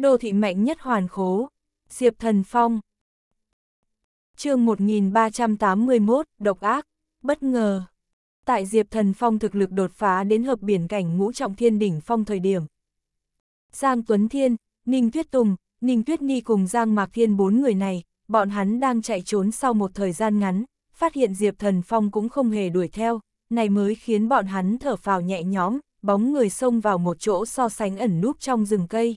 Đô thị mạnh nhất hoàn khố, Diệp Thần Phong. chương 1381, độc ác, bất ngờ. Tại Diệp Thần Phong thực lực đột phá đến hợp biển cảnh ngũ trọng thiên đỉnh phong thời điểm. Giang Tuấn Thiên, Ninh Tuyết Tùng, Ninh Tuyết Ni cùng Giang Mạc Thiên bốn người này, bọn hắn đang chạy trốn sau một thời gian ngắn, phát hiện Diệp Thần Phong cũng không hề đuổi theo, này mới khiến bọn hắn thở phào nhẹ nhõm, bóng người xông vào một chỗ so sánh ẩn núp trong rừng cây.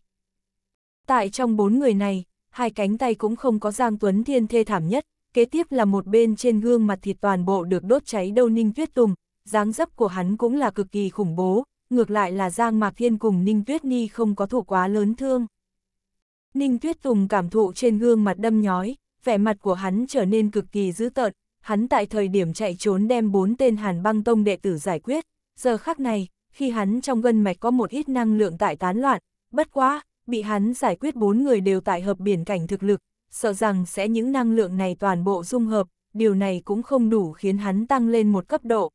Tại trong bốn người này, hai cánh tay cũng không có Giang Tuấn Thiên thê thảm nhất, kế tiếp là một bên trên gương mặt thịt toàn bộ được đốt cháy đâu Ninh Tuyết Tùng, dáng dấp của hắn cũng là cực kỳ khủng bố, ngược lại là Giang Mạc Thiên cùng Ninh Tuyết Ni không có thủ quá lớn thương. Ninh Tuyết Tùng cảm thụ trên gương mặt đâm nhói, vẻ mặt của hắn trở nên cực kỳ dữ tợn, hắn tại thời điểm chạy trốn đem bốn tên Hàn băng tông đệ tử giải quyết, giờ khắc này, khi hắn trong gân mạch có một ít năng lượng tại tán loạn, bất quá, bị hắn giải quyết bốn người đều tại hợp biển cảnh thực lực, sợ rằng sẽ những năng lượng này toàn bộ dung hợp, điều này cũng không đủ khiến hắn tăng lên một cấp độ.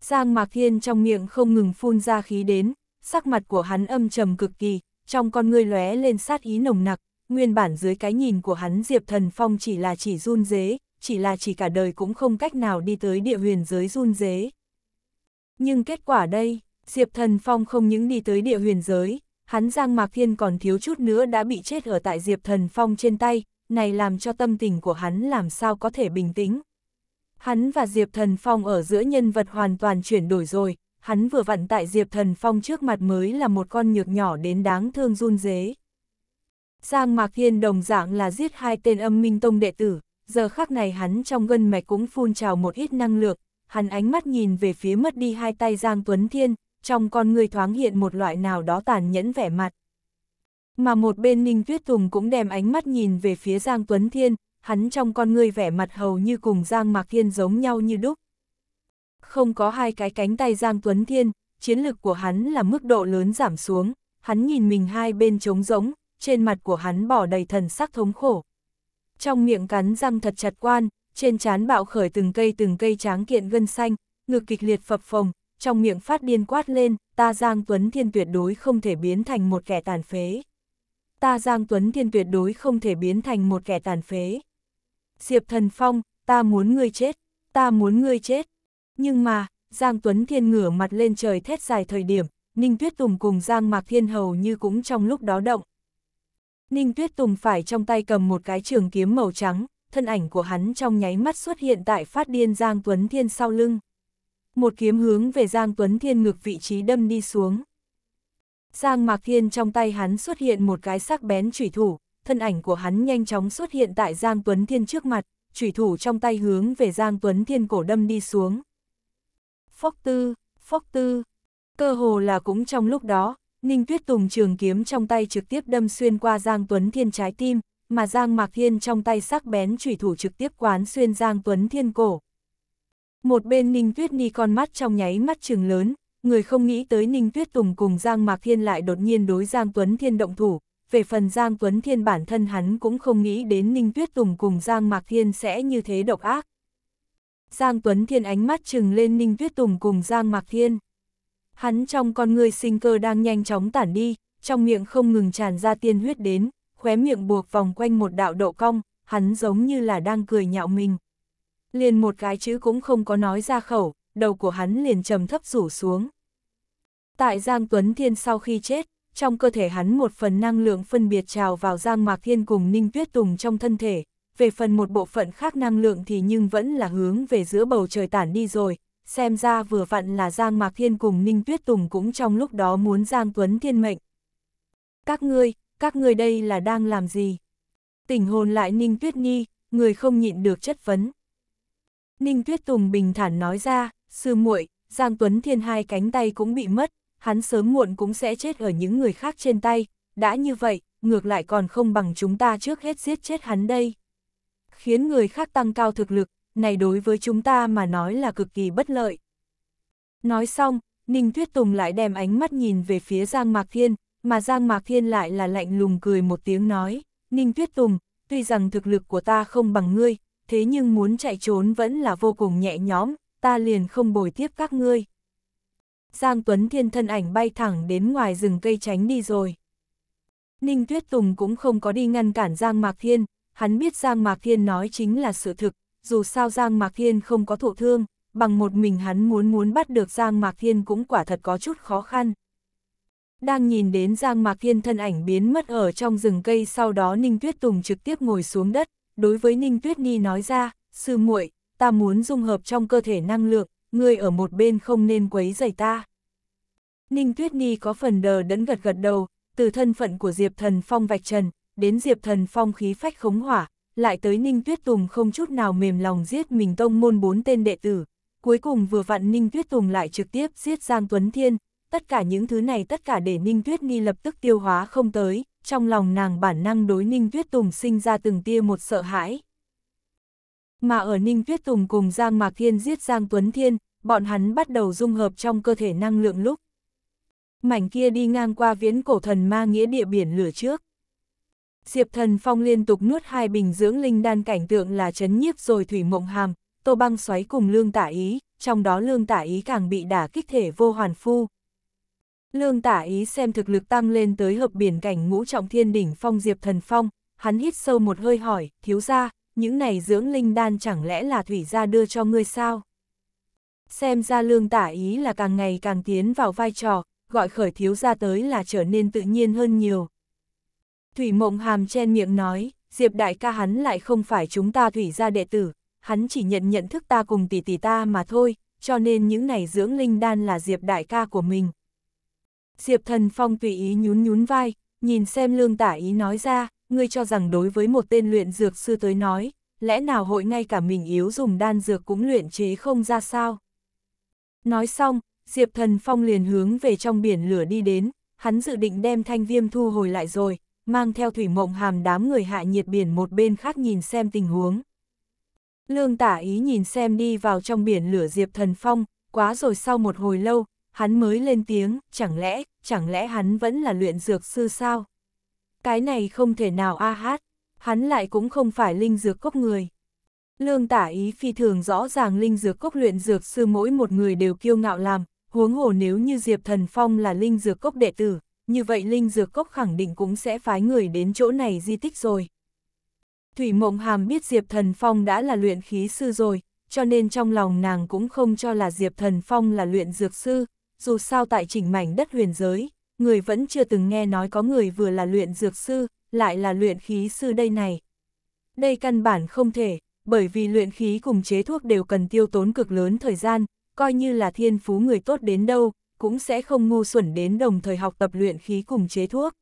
Giang Mạc Thiên trong miệng không ngừng phun ra khí đến, sắc mặt của hắn âm trầm cực kỳ, trong con ngươi lóe lên sát ý nồng nặc, nguyên bản dưới cái nhìn của hắn Diệp Thần Phong chỉ là chỉ run dế, chỉ là chỉ cả đời cũng không cách nào đi tới địa huyền giới run dế. Nhưng kết quả đây, Diệp Thần Phong không những đi tới địa huyền giới, hắn Giang Mạc Thiên còn thiếu chút nữa đã bị chết ở tại Diệp Thần Phong trên tay, này làm cho tâm tình của hắn làm sao có thể bình tĩnh. Hắn và Diệp Thần Phong ở giữa nhân vật hoàn toàn chuyển đổi rồi, hắn vừa vặn tại Diệp Thần Phong trước mặt mới là một con nhược nhỏ đến đáng thương run dế. Giang Mạc Thiên đồng dạng là giết hai tên âm minh tông đệ tử, giờ khắc này hắn trong gân mạch cũng phun trào một ít năng lượng, hắn ánh mắt nhìn về phía mất đi hai tay Giang Tuấn Thiên, trong con người thoáng hiện một loại nào đó tàn nhẫn vẻ mặt. Mà một bên Ninh Tuyết Thùng cũng đem ánh mắt nhìn về phía Giang Tuấn Thiên, hắn trong con người vẻ mặt hầu như cùng Giang Mạc Thiên giống nhau như đúc. Không có hai cái cánh tay Giang Tuấn Thiên, chiến lực của hắn là mức độ lớn giảm xuống, hắn nhìn mình hai bên trống rỗng, trên mặt của hắn bỏ đầy thần sắc thống khổ. Trong miệng cắn răng thật chặt quan, trên trán bạo khởi từng cây từng cây tráng kiện gân xanh, ngực kịch liệt phập phồng, trong miệng phát điên quát lên, ta Giang Tuấn Thiên tuyệt đối không thể biến thành một kẻ tàn phế. Ta Giang Tuấn Thiên tuyệt đối không thể biến thành một kẻ tàn phế. Diệp Thần Phong, ta muốn ngươi chết, ta muốn ngươi chết. Nhưng mà, Giang Tuấn Thiên ngửa mặt lên trời thét dài thời điểm, Ninh Tuyết Tùng cùng Giang Mạc Thiên hầu như cũng trong lúc đó động. Ninh Tuyết Tùng phải trong tay cầm một cái trường kiếm màu trắng, thân ảnh của hắn trong nháy mắt xuất hiện tại phát điên Giang Tuấn Thiên sau lưng một kiếm hướng về Giang Tuấn Thiên ngược vị trí đâm đi xuống. Giang Mạc Thiên trong tay hắn xuất hiện một cái sắc bén chủy thủ, thân ảnh của hắn nhanh chóng xuất hiện tại Giang Tuấn Thiên trước mặt, chủy thủ trong tay hướng về Giang Tuấn Thiên cổ đâm đi xuống. Phốc tư, phốc tư, cơ hồ là cũng trong lúc đó, Ninh Tuyết Tùng trường kiếm trong tay trực tiếp đâm xuyên qua Giang Tuấn Thiên trái tim, mà Giang Mạc Thiên trong tay sắc bén chủy thủ trực tiếp quán xuyên Giang Tuấn Thiên cổ. Một bên Ninh Tuyết Ni con mắt trong nháy mắt trừng lớn, người không nghĩ tới Ninh Tuyết Tùng cùng Giang Mạc Thiên lại đột nhiên đối Giang Tuấn Thiên động thủ. Về phần Giang Tuấn Thiên bản thân hắn cũng không nghĩ đến Ninh Tuyết Tùng cùng Giang Mạc Thiên sẽ như thế độc ác. Giang Tuấn Thiên ánh mắt trừng lên Ninh Tuyết Tùng cùng Giang Mạc Thiên. Hắn trong con người sinh cơ đang nhanh chóng tản đi, trong miệng không ngừng tràn ra tiên huyết đến, khóe miệng buộc vòng quanh một đạo độ cong, hắn giống như là đang cười nhạo mình liền một cái chữ cũng không có nói ra khẩu, đầu của hắn liền trầm thấp rủ xuống. Tại Giang Tuấn Thiên sau khi chết, trong cơ thể hắn một phần năng lượng phân biệt trào vào Giang Mạc Thiên cùng Ninh Tuyết Tùng trong thân thể, về phần một bộ phận khác năng lượng thì nhưng vẫn là hướng về giữa bầu trời tản đi rồi, xem ra vừa vặn là Giang Mạc Thiên cùng Ninh Tuyết Tùng cũng trong lúc đó muốn Giang Tuấn Thiên mệnh. Các ngươi, các ngươi đây là đang làm gì? Tình hồn lại Ninh Tuyết Nhi, người không nhịn được chất vấn. Ninh Tuyết Tùng bình thản nói ra, sư muội, Giang Tuấn Thiên hai cánh tay cũng bị mất, hắn sớm muộn cũng sẽ chết ở những người khác trên tay, đã như vậy, ngược lại còn không bằng chúng ta trước hết giết chết hắn đây. Khiến người khác tăng cao thực lực, này đối với chúng ta mà nói là cực kỳ bất lợi. Nói xong, Ninh Tuyết Tùng lại đem ánh mắt nhìn về phía Giang Mạc Thiên, mà Giang Mạc Thiên lại là lạnh lùng cười một tiếng nói, Ninh Tuyết Tùng, tuy rằng thực lực của ta không bằng ngươi, thế nhưng muốn chạy trốn vẫn là vô cùng nhẹ nhõm, ta liền không bồi tiếp các ngươi. Giang Tuấn Thiên thân ảnh bay thẳng đến ngoài rừng cây tránh đi rồi. Ninh Tuyết Tùng cũng không có đi ngăn cản Giang Mạc Thiên, hắn biết Giang Mạc Thiên nói chính là sự thực, dù sao Giang Mạc Thiên không có thụ thương, bằng một mình hắn muốn muốn bắt được Giang Mạc Thiên cũng quả thật có chút khó khăn. Đang nhìn đến Giang Mạc Thiên thân ảnh biến mất ở trong rừng cây sau đó Ninh Tuyết Tùng trực tiếp ngồi xuống đất, đối với Ninh Tuyết Ni nói ra, sư muội, ta muốn dung hợp trong cơ thể năng lượng, ngươi ở một bên không nên quấy rầy ta. Ninh Tuyết Ni có phần đờ đẫn gật gật đầu, từ thân phận của Diệp Thần Phong vạch trần, đến Diệp Thần Phong khí phách khống hỏa, lại tới Ninh Tuyết Tùng không chút nào mềm lòng giết mình tông môn bốn tên đệ tử. Cuối cùng vừa vặn Ninh Tuyết Tùng lại trực tiếp giết Giang Tuấn Thiên, tất cả những thứ này tất cả để Ninh Tuyết Nghi lập tức tiêu hóa không tới, trong lòng nàng bản năng đối Ninh Tuyết Tùng sinh ra từng tia một sợ hãi. Mà ở Ninh Tuyết Tùng cùng Giang Mạc Thiên giết Giang Tuấn Thiên, bọn hắn bắt đầu dung hợp trong cơ thể năng lượng lúc. Mảnh kia đi ngang qua viễn cổ thần ma nghĩa địa biển lửa trước. Diệp thần phong liên tục nuốt hai bình dưỡng linh đan cảnh tượng là chấn nhiếp rồi thủy mộng hàm, tô băng xoáy cùng lương tả ý, trong đó lương tả ý càng bị đả kích thể vô hoàn phu. Lương tả ý xem thực lực tăng lên tới hợp biển cảnh ngũ trọng thiên đỉnh phong Diệp Thần Phong, hắn hít sâu một hơi hỏi, thiếu ra, những này dưỡng linh đan chẳng lẽ là thủy gia đưa cho ngươi sao? Xem ra lương tả ý là càng ngày càng tiến vào vai trò, gọi khởi thiếu gia tới là trở nên tự nhiên hơn nhiều. Thủy mộng hàm chen miệng nói, Diệp đại ca hắn lại không phải chúng ta thủy gia đệ tử, hắn chỉ nhận nhận thức ta cùng tỷ tỷ ta mà thôi, cho nên những này dưỡng linh đan là Diệp đại ca của mình. Diệp Thần Phong tùy ý nhún nhún vai, nhìn xem lương tả ý nói ra, ngươi cho rằng đối với một tên luyện dược sư tới nói, lẽ nào hội ngay cả mình yếu dùng đan dược cũng luyện chế không ra sao? Nói xong, Diệp Thần Phong liền hướng về trong biển lửa đi đến, hắn dự định đem thanh viêm thu hồi lại rồi, mang theo thủy mộng hàm đám người hạ nhiệt biển một bên khác nhìn xem tình huống. Lương tả ý nhìn xem đi vào trong biển lửa Diệp Thần Phong, quá rồi sau một hồi lâu, hắn mới lên tiếng, chẳng lẽ, chẳng lẽ hắn vẫn là luyện dược sư sao? Cái này không thể nào a hát, hắn lại cũng không phải linh dược cốc người. Lương tả ý phi thường rõ ràng linh dược cốc luyện dược sư mỗi một người đều kiêu ngạo làm, huống hồ nếu như Diệp Thần Phong là linh dược cốc đệ tử, như vậy linh dược cốc khẳng định cũng sẽ phái người đến chỗ này di tích rồi. Thủy Mộng Hàm biết Diệp Thần Phong đã là luyện khí sư rồi, cho nên trong lòng nàng cũng không cho là Diệp Thần Phong là luyện dược sư, dù sao tại chỉnh mảnh đất huyền giới, người vẫn chưa từng nghe nói có người vừa là luyện dược sư, lại là luyện khí sư đây này. Đây căn bản không thể, bởi vì luyện khí cùng chế thuốc đều cần tiêu tốn cực lớn thời gian, coi như là thiên phú người tốt đến đâu, cũng sẽ không ngu xuẩn đến đồng thời học tập luyện khí cùng chế thuốc.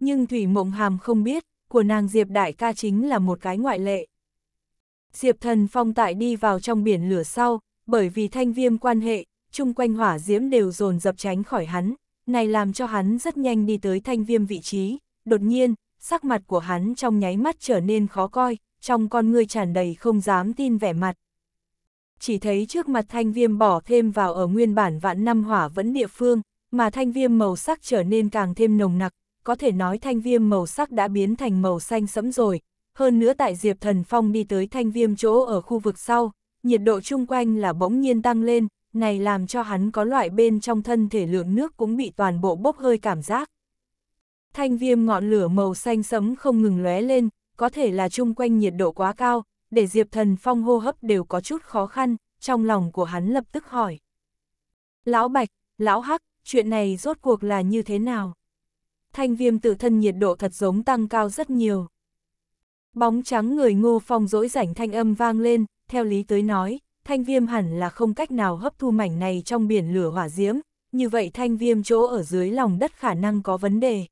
Nhưng Thủy Mộng Hàm không biết, của nàng Diệp Đại ca chính là một cái ngoại lệ. Diệp Thần Phong tại đi vào trong biển lửa sau, bởi vì thanh viêm quan hệ, chung quanh hỏa diễm đều dồn dập tránh khỏi hắn, này làm cho hắn rất nhanh đi tới thanh viêm vị trí, đột nhiên, sắc mặt của hắn trong nháy mắt trở nên khó coi, trong con ngươi tràn đầy không dám tin vẻ mặt. Chỉ thấy trước mặt thanh viêm bỏ thêm vào ở nguyên bản vạn năm hỏa vẫn địa phương, mà thanh viêm màu sắc trở nên càng thêm nồng nặc, có thể nói thanh viêm màu sắc đã biến thành màu xanh sẫm rồi. Hơn nữa tại Diệp Thần Phong đi tới thanh viêm chỗ ở khu vực sau, nhiệt độ chung quanh là bỗng nhiên tăng lên, này làm cho hắn có loại bên trong thân thể lượng nước cũng bị toàn bộ bốc hơi cảm giác. Thanh viêm ngọn lửa màu xanh sẫm không ngừng lóe lên, có thể là chung quanh nhiệt độ quá cao, để Diệp Thần Phong hô hấp đều có chút khó khăn, trong lòng của hắn lập tức hỏi. Lão Bạch, Lão Hắc, chuyện này rốt cuộc là như thế nào? Thanh viêm tự thân nhiệt độ thật giống tăng cao rất nhiều. Bóng trắng người ngô phong dỗi rảnh thanh âm vang lên, theo lý tới nói, thanh viêm hẳn là không cách nào hấp thu mảnh này trong biển lửa hỏa diễm, như vậy thanh viêm chỗ ở dưới lòng đất khả năng có vấn đề.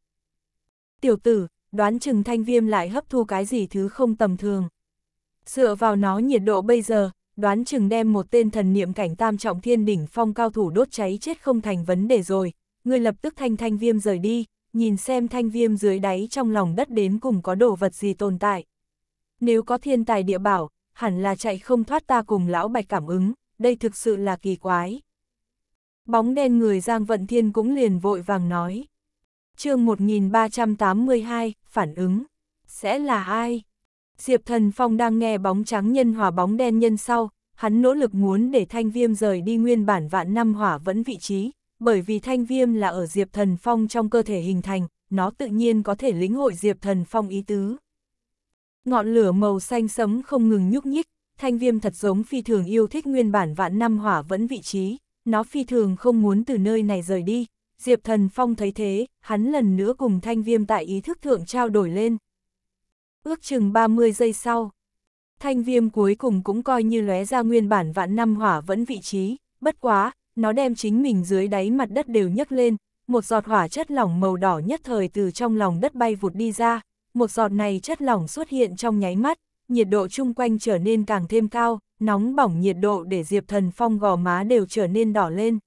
Tiểu tử, đoán chừng thanh viêm lại hấp thu cái gì thứ không tầm thường. Dựa vào nó nhiệt độ bây giờ, đoán chừng đem một tên thần niệm cảnh tam trọng thiên đỉnh phong cao thủ đốt cháy chết không thành vấn đề rồi, người lập tức thanh thanh viêm rời đi, nhìn xem thanh viêm dưới đáy trong lòng đất đến cùng có đồ vật gì tồn tại. Nếu có thiên tài địa bảo, hẳn là chạy không thoát ta cùng lão bạch cảm ứng, đây thực sự là kỳ quái. Bóng đen người Giang Vận Thiên cũng liền vội vàng nói. chương 1382, phản ứng. Sẽ là ai? Diệp Thần Phong đang nghe bóng trắng nhân hòa bóng đen nhân sau, hắn nỗ lực muốn để Thanh Viêm rời đi nguyên bản vạn năm hỏa vẫn vị trí, bởi vì Thanh Viêm là ở Diệp Thần Phong trong cơ thể hình thành, nó tự nhiên có thể lĩnh hội Diệp Thần Phong ý tứ. Ngọn lửa màu xanh sấm không ngừng nhúc nhích, thanh viêm thật giống phi thường yêu thích nguyên bản vạn năm hỏa vẫn vị trí, nó phi thường không muốn từ nơi này rời đi. Diệp Thần Phong thấy thế, hắn lần nữa cùng thanh viêm tại ý thức thượng trao đổi lên. Ước chừng 30 giây sau, thanh viêm cuối cùng cũng coi như lóe ra nguyên bản vạn năm hỏa vẫn vị trí, bất quá, nó đem chính mình dưới đáy mặt đất đều nhấc lên, một giọt hỏa chất lỏng màu đỏ nhất thời từ trong lòng đất bay vụt đi ra, một giọt này chất lỏng xuất hiện trong nháy mắt, nhiệt độ chung quanh trở nên càng thêm cao, nóng bỏng nhiệt độ để Diệp Thần Phong gò má đều trở nên đỏ lên.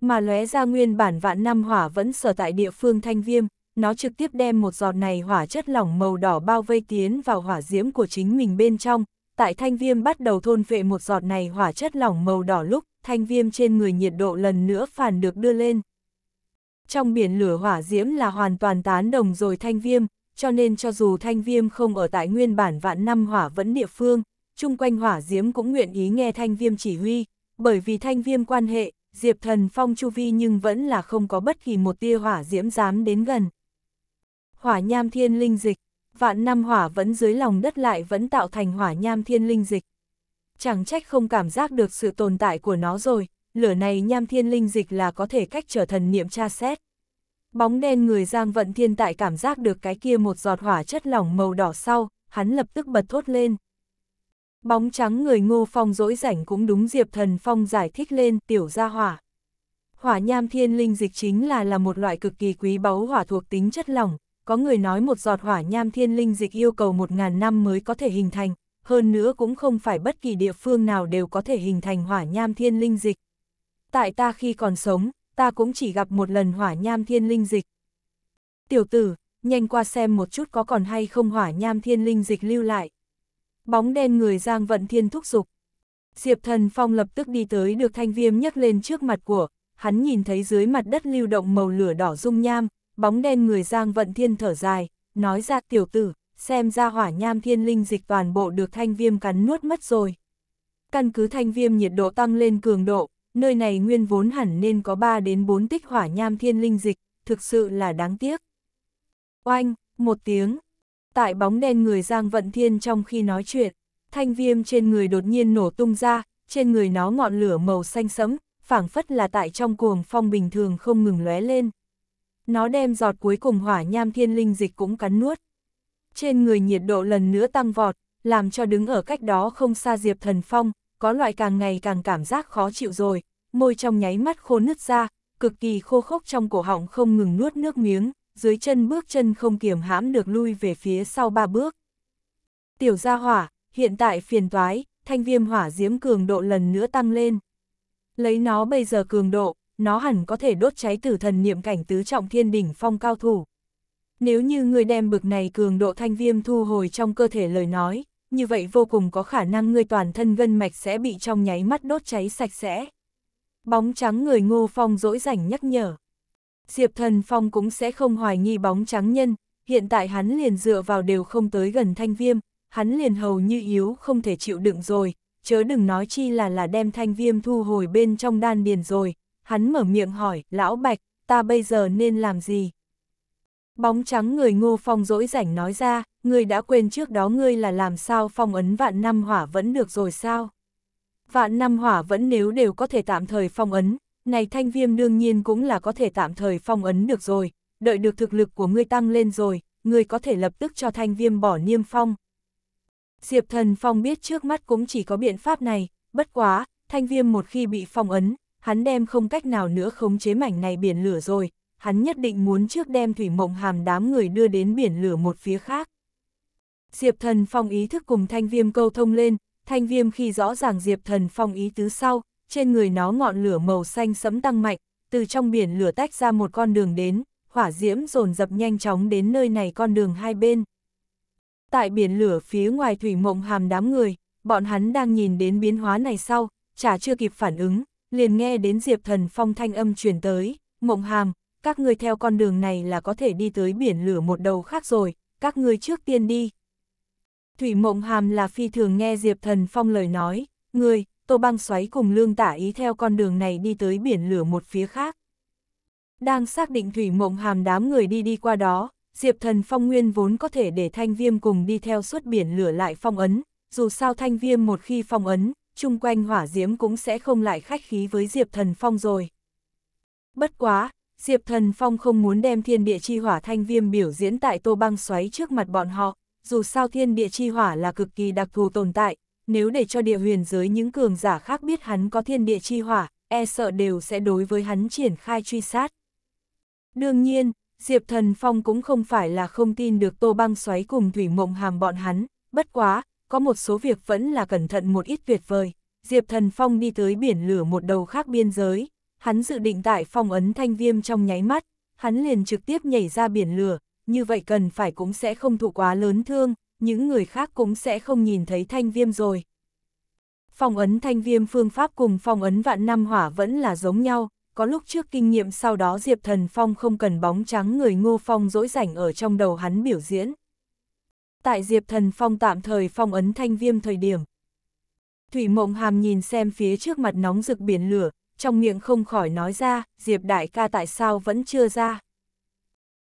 Mà lóe ra nguyên bản vạn năm hỏa vẫn sở tại địa phương thanh viêm, nó trực tiếp đem một giọt này hỏa chất lỏng màu đỏ bao vây tiến vào hỏa diễm của chính mình bên trong. Tại thanh viêm bắt đầu thôn vệ một giọt này hỏa chất lỏng màu đỏ lúc, thanh viêm trên người nhiệt độ lần nữa phản được đưa lên. Trong biển lửa hỏa diễm là hoàn toàn tán đồng rồi thanh viêm, cho nên cho dù thanh viêm không ở tại nguyên bản vạn năm hỏa vẫn địa phương, chung quanh hỏa diếm cũng nguyện ý nghe thanh viêm chỉ huy, bởi vì thanh viêm quan hệ, diệp thần phong chu vi nhưng vẫn là không có bất kỳ một tia hỏa diễm dám đến gần. Hỏa nham thiên linh dịch, vạn năm hỏa vẫn dưới lòng đất lại vẫn tạo thành hỏa nham thiên linh dịch. Chẳng trách không cảm giác được sự tồn tại của nó rồi, lửa này nham thiên linh dịch là có thể cách trở thần niệm tra xét. Bóng đen người Giang Vận Thiên tại cảm giác được cái kia một giọt hỏa chất lỏng màu đỏ sau, hắn lập tức bật thốt lên. Bóng trắng người Ngô Phong dỗi rảnh cũng đúng Diệp Thần Phong giải thích lên tiểu gia hỏa. Hỏa nham thiên linh dịch chính là là một loại cực kỳ quý báu hỏa thuộc tính chất lỏng, có người nói một giọt hỏa nham thiên linh dịch yêu cầu 1.000 năm mới có thể hình thành, hơn nữa cũng không phải bất kỳ địa phương nào đều có thể hình thành hỏa nham thiên linh dịch. Tại ta khi còn sống, ta cũng chỉ gặp một lần hỏa nham thiên linh dịch. Tiểu tử, nhanh qua xem một chút có còn hay không hỏa nham thiên linh dịch lưu lại. Bóng đen người Giang Vận Thiên thúc giục. Diệp Thần Phong lập tức đi tới được thanh viêm nhấc lên trước mặt của, hắn nhìn thấy dưới mặt đất lưu động màu lửa đỏ dung nham, bóng đen người Giang Vận Thiên thở dài, nói ra tiểu tử, xem ra hỏa nham thiên linh dịch toàn bộ được thanh viêm cắn nuốt mất rồi. Căn cứ thanh viêm nhiệt độ tăng lên cường độ, nơi này nguyên vốn hẳn nên có 3 đến 4 tích hỏa nham thiên linh dịch, thực sự là đáng tiếc. Oanh, một tiếng. Tại bóng đen người Giang Vận Thiên trong khi nói chuyện, thanh viêm trên người đột nhiên nổ tung ra, trên người nó ngọn lửa màu xanh sẫm, phảng phất là tại trong cuồng phong bình thường không ngừng lóe lên. Nó đem giọt cuối cùng hỏa nham thiên linh dịch cũng cắn nuốt. Trên người nhiệt độ lần nữa tăng vọt, làm cho đứng ở cách đó không xa Diệp Thần Phong, có loại càng ngày càng cảm giác khó chịu rồi, môi trong nháy mắt khô nứt ra, cực kỳ khô khốc trong cổ họng không ngừng nuốt nước miếng, dưới chân bước chân không kiềm hãm được lui về phía sau ba bước. Tiểu gia hỏa, hiện tại phiền toái, thanh viêm hỏa diễm cường độ lần nữa tăng lên. Lấy nó bây giờ cường độ, nó hẳn có thể đốt cháy tử thần niệm cảnh tứ trọng thiên đỉnh phong cao thủ. Nếu như người đem bực này cường độ thanh viêm thu hồi trong cơ thể lời nói, như vậy vô cùng có khả năng ngươi toàn thân gân mạch sẽ bị trong nháy mắt đốt cháy sạch sẽ. Bóng trắng người ngô phong dỗi rảnh nhắc nhở. Diệp thần phong cũng sẽ không hoài nghi bóng trắng nhân, hiện tại hắn liền dựa vào đều không tới gần thanh viêm, hắn liền hầu như yếu không thể chịu đựng rồi, chớ đừng nói chi là là đem thanh viêm thu hồi bên trong đan điền rồi, hắn mở miệng hỏi, lão bạch, ta bây giờ nên làm gì? Bóng trắng người ngô phong dỗi rảnh nói ra, ngươi đã quên trước đó ngươi là làm sao phong ấn vạn năm hỏa vẫn được rồi sao? Vạn năm hỏa vẫn nếu đều có thể tạm thời phong ấn, này thanh viêm đương nhiên cũng là có thể tạm thời phong ấn được rồi, đợi được thực lực của ngươi tăng lên rồi, ngươi có thể lập tức cho thanh viêm bỏ niêm phong. Diệp thần phong biết trước mắt cũng chỉ có biện pháp này, bất quá, thanh viêm một khi bị phong ấn, hắn đem không cách nào nữa khống chế mảnh này biển lửa rồi, hắn nhất định muốn trước đem thủy mộng hàm đám người đưa đến biển lửa một phía khác. Diệp Thần Phong ý thức cùng Thanh Viêm câu thông lên, Thanh Viêm khi rõ ràng Diệp Thần Phong ý tứ sau, trên người nó ngọn lửa màu xanh sẫm tăng mạnh, từ trong biển lửa tách ra một con đường đến, hỏa diễm dồn dập nhanh chóng đến nơi này con đường hai bên. Tại biển lửa phía ngoài thủy mộng hàm đám người, bọn hắn đang nhìn đến biến hóa này sau, chả chưa kịp phản ứng, liền nghe đến Diệp Thần Phong thanh âm truyền tới, mộng hàm, các ngươi theo con đường này là có thể đi tới biển lửa một đầu khác rồi, các ngươi trước tiên đi, Thủy Mộng Hàm là phi thường nghe Diệp Thần Phong lời nói, người, Tô Băng xoáy cùng Lương Tả Ý theo con đường này đi tới biển lửa một phía khác. Đang xác định Thủy Mộng Hàm đám người đi đi qua đó, Diệp Thần Phong nguyên vốn có thể để Thanh Viêm cùng đi theo suốt biển lửa lại phong ấn, dù sao Thanh Viêm một khi phong ấn, chung quanh hỏa diễm cũng sẽ không lại khách khí với Diệp Thần Phong rồi. Bất quá, Diệp Thần Phong không muốn đem thiên địa chi hỏa Thanh Viêm biểu diễn tại Tô Băng xoáy trước mặt bọn họ, dù sao thiên địa chi hỏa là cực kỳ đặc thù tồn tại, nếu để cho địa huyền giới những cường giả khác biết hắn có thiên địa chi hỏa, e sợ đều sẽ đối với hắn triển khai truy sát. Đương nhiên, Diệp Thần Phong cũng không phải là không tin được Tô Băng xoáy cùng Thủy Mộng Hàm bọn hắn, bất quá, có một số việc vẫn là cẩn thận một ít tuyệt vời. Diệp Thần Phong đi tới biển lửa một đầu khác biên giới, hắn dự định tại phong ấn thanh viêm trong nháy mắt, hắn liền trực tiếp nhảy ra biển lửa, như vậy cần phải cũng sẽ không thụ quá lớn thương, những người khác cũng sẽ không nhìn thấy thanh viêm rồi. Phong ấn thanh viêm phương pháp cùng phong ấn vạn năm hỏa vẫn là giống nhau, có lúc trước kinh nghiệm sau đó Diệp Thần Phong không cần bóng trắng người ngô phong dỗi rảnh ở trong đầu hắn biểu diễn. Tại Diệp Thần Phong tạm thời phong ấn thanh viêm thời điểm. Thủy Mộng Hàm nhìn xem phía trước mặt nóng rực biển lửa, trong miệng không khỏi nói ra, Diệp Đại ca tại sao vẫn chưa ra.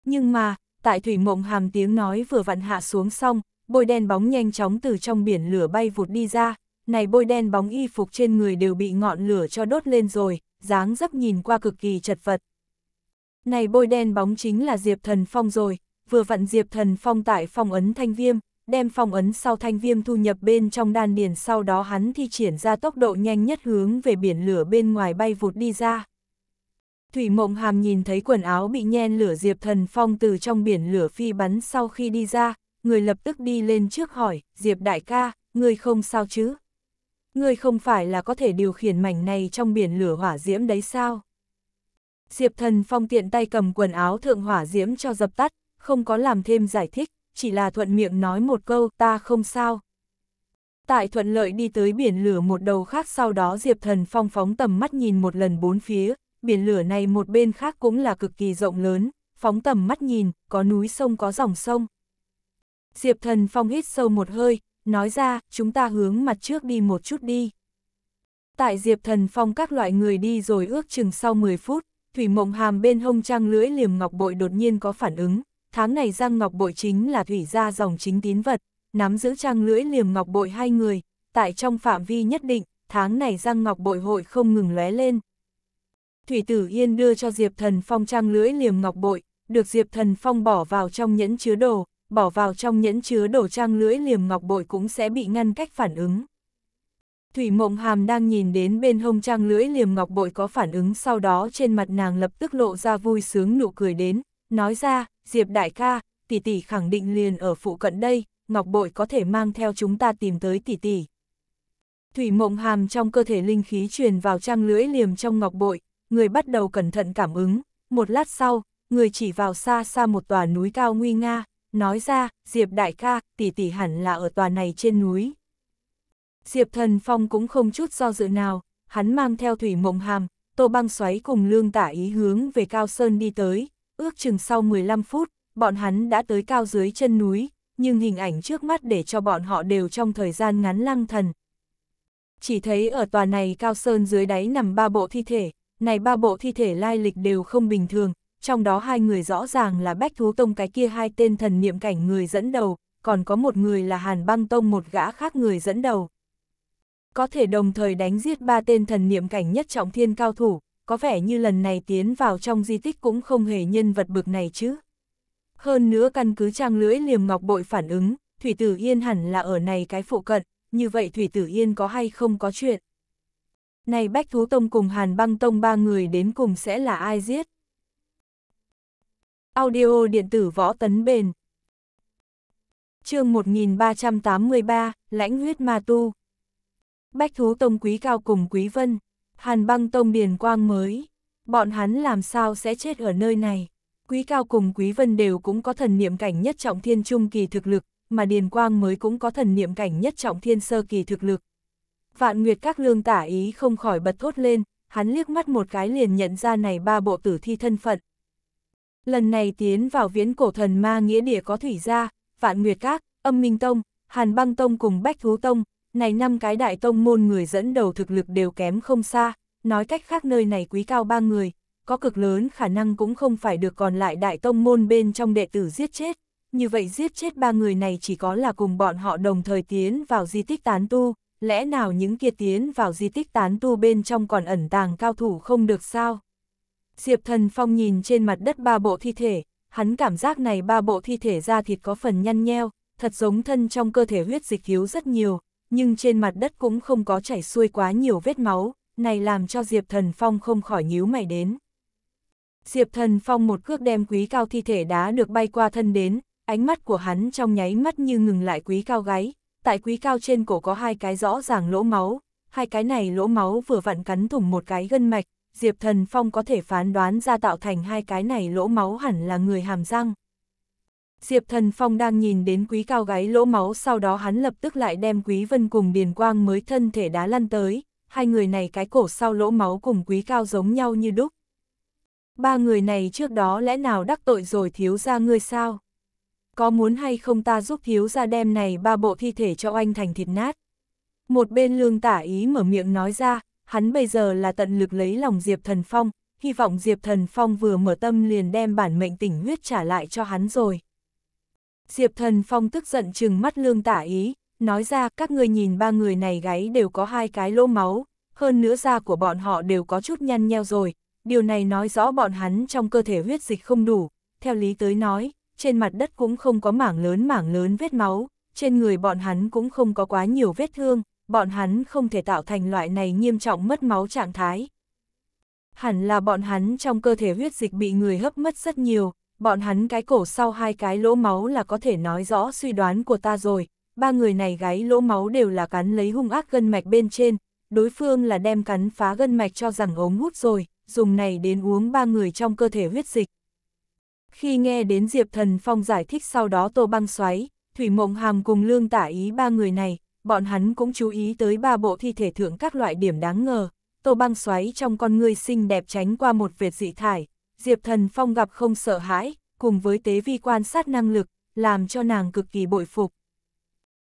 Nhưng mà, tại thủy mộng hàm tiếng nói vừa vặn hạ xuống xong, bôi đen bóng nhanh chóng từ trong biển lửa bay vụt đi ra, này bôi đen bóng y phục trên người đều bị ngọn lửa cho đốt lên rồi, dáng dấp nhìn qua cực kỳ chật vật. Này bôi đen bóng chính là Diệp Thần Phong rồi, vừa vặn Diệp Thần Phong tại phong ấn thanh viêm, đem phong ấn sau thanh viêm thu nhập bên trong đan điền sau đó hắn thi triển ra tốc độ nhanh nhất hướng về biển lửa bên ngoài bay vụt đi ra. Thủy Mộng Hàm nhìn thấy quần áo bị nhen lửa Diệp Thần Phong từ trong biển lửa phi bắn sau khi đi ra, người lập tức đi lên trước hỏi, Diệp Đại ca, người không sao chứ? Người không phải là có thể điều khiển mảnh này trong biển lửa hỏa diễm đấy sao? Diệp Thần Phong tiện tay cầm quần áo thượng hỏa diễm cho dập tắt, không có làm thêm giải thích, chỉ là thuận miệng nói một câu ta không sao. Tại thuận lợi đi tới biển lửa một đầu khác sau đó Diệp Thần Phong phóng tầm mắt nhìn một lần bốn phía, biển lửa này một bên khác cũng là cực kỳ rộng lớn, phóng tầm mắt nhìn, có núi sông có dòng sông. Diệp thần phong hít sâu một hơi, nói ra, chúng ta hướng mặt trước đi một chút đi. Tại Diệp Thần Phong các loại người đi rồi ước chừng sau 10 phút, Thủy Mộng Hàm bên hông trang lưỡi liềm ngọc bội đột nhiên có phản ứng, tháng này Giang Ngọc Bội chính là thủy gia dòng chính tín vật, nắm giữ trang lưỡi liềm ngọc bội hai người, tại trong phạm vi nhất định, tháng này Giang Ngọc Bội hội không ngừng lóe lên. Thủy Tử Yên đưa cho Diệp Thần Phong trang lưỡi liềm ngọc bội, được Diệp Thần Phong bỏ vào trong nhẫn chứa đồ, bỏ vào trong nhẫn chứa đồ trang lưỡi liềm ngọc bội cũng sẽ bị ngăn cách phản ứng. Thủy Mộng Hàm đang nhìn đến bên hông trang lưỡi liềm ngọc bội có phản ứng sau đó trên mặt nàng lập tức lộ ra vui sướng nụ cười đến, nói ra, Diệp đại ca, tỷ tỷ khẳng định liền ở phụ cận đây, ngọc bội có thể mang theo chúng ta tìm tới tỷ tỷ. Thủy Mộng Hàm trong cơ thể linh khí truyền vào trang lưỡi liềm trong ngọc bội, người bắt đầu cẩn thận cảm ứng, một lát sau, người chỉ vào xa xa một tòa núi cao nguy nga, nói ra, Diệp đại ca, tỷ tỷ hẳn là ở tòa này trên núi. Diệp thần phong cũng không chút do dự nào, hắn mang theo thủy mộng hàm, tô băng xoáy cùng lương tả ý hướng về cao sơn đi tới, ước chừng sau 15 phút, bọn hắn đã tới cao dưới chân núi, nhưng hình ảnh trước mắt để cho bọn họ đều trong thời gian ngắn lăng thần. Chỉ thấy ở tòa này cao sơn dưới đáy nằm ba bộ thi thể, này ba bộ thi thể lai lịch đều không bình thường, trong đó hai người rõ ràng là Bách Thú Tông cái kia hai tên thần niệm cảnh người dẫn đầu, còn có một người là Hàn Băng Tông một gã khác người dẫn đầu. Có thể đồng thời đánh giết ba tên thần niệm cảnh nhất trọng thiên cao thủ, có vẻ như lần này tiến vào trong di tích cũng không hề nhân vật bực này chứ. Hơn nữa căn cứ trang lưỡi liềm ngọc bội phản ứng, Thủy Tử Yên hẳn là ở này cái phụ cận, như vậy Thủy Tử Yên có hay không có chuyện nay Bách Thú Tông cùng Hàn Băng Tông ba người đến cùng sẽ là ai giết? Audio điện tử võ tấn bền chương 1383, Lãnh huyết ma tu Bách Thú Tông Quý Cao cùng Quý Vân, Hàn Băng Tông Điền Quang mới, bọn hắn làm sao sẽ chết ở nơi này? Quý Cao cùng Quý Vân đều cũng có thần niệm cảnh nhất trọng thiên trung kỳ thực lực, mà Điền Quang mới cũng có thần niệm cảnh nhất trọng thiên sơ kỳ thực lực vạn nguyệt các lương tả ý không khỏi bật thốt lên, hắn liếc mắt một cái liền nhận ra này ba bộ tử thi thân phận. Lần này tiến vào viễn cổ thần ma nghĩa địa có thủy gia, vạn nguyệt các, âm minh tông, hàn băng tông cùng bách thú tông, này năm cái đại tông môn người dẫn đầu thực lực đều kém không xa, nói cách khác nơi này quý cao ba người, có cực lớn khả năng cũng không phải được còn lại đại tông môn bên trong đệ tử giết chết. Như vậy giết chết ba người này chỉ có là cùng bọn họ đồng thời tiến vào di tích tán tu, lẽ nào những kia tiến vào di tích tán tu bên trong còn ẩn tàng cao thủ không được sao? Diệp Thần Phong nhìn trên mặt đất ba bộ thi thể, hắn cảm giác này ba bộ thi thể da thịt có phần nhăn nheo, thật giống thân trong cơ thể huyết dịch thiếu rất nhiều, nhưng trên mặt đất cũng không có chảy xuôi quá nhiều vết máu, này làm cho Diệp Thần Phong không khỏi nhíu mày đến. Diệp Thần Phong một cước đem quý cao thi thể đá được bay qua thân đến, ánh mắt của hắn trong nháy mắt như ngừng lại quý cao gáy, tại quý cao trên cổ có hai cái rõ ràng lỗ máu, hai cái này lỗ máu vừa vặn cắn thủng một cái gân mạch, Diệp Thần Phong có thể phán đoán ra tạo thành hai cái này lỗ máu hẳn là người hàm răng. Diệp Thần Phong đang nhìn đến quý cao gáy lỗ máu sau đó hắn lập tức lại đem quý vân cùng điền quang mới thân thể đá lăn tới, hai người này cái cổ sau lỗ máu cùng quý cao giống nhau như đúc. Ba người này trước đó lẽ nào đắc tội rồi thiếu ra ngươi sao? có muốn hay không ta giúp thiếu ra đem này ba bộ thi thể cho anh thành thịt nát. Một bên lương tả ý mở miệng nói ra, hắn bây giờ là tận lực lấy lòng Diệp Thần Phong, hy vọng Diệp Thần Phong vừa mở tâm liền đem bản mệnh tỉnh huyết trả lại cho hắn rồi. Diệp Thần Phong tức giận chừng mắt lương tả ý, nói ra các người nhìn ba người này gáy đều có hai cái lỗ máu, hơn nữa da của bọn họ đều có chút nhăn nheo rồi, điều này nói rõ bọn hắn trong cơ thể huyết dịch không đủ, theo lý tới nói, trên mặt đất cũng không có mảng lớn mảng lớn vết máu, trên người bọn hắn cũng không có quá nhiều vết thương, bọn hắn không thể tạo thành loại này nghiêm trọng mất máu trạng thái. Hẳn là bọn hắn trong cơ thể huyết dịch bị người hấp mất rất nhiều, bọn hắn cái cổ sau hai cái lỗ máu là có thể nói rõ suy đoán của ta rồi, ba người này gáy lỗ máu đều là cắn lấy hung ác gân mạch bên trên, đối phương là đem cắn phá gân mạch cho rằng ống hút rồi, dùng này đến uống ba người trong cơ thể huyết dịch. Khi nghe đến Diệp Thần Phong giải thích sau đó Tô Băng Xoáy, Thủy Mộng Hàm cùng Lương Tả Ý ba người này, bọn hắn cũng chú ý tới ba bộ thi thể thượng các loại điểm đáng ngờ. Tô Băng Xoáy trong con ngươi xinh đẹp tránh qua một vệt dị thải, Diệp Thần Phong gặp không sợ hãi, cùng với tế vi quan sát năng lực, làm cho nàng cực kỳ bội phục.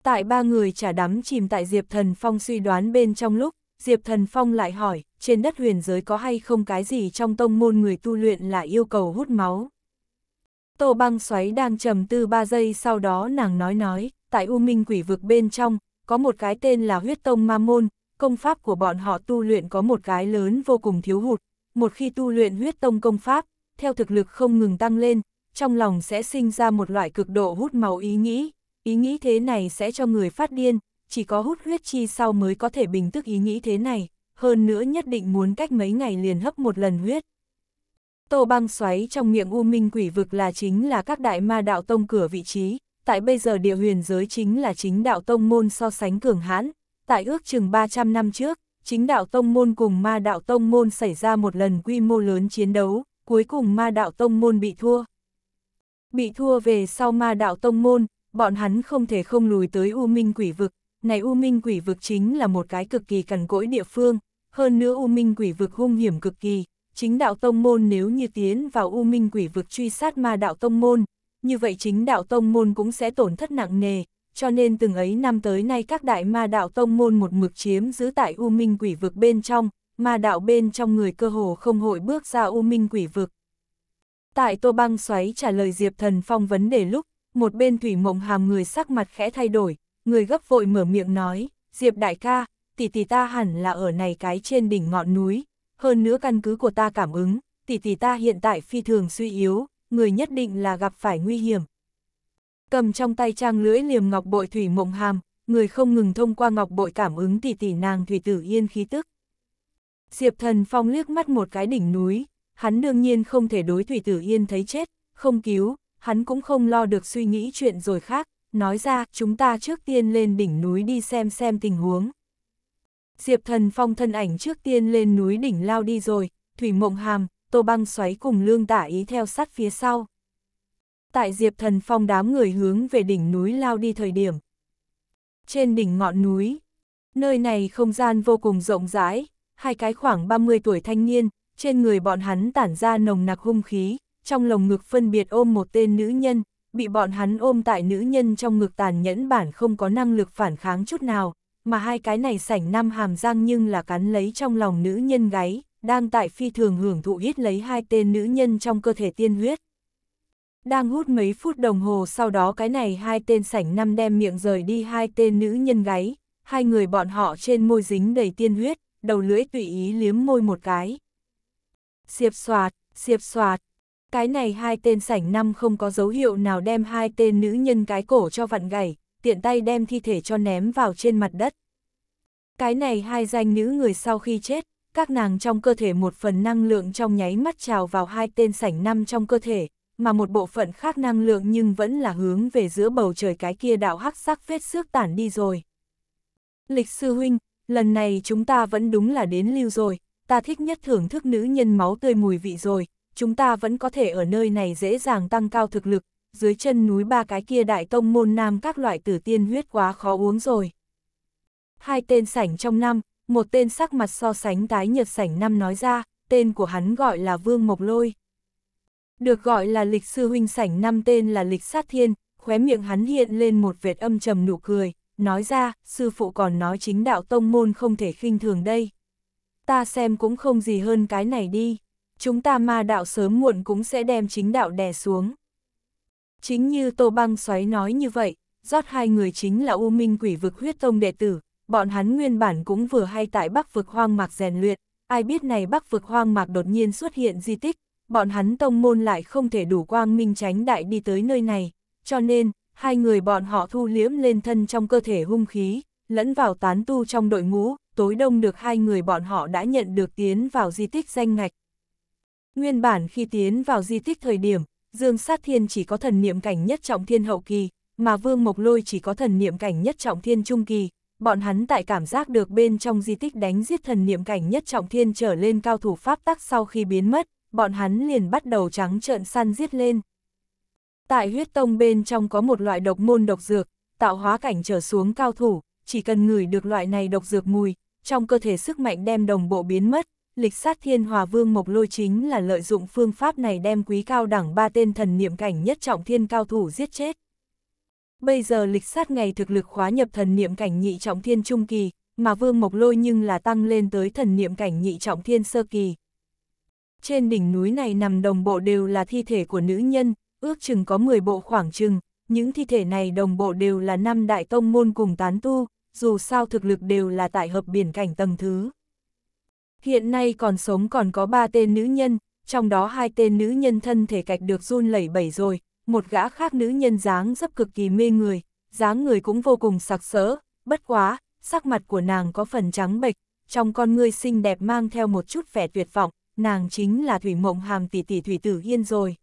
Tại ba người trả đắm chìm tại Diệp Thần Phong suy đoán bên trong lúc, Diệp Thần Phong lại hỏi, trên đất huyền giới có hay không cái gì trong tông môn người tu luyện là yêu cầu hút máu. Tô băng xoáy đang trầm tư 3 giây sau đó nàng nói nói, tại U Minh quỷ vực bên trong, có một cái tên là huyết tông ma môn, công pháp của bọn họ tu luyện có một cái lớn vô cùng thiếu hụt, một khi tu luyện huyết tông công pháp, theo thực lực không ngừng tăng lên, trong lòng sẽ sinh ra một loại cực độ hút máu ý nghĩ, ý nghĩ thế này sẽ cho người phát điên, chỉ có hút huyết chi sau mới có thể bình tức ý nghĩ thế này, hơn nữa nhất định muốn cách mấy ngày liền hấp một lần huyết, Tô băng xoáy trong miệng U Minh quỷ vực là chính là các đại ma đạo tông cửa vị trí, tại bây giờ địa huyền giới chính là chính đạo tông môn so sánh cường hãn, tại ước chừng 300 năm trước, chính đạo tông môn cùng ma đạo tông môn xảy ra một lần quy mô lớn chiến đấu, cuối cùng ma đạo tông môn bị thua. Bị thua về sau ma đạo tông môn, bọn hắn không thể không lùi tới U Minh quỷ vực, này U Minh quỷ vực chính là một cái cực kỳ cằn cỗi địa phương, hơn nữa U Minh quỷ vực hung hiểm cực kỳ, chính đạo tông môn nếu như tiến vào u minh quỷ vực truy sát ma đạo tông môn, như vậy chính đạo tông môn cũng sẽ tổn thất nặng nề, cho nên từng ấy năm tới nay các đại ma đạo tông môn một mực chiếm giữ tại u minh quỷ vực bên trong, ma đạo bên trong người cơ hồ không hội bước ra u minh quỷ vực. Tại Tô Băng xoáy trả lời Diệp Thần Phong vấn đề lúc, một bên Thủy Mộng Hàm người sắc mặt khẽ thay đổi, người gấp vội mở miệng nói, Diệp đại ca, tỷ tỷ ta hẳn là ở này cái trên đỉnh ngọn núi, hơn nữa căn cứ của ta cảm ứng, tỷ tỷ ta hiện tại phi thường suy yếu, người nhất định là gặp phải nguy hiểm. Cầm trong tay trang lưỡi liềm ngọc bội thủy mộng hàm, người không ngừng thông qua ngọc bội cảm ứng tỷ tỷ nàng thủy tử yên khí tức. Diệp thần phong liếc mắt một cái đỉnh núi, hắn đương nhiên không thể đối thủy tử yên thấy chết, không cứu, hắn cũng không lo được suy nghĩ chuyện rồi khác, nói ra chúng ta trước tiên lên đỉnh núi đi xem xem tình huống. Diệp Thần Phong thân ảnh trước tiên lên núi đỉnh lao đi rồi, Thủy Mộng Hàm, Tô Băng xoáy cùng Lương Tả Ý theo sát phía sau. Tại Diệp Thần Phong đám người hướng về đỉnh núi lao đi thời điểm. Trên đỉnh ngọn núi, nơi này không gian vô cùng rộng rãi, hai cái khoảng 30 tuổi thanh niên, trên người bọn hắn tản ra nồng nặc hung khí, trong lồng ngực phân biệt ôm một tên nữ nhân, bị bọn hắn ôm tại nữ nhân trong ngực tàn nhẫn bản không có năng lực phản kháng chút nào, mà hai cái này sảnh năm hàm răng nhưng là cắn lấy trong lòng nữ nhân gáy, đang tại phi thường hưởng thụ hít lấy hai tên nữ nhân trong cơ thể tiên huyết. Đang hút mấy phút đồng hồ sau đó cái này hai tên sảnh năm đem miệng rời đi hai tên nữ nhân gáy, hai người bọn họ trên môi dính đầy tiên huyết, đầu lưỡi tùy ý liếm môi một cái. Xiệp soạt, xiệp soạt, cái này hai tên sảnh năm không có dấu hiệu nào đem hai tên nữ nhân cái cổ cho vặn gãy, tiện tay đem thi thể cho ném vào trên mặt đất. Cái này hai danh nữ người sau khi chết, các nàng trong cơ thể một phần năng lượng trong nháy mắt trào vào hai tên sảnh năm trong cơ thể, mà một bộ phận khác năng lượng nhưng vẫn là hướng về giữa bầu trời cái kia đạo hắc sắc vết xước tản đi rồi. Lịch sư huynh, lần này chúng ta vẫn đúng là đến lưu rồi, ta thích nhất thưởng thức nữ nhân máu tươi mùi vị rồi, chúng ta vẫn có thể ở nơi này dễ dàng tăng cao thực lực, dưới chân núi ba cái kia đại tông môn nam các loại tử tiên huyết quá khó uống rồi. Hai tên sảnh trong năm, một tên sắc mặt so sánh tái nhật sảnh năm nói ra, tên của hắn gọi là Vương Mộc Lôi. Được gọi là lịch sư huynh sảnh năm tên là lịch sát thiên, khóe miệng hắn hiện lên một vệt âm trầm nụ cười, nói ra, sư phụ còn nói chính đạo tông môn không thể khinh thường đây. Ta xem cũng không gì hơn cái này đi, chúng ta ma đạo sớm muộn cũng sẽ đem chính đạo đè xuống. Chính như Tô Băng Xoáy nói như vậy, rót hai người chính là U Minh Quỷ Vực huyết tông đệ tử, bọn hắn nguyên bản cũng vừa hay tại Bắc Vực hoang mạc rèn luyện, ai biết này Bắc Vực hoang mạc đột nhiên xuất hiện di tích, bọn hắn tông môn lại không thể đủ quang minh tránh đại đi tới nơi này, cho nên, hai người bọn họ thu liễm lên thân trong cơ thể hung khí, lẫn vào tán tu trong đội ngũ, tối đông được hai người bọn họ đã nhận được tiến vào di tích danh ngạch. Nguyên bản khi tiến vào di tích thời điểm, Dương Sát Thiên chỉ có thần niệm cảnh nhất trọng thiên hậu kỳ, mà Vương Mộc Lôi chỉ có thần niệm cảnh nhất trọng thiên trung kỳ, bọn hắn tại cảm giác được bên trong di tích đánh giết thần niệm cảnh nhất trọng thiên trở lên cao thủ pháp tắc sau khi biến mất, bọn hắn liền bắt đầu trắng trợn săn giết lên. Tại huyết tông bên trong có một loại độc môn độc dược, tạo hóa cảnh trở xuống cao thủ, chỉ cần ngửi được loại này độc dược mùi, trong cơ thể sức mạnh đem đồng bộ biến mất, lịch sát thiên hòa vương Mộc Lôi chính là lợi dụng phương pháp này đem quý cao đẳng ba tên thần niệm cảnh nhất trọng thiên cao thủ giết chết. Bây giờ lịch sát ngày thực lực khóa nhập thần niệm cảnh nhị trọng thiên trung kỳ, mà vương Mộc Lôi nhưng là tăng lên tới thần niệm cảnh nhị trọng thiên sơ kỳ. Trên đỉnh núi này nằm đồng bộ đều là thi thể của nữ nhân, ước chừng có 10 bộ khoảng chừng, những thi thể này đồng bộ đều là năm đại tông môn cùng tán tu, dù sao thực lực đều là tại hợp biển cảnh tầng thứ. Hiện nay còn sống còn có ba tên nữ nhân, trong đó hai tên nữ nhân thân thể cạch được run lẩy bẩy rồi, một gã khác nữ nhân dáng dấp cực kỳ mê người, dáng người cũng vô cùng sặc sỡ, bất quá, sắc mặt của nàng có phần trắng bệch, trong con ngươi xinh đẹp mang theo một chút vẻ tuyệt vọng, nàng chính là Thủy Mộng Hàm tỷ tỷ Thủy Tử Yên rồi.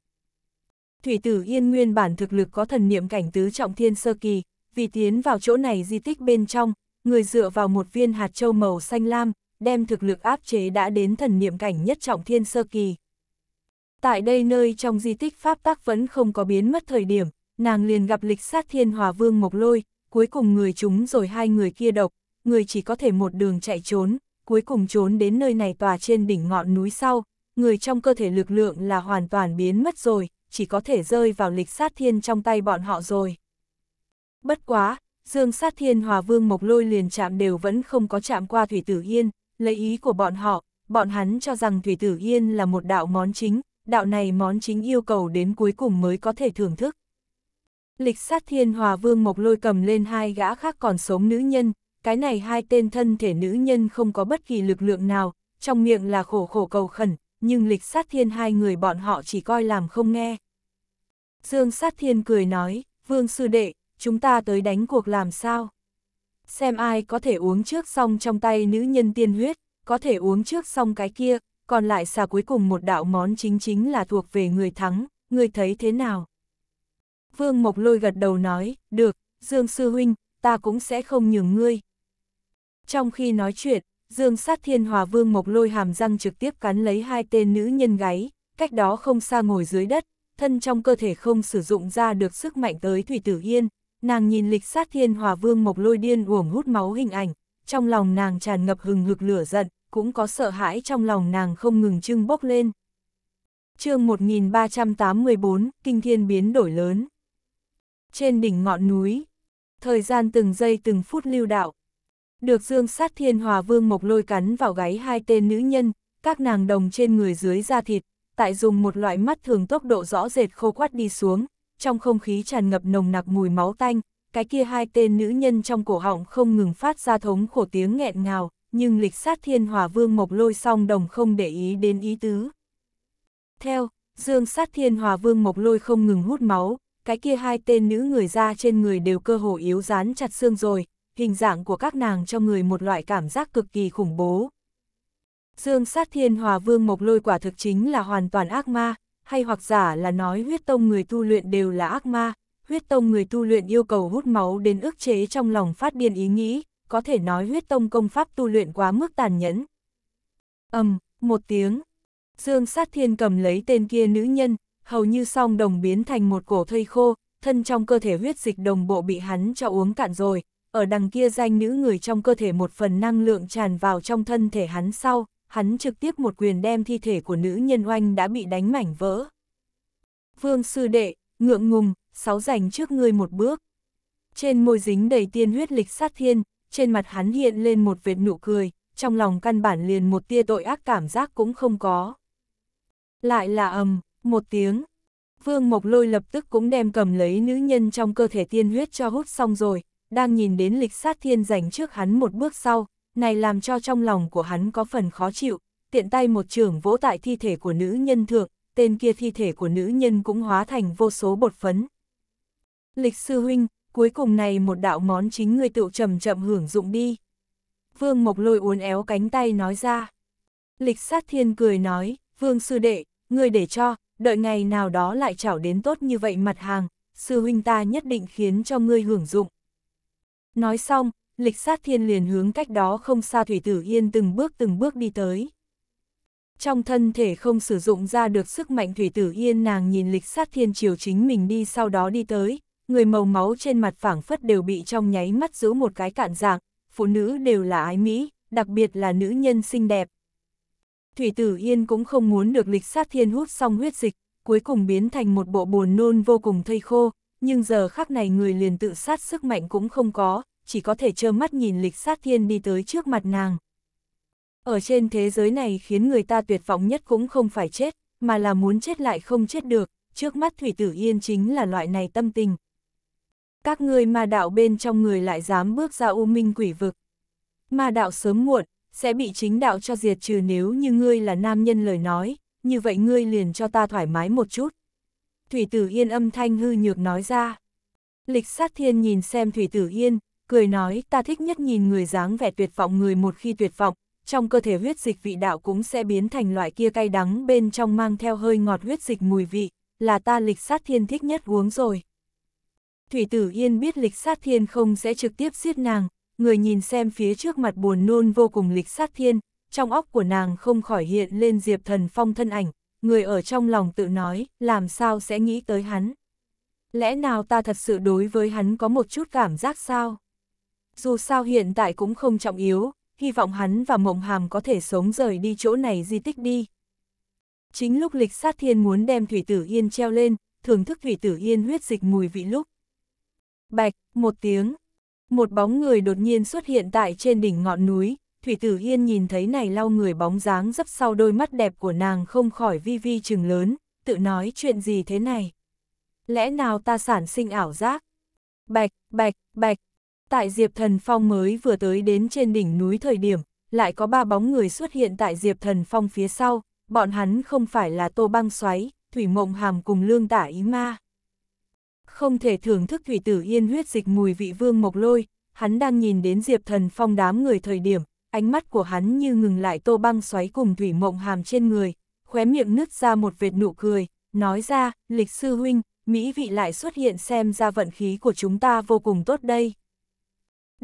Thủy Tử Yên nguyên bản thực lực có thần niệm cảnh tứ trọng thiên sơ kỳ, vì tiến vào chỗ này di tích bên trong, người dựa vào một viên hạt châu màu xanh lam, đem thực lực áp chế đã đến thần niệm cảnh nhất trọng thiên sơ kỳ. Tại đây nơi trong di tích pháp tác vẫn không có biến mất thời điểm, nàng liền gặp lịch sát thiên hòa vương Mộc Lôi, cuối cùng người chúng rồi hai người kia độc, người chỉ có thể một đường chạy trốn, cuối cùng trốn đến nơi này tòa trên đỉnh ngọn núi sau, người trong cơ thể lực lượng là hoàn toàn biến mất rồi, chỉ có thể rơi vào lịch sát thiên trong tay bọn họ rồi. Bất quá, dương sát thiên hòa vương Mộc Lôi liền chạm đều vẫn không có chạm qua Thủy Tử Yên, lấy ý của bọn họ, bọn hắn cho rằng Thủy Tử Yên là một đạo món chính, đạo này món chính yêu cầu đến cuối cùng mới có thể thưởng thức. Lịch sát thiên hòa vương mộc lôi cầm lên hai gã khác còn sống nữ nhân, cái này hai tên thân thể nữ nhân không có bất kỳ lực lượng nào, trong miệng là khổ khổ cầu khẩn, nhưng lịch sát thiên hai người bọn họ chỉ coi làm không nghe. Dương sát thiên cười nói, vương sư đệ, chúng ta tới đánh cuộc làm sao? xem ai có thể uống trước xong trong tay nữ nhân tiên huyết, có thể uống trước xong cái kia, còn lại xà cuối cùng một đạo món chính chính là thuộc về người thắng, người thấy thế nào? Vương Mộc Lôi gật đầu nói, được, Dương Sư Huynh, ta cũng sẽ không nhường ngươi. Trong khi nói chuyện, Dương Sát Thiên Hòa Vương Mộc Lôi hàm răng trực tiếp cắn lấy hai tên nữ nhân gáy, cách đó không xa ngồi dưới đất, thân trong cơ thể không sử dụng ra được sức mạnh tới Thủy Tử Yên, Nàng nhìn lịch sát thiên hòa vương mộc lôi điên uổng hút máu hình ảnh, trong lòng nàng tràn ngập hừng hực lửa giận, cũng có sợ hãi trong lòng nàng không ngừng trưng bốc lên. chương 1384, Kinh Thiên biến đổi lớn. Trên đỉnh ngọn núi, thời gian từng giây từng phút lưu đạo. Được dương sát thiên hòa vương mộc lôi cắn vào gáy hai tên nữ nhân, các nàng đồng trên người dưới da thịt, tại dùng một loại mắt thường tốc độ rõ rệt khô quát đi xuống, trong không khí tràn ngập nồng nặc mùi máu tanh, cái kia hai tên nữ nhân trong cổ họng không ngừng phát ra thống khổ tiếng nghẹn ngào, nhưng lịch sát thiên hòa vương mộc lôi song đồng không để ý đến ý tứ. Theo, dương sát thiên hòa vương mộc lôi không ngừng hút máu, cái kia hai tên nữ người ra trên người đều cơ hồ yếu dán chặt xương rồi, hình dạng của các nàng cho người một loại cảm giác cực kỳ khủng bố. Dương sát thiên hòa vương mộc lôi quả thực chính là hoàn toàn ác ma, hay hoặc giả là nói huyết tông người tu luyện đều là ác ma, huyết tông người tu luyện yêu cầu hút máu đến ức chế trong lòng phát điên ý nghĩ, có thể nói huyết tông công pháp tu luyện quá mức tàn nhẫn. ầm, um, một tiếng, Dương Sát Thiên cầm lấy tên kia nữ nhân, hầu như song đồng biến thành một cổ thây khô, thân trong cơ thể huyết dịch đồng bộ bị hắn cho uống cạn rồi, ở đằng kia danh nữ người trong cơ thể một phần năng lượng tràn vào trong thân thể hắn sau, hắn trực tiếp một quyền đem thi thể của nữ nhân oanh đã bị đánh mảnh vỡ. Vương sư đệ, ngượng ngùng, sáu giành trước ngươi một bước. Trên môi dính đầy tiên huyết lịch sát thiên, trên mặt hắn hiện lên một vệt nụ cười, trong lòng căn bản liền một tia tội ác cảm giác cũng không có. Lại là ầm, một tiếng. Vương Mộc Lôi lập tức cũng đem cầm lấy nữ nhân trong cơ thể tiên huyết cho hút xong rồi, đang nhìn đến lịch sát thiên dành trước hắn một bước sau, này làm cho trong lòng của hắn có phần khó chịu, tiện tay một trường vỗ tại thi thể của nữ nhân thượng, tên kia thi thể của nữ nhân cũng hóa thành vô số bột phấn. Lịch sư huynh, cuối cùng này một đạo món chính người tựu chậm chậm hưởng dụng đi. Vương Mộc lôi uốn éo cánh tay nói ra. Lịch sát thiên cười nói, Vương sư đệ, người để cho, đợi ngày nào đó lại chảo đến tốt như vậy mặt hàng, sư huynh ta nhất định khiến cho ngươi hưởng dụng. Nói xong, lịch sát thiên liền hướng cách đó không xa Thủy Tử Yên từng bước từng bước đi tới. Trong thân thể không sử dụng ra được sức mạnh Thủy Tử Yên nàng nhìn lịch sát thiên chiều chính mình đi sau đó đi tới, người màu máu trên mặt phảng phất đều bị trong nháy mắt giữ một cái cạn dạng, phụ nữ đều là ái mỹ, đặc biệt là nữ nhân xinh đẹp. Thủy Tử Yên cũng không muốn được lịch sát thiên hút xong huyết dịch, cuối cùng biến thành một bộ buồn nôn vô cùng thây khô, nhưng giờ khắc này người liền tự sát sức mạnh cũng không có, chỉ có thể trơ mắt nhìn lịch sát thiên đi tới trước mặt nàng. Ở trên thế giới này khiến người ta tuyệt vọng nhất cũng không phải chết, mà là muốn chết lại không chết được, trước mắt Thủy Tử Yên chính là loại này tâm tình. Các ngươi ma đạo bên trong người lại dám bước ra u minh quỷ vực. Ma đạo sớm muộn, sẽ bị chính đạo cho diệt trừ nếu như ngươi là nam nhân lời nói, như vậy ngươi liền cho ta thoải mái một chút. Thủy Tử Yên âm thanh hư nhược nói ra. Lịch sát thiên nhìn xem Thủy Tử Yên, cười nói ta thích nhất nhìn người dáng vẻ tuyệt vọng người một khi tuyệt vọng, trong cơ thể huyết dịch vị đạo cũng sẽ biến thành loại kia cay đắng bên trong mang theo hơi ngọt huyết dịch mùi vị, là ta lịch sát thiên thích nhất uống rồi. Thủy tử yên biết lịch sát thiên không sẽ trực tiếp giết nàng, người nhìn xem phía trước mặt buồn nôn vô cùng lịch sát thiên, trong óc của nàng không khỏi hiện lên diệp thần phong thân ảnh, người ở trong lòng tự nói, làm sao sẽ nghĩ tới hắn. Lẽ nào ta thật sự đối với hắn có một chút cảm giác sao? dù sao hiện tại cũng không trọng yếu, hy vọng hắn và mộng hàm có thể sống rời đi chỗ này di tích đi. Chính lúc lịch sát thiên muốn đem Thủy Tử Yên treo lên, thưởng thức Thủy Tử Yên huyết dịch mùi vị lúc. Bạch, một tiếng, một bóng người đột nhiên xuất hiện tại trên đỉnh ngọn núi, Thủy Tử Yên nhìn thấy này lau người bóng dáng dấp sau đôi mắt đẹp của nàng không khỏi vi vi chừng lớn, tự nói chuyện gì thế này. Lẽ nào ta sản sinh ảo giác? Bạch, bạch, bạch, Tại Diệp Thần Phong mới vừa tới đến trên đỉnh núi thời điểm, lại có ba bóng người xuất hiện tại Diệp Thần Phong phía sau, bọn hắn không phải là Tô Băng Xoáy, Thủy Mộng Hàm cùng Lương Tả Ý Ma. Không thể thưởng thức Thủy Tử Yên huyết dịch mùi vị vương mộc lôi, hắn đang nhìn đến Diệp Thần Phong đám người thời điểm, ánh mắt của hắn như ngừng lại Tô Băng Xoáy cùng Thủy Mộng Hàm trên người, khóe miệng nứt ra một vệt nụ cười, nói ra, lịch sư huynh, Mỹ vị lại xuất hiện xem ra vận khí của chúng ta vô cùng tốt đây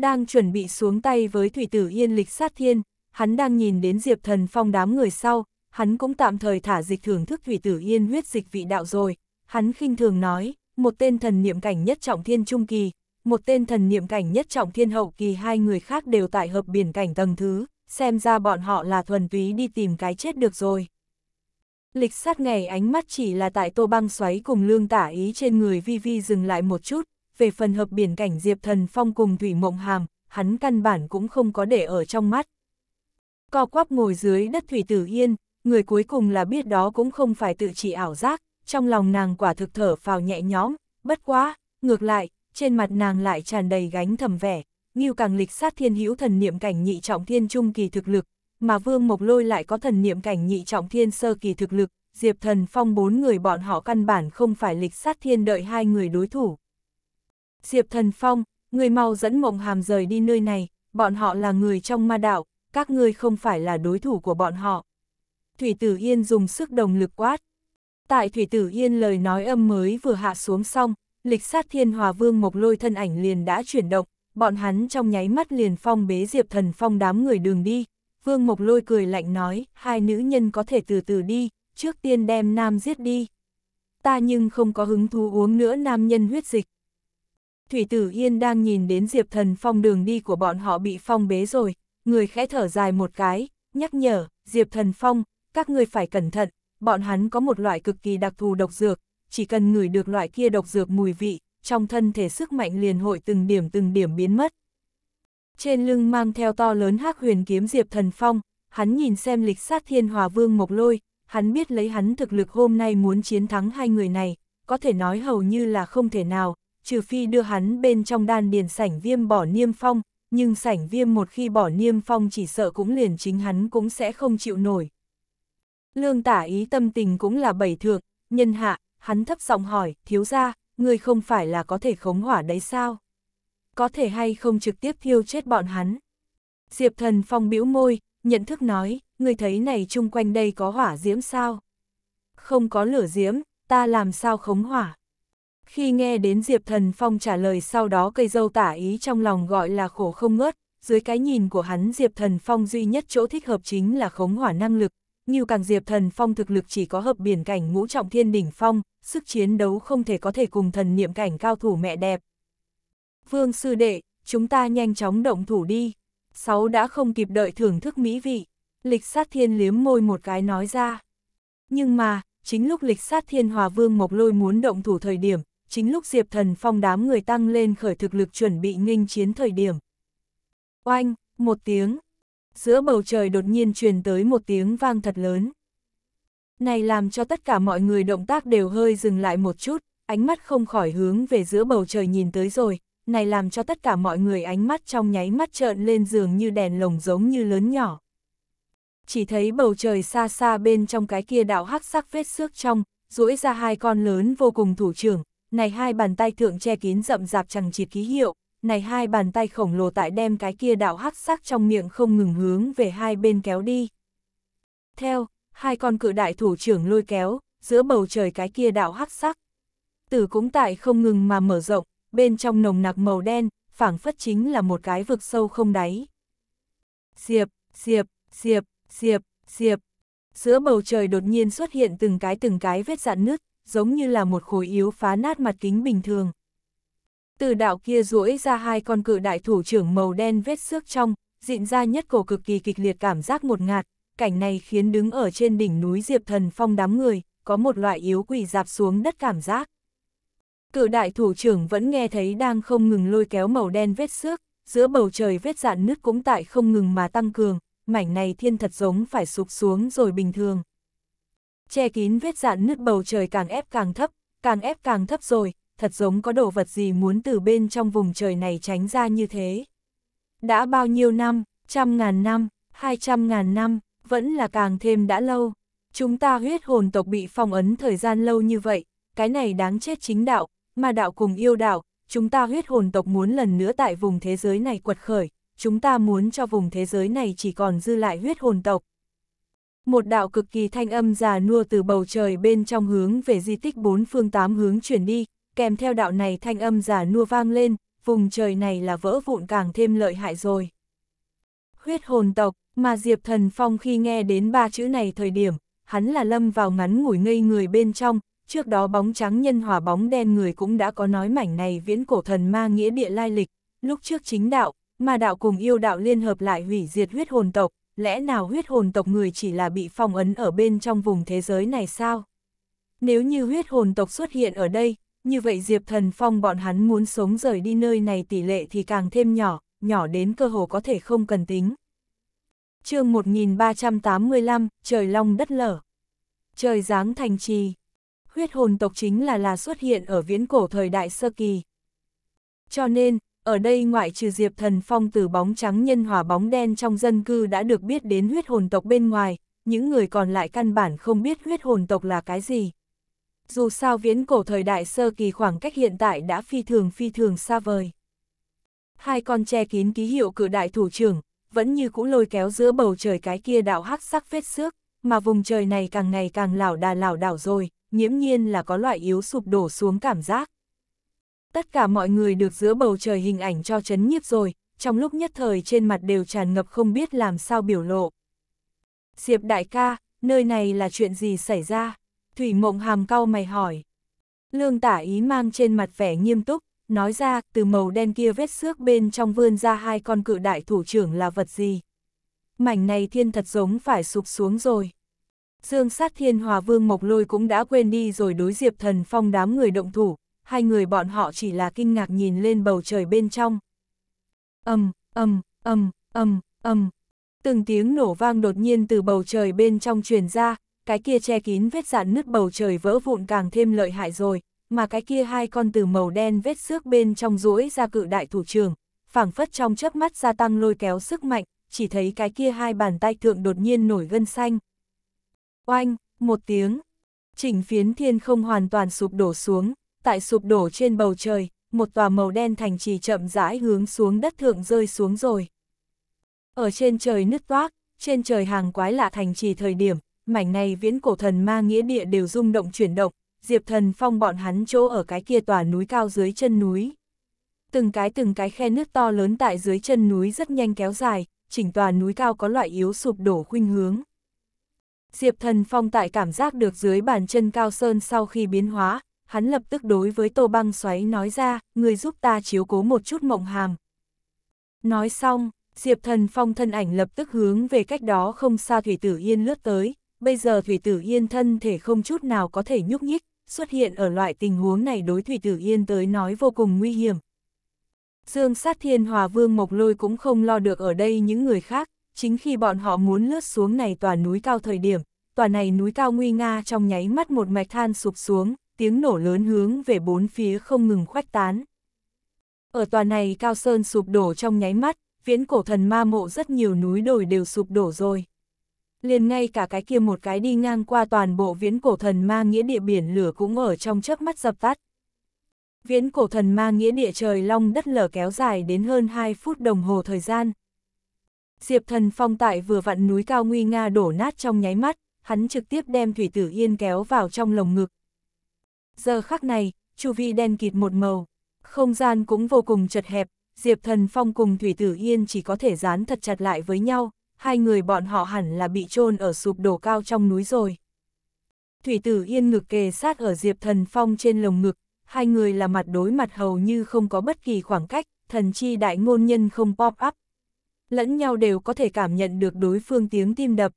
đang chuẩn bị xuống tay với thủy tử yên lịch sát thiên, hắn đang nhìn đến Diệp Thần Phong đám người sau, hắn cũng tạm thời thả dịch thưởng thức thủy tử yên huyết dịch vị đạo rồi, hắn khinh thường nói, một tên thần niệm cảnh nhất trọng thiên trung kỳ, một tên thần niệm cảnh nhất trọng thiên hậu kỳ hai người khác đều tại hợp biển cảnh tầng thứ, xem ra bọn họ là thuần túy đi tìm cái chết được rồi. Lịch sát ngày ánh mắt chỉ là tại tô băng xoáy cùng lương tả ý trên người Vi Vi dừng lại một chút, về phần hợp biển cảnh Diệp Thần Phong cùng Thủy Mộng Hàm, hắn căn bản cũng không có để ở trong mắt. Co quắp ngồi dưới đất Thủy Tử Yên, người cuối cùng là biết đó cũng không phải tự chỉ ảo giác, trong lòng nàng quả thực thở phào nhẹ nhõm, bất quá, ngược lại, trên mặt nàng lại tràn đầy gánh thầm vẻ, Ngưu càng lịch sát thiên hữu thần niệm cảnh nhị trọng thiên trung kỳ thực lực, mà Vương Mộc Lôi lại có thần niệm cảnh nhị trọng thiên sơ kỳ thực lực, Diệp Thần Phong bốn người bọn họ căn bản không phải lịch sát thiên đợi hai người đối thủ. Diệp Thần Phong, người mau dẫn mộng hàm rời đi nơi này, bọn họ là người trong ma đạo, các ngươi không phải là đối thủ của bọn họ. Thủy Tử Yên dùng sức đồng lực quát. Tại Thủy Tử Yên lời nói âm mới vừa hạ xuống xong, lịch sát thiên hòa vương mộc lôi thân ảnh liền đã chuyển động, bọn hắn trong nháy mắt liền phong bế Diệp Thần Phong đám người đường đi. Vương Mộc Lôi cười lạnh nói, hai nữ nhân có thể từ từ đi, trước tiên đem nam giết đi. Ta nhưng không có hứng thú uống nữa nam nhân huyết dịch. Thủy Tử Yên đang nhìn đến Diệp Thần Phong đường đi của bọn họ bị phong bế rồi, người khẽ thở dài một cái, nhắc nhở, Diệp Thần Phong, các người phải cẩn thận, bọn hắn có một loại cực kỳ đặc thù độc dược, chỉ cần ngửi được loại kia độc dược mùi vị, trong thân thể sức mạnh liền hội từng điểm từng điểm biến mất. Trên lưng mang theo to lớn hắc huyền kiếm Diệp Thần Phong, hắn nhìn xem lịch sát thiên hòa vương Mộc Lôi, hắn biết lấy hắn thực lực hôm nay muốn chiến thắng hai người này, có thể nói hầu như là không thể nào, trừ phi đưa hắn bên trong đan điền sảnh viêm bỏ niêm phong, nhưng sảnh viêm một khi bỏ niêm phong chỉ sợ cũng liền chính hắn cũng sẽ không chịu nổi. Lương tả ý tâm tình cũng là bảy thượng, nhân hạ, hắn thấp giọng hỏi, thiếu ra, người không phải là có thể khống hỏa đấy sao? Có thể hay không trực tiếp thiêu chết bọn hắn? Diệp thần phong bĩu môi, nhận thức nói, người thấy này chung quanh đây có hỏa diễm sao? Không có lửa diễm, ta làm sao khống hỏa? Khi nghe đến Diệp Thần Phong trả lời sau đó cây dâu tả ý trong lòng gọi là khổ không ngớt, dưới cái nhìn của hắn Diệp Thần Phong duy nhất chỗ thích hợp chính là khống hỏa năng lực, như càng Diệp Thần Phong thực lực chỉ có hợp biển cảnh ngũ trọng thiên đỉnh phong, sức chiến đấu không thể có thể cùng thần niệm cảnh cao thủ mẹ đẹp. Vương sư đệ, chúng ta nhanh chóng động thủ đi. Sáu đã không kịp đợi thưởng thức mỹ vị. Lịch sát thiên liếm môi một cái nói ra. Nhưng mà, chính lúc lịch sát thiên hòa vương mộc lôi muốn động thủ thời điểm, chính lúc Diệp Thần Phong đám người tăng lên khởi thực lực chuẩn bị nghênh chiến thời điểm. Oanh, một tiếng. Giữa bầu trời đột nhiên truyền tới một tiếng vang thật lớn. Này làm cho tất cả mọi người động tác đều hơi dừng lại một chút, ánh mắt không khỏi hướng về giữa bầu trời nhìn tới rồi, này làm cho tất cả mọi người ánh mắt trong nháy mắt trợn lên giường như đèn lồng giống như lớn nhỏ. Chỉ thấy bầu trời xa xa bên trong cái kia đạo hắc sắc vết xước trong, duỗi ra hai con lớn vô cùng thủ trưởng, này hai bàn tay thượng che kín rậm rạp chẳng chịt ký hiệu, này hai bàn tay khổng lồ tại đem cái kia đạo hắc sắc trong miệng không ngừng hướng về hai bên kéo đi. Theo, hai con cự đại thủ trưởng lôi kéo, giữa bầu trời cái kia đạo hắc sắc. Tử cũng tại không ngừng mà mở rộng, bên trong nồng nặc màu đen, phảng phất chính là một cái vực sâu không đáy. Diệp, diệp, diệp, diệp, diệp. Giữa bầu trời đột nhiên xuất hiện từng cái từng cái vết dạn nứt giống như là một khối yếu phá nát mặt kính bình thường. Từ đạo kia duỗi ra hai con cự đại thủ trưởng màu đen vết xước trong, dịn ra nhất cổ cực kỳ kịch liệt cảm giác một ngạt, cảnh này khiến đứng ở trên đỉnh núi Diệp Thần Phong đám người, có một loại yếu quỷ dạp xuống đất cảm giác. Cự đại thủ trưởng vẫn nghe thấy đang không ngừng lôi kéo màu đen vết xước, giữa bầu trời vết dạn nứt cũng tại không ngừng mà tăng cường, mảnh này thiên thật giống phải sụp xuống rồi bình thường che kín vết dạn nứt bầu trời càng ép càng thấp, càng ép càng thấp rồi, thật giống có đồ vật gì muốn từ bên trong vùng trời này tránh ra như thế. Đã bao nhiêu năm, trăm ngàn năm, hai trăm ngàn năm, vẫn là càng thêm đã lâu. Chúng ta huyết hồn tộc bị phong ấn thời gian lâu như vậy, cái này đáng chết chính đạo, mà đạo cùng yêu đạo, chúng ta huyết hồn tộc muốn lần nữa tại vùng thế giới này quật khởi, chúng ta muốn cho vùng thế giới này chỉ còn dư lại huyết hồn tộc, một đạo cực kỳ thanh âm già nua từ bầu trời bên trong hướng về di tích bốn phương tám hướng chuyển đi, kèm theo đạo này thanh âm già nua vang lên, vùng trời này là vỡ vụn càng thêm lợi hại rồi. Huyết hồn tộc, mà Diệp Thần Phong khi nghe đến ba chữ này thời điểm, hắn là lâm vào ngắn ngủi ngây người bên trong, trước đó bóng trắng nhân hòa bóng đen người cũng đã có nói mảnh này viễn cổ thần ma nghĩa địa lai lịch, lúc trước chính đạo, mà đạo cùng yêu đạo liên hợp lại hủy diệt huyết hồn tộc, lẽ nào huyết hồn tộc người chỉ là bị phong ấn ở bên trong vùng thế giới này sao? Nếu như huyết hồn tộc xuất hiện ở đây, như vậy Diệp Thần Phong bọn hắn muốn sống rời đi nơi này tỷ lệ thì càng thêm nhỏ, nhỏ đến cơ hồ có thể không cần tính. chương 1385, Trời Long Đất Lở Trời Giáng Thành Trì Huyết hồn tộc chính là là xuất hiện ở viễn cổ thời đại sơ kỳ. Cho nên, ở đây ngoại trừ Diệp Thần Phong từ bóng trắng nhân hòa bóng đen trong dân cư đã được biết đến huyết hồn tộc bên ngoài, những người còn lại căn bản không biết huyết hồn tộc là cái gì. Dù sao viễn cổ thời đại sơ kỳ khoảng cách hiện tại đã phi thường phi thường xa vời. Hai con che kín ký hiệu cử đại thủ trưởng, vẫn như cũ lôi kéo giữa bầu trời cái kia đạo hắc sắc vết xước, mà vùng trời này càng ngày càng lảo đà lảo đảo rồi, nhiễm nhiên là có loại yếu sụp đổ xuống cảm giác tất cả mọi người được giữa bầu trời hình ảnh cho chấn nhiếp rồi, trong lúc nhất thời trên mặt đều tràn ngập không biết làm sao biểu lộ. Diệp đại ca, nơi này là chuyện gì xảy ra? Thủy mộng hàm cau mày hỏi. Lương tả ý mang trên mặt vẻ nghiêm túc, nói ra từ màu đen kia vết xước bên trong vươn ra hai con cự đại thủ trưởng là vật gì. Mảnh này thiên thật giống phải sụp xuống rồi. Dương sát thiên hòa vương mộc lôi cũng đã quên đi rồi đối diệp thần phong đám người động thủ, hai người bọn họ chỉ là kinh ngạc nhìn lên bầu trời bên trong. Âm, âm, âm, âm, âm. Từng tiếng nổ vang đột nhiên từ bầu trời bên trong truyền ra, cái kia che kín vết dạn nứt bầu trời vỡ vụn càng thêm lợi hại rồi, mà cái kia hai con từ màu đen vết xước bên trong rũi ra cự đại thủ trường, phảng phất trong chớp mắt gia tăng lôi kéo sức mạnh, chỉ thấy cái kia hai bàn tay thượng đột nhiên nổi gân xanh. Oanh, một tiếng, chỉnh phiến thiên không hoàn toàn sụp đổ xuống, tại sụp đổ trên bầu trời, một tòa màu đen thành trì chậm rãi hướng xuống đất thượng rơi xuống rồi. Ở trên trời nứt toác, trên trời hàng quái lạ thành trì thời điểm, mảnh này viễn cổ thần ma nghĩa địa đều rung động chuyển động, Diệp Thần Phong bọn hắn chỗ ở cái kia tòa núi cao dưới chân núi. Từng cái từng cái khe nước to lớn tại dưới chân núi rất nhanh kéo dài, chỉnh tòa núi cao có loại yếu sụp đổ khuynh hướng. Diệp Thần Phong tại cảm giác được dưới bàn chân cao sơn sau khi biến hóa, hắn lập tức đối với Tô Băng xoáy nói ra, người giúp ta chiếu cố một chút mộng hàm. Nói xong, Diệp Thần Phong thân ảnh lập tức hướng về cách đó không xa Thủy Tử Yên lướt tới, bây giờ Thủy Tử Yên thân thể không chút nào có thể nhúc nhích, xuất hiện ở loại tình huống này đối Thủy Tử Yên tới nói vô cùng nguy hiểm. Dương sát thiên hòa vương Mộc Lôi cũng không lo được ở đây những người khác, chính khi bọn họ muốn lướt xuống này tòa núi cao thời điểm, tòa này núi cao nguy nga trong nháy mắt một mạch than sụp xuống, tiếng nổ lớn hướng về bốn phía không ngừng khoách tán. Ở tòa này cao sơn sụp đổ trong nháy mắt, viễn cổ thần ma mộ rất nhiều núi đồi đều sụp đổ rồi. Liền ngay cả cái kia một cái đi ngang qua toàn bộ viễn cổ thần ma nghĩa địa biển lửa cũng ở trong chớp mắt dập tắt. Viễn cổ thần ma nghĩa địa trời long đất lở kéo dài đến hơn 2 phút đồng hồ thời gian. Diệp thần phong tại vừa vặn núi cao nguy nga đổ nát trong nháy mắt, hắn trực tiếp đem Thủy Tử Yên kéo vào trong lồng ngực, Giờ khắc này, chu vi đen kịt một màu, không gian cũng vô cùng chật hẹp, Diệp Thần Phong cùng Thủy Tử Yên chỉ có thể dán thật chặt lại với nhau, hai người bọn họ hẳn là bị chôn ở sụp đổ cao trong núi rồi. Thủy Tử Yên ngực kề sát ở Diệp Thần Phong trên lồng ngực, hai người là mặt đối mặt hầu như không có bất kỳ khoảng cách, thần chi đại ngôn nhân không pop up. Lẫn nhau đều có thể cảm nhận được đối phương tiếng tim đập.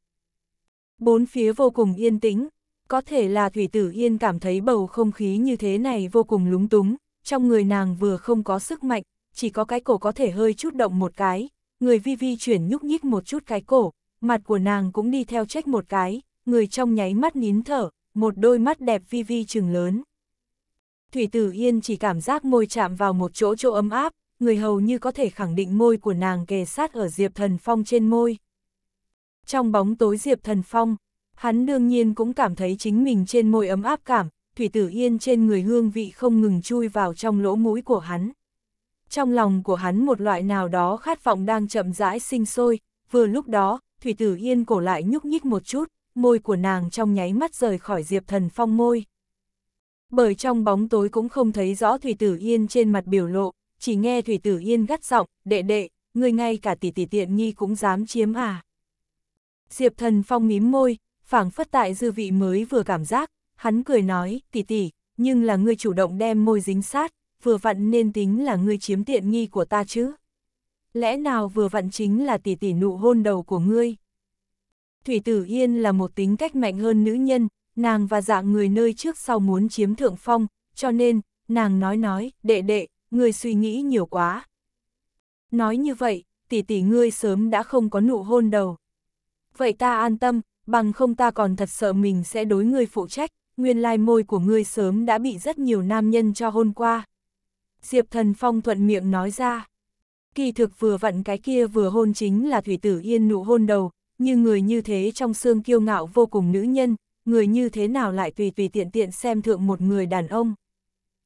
Bốn phía vô cùng yên tĩnh, có thể là Thủy Tử Yên cảm thấy bầu không khí như thế này vô cùng lúng túng, trong người nàng vừa không có sức mạnh, chỉ có cái cổ có thể hơi chút động một cái, người vi vi chuyển nhúc nhích một chút cái cổ, mặt của nàng cũng đi theo trách một cái, người trong nháy mắt nín thở, một đôi mắt đẹp vi vi trừng lớn. Thủy Tử Yên chỉ cảm giác môi chạm vào một chỗ chỗ ấm áp, người hầu như có thể khẳng định môi của nàng kề sát ở Diệp Thần Phong trên môi. Trong bóng tối Diệp Thần Phong, Hắn đương nhiên cũng cảm thấy chính mình trên môi ấm áp cảm, Thủy Tử Yên trên người hương vị không ngừng chui vào trong lỗ mũi của hắn. Trong lòng của hắn một loại nào đó khát vọng đang chậm rãi sinh sôi, vừa lúc đó, Thủy Tử Yên cổ lại nhúc nhích một chút, môi của nàng trong nháy mắt rời khỏi Diệp Thần Phong môi. Bởi trong bóng tối cũng không thấy rõ Thủy Tử Yên trên mặt biểu lộ, chỉ nghe Thủy Tử Yên gắt giọng, đệ đệ, người ngay cả tỷ tỷ tiện nghi cũng dám chiếm à. Diệp Thần Phong mím môi, phảng phất tại dư vị mới vừa cảm giác, hắn cười nói, tỷ tỷ, nhưng là ngươi chủ động đem môi dính sát, vừa vặn nên tính là ngươi chiếm tiện nghi của ta chứ. Lẽ nào vừa vặn chính là tỷ tỷ nụ hôn đầu của ngươi? Thủy Tử Yên là một tính cách mạnh hơn nữ nhân, nàng và dạng người nơi trước sau muốn chiếm thượng phong, cho nên, nàng nói nói, đệ đệ, ngươi suy nghĩ nhiều quá. Nói như vậy, tỷ tỷ ngươi sớm đã không có nụ hôn đầu. Vậy ta an tâm, bằng không ta còn thật sợ mình sẽ đối ngươi phụ trách, nguyên lai môi của ngươi sớm đã bị rất nhiều nam nhân cho hôn qua. Diệp Thần Phong thuận miệng nói ra. Kỳ thực vừa vặn cái kia vừa hôn chính là Thủy Tử Yên nụ hôn đầu, như người như thế trong xương kiêu ngạo vô cùng nữ nhân, người như thế nào lại tùy tùy tiện tiện xem thượng một người đàn ông.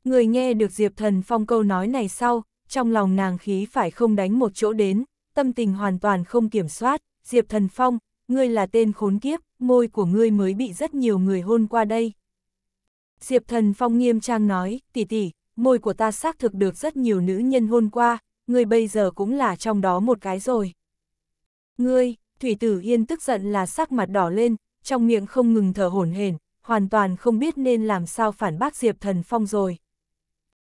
Người nghe được Diệp Thần Phong câu nói này sau, trong lòng nàng khí phải không đánh một chỗ đến, tâm tình hoàn toàn không kiểm soát, Diệp Thần Phong, ngươi là tên khốn kiếp, môi của ngươi mới bị rất nhiều người hôn qua đây. Diệp thần phong nghiêm trang nói, tỷ tỷ, môi của ta xác thực được rất nhiều nữ nhân hôn qua, ngươi bây giờ cũng là trong đó một cái rồi. Ngươi, thủy tử yên tức giận là sắc mặt đỏ lên, trong miệng không ngừng thở hổn hển, hoàn toàn không biết nên làm sao phản bác Diệp thần phong rồi.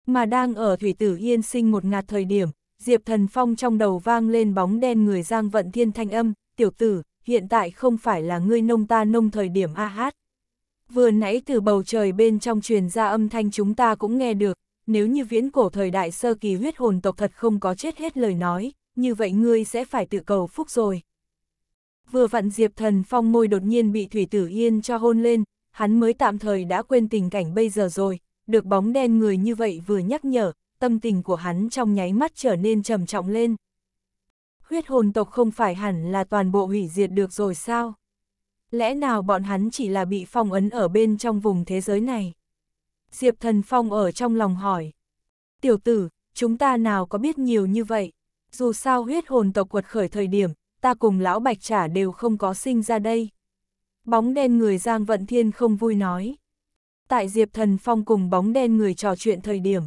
Mà đang ở thủy tử yên sinh một ngạt thời điểm, Diệp thần phong trong đầu vang lên bóng đen người giang vận thiên thanh âm, tiểu tử, hiện tại không phải là ngươi nông ta nông thời điểm a hát. Vừa nãy từ bầu trời bên trong truyền ra âm thanh chúng ta cũng nghe được, nếu như viễn cổ thời đại sơ kỳ huyết hồn tộc thật không có chết hết lời nói, như vậy ngươi sẽ phải tự cầu phúc rồi. Vừa vặn Diệp Thần Phong môi đột nhiên bị Thủy Tử Yên cho hôn lên, hắn mới tạm thời đã quên tình cảnh bây giờ rồi, được bóng đen người như vậy vừa nhắc nhở, tâm tình của hắn trong nháy mắt trở nên trầm trọng lên huyết hồn tộc không phải hẳn là toàn bộ hủy diệt được rồi sao? Lẽ nào bọn hắn chỉ là bị phong ấn ở bên trong vùng thế giới này? Diệp thần phong ở trong lòng hỏi. Tiểu tử, chúng ta nào có biết nhiều như vậy? Dù sao huyết hồn tộc quật khởi thời điểm, ta cùng lão bạch trả đều không có sinh ra đây. Bóng đen người Giang Vận Thiên không vui nói. Tại Diệp Thần Phong cùng bóng đen người trò chuyện thời điểm.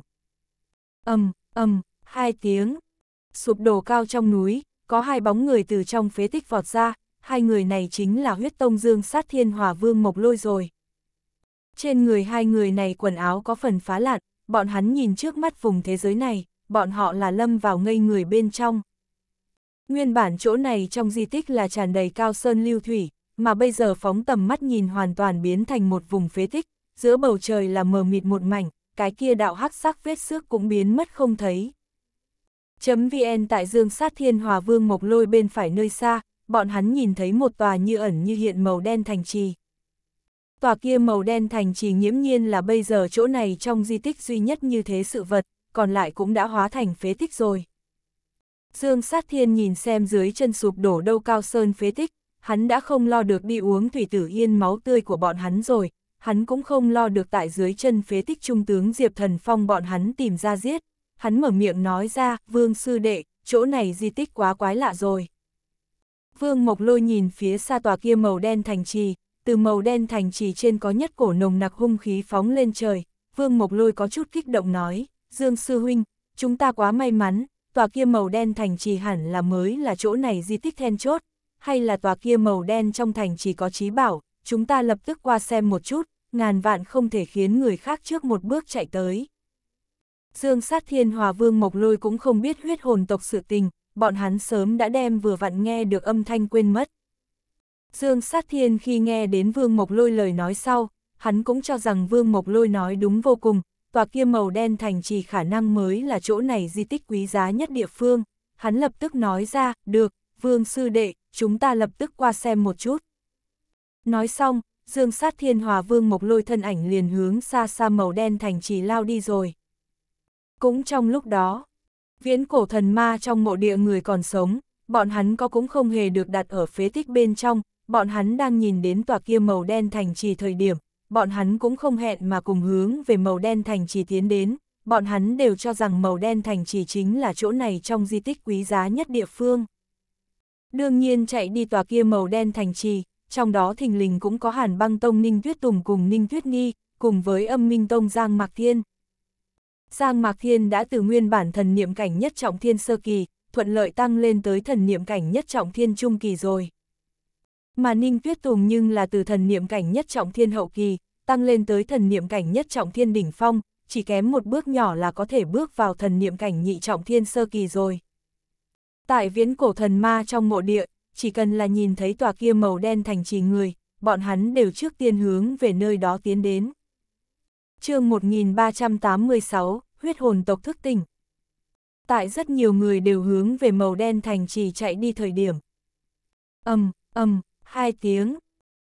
Âm, âm, hai tiếng. Sụp đổ cao trong núi, có hai bóng người từ trong phế tích vọt ra, hai người này chính là huyết tông dương sát thiên hòa vương mộc lôi rồi. Trên người hai người này quần áo có phần phá lạn, bọn hắn nhìn trước mắt vùng thế giới này, bọn họ là lâm vào ngây người bên trong. Nguyên bản chỗ này trong di tích là tràn đầy cao sơn lưu thủy, mà bây giờ phóng tầm mắt nhìn hoàn toàn biến thành một vùng phế tích, giữa bầu trời là mờ mịt một mảnh, cái kia đạo hắc sắc vết xước cũng biến mất không thấy vn tại dương sát thiên hòa vương mộc lôi bên phải nơi xa, bọn hắn nhìn thấy một tòa như ẩn như hiện màu đen thành trì. Tòa kia màu đen thành trì nghiễm nhiên là bây giờ chỗ này trong di tích duy nhất như thế sự vật, còn lại cũng đã hóa thành phế tích rồi. Dương sát thiên nhìn xem dưới chân sụp đổ đâu cao sơn phế tích, hắn đã không lo được đi uống thủy tử yên máu tươi của bọn hắn rồi, hắn cũng không lo được tại dưới chân phế tích trung tướng Diệp Thần Phong bọn hắn tìm ra giết hắn mở miệng nói ra, vương sư đệ, chỗ này di tích quá quái lạ rồi. Vương Mộc Lôi nhìn phía xa tòa kia màu đen thành trì, từ màu đen thành trì trên có nhất cổ nồng nặc hung khí phóng lên trời, Vương Mộc Lôi có chút kích động nói, Dương Sư Huynh, chúng ta quá may mắn, tòa kia màu đen thành trì hẳn là mới là chỗ này di tích then chốt, hay là tòa kia màu đen trong thành trì có trí bảo, chúng ta lập tức qua xem một chút, ngàn vạn không thể khiến người khác trước một bước chạy tới. Dương sát thiên hòa vương Mộc Lôi cũng không biết huyết hồn tộc sự tình, bọn hắn sớm đã đem vừa vặn nghe được âm thanh quên mất. Dương sát thiên khi nghe đến vương Mộc Lôi lời nói sau, hắn cũng cho rằng vương Mộc Lôi nói đúng vô cùng, tòa kia màu đen thành trì khả năng mới là chỗ này di tích quý giá nhất địa phương. Hắn lập tức nói ra, được, vương sư đệ, chúng ta lập tức qua xem một chút. Nói xong, dương sát thiên hòa vương Mộc Lôi thân ảnh liền hướng xa xa màu đen thành trì lao đi rồi. Cũng trong lúc đó, viễn cổ thần ma trong mộ địa người còn sống, bọn hắn có cũng không hề được đặt ở phế tích bên trong, bọn hắn đang nhìn đến tòa kia màu đen thành trì thời điểm, bọn hắn cũng không hẹn mà cùng hướng về màu đen thành trì tiến đến, bọn hắn đều cho rằng màu đen thành trì chính là chỗ này trong di tích quý giá nhất địa phương. Đương nhiên chạy đi tòa kia màu đen thành trì, trong đó thình lình cũng có hàn băng tông Ninh Tuyết Tùng cùng Ninh Tuyết Nghi, cùng với âm minh tông Giang Mạc Thiên. Giang Mạc Thiên đã từ nguyên bản thần niệm cảnh nhất trọng thiên sơ kỳ, thuận lợi tăng lên tới thần niệm cảnh nhất trọng thiên trung kỳ rồi. Mà Ninh Tuyết Tùng nhưng là từ thần niệm cảnh nhất trọng thiên hậu kỳ, tăng lên tới thần niệm cảnh nhất trọng thiên đỉnh phong, chỉ kém một bước nhỏ là có thể bước vào thần niệm cảnh nhị trọng thiên sơ kỳ rồi. Tại viễn cổ thần ma trong mộ địa, chỉ cần là nhìn thấy tòa kia màu đen thành trì người, bọn hắn đều trước tiên hướng về nơi đó tiến đến chương 1386, huyết hồn tộc thức tỉnh. Tại rất nhiều người đều hướng về màu đen thành trì chạy đi thời điểm. Âm, âm, hai tiếng.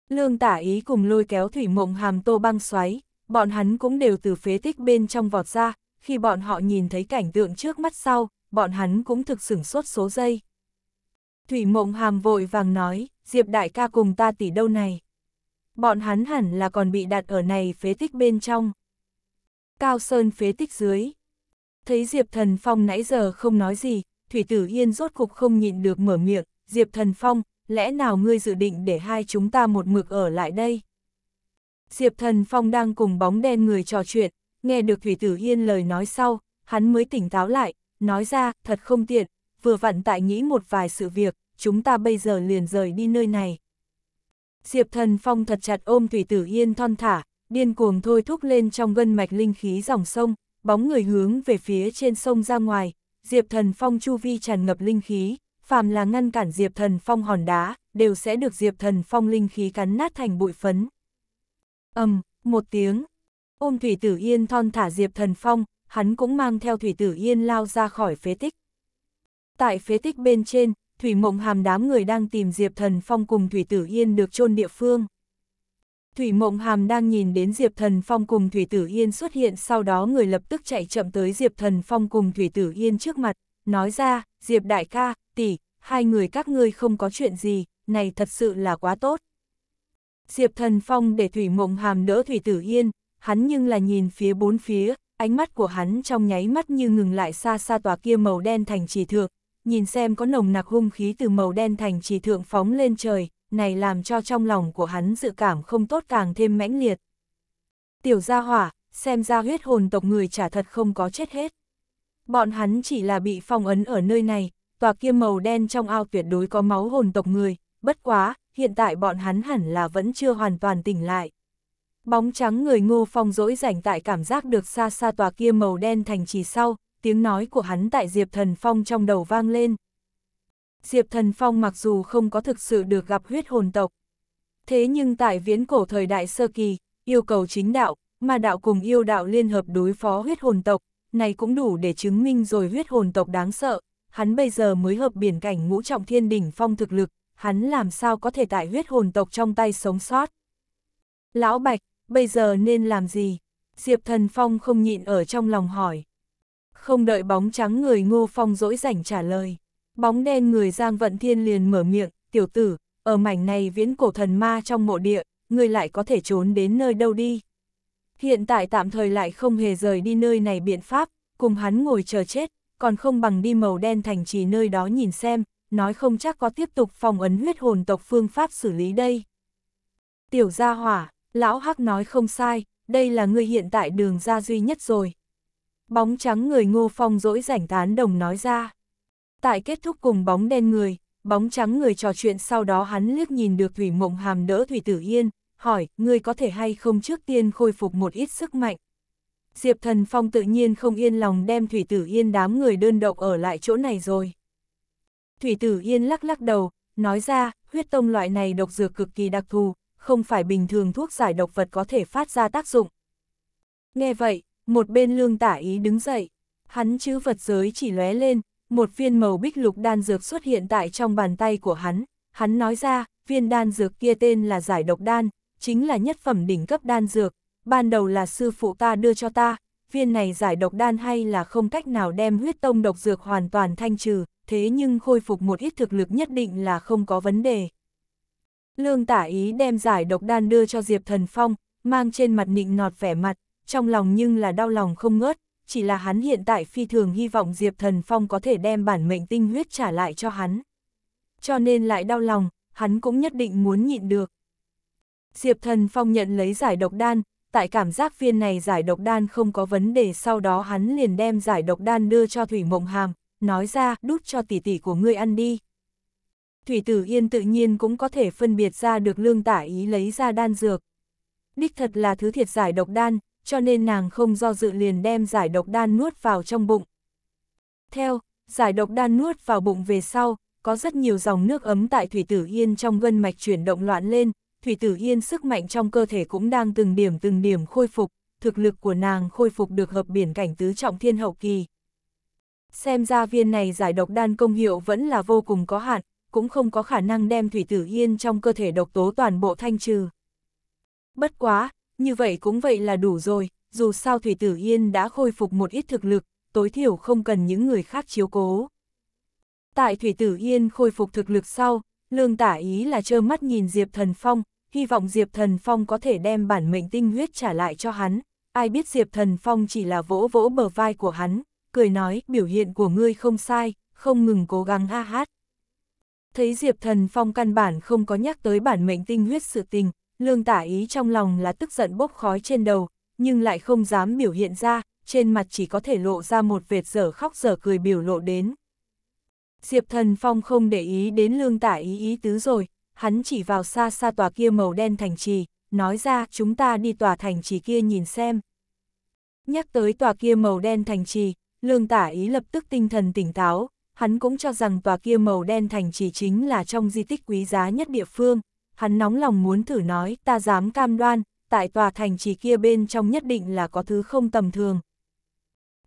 Lương tả ý cùng lôi kéo thủy mộng hàm tô băng xoáy, bọn hắn cũng đều từ phế tích bên trong vọt ra, khi bọn họ nhìn thấy cảnh tượng trước mắt sau, bọn hắn cũng thực sửng sốt số giây. Thủy mộng hàm vội vàng nói, Diệp đại ca cùng ta tỷ đâu này. Bọn hắn hẳn là còn bị đặt ở này phế tích bên trong cao sơn phế tích dưới. Thấy Diệp Thần Phong nãy giờ không nói gì, Thủy Tử Yên rốt cục không nhịn được mở miệng, Diệp Thần Phong, lẽ nào ngươi dự định để hai chúng ta một mực ở lại đây? Diệp Thần Phong đang cùng bóng đen người trò chuyện, nghe được Thủy Tử Yên lời nói sau, hắn mới tỉnh táo lại, nói ra, thật không tiện, vừa vặn tại nghĩ một vài sự việc, chúng ta bây giờ liền rời đi nơi này. Diệp Thần Phong thật chặt ôm Thủy Tử Yên thon thả, điên cuồng thôi thúc lên trong gân mạch linh khí dòng sông, bóng người hướng về phía trên sông ra ngoài, Diệp Thần Phong chu vi tràn ngập linh khí, phàm là ngăn cản Diệp Thần Phong hòn đá, đều sẽ được Diệp Thần Phong linh khí cắn nát thành bụi phấn. Ầm, um, một tiếng, ôm Thủy Tử Yên thon thả Diệp Thần Phong, hắn cũng mang theo Thủy Tử Yên lao ra khỏi phế tích. Tại phế tích bên trên, Thủy Mộng Hàm đám người đang tìm Diệp Thần Phong cùng Thủy Tử Yên được chôn địa phương. Thủy Mộng Hàm đang nhìn đến Diệp Thần Phong cùng Thủy Tử Yên xuất hiện sau đó người lập tức chạy chậm tới Diệp Thần Phong cùng Thủy Tử Yên trước mặt, nói ra, Diệp Đại ca, tỷ, hai người các ngươi không có chuyện gì, này thật sự là quá tốt. Diệp Thần Phong để Thủy Mộng Hàm đỡ Thủy Tử Yên, hắn nhưng là nhìn phía bốn phía, ánh mắt của hắn trong nháy mắt như ngừng lại xa xa tòa kia màu đen thành trì thượng, nhìn xem có nồng nặc hung khí từ màu đen thành trì thượng phóng lên trời, này làm cho trong lòng của hắn dự cảm không tốt càng thêm mãnh liệt. Tiểu gia hỏa, xem ra huyết hồn tộc người chả thật không có chết hết. Bọn hắn chỉ là bị phong ấn ở nơi này, tòa kia màu đen trong ao tuyệt đối có máu hồn tộc người, bất quá, hiện tại bọn hắn hẳn là vẫn chưa hoàn toàn tỉnh lại. Bóng trắng người ngô phong dỗi rảnh tại cảm giác được xa xa tòa kia màu đen thành trì sau, tiếng nói của hắn tại Diệp Thần Phong trong đầu vang lên, Diệp Thần Phong mặc dù không có thực sự được gặp huyết hồn tộc. Thế nhưng tại viễn cổ thời đại sơ kỳ, yêu cầu chính đạo, mà đạo cùng yêu đạo liên hợp đối phó huyết hồn tộc, này cũng đủ để chứng minh rồi huyết hồn tộc đáng sợ. Hắn bây giờ mới hợp biển cảnh ngũ trọng thiên đỉnh phong thực lực, hắn làm sao có thể tại huyết hồn tộc trong tay sống sót. Lão Bạch, bây giờ nên làm gì? Diệp Thần Phong không nhịn ở trong lòng hỏi. Không đợi bóng trắng người ngô phong dỗi rảnh trả lời. Bóng đen người Giang Vận Thiên liền mở miệng, tiểu tử, ở mảnh này viễn cổ thần ma trong mộ địa, người lại có thể trốn đến nơi đâu đi. Hiện tại tạm thời lại không hề rời đi nơi này biện pháp, cùng hắn ngồi chờ chết, còn không bằng đi màu đen thành trì nơi đó nhìn xem, nói không chắc có tiếp tục phòng ấn huyết hồn tộc phương pháp xử lý đây. Tiểu gia hỏa, lão hắc nói không sai, đây là người hiện tại đường ra duy nhất rồi. Bóng trắng người ngô phong dỗi rảnh tán đồng nói ra. Tại kết thúc cùng bóng đen người, bóng trắng người trò chuyện sau đó hắn liếc nhìn được Thủy Mộng Hàm đỡ Thủy Tử Yên, hỏi, ngươi có thể hay không trước tiên khôi phục một ít sức mạnh. Diệp Thần Phong tự nhiên không yên lòng đem Thủy Tử Yên đám người đơn độc ở lại chỗ này rồi. Thủy Tử Yên lắc lắc đầu, nói ra, huyết tông loại này độc dược cực kỳ đặc thù, không phải bình thường thuốc giải độc vật có thể phát ra tác dụng. Nghe vậy, một bên lương tả ý đứng dậy, hắn chữ vật giới chỉ lóe lên, một viên màu bích lục đan dược xuất hiện tại trong bàn tay của hắn, hắn nói ra, viên đan dược kia tên là giải độc đan, chính là nhất phẩm đỉnh cấp đan dược, ban đầu là sư phụ ta đưa cho ta, viên này giải độc đan hay là không cách nào đem huyết tông độc dược hoàn toàn thanh trừ, thế nhưng khôi phục một ít thực lực nhất định là không có vấn đề. Lương tả ý đem giải độc đan đưa cho Diệp Thần Phong, mang trên mặt nịnh nọt vẻ mặt, trong lòng nhưng là đau lòng không ngớt, chỉ là hắn hiện tại phi thường hy vọng Diệp Thần Phong có thể đem bản mệnh tinh huyết trả lại cho hắn. Cho nên lại đau lòng, hắn cũng nhất định muốn nhịn được. Diệp Thần Phong nhận lấy giải độc đan, tại cảm giác viên này giải độc đan không có vấn đề sau đó hắn liền đem giải độc đan đưa cho Thủy Mộng Hàm, nói ra đút cho tỷ tỷ của ngươi ăn đi. Thủy Tử Yên tự nhiên cũng có thể phân biệt ra được lương tả ý lấy ra đan dược. Đích thật là thứ thiệt giải độc đan, cho nên nàng không do dự liền đem giải độc đan nuốt vào trong bụng. Theo, giải độc đan nuốt vào bụng về sau, có rất nhiều dòng nước ấm tại thủy tử yên trong gân mạch chuyển động loạn lên, thủy tử yên sức mạnh trong cơ thể cũng đang từng điểm từng điểm khôi phục, thực lực của nàng khôi phục được hợp biển cảnh tứ trọng thiên hậu kỳ. Xem ra viên này giải độc đan công hiệu vẫn là vô cùng có hạn, cũng không có khả năng đem thủy tử yên trong cơ thể độc tố toàn bộ thanh trừ. Bất quá, như vậy cũng vậy là đủ rồi, dù sao Thủy Tử Yên đã khôi phục một ít thực lực, tối thiểu không cần những người khác chiếu cố. Tại Thủy Tử Yên khôi phục thực lực sau, lương tả ý là trơ mắt nhìn Diệp Thần Phong, hy vọng Diệp Thần Phong có thể đem bản mệnh tinh huyết trả lại cho hắn. Ai biết Diệp Thần Phong chỉ là vỗ vỗ bờ vai của hắn, cười nói biểu hiện của ngươi không sai, không ngừng cố gắng a hát. Thấy Diệp Thần Phong căn bản không có nhắc tới bản mệnh tinh huyết sự tình, Lương tả ý trong lòng là tức giận bốc khói trên đầu, nhưng lại không dám biểu hiện ra, trên mặt chỉ có thể lộ ra một vệt dở khóc dở cười biểu lộ đến. Diệp thần phong không để ý đến lương tả ý ý tứ rồi, hắn chỉ vào xa xa tòa kia màu đen thành trì, nói ra chúng ta đi tòa thành trì kia nhìn xem. Nhắc tới tòa kia màu đen thành trì, lương tả ý lập tức tinh thần tỉnh táo, hắn cũng cho rằng tòa kia màu đen thành trì chính là trong di tích quý giá nhất địa phương, hắn nóng lòng muốn thử nói, ta dám cam đoan, tại tòa thành trì kia bên trong nhất định là có thứ không tầm thường.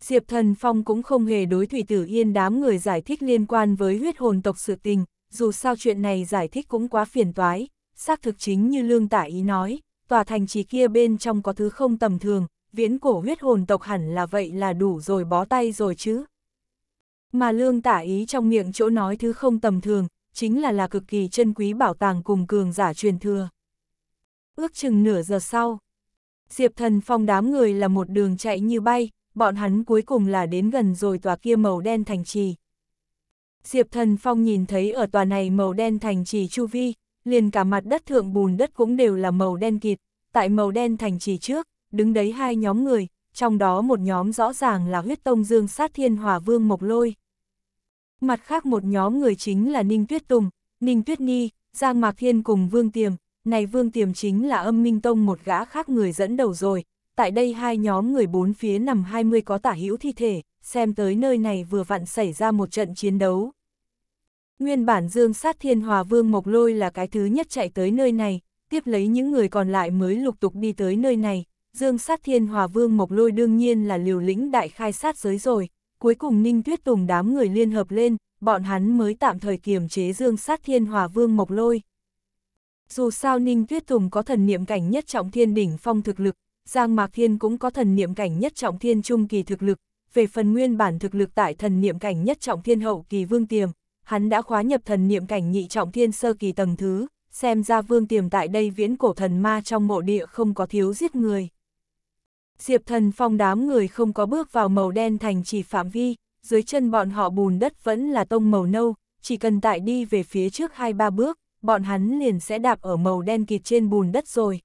Diệp Thần Phong cũng không hề đối Thủy Tử Yên đám người giải thích liên quan với huyết hồn tộc sự tình, dù sao chuyện này giải thích cũng quá phiền toái, xác thực chính như Lương Tả Ý nói, tòa thành trì kia bên trong có thứ không tầm thường, viễn cổ huyết hồn tộc hẳn là vậy là đủ rồi bó tay rồi chứ. Mà Lương Tả Ý trong miệng chỗ nói thứ không tầm thường, chính là là cực kỳ chân quý bảo tàng cùng cường giả truyền thừa. Ước chừng nửa giờ sau, Diệp Thần Phong đám người là một đường chạy như bay, bọn hắn cuối cùng là đến gần rồi tòa kia màu đen thành trì. Diệp Thần Phong nhìn thấy ở tòa này màu đen thành trì chu vi, liền cả mặt đất thượng bùn đất cũng đều là màu đen kịt, tại màu đen thành trì trước, đứng đấy hai nhóm người, trong đó một nhóm rõ ràng là huyết tông dương sát thiên hòa vương mộc lôi mặt khác một nhóm người chính là Ninh Tuyết Tùng, Ninh Tuyết Ni, Giang Mạc Thiên cùng Vương Tiềm, này Vương Tiềm chính là âm minh tông một gã khác người dẫn đầu rồi, tại đây hai nhóm người bốn phía nằm 20 có tả hữu thi thể, xem tới nơi này vừa vặn xảy ra một trận chiến đấu. Nguyên bản Dương Sát Thiên Hòa Vương Mộc Lôi là cái thứ nhất chạy tới nơi này, tiếp lấy những người còn lại mới lục tục đi tới nơi này, Dương Sát Thiên Hòa Vương Mộc Lôi đương nhiên là liều lĩnh đại khai sát giới rồi, cuối cùng Ninh Tuyết Tùng đám người liên hợp lên, bọn hắn mới tạm thời kiềm chế dương sát thiên hòa vương Mộc Lôi. Dù sao Ninh Tuyết Tùng có thần niệm cảnh nhất trọng thiên đỉnh phong thực lực, Giang Mạc Thiên cũng có thần niệm cảnh nhất trọng thiên trung kỳ thực lực, về phần nguyên bản thực lực tại thần niệm cảnh nhất trọng thiên hậu kỳ vương tiềm, hắn đã khóa nhập thần niệm cảnh nhị trọng thiên sơ kỳ tầng thứ, xem ra vương tiềm tại đây viễn cổ thần ma trong mộ địa không có thiếu giết người. Diệp Thần Phong đám người không có bước vào màu đen thành chỉ phạm vi, dưới chân bọn họ bùn đất vẫn là tông màu nâu, chỉ cần tại đi về phía trước hai ba bước, bọn hắn liền sẽ đạp ở màu đen kịt trên bùn đất rồi.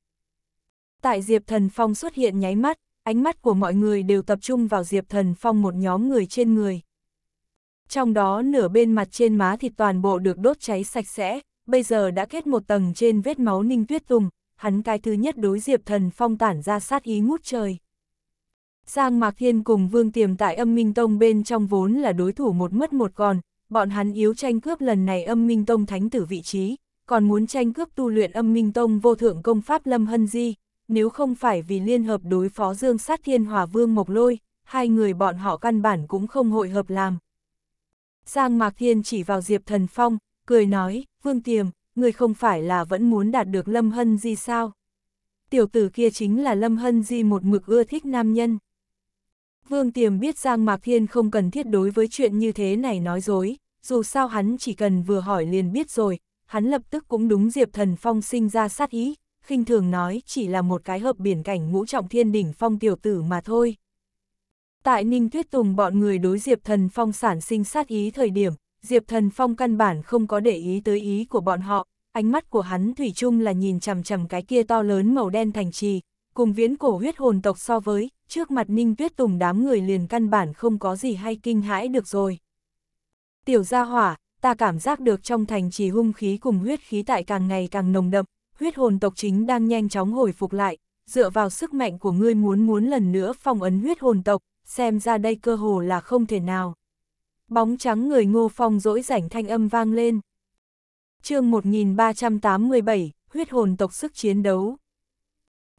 Tại Diệp Thần Phong xuất hiện nháy mắt, ánh mắt của mọi người đều tập trung vào Diệp Thần Phong một nhóm người trên người. Trong đó nửa bên mặt trên má thì toàn bộ được đốt cháy sạch sẽ, bây giờ đã kết một tầng trên vết máu ninh tuyết tùng, hắn cái thứ nhất đối Diệp Thần Phong tản ra sát ý ngút trời. Giang Mạc Thiên cùng Vương Tiềm tại âm Minh Tông bên trong vốn là đối thủ một mất một còn, bọn hắn yếu tranh cướp lần này âm Minh Tông thánh tử vị trí, còn muốn tranh cướp tu luyện âm Minh Tông vô thượng công pháp Lâm Hân Di, nếu không phải vì liên hợp đối phó Dương Sát Thiên Hòa Vương Mộc Lôi, hai người bọn họ căn bản cũng không hội hợp làm. Giang Mạc Thiên chỉ vào Diệp Thần Phong, cười nói, Vương Tiềm, người không phải là vẫn muốn đạt được Lâm Hân Di sao? Tiểu tử kia chính là Lâm Hân Di một mực ưa thích nam nhân. Vương Tiềm biết Giang Mạc Thiên không cần thiết đối với chuyện như thế này nói dối, dù sao hắn chỉ cần vừa hỏi liền biết rồi, hắn lập tức cũng đúng Diệp Thần Phong sinh ra sát ý, khinh thường nói chỉ là một cái hợp biển cảnh ngũ trọng thiên đỉnh phong tiểu tử mà thôi. Tại Ninh Tuyết Tùng bọn người đối Diệp Thần Phong sản sinh sát ý thời điểm, Diệp Thần Phong căn bản không có để ý tới ý của bọn họ, ánh mắt của hắn thủy chung là nhìn chằm chằm cái kia to lớn màu đen thành trì, cùng viễn cổ huyết hồn tộc so với, trước mặt Ninh Tuyết Tùng đám người liền căn bản không có gì hay kinh hãi được rồi. Tiểu gia hỏa, ta cảm giác được trong thành trì hung khí cùng huyết khí tại càng ngày càng nồng đậm, huyết hồn tộc chính đang nhanh chóng hồi phục lại, dựa vào sức mạnh của ngươi muốn muốn lần nữa phong ấn huyết hồn tộc, xem ra đây cơ hồ là không thể nào. Bóng trắng người ngô phong dỗi rảnh thanh âm vang lên. chương 1387, huyết hồn tộc sức chiến đấu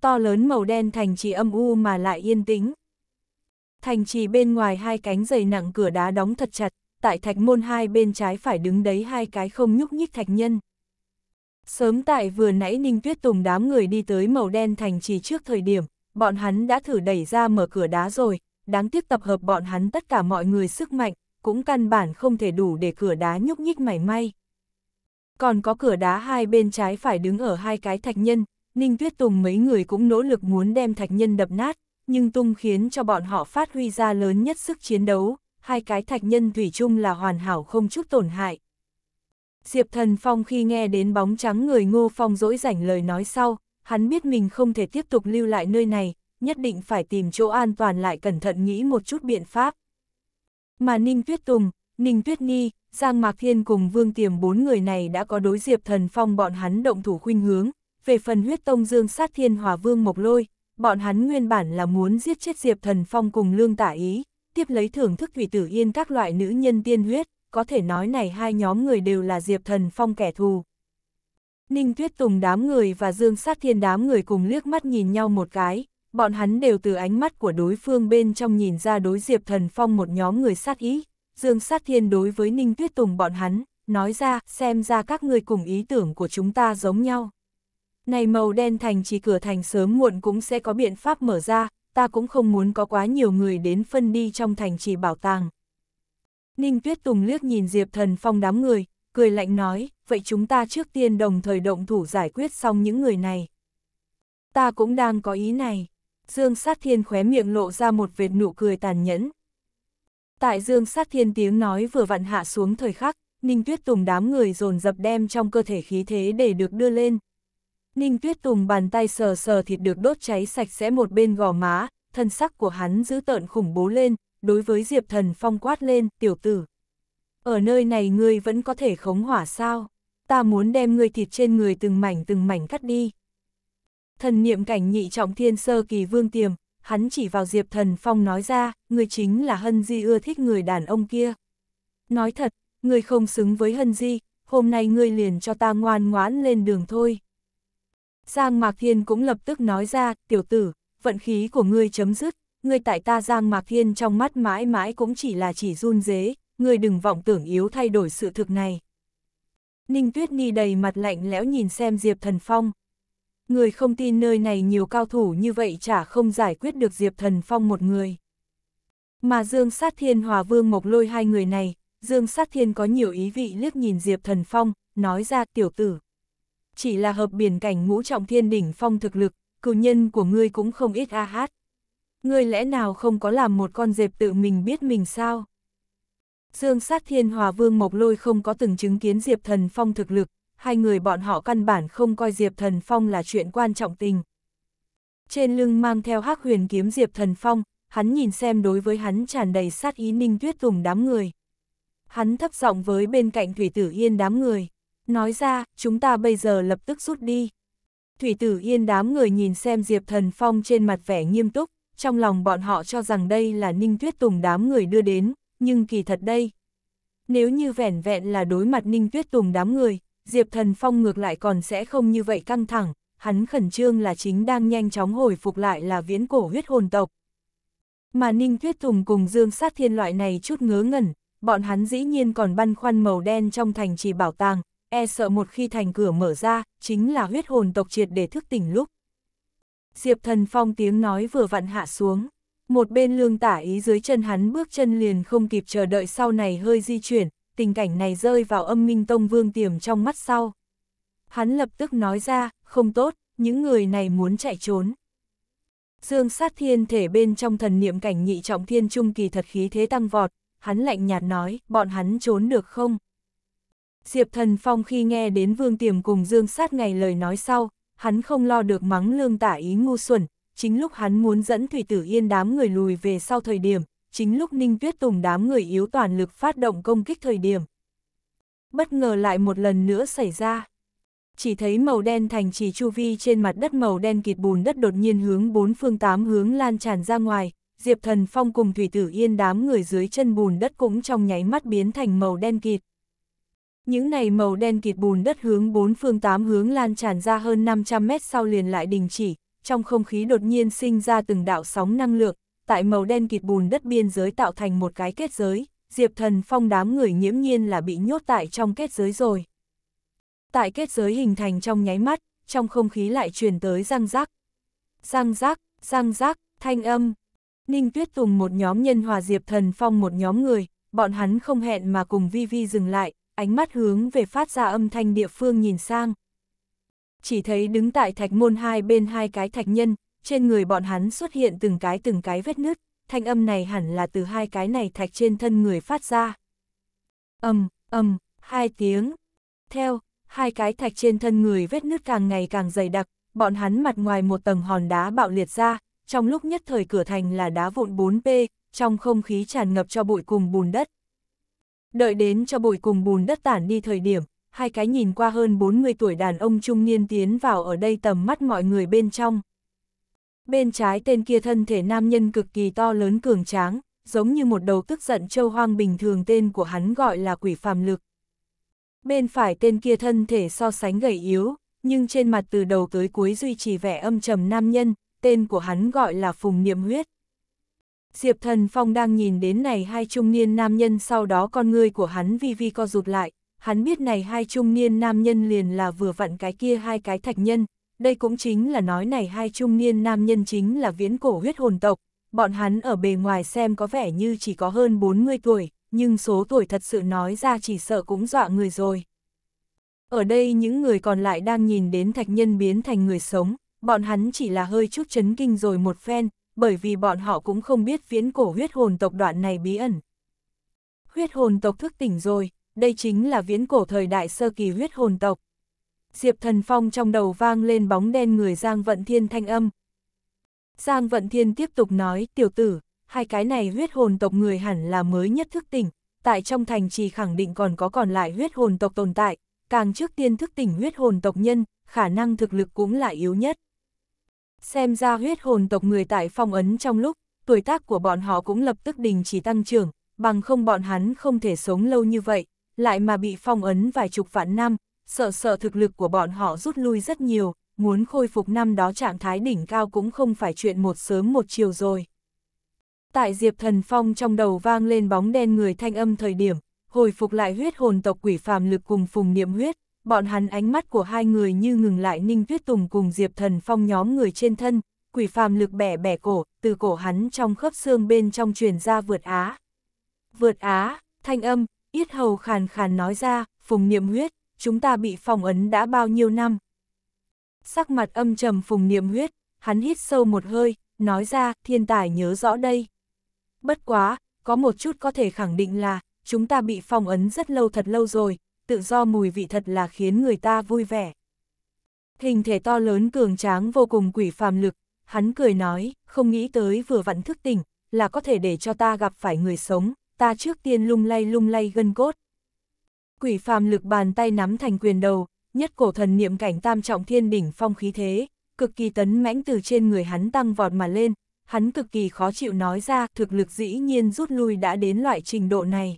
to lớn màu đen thành trì âm u mà lại yên tĩnh. Thành trì bên ngoài hai cánh dày nặng cửa đá đóng thật chặt, tại thạch môn hai bên trái phải đứng đấy hai cái không nhúc nhích thạch nhân. Sớm tại vừa nãy Ninh Tuyết Tùng đám người đi tới màu đen thành trì trước thời điểm, bọn hắn đã thử đẩy ra mở cửa đá rồi, đáng tiếc tập hợp bọn hắn tất cả mọi người sức mạnh, cũng căn bản không thể đủ để cửa đá nhúc nhích mảy may. Còn có cửa đá hai bên trái phải đứng ở hai cái thạch nhân, Ninh Tuyết Tùng mấy người cũng nỗ lực muốn đem thạch nhân đập nát, nhưng Tung khiến cho bọn họ phát huy ra lớn nhất sức chiến đấu, hai cái thạch nhân thủy chung là hoàn hảo không chút tổn hại. Diệp Thần Phong khi nghe đến bóng trắng người Ngô Phong dỗi rảnh lời nói sau, hắn biết mình không thể tiếp tục lưu lại nơi này, nhất định phải tìm chỗ an toàn lại cẩn thận nghĩ một chút biện pháp. Mà Ninh Tuyết Tùng, Ninh Tuyết Ni, Giang Mạc Thiên cùng Vương Tiềm bốn người này đã có đối Diệp Thần Phong bọn hắn động thủ khuynh hướng, về phần huyết tông dương sát thiên hòa vương Mộc Lôi, bọn hắn nguyên bản là muốn giết chết Diệp Thần Phong cùng Lương Tả Ý, tiếp lấy thưởng thức Thủy Tử Yên các loại nữ nhân tiên huyết, có thể nói này hai nhóm người đều là Diệp Thần Phong kẻ thù. Ninh Tuyết Tùng đám người và Dương Sát Thiên đám người cùng liếc mắt nhìn nhau một cái, bọn hắn đều từ ánh mắt của đối phương bên trong nhìn ra đối Diệp Thần Phong một nhóm người sát ý, Dương Sát Thiên đối với Ninh Tuyết Tùng bọn hắn, nói ra xem ra các ngươi cùng ý tưởng của chúng ta giống nhau này màu đen thành chỉ cửa thành sớm muộn cũng sẽ có biện pháp mở ra, ta cũng không muốn có quá nhiều người đến phân đi trong thành trì bảo tàng. Ninh Tuyết Tùng liếc nhìn Diệp Thần Phong đám người, cười lạnh nói, vậy chúng ta trước tiên đồng thời động thủ giải quyết xong những người này. Ta cũng đang có ý này. Dương Sát Thiên khóe miệng lộ ra một vệt nụ cười tàn nhẫn. Tại Dương Sát Thiên tiếng nói vừa vặn hạ xuống thời khắc, Ninh Tuyết Tùng đám người dồn dập đem trong cơ thể khí thế để được đưa lên, Ninh Tuyết Tùng bàn tay sờ sờ thịt được đốt cháy sạch sẽ một bên gò má, thân sắc của hắn giữ tợn khủng bố lên, đối với Diệp Thần Phong quát lên, tiểu tử. Ở nơi này ngươi vẫn có thể khống hỏa sao? Ta muốn đem ngươi thịt trên người từng mảnh từng mảnh cắt đi. Thần niệm cảnh nhị trọng thiên sơ kỳ vương tiềm, hắn chỉ vào Diệp Thần Phong nói ra, ngươi chính là Hân Di ưa thích người đàn ông kia. Nói thật, ngươi không xứng với Hân Di, hôm nay ngươi liền cho ta ngoan ngoãn lên đường thôi. Giang Mạc Thiên cũng lập tức nói ra, tiểu tử, vận khí của ngươi chấm dứt, ngươi tại ta Giang Mạc Thiên trong mắt mãi mãi cũng chỉ là chỉ run dế, ngươi đừng vọng tưởng yếu thay đổi sự thực này. Ninh Tuyết Ni đầy mặt lạnh lẽo nhìn xem Diệp Thần Phong. Người không tin nơi này nhiều cao thủ như vậy chả không giải quyết được Diệp Thần Phong một người. Mà Dương Sát Thiên Hòa Vương Mộc Lôi hai người này, Dương Sát Thiên có nhiều ý vị liếc nhìn Diệp Thần Phong, nói ra tiểu tử, chỉ là hợp biển cảnh ngũ trọng thiên đỉnh phong thực lực, cử nhân của ngươi cũng không ít a hát. Ngươi lẽ nào không có làm một con dẹp tự mình biết mình sao? Dương sát thiên hòa vương Mộc Lôi không có từng chứng kiến Diệp Thần Phong thực lực, hai người bọn họ căn bản không coi Diệp Thần Phong là chuyện quan trọng tình. Trên lưng mang theo hắc huyền kiếm Diệp Thần Phong, hắn nhìn xem đối với hắn tràn đầy sát ý ninh tuyết tùng đám người. Hắn thấp giọng với bên cạnh Thủy Tử Yên đám người nói ra, chúng ta bây giờ lập tức rút đi. Thủy tử yên đám người nhìn xem Diệp Thần Phong trên mặt vẻ nghiêm túc, trong lòng bọn họ cho rằng đây là Ninh Tuyết Tùng đám người đưa đến, nhưng kỳ thật đây. Nếu như vẻn vẹn là đối mặt Ninh Tuyết Tùng đám người, Diệp Thần Phong ngược lại còn sẽ không như vậy căng thẳng, hắn khẩn trương là chính đang nhanh chóng hồi phục lại là viễn cổ huyết hồn tộc. Mà Ninh Tuyết Tùng cùng Dương Sát Thiên loại này chút ngớ ngẩn, bọn hắn dĩ nhiên còn băn khoăn màu đen trong thành trì bảo tàng, e sợ một khi thành cửa mở ra, chính là huyết hồn tộc triệt để thức tỉnh lúc. Diệp Thần Phong tiếng nói vừa vặn hạ xuống, một bên lương tả ý dưới chân hắn bước chân liền không kịp chờ đợi sau này hơi di chuyển, tình cảnh này rơi vào âm minh tông vương tiềm trong mắt sau. Hắn lập tức nói ra, không tốt, những người này muốn chạy trốn. Dương sát thiên thể bên trong thần niệm cảnh nhị trọng thiên trung kỳ thật khí thế tăng vọt, hắn lạnh nhạt nói, bọn hắn trốn được không? Diệp Thần Phong khi nghe đến Vương Tiềm cùng Dương Sát ngày lời nói sau, hắn không lo được mắng lương tả ý ngu xuẩn, chính lúc hắn muốn dẫn Thủy Tử Yên đám người lùi về sau thời điểm, chính lúc Ninh Tuyết Tùng đám người yếu toàn lực phát động công kích thời điểm. Bất ngờ lại một lần nữa xảy ra. Chỉ thấy màu đen thành trì chu vi trên mặt đất màu đen kịt bùn đất đột nhiên hướng bốn phương tám hướng lan tràn ra ngoài, Diệp Thần Phong cùng Thủy Tử Yên đám người dưới chân bùn đất cũng trong nháy mắt biến thành màu đen kịt. Những này màu đen kịt bùn đất hướng bốn phương tám hướng lan tràn ra hơn 500 mét sau liền lại đình chỉ, trong không khí đột nhiên sinh ra từng đạo sóng năng lượng, tại màu đen kịt bùn đất biên giới tạo thành một cái kết giới, Diệp Thần Phong đám người nhiễm nhiên là bị nhốt tại trong kết giới rồi. Tại kết giới hình thành trong nháy mắt, trong không khí lại truyền tới răng rác. Răng rác, răng rác, thanh âm. Ninh Tuyết Tùng một nhóm nhân hòa Diệp Thần Phong một nhóm người, bọn hắn không hẹn mà cùng Vi Vi dừng lại, ánh mắt hướng về phát ra âm thanh địa phương nhìn sang. Chỉ thấy đứng tại thạch môn hai bên hai cái thạch nhân, trên người bọn hắn xuất hiện từng cái từng cái vết nứt, thanh âm này hẳn là từ hai cái này thạch trên thân người phát ra. Âm, âm, hai tiếng. Theo, hai cái thạch trên thân người vết nứt càng ngày càng dày đặc, bọn hắn mặt ngoài một tầng hòn đá bạo liệt ra, trong lúc nhất thời cửa thành là đá vụn 4P, trong không khí tràn ngập cho bụi cùng bùn đất. Đợi đến cho bụi cùng bùn đất tản đi thời điểm, hai cái nhìn qua hơn 40 tuổi đàn ông trung niên tiến vào ở đây tầm mắt mọi người bên trong. Bên trái tên kia thân thể nam nhân cực kỳ to lớn cường tráng, giống như một đầu tức giận châu hoang bình thường tên của hắn gọi là quỷ phàm lực. Bên phải tên kia thân thể so sánh gầy yếu, nhưng trên mặt từ đầu tới cuối duy trì vẻ âm trầm nam nhân, tên của hắn gọi là Phùng Niệm Huyết. Diệp Thần Phong đang nhìn đến này hai trung niên nam nhân sau đó con ngươi của hắn vi vi co rụt lại, hắn biết này hai trung niên nam nhân liền là vừa vặn cái kia hai cái thạch nhân, đây cũng chính là nói này hai trung niên nam nhân chính là viễn cổ huyết hồn tộc, bọn hắn ở bề ngoài xem có vẻ như chỉ có hơn 40 tuổi, nhưng số tuổi thật sự nói ra chỉ sợ cũng dọa người rồi. Ở đây những người còn lại đang nhìn đến thạch nhân biến thành người sống, bọn hắn chỉ là hơi chút chấn kinh rồi một phen, bởi vì bọn họ cũng không biết viễn cổ huyết hồn tộc đoạn này bí ẩn. Huyết hồn tộc thức tỉnh rồi, đây chính là viễn cổ thời đại sơ kỳ huyết hồn tộc. Diệp Thần Phong trong đầu vang lên bóng đen người Giang Vận Thiên thanh âm. Giang Vận Thiên tiếp tục nói, tiểu tử, hai cái này huyết hồn tộc người hẳn là mới nhất thức tỉnh, tại trong thành trì khẳng định còn có còn lại huyết hồn tộc tồn tại, càng trước tiên thức tỉnh huyết hồn tộc nhân, khả năng thực lực cũng là yếu nhất. Xem ra huyết hồn tộc người tại phong ấn trong lúc, tuổi tác của bọn họ cũng lập tức đình chỉ tăng trưởng, bằng không bọn hắn không thể sống lâu như vậy, lại mà bị phong ấn vài chục vạn năm, sợ sợ thực lực của bọn họ rút lui rất nhiều, muốn khôi phục năm đó trạng thái đỉnh cao cũng không phải chuyện một sớm một chiều rồi. Tại Diệp Thần Phong trong đầu vang lên bóng đen người thanh âm thời điểm, hồi phục lại huyết hồn tộc quỷ phàm lực cùng phùng niệm huyết, bọn hắn ánh mắt của hai người như ngừng lại Ninh Tuyết Tùng cùng Diệp Thần Phong nhóm người trên thân, quỷ phàm lực bẻ bẻ cổ, từ cổ hắn trong khớp xương bên trong truyền ra vượt á. Vượt á, thanh âm, yết hầu khàn khàn nói ra, phùng niệm huyết, chúng ta bị phong ấn đã bao nhiêu năm. Sắc mặt âm trầm phùng niệm huyết, hắn hít sâu một hơi, nói ra, thiên tài nhớ rõ đây. Bất quá, có một chút có thể khẳng định là, chúng ta bị phong ấn rất lâu thật lâu rồi, tự do mùi vị thật là khiến người ta vui vẻ. Hình thể to lớn cường tráng vô cùng quỷ phàm lực, hắn cười nói, không nghĩ tới vừa vặn thức tỉnh, là có thể để cho ta gặp phải người sống, ta trước tiên lung lay lung lay gân cốt. Quỷ phàm lực bàn tay nắm thành quyền đầu, nhất cổ thần niệm cảnh tam trọng thiên đỉnh phong khí thế, cực kỳ tấn mãnh từ trên người hắn tăng vọt mà lên, hắn cực kỳ khó chịu nói ra thực lực dĩ nhiên rút lui đã đến loại trình độ này.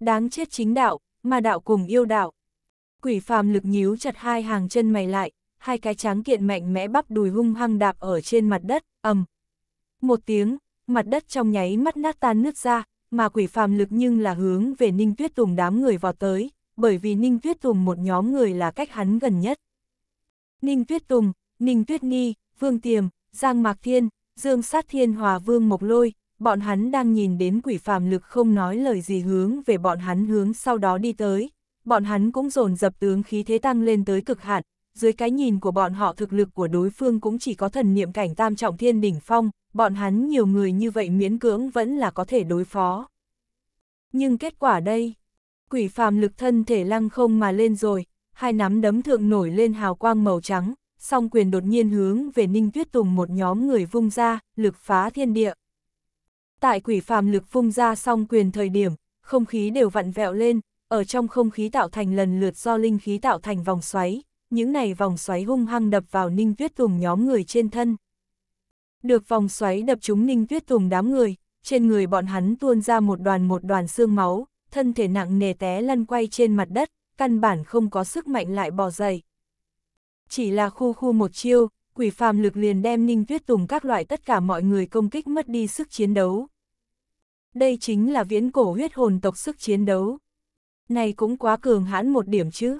Đáng chết chính đạo, ma đạo cùng yêu đạo. Quỷ phàm lực nhíu chặt hai hàng chân mày lại, hai cái tráng kiện mạnh mẽ bắp đùi hung hăng đạp ở trên mặt đất, ầm. Một tiếng, mặt đất trong nháy mắt nát tan nước ra, mà quỷ phàm lực nhưng là hướng về Ninh Tuyết Tùng đám người vào tới, bởi vì Ninh Tuyết Tùng một nhóm người là cách hắn gần nhất. Ninh Tuyết Tùng, Ninh Tuyết Ni, Vương Tiềm, Giang Mạc Thiên, Dương Sát Thiên Hòa Vương Mộc Lôi, bọn hắn đang nhìn đến quỷ phàm lực không nói lời gì hướng về bọn hắn hướng sau đó đi tới, bọn hắn cũng dồn dập tướng khí thế tăng lên tới cực hạn, dưới cái nhìn của bọn họ thực lực của đối phương cũng chỉ có thần niệm cảnh tam trọng thiên đỉnh phong, bọn hắn nhiều người như vậy miễn cưỡng vẫn là có thể đối phó. Nhưng kết quả đây, quỷ phàm lực thân thể lăng không mà lên rồi, hai nắm đấm thượng nổi lên hào quang màu trắng, song quyền đột nhiên hướng về Ninh Tuyết Tùng một nhóm người vung ra, lực phá thiên địa tại quỷ phàm lực vung ra song quyền thời điểm, không khí đều vặn vẹo lên, ở trong không khí tạo thành lần lượt do linh khí tạo thành vòng xoáy, những này vòng xoáy hung hăng đập vào Ninh Tuyết Tùng nhóm người trên thân. Được vòng xoáy đập trúng Ninh Tuyết Tùng đám người, trên người bọn hắn tuôn ra một đoàn một đoàn xương máu, thân thể nặng nề té lăn quay trên mặt đất, căn bản không có sức mạnh lại bò dậy. Chỉ là khu khu một chiêu, quỷ phàm lực liền đem Ninh Tuyết Tùng các loại tất cả mọi người công kích mất đi sức chiến đấu đây chính là viễn cổ huyết hồn tộc sức chiến đấu. Này cũng quá cường hãn một điểm chứ.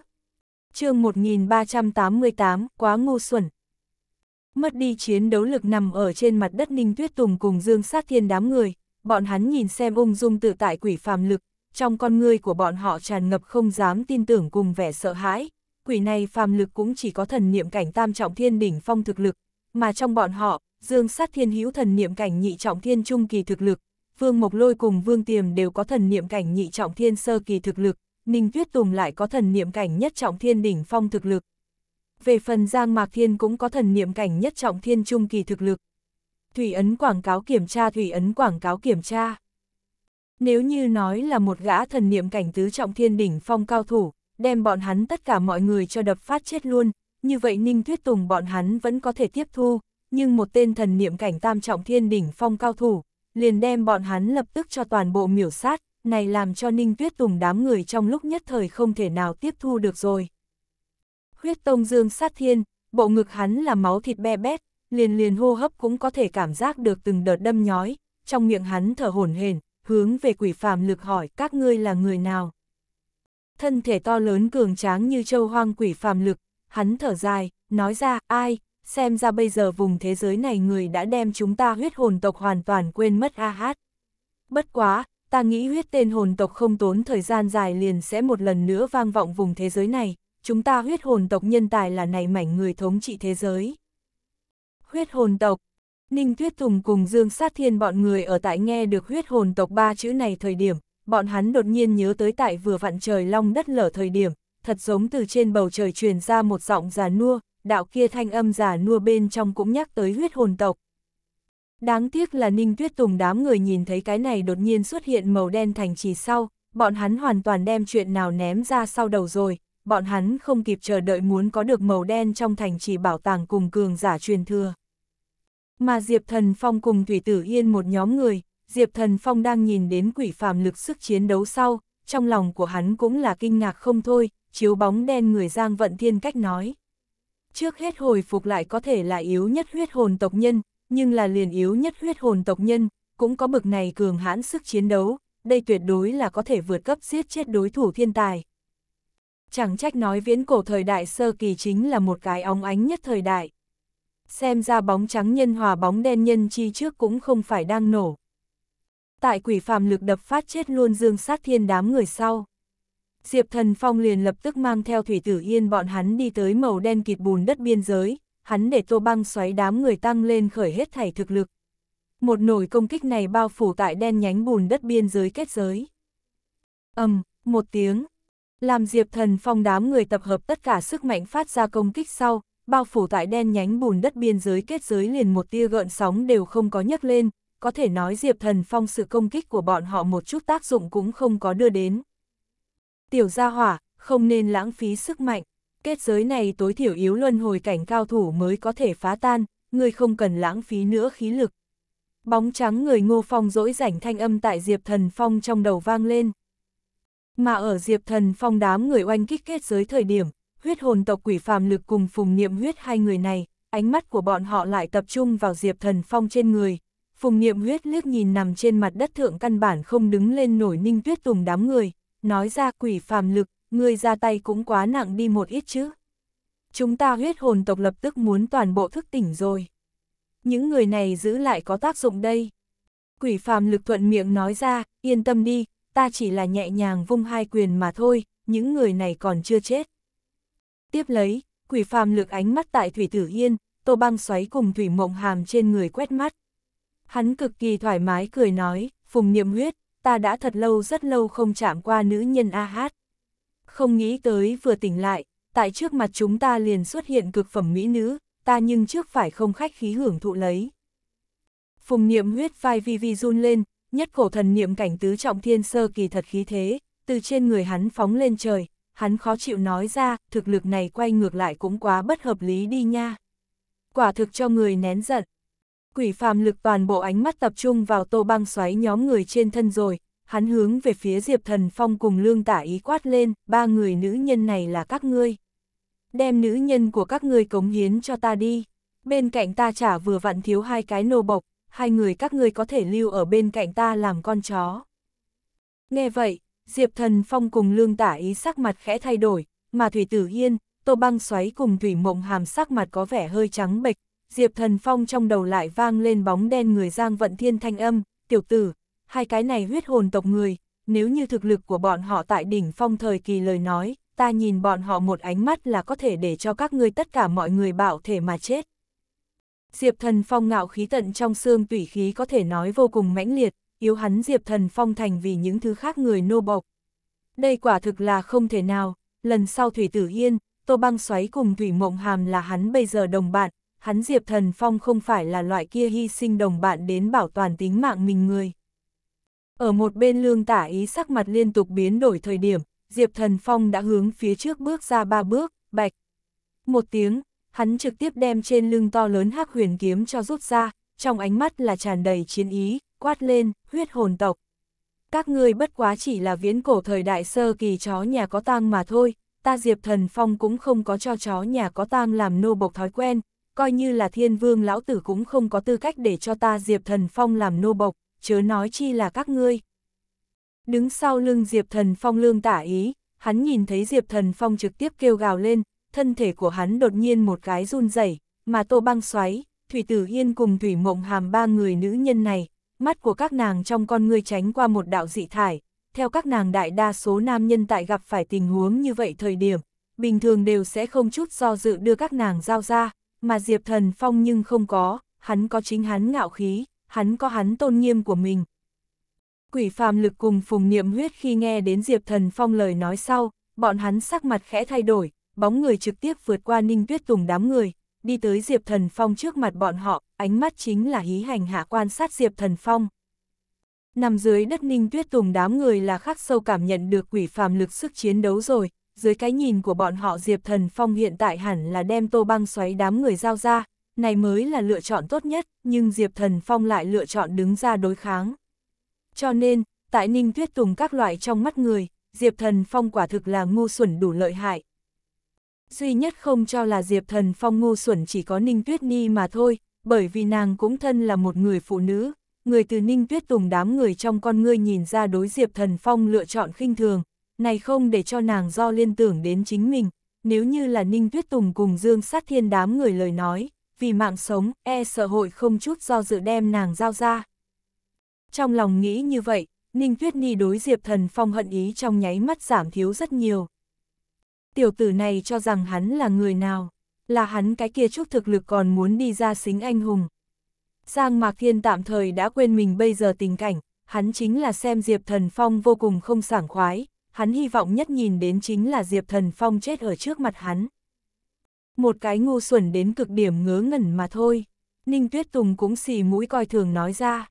chương 1388, quá ngu xuẩn. Mất đi chiến đấu lực nằm ở trên mặt đất Ninh Tuyết Tùng cùng Dương Sát Thiên đám người, bọn hắn nhìn xem ung dung tự tại quỷ phàm lực, trong con người của bọn họ tràn ngập không dám tin tưởng cùng vẻ sợ hãi. Quỷ này phàm lực cũng chỉ có thần niệm cảnh tam trọng thiên đỉnh phong thực lực, mà trong bọn họ, Dương Sát Thiên hữu thần niệm cảnh nhị trọng thiên trung kỳ thực lực, Vương Mộc Lôi cùng Vương Tiềm đều có thần niệm cảnh nhị trọng thiên sơ kỳ thực lực, Ninh Tuyết Tùng lại có thần niệm cảnh nhất trọng thiên đỉnh phong thực lực. Về phần Giang Mạc Thiên cũng có thần niệm cảnh nhất trọng thiên trung kỳ thực lực. Thủy ấn quảng cáo kiểm tra Thủy ấn quảng cáo kiểm tra. Nếu như nói là một gã thần niệm cảnh tứ trọng thiên đỉnh phong cao thủ, đem bọn hắn tất cả mọi người cho đập phát chết luôn, như vậy Ninh Tuyết Tùng bọn hắn vẫn có thể tiếp thu, nhưng một tên thần niệm cảnh tam trọng thiên đỉnh phong cao thủ, liền đem bọn hắn lập tức cho toàn bộ miểu sát, này làm cho Ninh Tuyết Tùng đám người trong lúc nhất thời không thể nào tiếp thu được rồi. Huyết Tông Dương sát thiên, bộ ngực hắn là máu thịt be bét, liền liền hô hấp cũng có thể cảm giác được từng đợt đâm nhói, trong miệng hắn thở hổn hển, hướng về quỷ phàm lực hỏi các ngươi là người nào. Thân thể to lớn cường tráng như châu hoang quỷ phàm lực, hắn thở dài, nói ra, ai, xem ra bây giờ vùng thế giới này người đã đem chúng ta huyết hồn tộc hoàn toàn quên mất a hát. Bất quá, ta nghĩ huyết tên hồn tộc không tốn thời gian dài liền sẽ một lần nữa vang vọng vùng thế giới này, chúng ta huyết hồn tộc nhân tài là này mảnh người thống trị thế giới. Huyết hồn tộc Ninh Tuyết thùng cùng Dương Sát Thiên bọn người ở tại nghe được huyết hồn tộc ba chữ này thời điểm, bọn hắn đột nhiên nhớ tới tại vừa vặn trời long đất lở thời điểm, thật giống từ trên bầu trời truyền ra một giọng già nua, đạo kia thanh âm giả nua bên trong cũng nhắc tới huyết hồn tộc. Đáng tiếc là Ninh Tuyết Tùng đám người nhìn thấy cái này đột nhiên xuất hiện màu đen thành trì sau, bọn hắn hoàn toàn đem chuyện nào ném ra sau đầu rồi, bọn hắn không kịp chờ đợi muốn có được màu đen trong thành trì bảo tàng cùng cường giả truyền thừa. Mà Diệp Thần Phong cùng Thủy Tử Yên một nhóm người, Diệp Thần Phong đang nhìn đến quỷ phàm lực sức chiến đấu sau, trong lòng của hắn cũng là kinh ngạc không thôi, chiếu bóng đen người Giang Vận Thiên cách nói. Trước hết hồi phục lại có thể là yếu nhất huyết hồn tộc nhân, nhưng là liền yếu nhất huyết hồn tộc nhân, cũng có bực này cường hãn sức chiến đấu, đây tuyệt đối là có thể vượt cấp giết chết đối thủ thiên tài. Chẳng trách nói viễn cổ thời đại sơ kỳ chính là một cái óng ánh nhất thời đại. Xem ra bóng trắng nhân hòa bóng đen nhân chi trước cũng không phải đang nổ. Tại quỷ phàm lực đập phát chết luôn dương sát thiên đám người sau. Diệp Thần Phong liền lập tức mang theo Thủy Tử Yên bọn hắn đi tới màu đen kịt bùn đất biên giới, hắn để tô băng xoáy đám người tăng lên khởi hết thảy thực lực. Một nổi công kích này bao phủ tại đen nhánh bùn đất biên giới kết giới. ầm um, một tiếng, làm Diệp Thần Phong đám người tập hợp tất cả sức mạnh phát ra công kích sau, bao phủ tại đen nhánh bùn đất biên giới kết giới liền một tia gợn sóng đều không có nhấc lên, có thể nói Diệp Thần Phong sự công kích của bọn họ một chút tác dụng cũng không có đưa đến. Tiểu gia hỏa, không nên lãng phí sức mạnh, kết giới này tối thiểu yếu luân hồi cảnh cao thủ mới có thể phá tan, người không cần lãng phí nữa khí lực. Bóng trắng người ngô phong dỗi rảnh thanh âm tại Diệp Thần Phong trong đầu vang lên. Mà ở Diệp Thần Phong đám người oanh kích kết giới thời điểm, huyết hồn tộc quỷ phàm lực cùng phùng niệm huyết hai người này, ánh mắt của bọn họ lại tập trung vào Diệp Thần Phong trên người. Phùng niệm huyết liếc nhìn nằm trên mặt đất thượng căn bản không đứng lên nổi ninh tuyết tùng đám người, nói ra quỷ phàm lực, ngươi ra tay cũng quá nặng đi một ít chứ. Chúng ta huyết hồn tộc lập tức muốn toàn bộ thức tỉnh rồi. Những người này giữ lại có tác dụng đây. Quỷ phàm lực thuận miệng nói ra, yên tâm đi, ta chỉ là nhẹ nhàng vung hai quyền mà thôi, những người này còn chưa chết. Tiếp lấy, quỷ phàm lực ánh mắt tại Thủy Tử Yên, Tô Băng xoáy cùng Thủy Mộng Hàm trên người quét mắt. Hắn cực kỳ thoải mái cười nói, phùng niệm huyết, ta đã thật lâu rất lâu không chạm qua nữ nhân A Hát. Không nghĩ tới vừa tỉnh lại, tại trước mặt chúng ta liền xuất hiện cực phẩm mỹ nữ, ta nhưng trước phải không khách khí hưởng thụ lấy. Phùng niệm huyết vai vi vi run lên, nhất cổ thần niệm cảnh tứ trọng thiên sơ kỳ thật khí thế, từ trên người hắn phóng lên trời, hắn khó chịu nói ra, thực lực này quay ngược lại cũng quá bất hợp lý đi nha. Quả thực cho người nén giận, quỷ phàm lực toàn bộ ánh mắt tập trung vào tô băng xoáy nhóm người trên thân rồi, hắn hướng về phía Diệp Thần Phong cùng Lương Tả Ý quát lên, ba người nữ nhân này là các ngươi. Đem nữ nhân của các ngươi cống hiến cho ta đi, bên cạnh ta trả vừa vặn thiếu hai cái nô bộc, hai người các ngươi có thể lưu ở bên cạnh ta làm con chó. Nghe vậy, Diệp Thần Phong cùng Lương Tả Ý sắc mặt khẽ thay đổi, mà Thủy Tử yên Tô Băng Xoáy cùng Thủy Mộng Hàm sắc mặt có vẻ hơi trắng bệch, Diệp Thần Phong trong đầu lại vang lên bóng đen người Giang Vận Thiên thanh âm, tiểu tử, hai cái này huyết hồn tộc người, nếu như thực lực của bọn họ tại đỉnh phong thời kỳ lời nói, ta nhìn bọn họ một ánh mắt là có thể để cho các ngươi tất cả mọi người bảo thể mà chết. Diệp Thần Phong ngạo khí tận trong xương tủy khí có thể nói vô cùng mãnh liệt, yếu hắn Diệp Thần Phong thành vì những thứ khác người nô bộc. Đây quả thực là không thể nào, lần sau Thủy Tử Yên, Tô Băng Xoáy cùng Thủy Mộng Hàm là hắn bây giờ đồng bạn, hắn Diệp Thần Phong không phải là loại kia hy sinh đồng bạn đến bảo toàn tính mạng mình người. Ở một bên lương tả ý sắc mặt liên tục biến đổi thời điểm, Diệp Thần Phong đã hướng phía trước bước ra ba bước, bạch. Một tiếng, hắn trực tiếp đem trên lưng to lớn hắc huyền kiếm cho rút ra, trong ánh mắt là tràn đầy chiến ý, quát lên, huyết hồn tộc. Các ngươi bất quá chỉ là viễn cổ thời đại sơ kỳ chó nhà có tang mà thôi, ta Diệp Thần Phong cũng không có cho chó nhà có tang làm nô bộc thói quen, coi như là thiên vương lão tử cũng không có tư cách để cho ta Diệp Thần Phong làm nô bộc, chớ nói chi là các ngươi. Đứng sau lưng Diệp Thần Phong lương tả ý, hắn nhìn thấy Diệp Thần Phong trực tiếp kêu gào lên, thân thể của hắn đột nhiên một cái run rẩy, mà tô băng xoáy, Thủy Tử Yên cùng Thủy Mộng Hàm ba người nữ nhân này, mắt của các nàng trong con ngươi tránh qua một đạo dị thải, theo các nàng đại đa số nam nhân tại gặp phải tình huống như vậy thời điểm, bình thường đều sẽ không chút do dự đưa các nàng giao ra mà Diệp Thần Phong nhưng không có, hắn có chính hắn ngạo khí, hắn có hắn tôn nghiêm của mình. Quỷ phàm lực cùng phùng niệm huyết khi nghe đến Diệp Thần Phong lời nói sau, bọn hắn sắc mặt khẽ thay đổi, bóng người trực tiếp vượt qua ninh tuyết tùng đám người, đi tới Diệp Thần Phong trước mặt bọn họ, ánh mắt chính là hí hành hạ quan sát Diệp Thần Phong. Nằm dưới đất ninh tuyết tùng đám người là khắc sâu cảm nhận được quỷ phàm lực sức chiến đấu rồi, dưới cái nhìn của bọn họ Diệp Thần Phong hiện tại hẳn là đem Tô Băng xoáy đám người giao ra, này mới là lựa chọn tốt nhất, nhưng Diệp Thần Phong lại lựa chọn đứng ra đối kháng. Cho nên, tại Ninh Tuyết Tùng các loại trong mắt người, Diệp Thần Phong quả thực là ngu xuẩn đủ lợi hại. Duy nhất không cho là Diệp Thần Phong ngu xuẩn chỉ có Ninh Tuyết Ni mà thôi, bởi vì nàng cũng thân là một người phụ nữ, người từ Ninh Tuyết Tùng đám người trong con ngươi nhìn ra đối Diệp Thần Phong lựa chọn khinh thường, này không để cho nàng do liên tưởng đến chính mình, nếu như là Ninh Tuyết Tùng cùng Dương sát thiên đám người lời nói, vì mạng sống, e sợ hội không chút do dự đem nàng giao ra. Trong lòng nghĩ như vậy, Ninh Tuyết Ni đối Diệp Thần Phong hận ý trong nháy mắt giảm thiếu rất nhiều. Tiểu tử này cho rằng hắn là người nào, là hắn cái kia chút thực lực còn muốn đi ra xính anh hùng. Giang Mạc Thiên tạm thời đã quên mình bây giờ tình cảnh, hắn chính là xem Diệp Thần Phong vô cùng không sảng khoái, hắn hy vọng nhất nhìn đến chính là Diệp Thần Phong chết ở trước mặt hắn. Một cái ngu xuẩn đến cực điểm ngớ ngẩn mà thôi, Ninh Tuyết Tùng cũng xì mũi coi thường nói ra.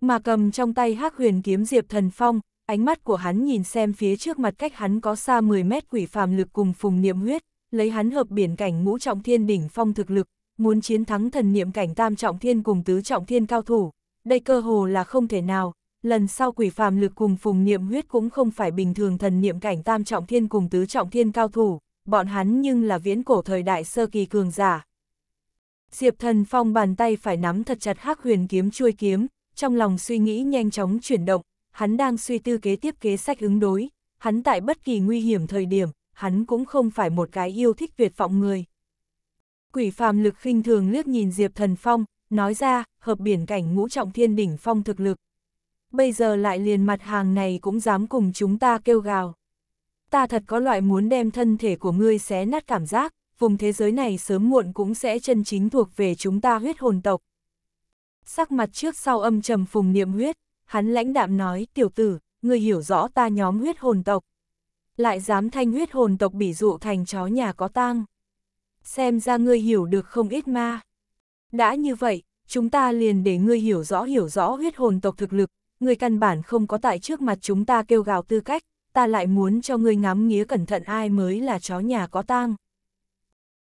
Mà cầm trong tay hắc huyền kiếm Diệp Thần Phong, ánh mắt của hắn nhìn xem phía trước mặt cách hắn có xa 10 mét quỷ phàm lực cùng phùng niệm huyết, lấy hắn hợp biển cảnh ngũ trọng thiên đỉnh phong thực lực, muốn chiến thắng thần niệm cảnh tam trọng thiên cùng tứ trọng thiên cao thủ, đây cơ hồ là không thể nào, lần sau quỷ phàm lực cùng phùng niệm huyết cũng không phải bình thường thần niệm cảnh tam trọng thiên cùng tứ trọng thiên cao thủ, bọn hắn nhưng là viễn cổ thời đại sơ kỳ cường giả. Diệp thần phong bàn tay phải nắm thật chặt hắc huyền kiếm chuôi kiếm, trong lòng suy nghĩ nhanh chóng chuyển động, hắn đang suy tư kế tiếp kế sách ứng đối, hắn tại bất kỳ nguy hiểm thời điểm, hắn cũng không phải một cái yêu thích tuyệt vọng người. Quỷ phàm lực khinh thường liếc nhìn Diệp thần phong, nói ra, hợp biển cảnh ngũ trọng thiên đỉnh phong thực lực, bây giờ lại liền mặt hàng này cũng dám cùng chúng ta kêu gào. Ta thật có loại muốn đem thân thể của ngươi xé nát cảm giác, vùng thế giới này sớm muộn cũng sẽ chân chính thuộc về chúng ta huyết hồn tộc. Sắc mặt trước sau âm trầm phùng niệm huyết, hắn lãnh đạm nói tiểu tử, ngươi hiểu rõ ta nhóm huyết hồn tộc. Lại dám thanh huyết hồn tộc bị dụ thành chó nhà có tang. Xem ra ngươi hiểu được không ít ma. Đã như vậy, chúng ta liền để ngươi hiểu rõ hiểu rõ huyết hồn tộc thực lực, người căn bản không có tại trước mặt chúng ta kêu gào tư cách, ta lại muốn cho người ngắm nghía cẩn thận ai mới là chó nhà có tang.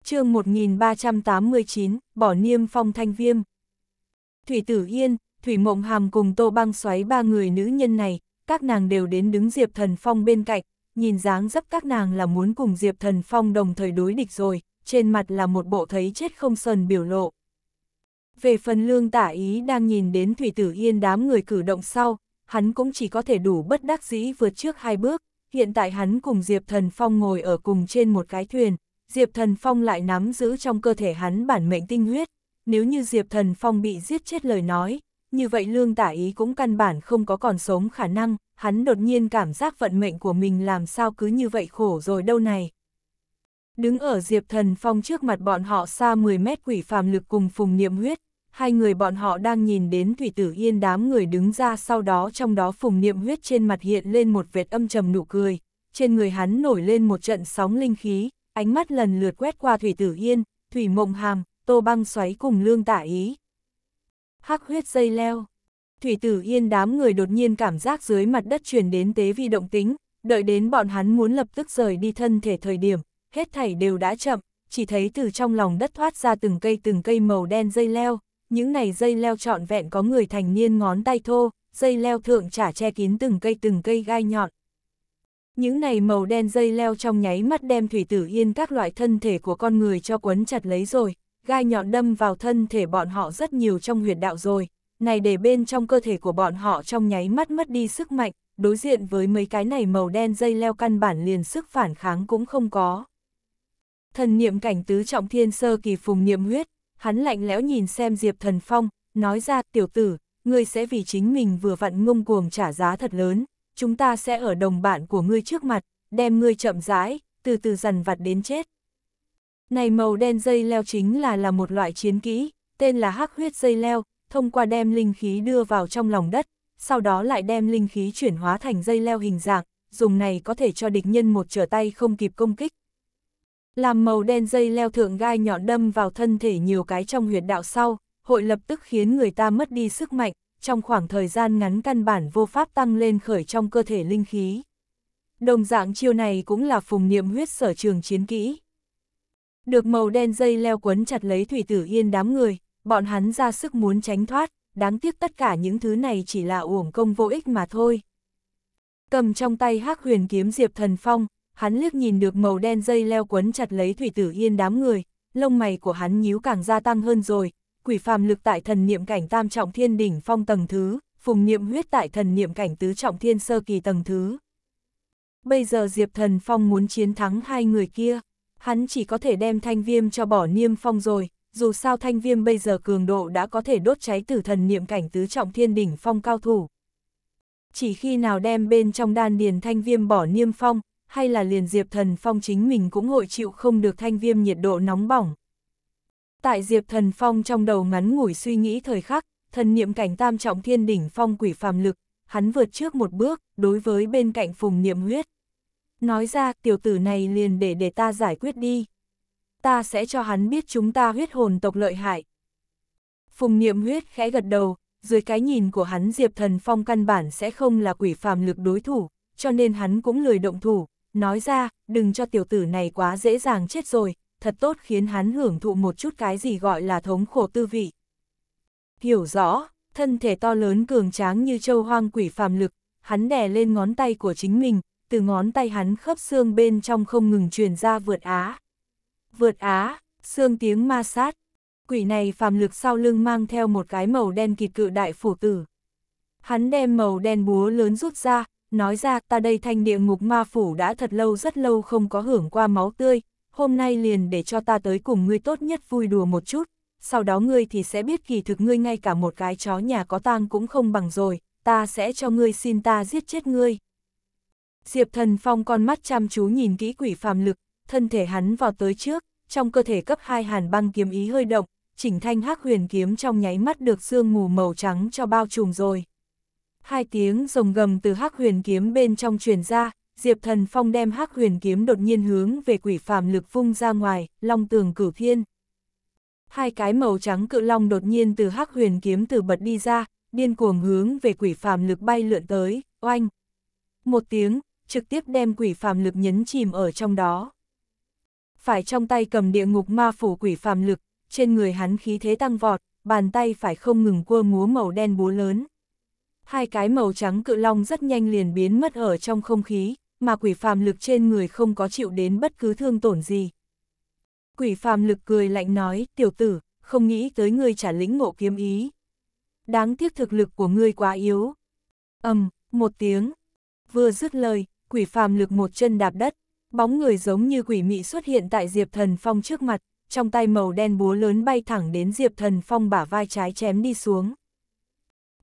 chương 1389, Bỏ Niêm Phong Thanh Viêm Thủy Tử Yên, Thủy Mộng Hàm cùng Tô Băng xoáy ba người nữ nhân này, các nàng đều đến đứng Diệp Thần Phong bên cạnh, nhìn dáng dấp các nàng là muốn cùng Diệp Thần Phong đồng thời đối địch rồi, trên mặt là một bộ thấy chết không sờn biểu lộ về phần lương tả ý đang nhìn đến Thủy Tử Yên đám người cử động sau, hắn cũng chỉ có thể đủ bất đắc dĩ vượt trước hai bước, hiện tại hắn cùng Diệp Thần Phong ngồi ở cùng trên một cái thuyền, Diệp Thần Phong lại nắm giữ trong cơ thể hắn bản mệnh tinh huyết, nếu như Diệp Thần Phong bị giết chết lời nói, như vậy lương tả ý cũng căn bản không có còn sống khả năng, hắn đột nhiên cảm giác vận mệnh của mình làm sao cứ như vậy khổ rồi đâu này. Đứng ở Diệp Thần Phong trước mặt bọn họ xa 10 mét quỷ phàm lực cùng phùng niệm huyết, hai người bọn họ đang nhìn đến Thủy Tử Yên đám người đứng ra sau đó trong đó phùng niệm huyết trên mặt hiện lên một vệt âm trầm nụ cười, trên người hắn nổi lên một trận sóng linh khí, ánh mắt lần lượt quét qua Thủy Tử Yên, Thủy Mộng Hàm, Tô Băng xoáy cùng Lương Tả Ý. Hắc huyết dây leo. Thủy Tử Yên đám người đột nhiên cảm giác dưới mặt đất truyền đến tế vi động tính, đợi đến bọn hắn muốn lập tức rời đi thân thể thời điểm, hết thảy đều đã chậm, chỉ thấy từ trong lòng đất thoát ra từng cây từng cây màu đen dây leo, những này dây leo trọn vẹn có người thành niên ngón tay thô, dây leo thượng trả che kín từng cây từng cây gai nhọn. Những này màu đen dây leo trong nháy mắt đem thủy tử yên các loại thân thể của con người cho quấn chặt lấy rồi, gai nhọn đâm vào thân thể bọn họ rất nhiều trong huyệt đạo rồi, này để bên trong cơ thể của bọn họ trong nháy mắt mất đi sức mạnh, đối diện với mấy cái này màu đen dây leo căn bản liền sức phản kháng cũng không có. Thần niệm cảnh tứ trọng thiên sơ kỳ phùng niệm huyết, hắn lạnh lẽo nhìn xem Diệp Thần Phong, nói ra tiểu tử, ngươi sẽ vì chính mình vừa vặn ngông cuồng trả giá thật lớn, chúng ta sẽ ở đồng bạn của ngươi trước mặt, đem ngươi chậm rãi, từ từ dần vặt đến chết. Này màu đen dây leo chính là là một loại chiến kỹ, tên là hắc huyết dây leo, thông qua đem linh khí đưa vào trong lòng đất, sau đó lại đem linh khí chuyển hóa thành dây leo hình dạng, dùng này có thể cho địch nhân một trở tay không kịp công kích, làm màu đen dây leo thượng gai nhọn đâm vào thân thể nhiều cái trong huyệt đạo sau, hội lập tức khiến người ta mất đi sức mạnh, trong khoảng thời gian ngắn căn bản vô pháp tăng lên khởi trong cơ thể linh khí. Đồng dạng chiêu này cũng là phùng niệm huyết sở trường chiến kỹ. Được màu đen dây leo quấn chặt lấy thủy tử yên đám người, bọn hắn ra sức muốn tránh thoát, đáng tiếc tất cả những thứ này chỉ là uổng công vô ích mà thôi. Cầm trong tay hắc huyền kiếm Diệp Thần Phong, hắn liếc nhìn được màu đen dây leo quấn chặt lấy thủy tử yên đám người, lông mày của hắn nhíu càng gia tăng hơn rồi, quỷ phàm lực tại thần niệm cảnh tam trọng thiên đỉnh phong tầng thứ, phùng niệm huyết tại thần niệm cảnh tứ trọng thiên sơ kỳ tầng thứ. Bây giờ Diệp Thần Phong muốn chiến thắng hai người kia, hắn chỉ có thể đem thanh viêm cho bỏ niêm phong rồi, dù sao thanh viêm bây giờ cường độ đã có thể đốt cháy tử thần niệm cảnh tứ trọng thiên đỉnh phong cao thủ. Chỉ khi nào đem bên trong đan điền thanh viêm bỏ niêm phong, hay là liền Diệp Thần Phong chính mình cũng hội chịu không được thanh viêm nhiệt độ nóng bỏng. Tại Diệp Thần Phong trong đầu ngắn ngủi suy nghĩ thời khắc, thần niệm cảnh tam trọng thiên đỉnh phong quỷ phàm lực, hắn vượt trước một bước, đối với bên cạnh phùng niệm huyết. Nói ra, tiểu tử này liền để để ta giải quyết đi. Ta sẽ cho hắn biết chúng ta huyết hồn tộc lợi hại. Phùng niệm huyết khẽ gật đầu, dưới cái nhìn của hắn Diệp Thần Phong căn bản sẽ không là quỷ phàm lực đối thủ, cho nên hắn cũng lười động thủ, nói ra, đừng cho tiểu tử này quá dễ dàng chết rồi, thật tốt khiến hắn hưởng thụ một chút cái gì gọi là thống khổ tư vị. Hiểu rõ, thân thể to lớn cường tráng như châu hoang quỷ phàm lực, hắn đè lên ngón tay của chính mình, từ ngón tay hắn khớp xương bên trong không ngừng truyền ra vượt á. Vượt á, xương tiếng ma sát. Quỷ này phàm lực sau lưng mang theo một cái màu đen kịt cự đại phủ tử. Hắn đem màu đen búa lớn rút ra, nói ra ta đây thanh địa ngục ma phủ đã thật lâu rất lâu không có hưởng qua máu tươi, hôm nay liền để cho ta tới cùng ngươi tốt nhất vui đùa một chút, sau đó ngươi thì sẽ biết kỳ thực ngươi ngay cả một cái chó nhà có tang cũng không bằng rồi, ta sẽ cho ngươi xin ta giết chết ngươi. Diệp thần phong con mắt chăm chú nhìn kỹ quỷ phàm lực, thân thể hắn vào tới trước, trong cơ thể cấp hai hàn băng kiếm ý hơi động, chỉnh thanh hắc huyền kiếm trong nháy mắt được sương mù màu trắng cho bao trùm rồi hai tiếng rồng gầm từ hắc huyền kiếm bên trong truyền ra, Diệp Thần Phong đem hắc huyền kiếm đột nhiên hướng về quỷ phàm lực vung ra ngoài, long tường cửu thiên. Hai cái màu trắng cự long đột nhiên từ hắc huyền kiếm từ bật đi ra, điên cuồng hướng về quỷ phàm lực bay lượn tới, oanh. Một tiếng, trực tiếp đem quỷ phàm lực nhấn chìm ở trong đó. Phải trong tay cầm địa ngục ma phủ quỷ phàm lực, trên người hắn khí thế tăng vọt, bàn tay phải không ngừng cua múa màu đen búa lớn hai cái màu trắng cự long rất nhanh liền biến mất ở trong không khí, mà quỷ phàm lực trên người không có chịu đến bất cứ thương tổn gì. Quỷ phàm lực cười lạnh nói, tiểu tử, không nghĩ tới ngươi trả lĩnh ngộ kiếm ý. Đáng tiếc thực lực của ngươi quá yếu. ầm um, một tiếng. Vừa dứt lời, quỷ phàm lực một chân đạp đất, bóng người giống như quỷ mị xuất hiện tại Diệp Thần Phong trước mặt, trong tay màu đen búa lớn bay thẳng đến Diệp Thần Phong bả vai trái chém đi xuống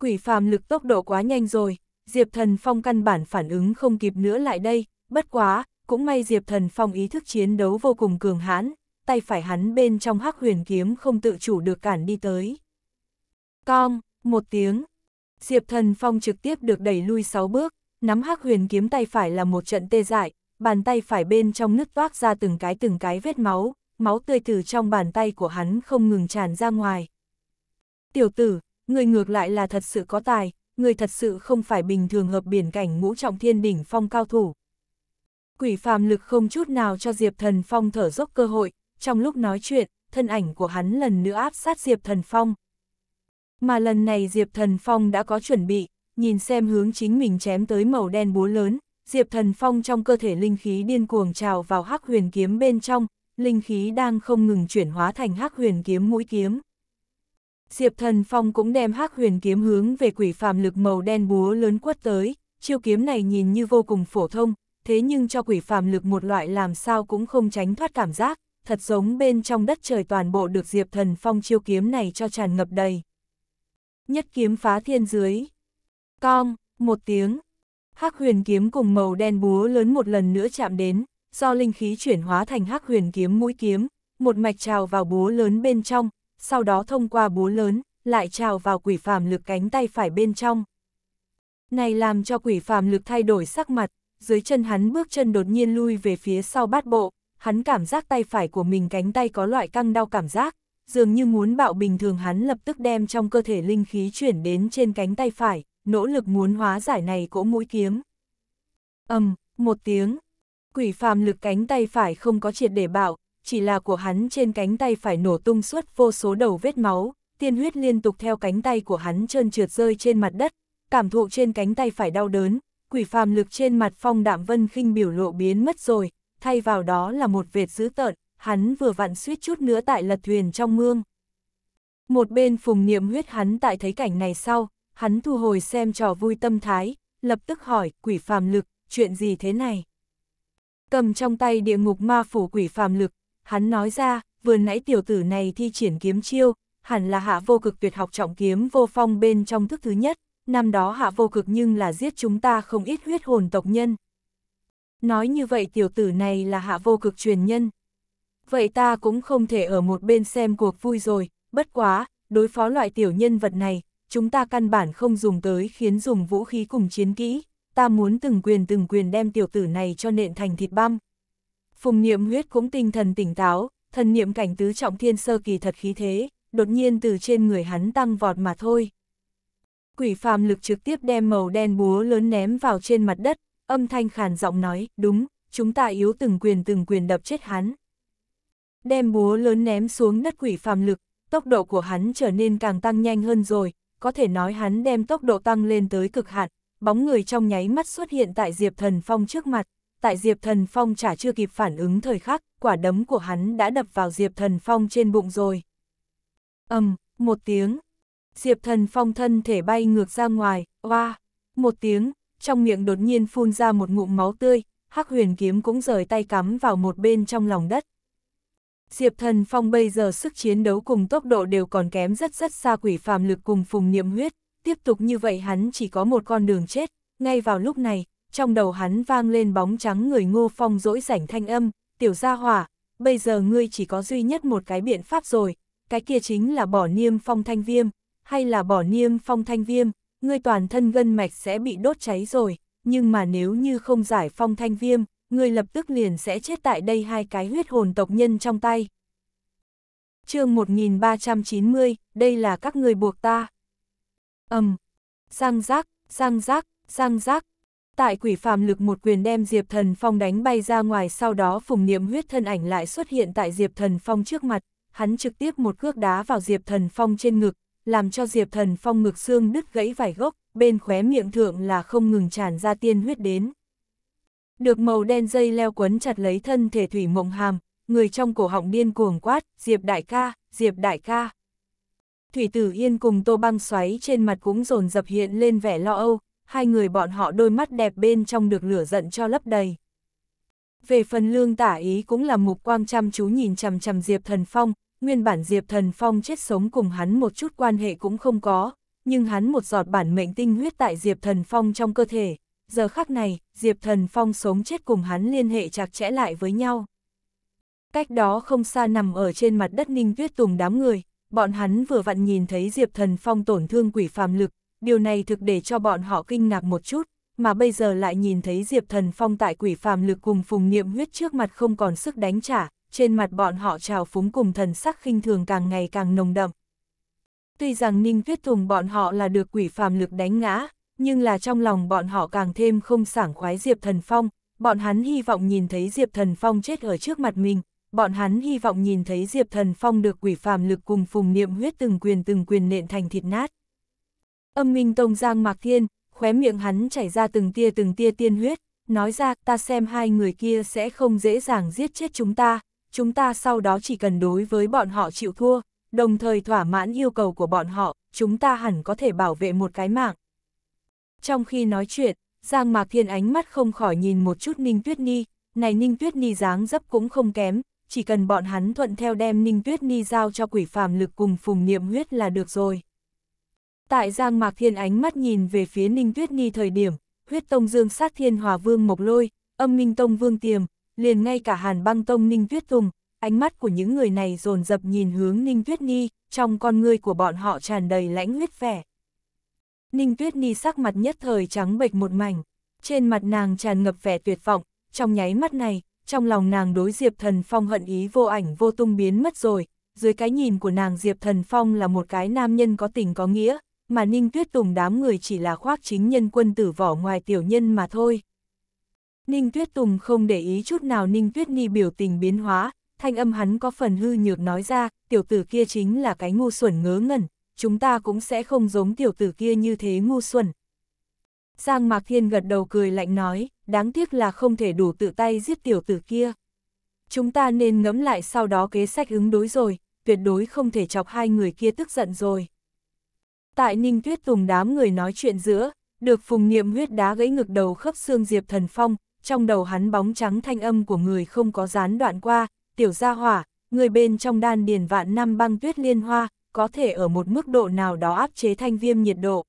quỷ phàm lực tốc độ quá nhanh rồi, Diệp Thần Phong căn bản phản ứng không kịp nữa lại đây, bất quá, cũng may Diệp Thần Phong ý thức chiến đấu vô cùng cường hãn, tay phải hắn bên trong hắc huyền kiếm không tự chủ được cản đi tới. Con một tiếng, Diệp Thần Phong trực tiếp được đẩy lui 6 bước, nắm hắc huyền kiếm tay phải là một trận tê dại, bàn tay phải bên trong nứt toác ra từng cái từng cái vết máu, máu tươi từ trong bàn tay của hắn không ngừng tràn ra ngoài. Tiểu tử, người ngược lại là thật sự có tài, người thật sự không phải bình thường hợp biển cảnh ngũ trọng thiên đỉnh phong cao thủ. Quỷ phàm lực không chút nào cho Diệp Thần Phong thở dốc cơ hội, trong lúc nói chuyện, thân ảnh của hắn lần nữa áp sát Diệp Thần Phong. Mà lần này Diệp Thần Phong đã có chuẩn bị, nhìn xem hướng chính mình chém tới màu đen búa lớn, Diệp Thần Phong trong cơ thể linh khí điên cuồng trào vào hắc huyền kiếm bên trong, linh khí đang không ngừng chuyển hóa thành hắc huyền kiếm mũi kiếm. Diệp Thần Phong cũng đem hắc huyền kiếm hướng về quỷ phàm lực màu đen búa lớn quất tới, chiêu kiếm này nhìn như vô cùng phổ thông, thế nhưng cho quỷ phàm lực một loại làm sao cũng không tránh thoát cảm giác, thật giống bên trong đất trời toàn bộ được Diệp Thần Phong chiêu kiếm này cho tràn ngập đầy. Nhất kiếm phá thiên dưới. Cong, một tiếng. Hắc huyền kiếm cùng màu đen búa lớn một lần nữa chạm đến, do linh khí chuyển hóa thành hắc huyền kiếm mũi kiếm, một mạch trào vào búa lớn bên trong, sau đó thông qua búa lớn, lại trào vào quỷ phàm lực cánh tay phải bên trong. Này làm cho quỷ phàm lực thay đổi sắc mặt, dưới chân hắn bước chân đột nhiên lui về phía sau bát bộ, hắn cảm giác tay phải của mình cánh tay có loại căng đau cảm giác, dường như muốn bạo bình thường hắn lập tức đem trong cơ thể linh khí chuyển đến trên cánh tay phải, nỗ lực muốn hóa giải này cỗ mũi kiếm. âm um, một tiếng, quỷ phàm lực cánh tay phải không có triệt để bạo, chỉ là của hắn trên cánh tay phải nổ tung suốt vô số đầu vết máu, tiên huyết liên tục theo cánh tay của hắn trơn trượt rơi trên mặt đất, cảm thụ trên cánh tay phải đau đớn, quỷ phàm lực trên mặt phong đạm vân khinh biểu lộ biến mất rồi, thay vào đó là một vệt dữ tợn, hắn vừa vặn suýt chút nữa tại lật thuyền trong mương. Một bên phùng niệm huyết hắn tại thấy cảnh này sau, hắn thu hồi xem trò vui tâm thái, lập tức hỏi quỷ phàm lực, chuyện gì thế này? Cầm trong tay địa ngục ma phủ quỷ phàm lực, hắn nói ra, vừa nãy tiểu tử này thi triển kiếm chiêu, hẳn là hạ vô cực tuyệt học trọng kiếm vô phong bên trong thức thứ nhất, năm đó hạ vô cực nhưng là giết chúng ta không ít huyết hồn tộc nhân. Nói như vậy tiểu tử này là hạ vô cực truyền nhân. Vậy ta cũng không thể ở một bên xem cuộc vui rồi, bất quá, đối phó loại tiểu nhân vật này, chúng ta căn bản không dùng tới khiến dùng vũ khí cùng chiến kỹ, ta muốn từng quyền từng quyền đem tiểu tử này cho nện thành thịt băm. Phùng niệm huyết cũng tinh thần tỉnh táo, thần niệm cảnh tứ trọng thiên sơ kỳ thật khí thế, đột nhiên từ trên người hắn tăng vọt mà thôi. Quỷ phàm lực trực tiếp đem màu đen búa lớn ném vào trên mặt đất, âm thanh khàn giọng nói, đúng, chúng ta yếu từng quyền từng quyền đập chết hắn. Đem búa lớn ném xuống đất quỷ phàm lực, tốc độ của hắn trở nên càng tăng nhanh hơn rồi, có thể nói hắn đem tốc độ tăng lên tới cực hạn, bóng người trong nháy mắt xuất hiện tại Diệp Thần Phong trước mặt tại Diệp Thần Phong chả chưa kịp phản ứng thời khắc, quả đấm của hắn đã đập vào Diệp Thần Phong trên bụng rồi. ầm um, một tiếng. Diệp Thần Phong thân thể bay ngược ra ngoài, oa, một tiếng, trong miệng đột nhiên phun ra một ngụm máu tươi, Hắc Huyền kiếm cũng rời tay cắm vào một bên trong lòng đất. Diệp Thần Phong bây giờ sức chiến đấu cùng tốc độ đều còn kém rất rất xa quỷ phàm lực cùng phùng niệm huyết, tiếp tục như vậy hắn chỉ có một con đường chết, ngay vào lúc này, trong đầu hắn vang lên bóng trắng người ngô phong dỗi rảnh thanh âm, tiểu gia hỏa, bây giờ ngươi chỉ có duy nhất một cái biện pháp rồi, cái kia chính là bỏ niêm phong thanh viêm, hay là bỏ niêm phong thanh viêm, ngươi toàn thân gân mạch sẽ bị đốt cháy rồi, nhưng mà nếu như không giải phong thanh viêm, ngươi lập tức liền sẽ chết tại đây hai cái huyết hồn tộc nhân trong tay. chương 1390, đây là các người buộc ta. ầm, um, giang giác, giang giác, giang giác, tại quỷ phàm lực một quyền đem Diệp Thần Phong đánh bay ra ngoài sau đó phùng niệm huyết thân ảnh lại xuất hiện tại Diệp Thần Phong trước mặt, hắn trực tiếp một cước đá vào Diệp Thần Phong trên ngực, làm cho Diệp Thần Phong ngực xương đứt gãy vải gốc, bên khóe miệng thượng là không ngừng tràn ra tiên huyết đến. Được màu đen dây leo quấn chặt lấy thân thể thủy mộng hàm, người trong cổ họng điên cuồng quát, Diệp đại ca, Diệp đại ca. Thủy tử yên cùng tô băng xoáy trên mặt cũng dồn dập hiện lên vẻ lo âu, hai người bọn họ đôi mắt đẹp bên trong được lửa giận cho lấp đầy. Về phần lương tả ý cũng là mục quang chăm chú nhìn chằm chằm Diệp Thần Phong, nguyên bản Diệp Thần Phong chết sống cùng hắn một chút quan hệ cũng không có, nhưng hắn một giọt bản mệnh tinh huyết tại Diệp Thần Phong trong cơ thể, giờ khắc này, Diệp Thần Phong sống chết cùng hắn liên hệ chặt chẽ lại với nhau. Cách đó không xa nằm ở trên mặt đất Ninh Tuyết Tùng đám người, bọn hắn vừa vặn nhìn thấy Diệp Thần Phong tổn thương quỷ phàm lực, điều này thực để cho bọn họ kinh ngạc một chút, mà bây giờ lại nhìn thấy Diệp Thần Phong tại quỷ phàm lực cùng phùng niệm huyết trước mặt không còn sức đánh trả, trên mặt bọn họ trào phúng cùng thần sắc khinh thường càng ngày càng nồng đậm. Tuy rằng Ninh Viết Thùng bọn họ là được quỷ phàm lực đánh ngã, nhưng là trong lòng bọn họ càng thêm không sảng khoái Diệp Thần Phong, bọn hắn hy vọng nhìn thấy Diệp Thần Phong chết ở trước mặt mình, bọn hắn hy vọng nhìn thấy Diệp Thần Phong được quỷ phàm lực cùng phùng niệm huyết từng quyền từng quyền nện thành thịt nát. Âm minh tông Giang Mạc Thiên, khóe miệng hắn chảy ra từng tia từng tia tiên huyết, nói ra ta xem hai người kia sẽ không dễ dàng giết chết chúng ta, chúng ta sau đó chỉ cần đối với bọn họ chịu thua, đồng thời thỏa mãn yêu cầu của bọn họ, chúng ta hẳn có thể bảo vệ một cái mạng. Trong khi nói chuyện, Giang Mạc Thiên ánh mắt không khỏi nhìn một chút Ninh Tuyết Ni, này Ninh Tuyết Ni dáng dấp cũng không kém, chỉ cần bọn hắn thuận theo đem Ninh Tuyết Ni giao cho quỷ phàm lực cùng phùng niệm huyết là được rồi. Tại Giang Mạc Thiên ánh mắt nhìn về phía Ninh Tuyết Nhi thời điểm, huyết tông dương sát thiên hòa vương Mộc Lôi, âm minh tông vương Tiềm, liền ngay cả hàn băng tông Ninh Tuyết Tùng, ánh mắt của những người này dồn dập nhìn hướng Ninh Tuyết Nhi, trong con người của bọn họ tràn đầy lãnh huyết vẻ. Ninh Tuyết Nhi sắc mặt nhất thời trắng bệch một mảnh, trên mặt nàng tràn ngập vẻ tuyệt vọng, trong nháy mắt này, trong lòng nàng đối Diệp Thần Phong hận ý vô ảnh vô tung biến mất rồi, dưới cái nhìn của nàng Diệp Thần Phong là một cái nam nhân có tình có nghĩa, mà Ninh Tuyết Tùng đám người chỉ là khoác chính nhân quân tử vỏ ngoài tiểu nhân mà thôi. Ninh Tuyết Tùng không để ý chút nào Ninh Tuyết Ni biểu tình biến hóa, thanh âm hắn có phần hư nhược nói ra, tiểu tử kia chính là cái ngu xuẩn ngớ ngẩn, chúng ta cũng sẽ không giống tiểu tử kia như thế ngu xuẩn. Giang Mạc Thiên gật đầu cười lạnh nói, đáng tiếc là không thể đủ tự tay giết tiểu tử kia. Chúng ta nên ngẫm lại sau đó kế sách ứng đối rồi, tuyệt đối không thể chọc hai người kia tức giận rồi. Tại Ninh Tuyết Tùng đám người nói chuyện giữa, được Phùng Niệm huyết đá gãy ngực đầu khớp xương Diệp Thần Phong, trong đầu hắn bóng trắng thanh âm của người không có gián đoạn qua, tiểu gia hỏa, người bên trong đan điền vạn năm băng tuyết liên hoa, có thể ở một mức độ nào đó áp chế thanh viêm nhiệt độ.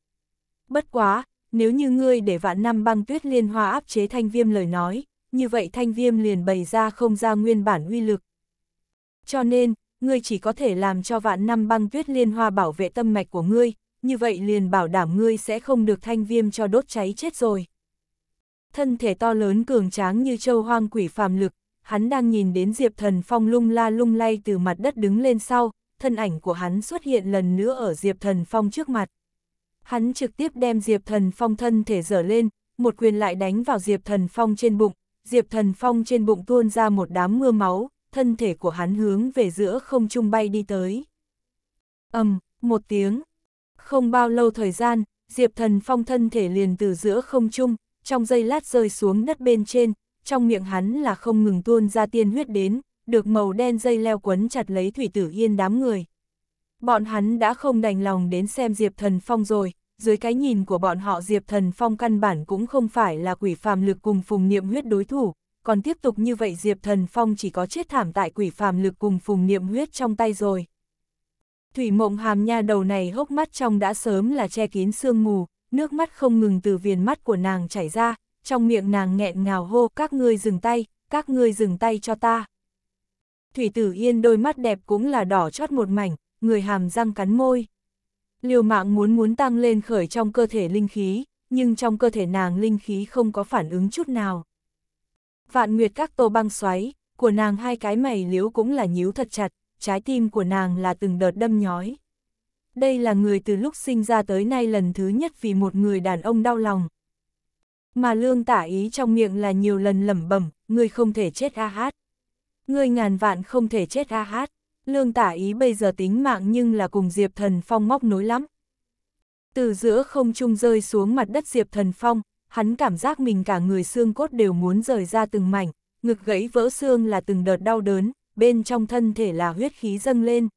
Bất quá, nếu như ngươi để vạn năm băng tuyết liên hoa áp chế thanh viêm lời nói, như vậy thanh viêm liền bày ra không ra nguyên bản uy lực. Cho nên, ngươi chỉ có thể làm cho vạn năm băng tuyết liên hoa bảo vệ tâm mạch của ngươi, như vậy liền bảo đảm ngươi sẽ không được thanh viêm cho đốt cháy chết rồi. Thân thể to lớn cường tráng như châu hoang quỷ phàm lực, hắn đang nhìn đến Diệp Thần Phong lung la lung lay từ mặt đất đứng lên sau, thân ảnh của hắn xuất hiện lần nữa ở Diệp Thần Phong trước mặt. Hắn trực tiếp đem Diệp Thần Phong thân thể dở lên, một quyền lại đánh vào Diệp Thần Phong trên bụng, Diệp Thần Phong trên bụng tuôn ra một đám mưa máu, thân thể của hắn hướng về giữa không trung bay đi tới. ầm, um, một tiếng, không bao lâu thời gian, Diệp Thần Phong thân thể liền từ giữa không trung, trong giây lát rơi xuống đất bên trên, trong miệng hắn là không ngừng tuôn ra tiên huyết đến, được màu đen dây leo quấn chặt lấy thủy tử yên đám người. Bọn hắn đã không đành lòng đến xem Diệp Thần Phong rồi, dưới cái nhìn của bọn họ Diệp Thần Phong căn bản cũng không phải là quỷ phàm lực cùng phùng niệm huyết đối thủ, còn tiếp tục như vậy Diệp Thần Phong chỉ có chết thảm tại quỷ phàm lực cùng phùng niệm huyết trong tay rồi. Thủy mộng hàm nha đầu này hốc mắt trong đã sớm là che kín sương mù, nước mắt không ngừng từ viền mắt của nàng chảy ra, trong miệng nàng nghẹn ngào hô các ngươi dừng tay, các ngươi dừng tay cho ta. Thủy tử yên đôi mắt đẹp cũng là đỏ chót một mảnh, người hàm răng cắn môi. Liều mạng muốn muốn tăng lên khởi trong cơ thể linh khí, nhưng trong cơ thể nàng linh khí không có phản ứng chút nào. Vạn nguyệt các tô băng xoáy, của nàng hai cái mày liếu cũng là nhíu thật chặt, trái tim của nàng là từng đợt đâm nhói. Đây là người từ lúc sinh ra tới nay lần thứ nhất vì một người đàn ông đau lòng. Mà lương tả ý trong miệng là nhiều lần lẩm bẩm, người không thể chết a hát. người ngàn vạn không thể chết a hát. Lương tả ý bây giờ tính mạng nhưng là cùng Diệp Thần Phong móc nối lắm. Từ giữa không trung rơi xuống mặt đất Diệp Thần Phong, hắn cảm giác mình cả người xương cốt đều muốn rời ra từng mảnh, ngực gãy vỡ xương là từng đợt đau đớn, bên trong thân thể là huyết khí dâng lên.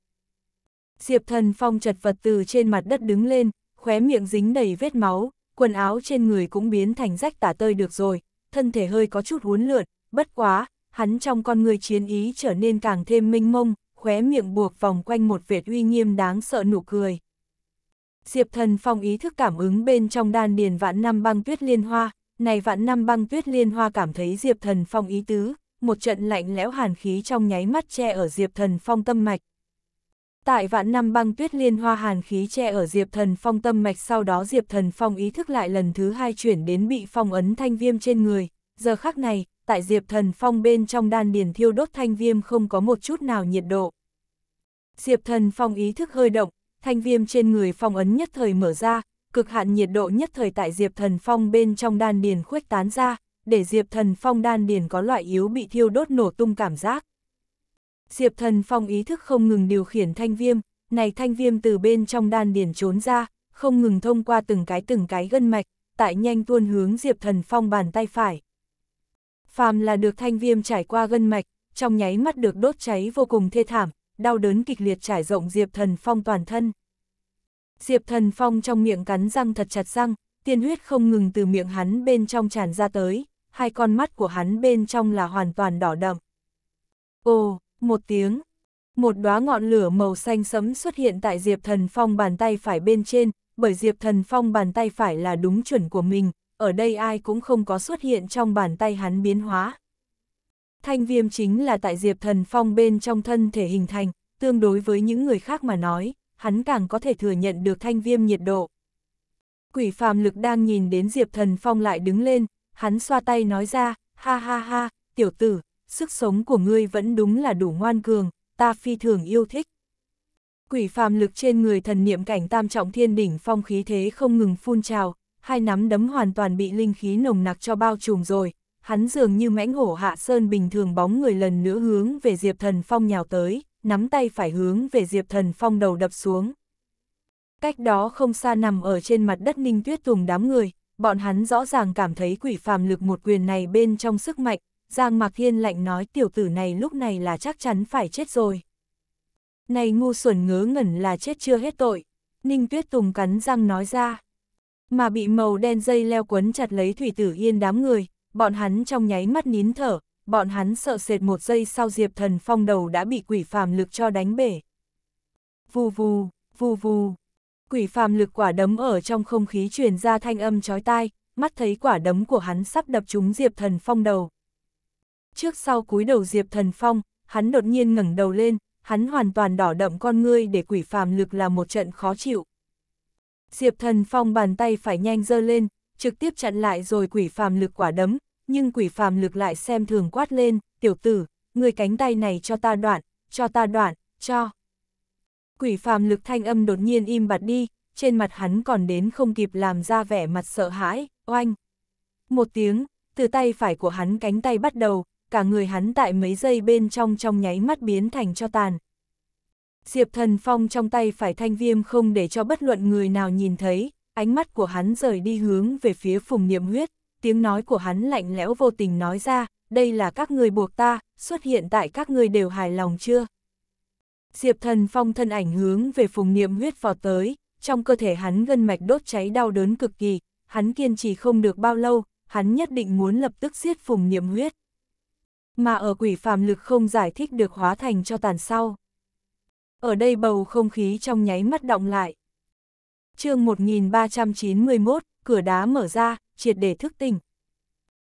Diệp thần phong chật vật từ trên mặt đất đứng lên, khóe miệng dính đầy vết máu, quần áo trên người cũng biến thành rách tả tơi được rồi, thân thể hơi có chút uốn lượn, bất quá, hắn trong con người chiến ý trở nên càng thêm minh mông, khóe miệng buộc vòng quanh một vệt uy nghiêm đáng sợ nụ cười. Diệp thần phong ý thức cảm ứng bên trong đan điền vạn năm băng tuyết liên hoa, này vạn năm băng tuyết liên hoa cảm thấy Diệp thần phong ý tứ, một trận lạnh lẽo hàn khí trong nháy mắt che ở Diệp Thần Phong tâm mạch. Tại vạn năm băng tuyết liên hoa hàn khí che ở Diệp Thần Phong tâm mạch sau đó Diệp Thần Phong ý thức lại lần thứ hai chuyển đến bị phong ấn thanh viêm trên người. Giờ khắc này, tại Diệp Thần Phong bên trong đan điền thiêu đốt thanh viêm không có một chút nào nhiệt độ. Diệp Thần Phong ý thức hơi động, thanh viêm trên người phong ấn nhất thời mở ra, cực hạn nhiệt độ nhất thời tại Diệp Thần Phong bên trong đan điền khuếch tán ra, để Diệp Thần Phong đan điền có loại yếu bị thiêu đốt nổ tung cảm giác. Diệp Thần Phong ý thức không ngừng điều khiển thanh viêm, này thanh viêm từ bên trong đan điền trốn ra, không ngừng thông qua từng cái từng cái gân mạch, tại nhanh tuôn hướng Diệp Thần Phong bàn tay phải. Phàm là được thanh viêm trải qua gân mạch, trong nháy mắt được đốt cháy vô cùng thê thảm, đau đớn kịch liệt trải rộng Diệp Thần Phong toàn thân. Diệp Thần Phong trong miệng cắn răng thật chặt răng, tiên huyết không ngừng từ miệng hắn bên trong tràn ra tới hai con mắt của hắn bên trong là hoàn toàn đỏ đậm. Ồ, một tiếng, một đóa ngọn lửa màu xanh sấm xuất hiện tại Diệp Thần Phong bàn tay phải bên trên, bởi Diệp Thần Phong bàn tay phải là đúng chuẩn của mình, ở đây ai cũng không có xuất hiện trong bàn tay hắn biến hóa. Thanh viêm chính là tại Diệp Thần Phong bên trong thân thể hình thành, tương đối với những người khác mà nói, hắn càng có thể thừa nhận được thanh viêm nhiệt độ. Quỷ phàm lực đang nhìn đến Diệp Thần Phong lại đứng lên, hắn xoa tay nói ra, ha ha ha, tiểu tử, sức sống của ngươi vẫn đúng là đủ ngoan cường, ta phi thường yêu thích. Quỷ phàm lực trên người thần niệm cảnh tam trọng thiên đỉnh phong khí thế không ngừng phun trào, hai nắm đấm hoàn toàn bị linh khí nồng nặc cho bao trùm rồi, hắn dường như mãnh hổ hạ sơn bình thường bóng người lần nữa hướng về Diệp Thần Phong nhào tới, nắm tay phải hướng về Diệp Thần Phong đầu đập xuống. Cách đó không xa nằm ở trên mặt đất Ninh Tuyết Tùng đám người, bọn hắn rõ ràng cảm thấy quỷ phàm lực một quyền này bên trong sức mạnh, Giang Mạc Hiên lạnh nói tiểu tử này lúc này là chắc chắn phải chết rồi. Này ngu xuẩn ngớ ngẩn là chết chưa hết tội, Ninh Tuyết Tùng cắn răng nói ra. Mà bị màu đen dây leo quấn chặt lấy thủy tử yên đám người, bọn hắn trong nháy mắt nín thở, bọn hắn sợ sệt một giây sau Diệp Thần Phong đầu đã bị quỷ phàm lực cho đánh bể. Vù vù, vù vù, quỷ phàm lực quả đấm ở trong không khí truyền ra thanh âm chói tai, mắt thấy quả đấm của hắn sắp đập trúng Diệp Thần Phong đầu. Trước sau cúi đầu Diệp Thần Phong, hắn đột nhiên ngẩng đầu lên, hắn hoàn toàn đỏ đậm con ngươi để quỷ phàm lực là một trận khó chịu. Diệp Thần Phong bàn tay phải nhanh giơ lên, trực tiếp chặn lại rồi quỷ phàm lực quả đấm, nhưng quỷ phàm lực lại xem thường quát lên, tiểu tử, người cánh tay này cho ta đoạn, cho ta đoạn, cho quỷ phàm lực thanh âm đột nhiên im bặt đi, trên mặt hắn còn đến không kịp làm ra vẻ mặt sợ hãi, oanh. Một tiếng, từ tay phải của hắn cánh tay bắt đầu, cả người hắn tại mấy giây bên trong trong nháy mắt biến thành cho tàn. Diệp thần phong trong tay phải thanh viêm không để cho bất luận người nào nhìn thấy, ánh mắt của hắn rời đi hướng về phía phùng niệm huyết, tiếng nói của hắn lạnh lẽo vô tình nói ra, đây là các người buộc ta, xuất hiện tại các người đều hài lòng chưa? Diệp Thần Phong thân ảnh hướng về Phùng Niệm huyết vọt tới, trong cơ thể hắn gân mạch đốt cháy đau đớn cực kỳ, hắn kiên trì không được bao lâu, hắn nhất định muốn lập tức giết Phùng Niệm huyết. Mà ở quỷ phàm lực không giải thích được hóa thành cho tàn sau. Ở đây bầu không khí trong nháy mắt động lại. chương 1391, cửa đá mở ra, triệt để thức tỉnh.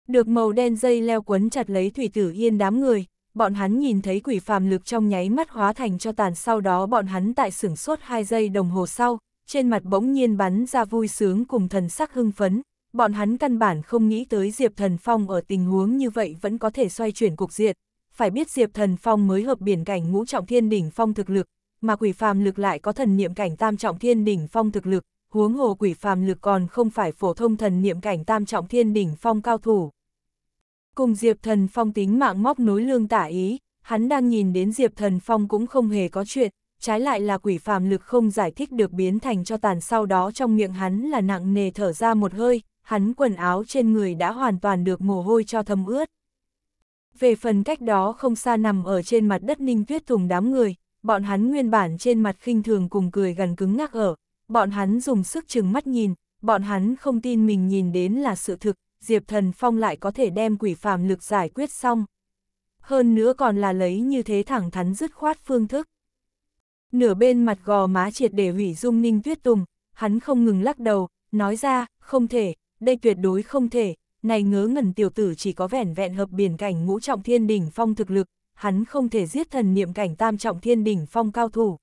Được màu đen dây leo quấn chặt lấy thủy tử yên đám người, bọn hắn nhìn thấy quỷ phàm lực trong nháy mắt hóa thành cho tàn sau đó bọn hắn tại sửng sốt 2 giây đồng hồ sau, trên mặt bỗng nhiên bắn ra vui sướng cùng thần sắc hưng phấn, bọn hắn căn bản không nghĩ tới Diệp Thần Phong ở tình huống như vậy vẫn có thể xoay chuyển cục diệt phải biết Diệp Thần Phong mới hợp biển cảnh ngũ trọng thiên đỉnh phong thực lực, mà quỷ phàm lực lại có thần niệm cảnh tam trọng thiên đỉnh phong thực lực, huống hồ quỷ phàm lực còn không phải phổ thông thần niệm cảnh tam trọng thiên đỉnh phong cao thủ. Cùng Diệp Thần Phong tính mạng móc nối lương tả ý, hắn đang nhìn đến Diệp Thần Phong cũng không hề có chuyện, trái lại là quỷ phàm lực không giải thích được biến thành cho tàn sau đó trong miệng hắn là nặng nề thở ra một hơi, hắn quần áo trên người đã hoàn toàn được mồ hôi cho thấm ướt. Về phần cách đó không xa nằm ở trên mặt đất ninh tuyết thùng đám người, bọn hắn nguyên bản trên mặt khinh thường cùng cười gần cứng ngắc ở, bọn hắn dùng sức chừng mắt nhìn, bọn hắn không tin mình nhìn đến là sự thực, Diệp Thần Phong lại có thể đem quỷ phàm lực giải quyết xong. Hơn nữa còn là lấy như thế thẳng thắn dứt khoát phương thức. Nửa bên mặt gò má triệt để hủy dung ninh tuyết tùng, hắn không ngừng lắc đầu, nói ra, không thể, đây tuyệt đối không thể, này ngớ ngẩn tiểu tử chỉ có vẻn vẹn hợp biển cảnh ngũ trọng thiên đỉnh phong thực lực, hắn không thể giết thần niệm cảnh tam trọng thiên đỉnh phong cao thủ.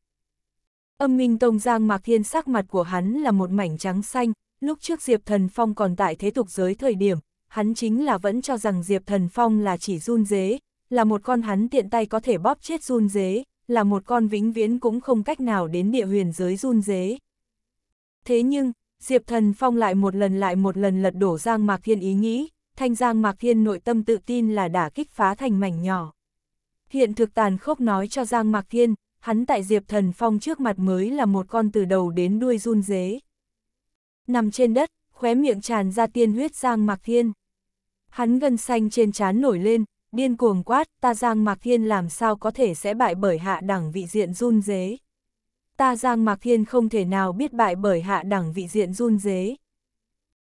Âm minh tông giang mạc thiên sắc mặt của hắn là một mảnh trắng xanh, lúc trước Diệp Thần Phong còn tại thế tục giới thời điểm, hắn chính là vẫn cho rằng Diệp Thần Phong là chỉ run dế, là một con hắn tiện tay có thể bóp chết run dế, là một con vĩnh viễn cũng không cách nào đến địa huyền giới run dế. Thế nhưng, Diệp Thần Phong lại một lần lại một lần lật đổ Giang Mạc Thiên ý nghĩ, thanh Giang Mạc Thiên nội tâm tự tin là đã kích phá thành mảnh nhỏ. Hiện thực tàn khốc nói cho Giang Mạc Thiên, hắn tại Diệp Thần Phong trước mặt mới là một con từ đầu đến đuôi run dế. Nằm trên đất, khóe miệng tràn ra tiên huyết Giang Mạc Thiên. Hắn gân xanh trên trán nổi lên, điên cuồng quát, ta Giang Mạc Thiên làm sao có thể sẽ bại bởi hạ đẳng vị diện run dế. Ta Giang Mạc Thiên không thể nào biết bại bởi hạ đẳng vị diện run dế.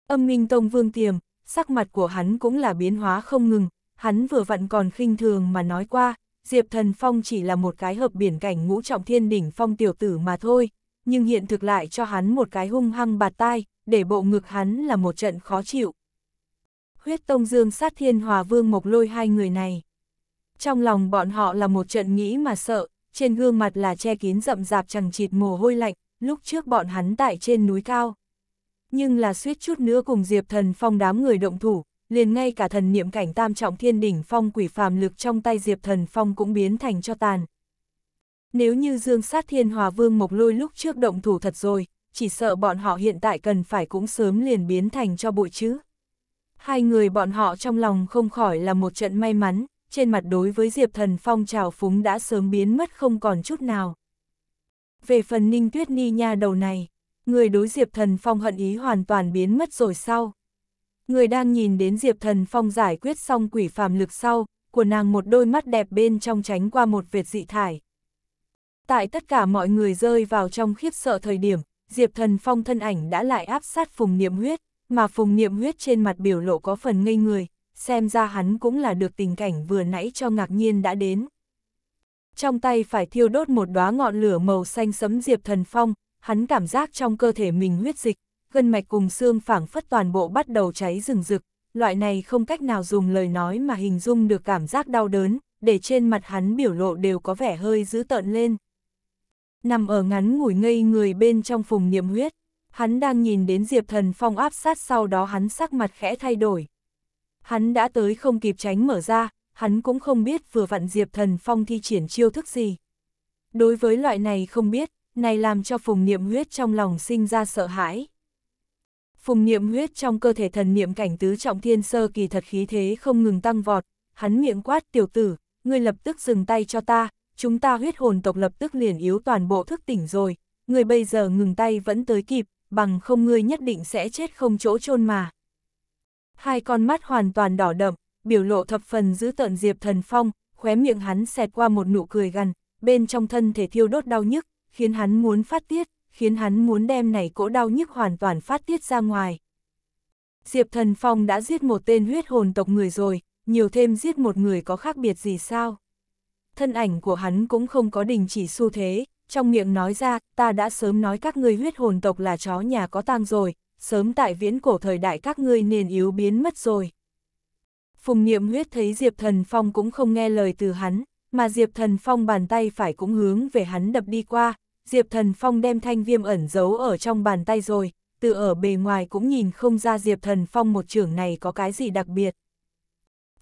Âm Minh Tông Vương Tiềm, sắc mặt của hắn cũng là biến hóa không ngừng, hắn vừa vặn còn khinh thường mà nói qua, Diệp Thần Phong chỉ là một cái hợp biển cảnh ngũ trọng thiên đỉnh phong tiểu tử mà thôi, nhưng hiện thực lại cho hắn một cái hung hăng bạt tai, để bộ ngực hắn là một trận khó chịu. Huyết Tông Dương sát thiên hòa vương mộc lôi hai người này. Trong lòng bọn họ là một trận nghĩ mà sợ, trên gương mặt là che kín rậm rạp chẳng chịt mồ hôi lạnh, lúc trước bọn hắn tại trên núi cao. Nhưng là suýt chút nữa cùng Diệp Thần Phong đám người động thủ, liền ngay cả thần niệm cảnh tam trọng thiên đỉnh phong quỷ phàm lực trong tay Diệp Thần Phong cũng biến thành cho tàn, nếu như Dương Sát Thiên Hòa Vương Mộc Lôi lúc trước động thủ thật rồi, chỉ sợ bọn họ hiện tại cần phải cũng sớm liền biến thành cho bụi chứ. Hai người bọn họ trong lòng không khỏi là một trận may mắn, trên mặt đối với Diệp Thần Phong trào phúng đã sớm biến mất không còn chút nào. Về phần Ninh Tuyết Ni nha đầu này, người đối Diệp Thần Phong hận ý hoàn toàn biến mất rồi sau. Người đang nhìn đến Diệp Thần Phong giải quyết xong quỷ phàm lực sau, của nàng một đôi mắt đẹp bên trong tránh qua một vệt dị thải. Tại tất cả mọi người rơi vào trong khiếp sợ thời điểm, Diệp Thần Phong thân ảnh đã lại áp sát Phùng Niệm Huyết, mà Phùng Niệm Huyết trên mặt biểu lộ có phần ngây người, xem ra hắn cũng là được tình cảnh vừa nãy cho ngạc nhiên đã đến. Trong tay phải thiêu đốt một đóa ngọn lửa màu xanh sấm Diệp Thần Phong, hắn cảm giác trong cơ thể mình huyết dịch, gân mạch cùng xương phảng phất toàn bộ bắt đầu cháy rừng rực, loại này không cách nào dùng lời nói mà hình dung được cảm giác đau đớn, để trên mặt hắn biểu lộ đều có vẻ hơi dữ tợn lên nằm ở ngắn ngủi ngây người bên trong phùng niệm huyết. Hắn đang nhìn đến Diệp Thần Phong áp sát sau đó hắn sắc mặt khẽ thay đổi. Hắn đã tới không kịp tránh mở ra, hắn cũng không biết vừa vặn Diệp Thần Phong thi triển chiêu thức gì. Đối với loại này không biết, này làm cho phùng niệm huyết trong lòng sinh ra sợ hãi. Phùng niệm huyết trong cơ thể thần niệm cảnh tứ trọng thiên sơ kỳ thật khí thế không ngừng tăng vọt, hắn miệng quát tiểu tử, ngươi lập tức dừng tay cho ta, chúng ta huyết hồn tộc lập tức liền yếu toàn bộ thức tỉnh rồi, người bây giờ ngừng tay vẫn tới kịp, bằng không ngươi nhất định sẽ chết không chỗ chôn mà. Hai con mắt hoàn toàn đỏ đậm, biểu lộ thập phần giữ tợn Diệp Thần Phong, khóe miệng hắn xẹt qua một nụ cười gằn, bên trong thân thể thiêu đốt đau nhức, khiến hắn muốn phát tiết, khiến hắn muốn đem này cỗ đau nhức hoàn toàn phát tiết ra ngoài. Diệp Thần Phong đã giết một tên huyết hồn tộc người rồi, nhiều thêm giết một người có khác biệt gì sao? thân ảnh của hắn cũng không có đình chỉ xu thế, trong miệng nói ra, ta đã sớm nói các ngươi huyết hồn tộc là chó nhà có tang rồi, sớm tại viễn cổ thời đại các ngươi nền yếu biến mất rồi. Phùng niệm huyết thấy Diệp Thần Phong cũng không nghe lời từ hắn, mà Diệp Thần Phong bàn tay phải cũng hướng về hắn đập đi qua, Diệp Thần Phong đem thanh viêm ẩn giấu ở trong bàn tay rồi, từ ở bề ngoài cũng nhìn không ra Diệp Thần Phong một trưởng này có cái gì đặc biệt.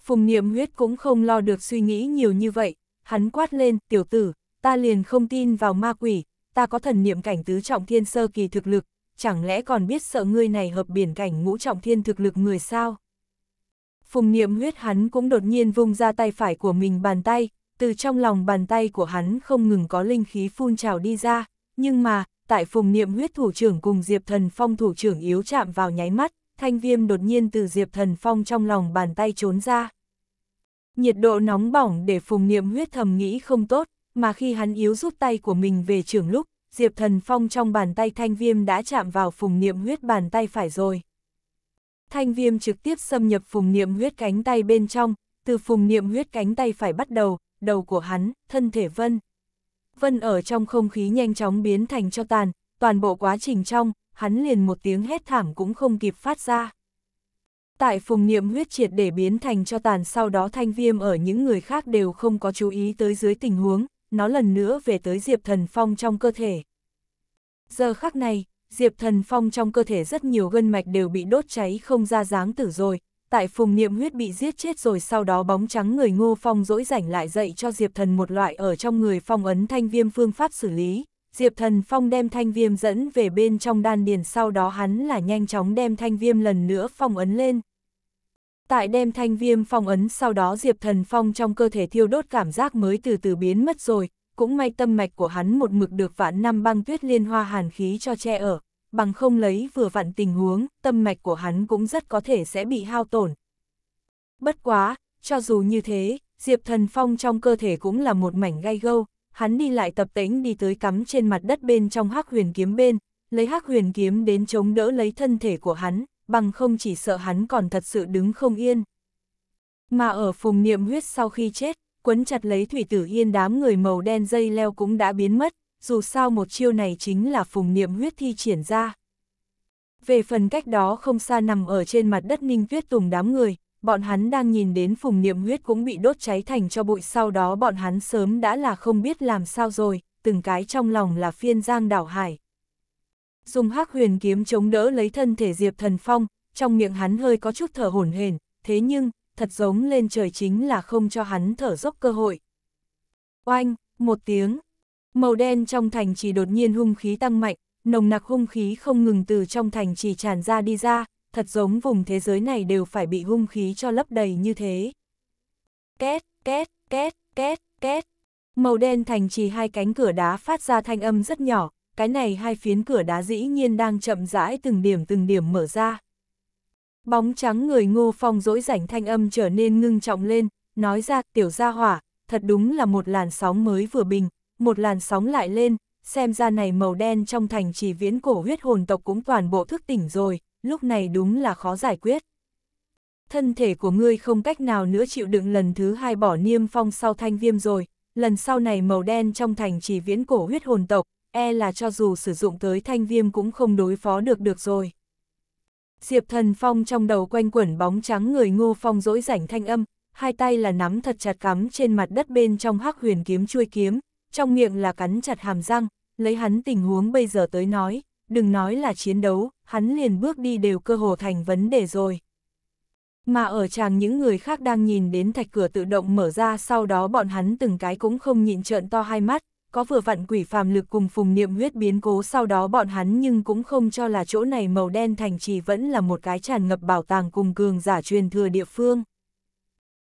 Phùng niệm huyết cũng không lo được suy nghĩ nhiều như vậy, hắn quát lên, tiểu tử, ta liền không tin vào ma quỷ, ta có thần niệm cảnh tứ trọng thiên sơ kỳ thực lực, chẳng lẽ còn biết sợ ngươi này hợp biển cảnh ngũ trọng thiên thực lực người sao? Phùng niệm huyết hắn cũng đột nhiên vung ra tay phải của mình bàn tay, từ trong lòng bàn tay của hắn không ngừng có linh khí phun trào đi ra, nhưng mà, tại phùng niệm huyết thủ trưởng cùng Diệp Thần Phong thủ trưởng yếu chạm vào nháy mắt, thanh viêm đột nhiên từ Diệp Thần Phong trong lòng bàn tay trốn ra. Nhiệt độ nóng bỏng để phùng niệm huyết thầm nghĩ không tốt, mà khi hắn yếu rút tay của mình về trường lúc, Diệp Thần Phong trong bàn tay thanh viêm đã chạm vào phùng niệm huyết bàn tay phải rồi. Thanh viêm trực tiếp xâm nhập phùng niệm huyết cánh tay bên trong, từ phùng niệm huyết cánh tay phải bắt đầu, đầu của hắn, thân thể vân. Vân ở trong không khí nhanh chóng biến thành cho tàn, toàn bộ quá trình trong, hắn liền một tiếng hét thảm cũng không kịp phát ra. Tại phùng niệm huyết triệt để biến thành cho tàn sau đó thanh viêm ở những người khác đều không có chú ý tới dưới tình huống, nó lần nữa về tới Diệp Thần Phong trong cơ thể. Giờ khắc này, Diệp Thần Phong trong cơ thể rất nhiều gân mạch đều bị đốt cháy không ra dáng tử rồi, tại phùng niệm huyết bị giết chết rồi sau đó bóng trắng người ngô phong dỗi rảnh lại dạy cho Diệp Thần một loại ở trong người phong ấn thanh viêm phương pháp xử lý, Diệp Thần Phong đem thanh viêm dẫn về bên trong đan điền sau đó hắn là nhanh chóng đem thanh viêm lần nữa phong ấn lên. Tại đem thanh viêm phong ấn sau đó Diệp Thần Phong trong cơ thể thiêu đốt cảm giác mới từ từ biến mất rồi, cũng may tâm mạch của hắn một mực được vạn năm băng tuyết liên hoa hàn khí cho che ở, bằng không lấy vừa vặn tình huống, tâm mạch của hắn cũng rất có thể sẽ bị hao tổn. Bất quá, cho dù như thế, Diệp Thần Phong trong cơ thể cũng là một mảnh gai gâu, hắn đi lại tập tễnh đi tới cắm trên mặt đất bên trong hắc huyền kiếm bên, lấy hắc huyền kiếm đến chống đỡ lấy thân thể của hắn, bằng không chỉ sợ hắn còn thật sự đứng không yên. Mà ở phùng niệm huyết sau khi chết, quấn chặt lấy thủy tử yên đám người màu đen dây leo cũng đã biến mất, dù sao một chiêu này chính là phùng niệm huyết thi triển ra. Về phần cách đó không xa nằm ở trên mặt đất ninh tuyết tùng đám người, bọn hắn đang nhìn đến phùng niệm huyết cũng bị đốt cháy thành cho bụi sau đó bọn hắn sớm đã là không biết làm sao rồi, từng cái trong lòng là phiên giang đảo hải. Dùng hắc huyền kiếm chống đỡ lấy thân thể Diệp Thần Phong, trong miệng hắn hơi có chút thở hổn hển, thế nhưng, thật giống lên trời chính là không cho hắn thở dốc cơ hội. Oanh, một tiếng, màu đen trong thành chỉ đột nhiên hung khí tăng mạnh, nồng nặc hung khí không ngừng từ trong thành chỉ tràn ra đi ra, thật giống vùng thế giới này đều phải bị hung khí cho lấp đầy như thế. Két, két, két, két, két. Màu đen thành trì hai cánh cửa đá phát ra thanh âm rất nhỏ, cái này hai phiến cửa đá dĩ nhiên đang chậm rãi từng điểm từng điểm mở ra. Bóng trắng người ngô phong dỗi rảnh thanh âm trở nên ngưng trọng lên, nói ra tiểu gia hỏa, thật đúng là một làn sóng mới vừa bình, một làn sóng lại lên, xem ra này màu đen trong thành trì viễn cổ huyết hồn tộc cũng toàn bộ thức tỉnh rồi, lúc này đúng là khó giải quyết. Thân thể của ngươi không cách nào nữa chịu đựng lần thứ hai bỏ niêm phong sau thanh viêm rồi, lần sau này màu đen trong thành chỉ viễn cổ huyết hồn tộc, e là cho dù sử dụng tới thanh viêm cũng không đối phó được được rồi. Diệp thần phong trong đầu quanh quẩn bóng trắng người ngô phong dỗi rảnh thanh âm, hai tay là nắm thật chặt cắm trên mặt đất bên trong hắc huyền kiếm chuôi kiếm, trong miệng là cắn chặt hàm răng, lấy hắn tình huống bây giờ tới nói, đừng nói là chiến đấu, hắn liền bước đi đều cơ hồ thành vấn đề rồi. Mà ở chàng những người khác đang nhìn đến thạch cửa tự động mở ra sau đó bọn hắn từng cái cũng không nhịn trợn to hai mắt, có vừa vặn quỷ phàm lực cùng phùng niệm huyết biến cố sau đó bọn hắn nhưng cũng không cho là chỗ này màu đen thành trì vẫn là một cái tràn ngập bảo tàng cùng cường giả truyền thừa địa phương.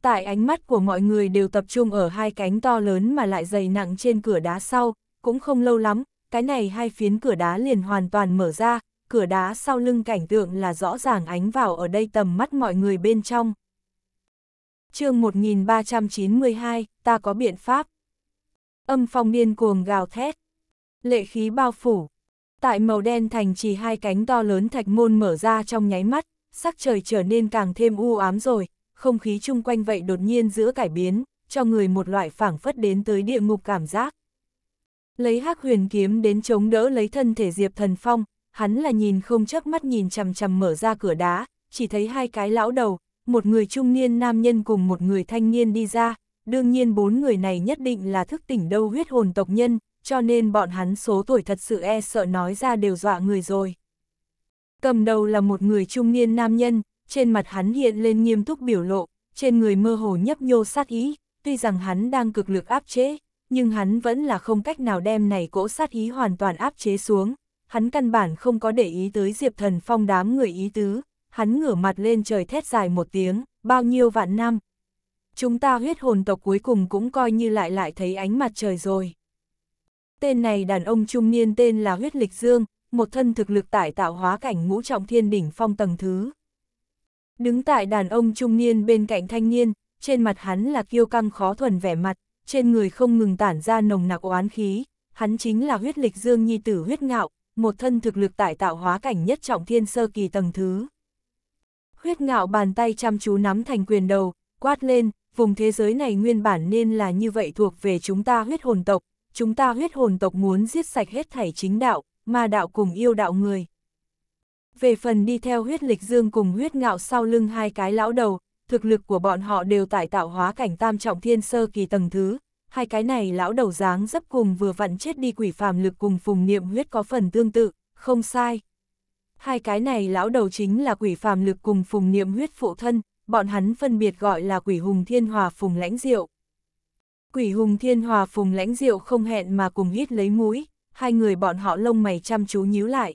Tại ánh mắt của mọi người đều tập trung ở hai cánh to lớn mà lại dày nặng trên cửa đá sau, cũng không lâu lắm, cái này hai phiến cửa đá liền hoàn toàn mở ra, cửa đá sau lưng cảnh tượng là rõ ràng ánh vào ở đây tầm mắt mọi người bên trong. chương 1392, ta có biện pháp. Âm phong điên cuồng gào thét. Lệ khí bao phủ. Tại màu đen thành chỉ hai cánh to lớn thạch môn mở ra trong nháy mắt, sắc trời trở nên càng thêm u ám rồi, không khí chung quanh vậy đột nhiên giữa cải biến, cho người một loại phảng phất đến tới địa ngục cảm giác. Lấy hắc huyền kiếm đến chống đỡ lấy thân thể Diệp Thần Phong, hắn là nhìn không chớp mắt nhìn chằm chằm mở ra cửa đá, chỉ thấy hai cái lão đầu, một người trung niên nam nhân cùng một người thanh niên đi ra, đương nhiên bốn người này nhất định là thức tỉnh đâu huyết hồn tộc nhân, cho nên bọn hắn số tuổi thật sự e sợ nói ra đều dọa người rồi. Cầm đầu là một người trung niên nam nhân, trên mặt hắn hiện lên nghiêm túc biểu lộ, trên người mơ hồ nhấp nhô sát ý, tuy rằng hắn đang cực lực áp chế, nhưng hắn vẫn là không cách nào đem này cỗ sát ý hoàn toàn áp chế xuống, hắn căn bản không có để ý tới Diệp Thần Phong đám người ý tứ, hắn ngửa mặt lên trời thét dài một tiếng, bao nhiêu vạn năm. Chúng ta huyết hồn tộc cuối cùng cũng coi như lại lại thấy ánh mặt trời rồi. Tên này đàn ông trung niên tên là huyết lịch dương, một thân thực lực tại tạo hóa cảnh ngũ trọng thiên đỉnh phong tầng thứ. Đứng tại đàn ông trung niên bên cạnh thanh niên, trên mặt hắn là kiêu căng khó thuần vẻ mặt, trên người không ngừng tản ra nồng nặc oán khí, hắn chính là huyết lịch dương nhi tử huyết ngạo, một thân thực lực tại tạo hóa cảnh nhất trọng thiên sơ kỳ tầng thứ. Huyết ngạo bàn tay chăm chú nắm thành quyền đầu, quát lên, vùng thế giới này nguyên bản nên là như vậy thuộc về chúng ta huyết hồn tộc, chúng ta huyết hồn tộc muốn giết sạch hết thảy chính đạo, mà đạo cùng yêu đạo người. Về phần đi theo huyết lịch dương cùng huyết ngạo sau lưng hai cái lão đầu, thực lực của bọn họ đều tại tạo hóa cảnh tam trọng thiên sơ kỳ tầng thứ, hai cái này lão đầu dáng dấp cùng vừa vặn chết đi quỷ phàm lực cùng phùng niệm huyết có phần tương tự, không sai. Hai cái này lão đầu chính là quỷ phàm lực cùng phùng niệm huyết phụ thân, bọn hắn phân biệt gọi là quỷ hùng thiên hòa phùng lãnh diệu. Quỷ hùng thiên hòa phùng lãnh diệu không hẹn mà cùng hít lấy mũi, hai người bọn họ lông mày chăm chú nhíu lại.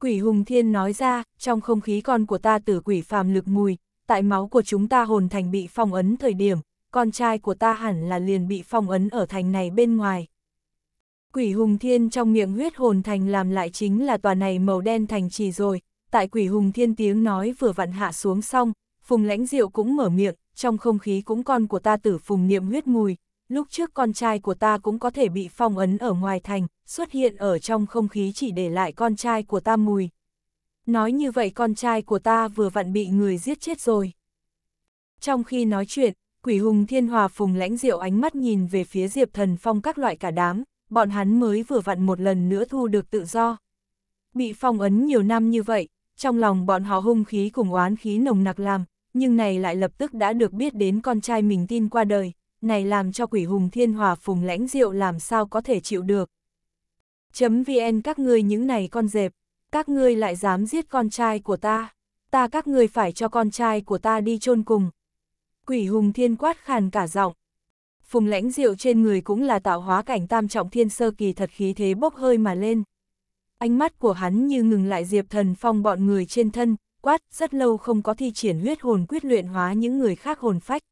Quỷ hùng thiên nói ra, trong không khí con của ta tử quỷ phàm lực mùi, tại máu của chúng ta hồn thành bị phong ấn thời điểm, con trai của ta hẳn là liền bị phong ấn ở thành này bên ngoài. Quỷ hùng thiên trong miệng huyết hồn thành làm lại chính là tòa này màu đen thành trì rồi, tại quỷ hùng thiên tiếng nói vừa vặn hạ xuống xong, phùng lãnh diệu cũng mở miệng, trong không khí cũng con của ta tử phùng niệm huyết mùi, lúc trước con trai của ta cũng có thể bị phong ấn ở ngoài thành, xuất hiện ở trong không khí chỉ để lại con trai của ta mùi nói như vậy con trai của ta vừa vặn bị người giết chết rồi. Trong khi nói chuyện, quỷ hùng thiên hòa phùng lãnh diệu ánh mắt nhìn về phía Diệp Thần Phong các loại cả đám, bọn hắn mới vừa vặn một lần nữa thu được tự do. Bị phong ấn nhiều năm như vậy, trong lòng bọn họ hung khí cùng oán khí nồng nặc làm, nhưng này lại lập tức đã được biết đến con trai mình tin qua đời, này làm cho quỷ hùng thiên hòa phùng lãnh diệu làm sao có thể chịu được. Chấm VN các ngươi những này con dẹp các ngươi lại dám giết con trai của ta, ta các ngươi phải cho con trai của ta đi chôn cùng. Quỷ hùng thiên quát khàn cả giọng. Phùng lãnh diệu trên người cũng là tạo hóa cảnh tam trọng thiên sơ kỳ thật khí thế bốc hơi mà lên. Ánh mắt của hắn như ngừng lại diệp thần phong bọn người trên thân, quát rất lâu không có thi triển huyết hồn quyết luyện hóa những người khác hồn phách.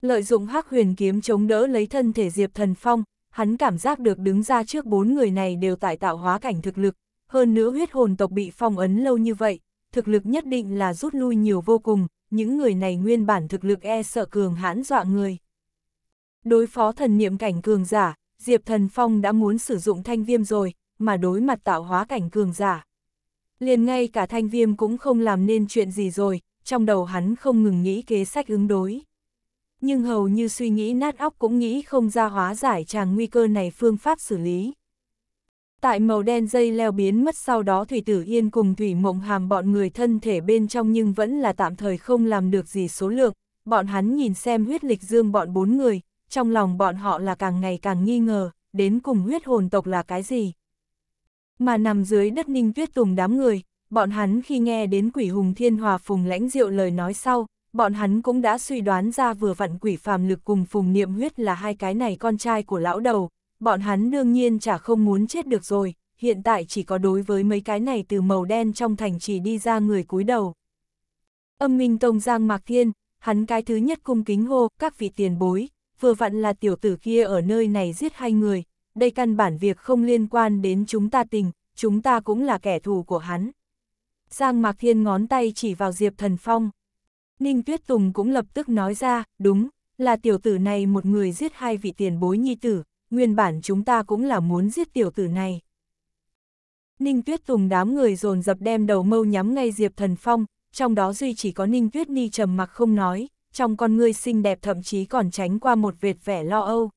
Lợi dụng hắc huyền kiếm chống đỡ lấy thân thể diệp thần phong, hắn cảm giác được đứng ra trước bốn người này đều tại tạo hóa cảnh thực lực, hơn nữa huyết hồn tộc bị phong ấn lâu như vậy, thực lực nhất định là rút lui nhiều vô cùng, những người này nguyên bản thực lực e sợ cường hãn dọa người. Đối phó thần niệm cảnh cường giả, Diệp Thần Phong đã muốn sử dụng thanh viêm rồi, mà đối mặt tạo hóa cảnh cường giả. Liền ngay cả thanh viêm cũng không làm nên chuyện gì rồi, trong đầu hắn không ngừng nghĩ kế sách ứng đối. Nhưng hầu như suy nghĩ nát óc cũng nghĩ không ra hóa giải chàng nguy cơ này phương pháp xử lý. Tại màu đen dây leo biến mất sau đó Thủy Tử Yên cùng Thủy Mộng Hàm bọn người thân thể bên trong nhưng vẫn là tạm thời không làm được gì số lượng, bọn hắn nhìn xem huyết lịch dương bọn bốn người, trong lòng bọn họ là càng ngày càng nghi ngờ, đến cùng huyết hồn tộc là cái gì. Mà nằm dưới đất ninh tuyết tùng đám người, bọn hắn khi nghe đến quỷ hùng thiên hòa phùng lãnh diệu lời nói sau, bọn hắn cũng đã suy đoán ra vừa vặn quỷ phàm lực cùng phùng niệm huyết là hai cái này con trai của lão đầu, bọn hắn đương nhiên chả không muốn chết được rồi, hiện tại chỉ có đối với mấy cái này từ màu đen trong thành chỉ đi ra người cúi đầu. Âm minh tông Giang Mạc Thiên, hắn cái thứ nhất cung kính hô, các vị tiền bối, vừa vặn là tiểu tử kia ở nơi này giết hai người, đây căn bản việc không liên quan đến chúng ta tình, chúng ta cũng là kẻ thù của hắn. Giang Mạc Thiên ngón tay chỉ vào Diệp Thần Phong. Ninh Tuyết Tùng cũng lập tức nói ra, đúng, là tiểu tử này một người giết hai vị tiền bối nhi tử, nguyên bản chúng ta cũng là muốn giết tiểu tử này. Ninh Tuyết Tùng đám người dồn dập đem đầu mâu nhắm ngay Diệp Thần Phong, trong đó duy chỉ có Ninh Tuyết Ni trầm mặc không nói, trong con ngươi xinh đẹp thậm chí còn tránh qua một vệt vẻ lo âu.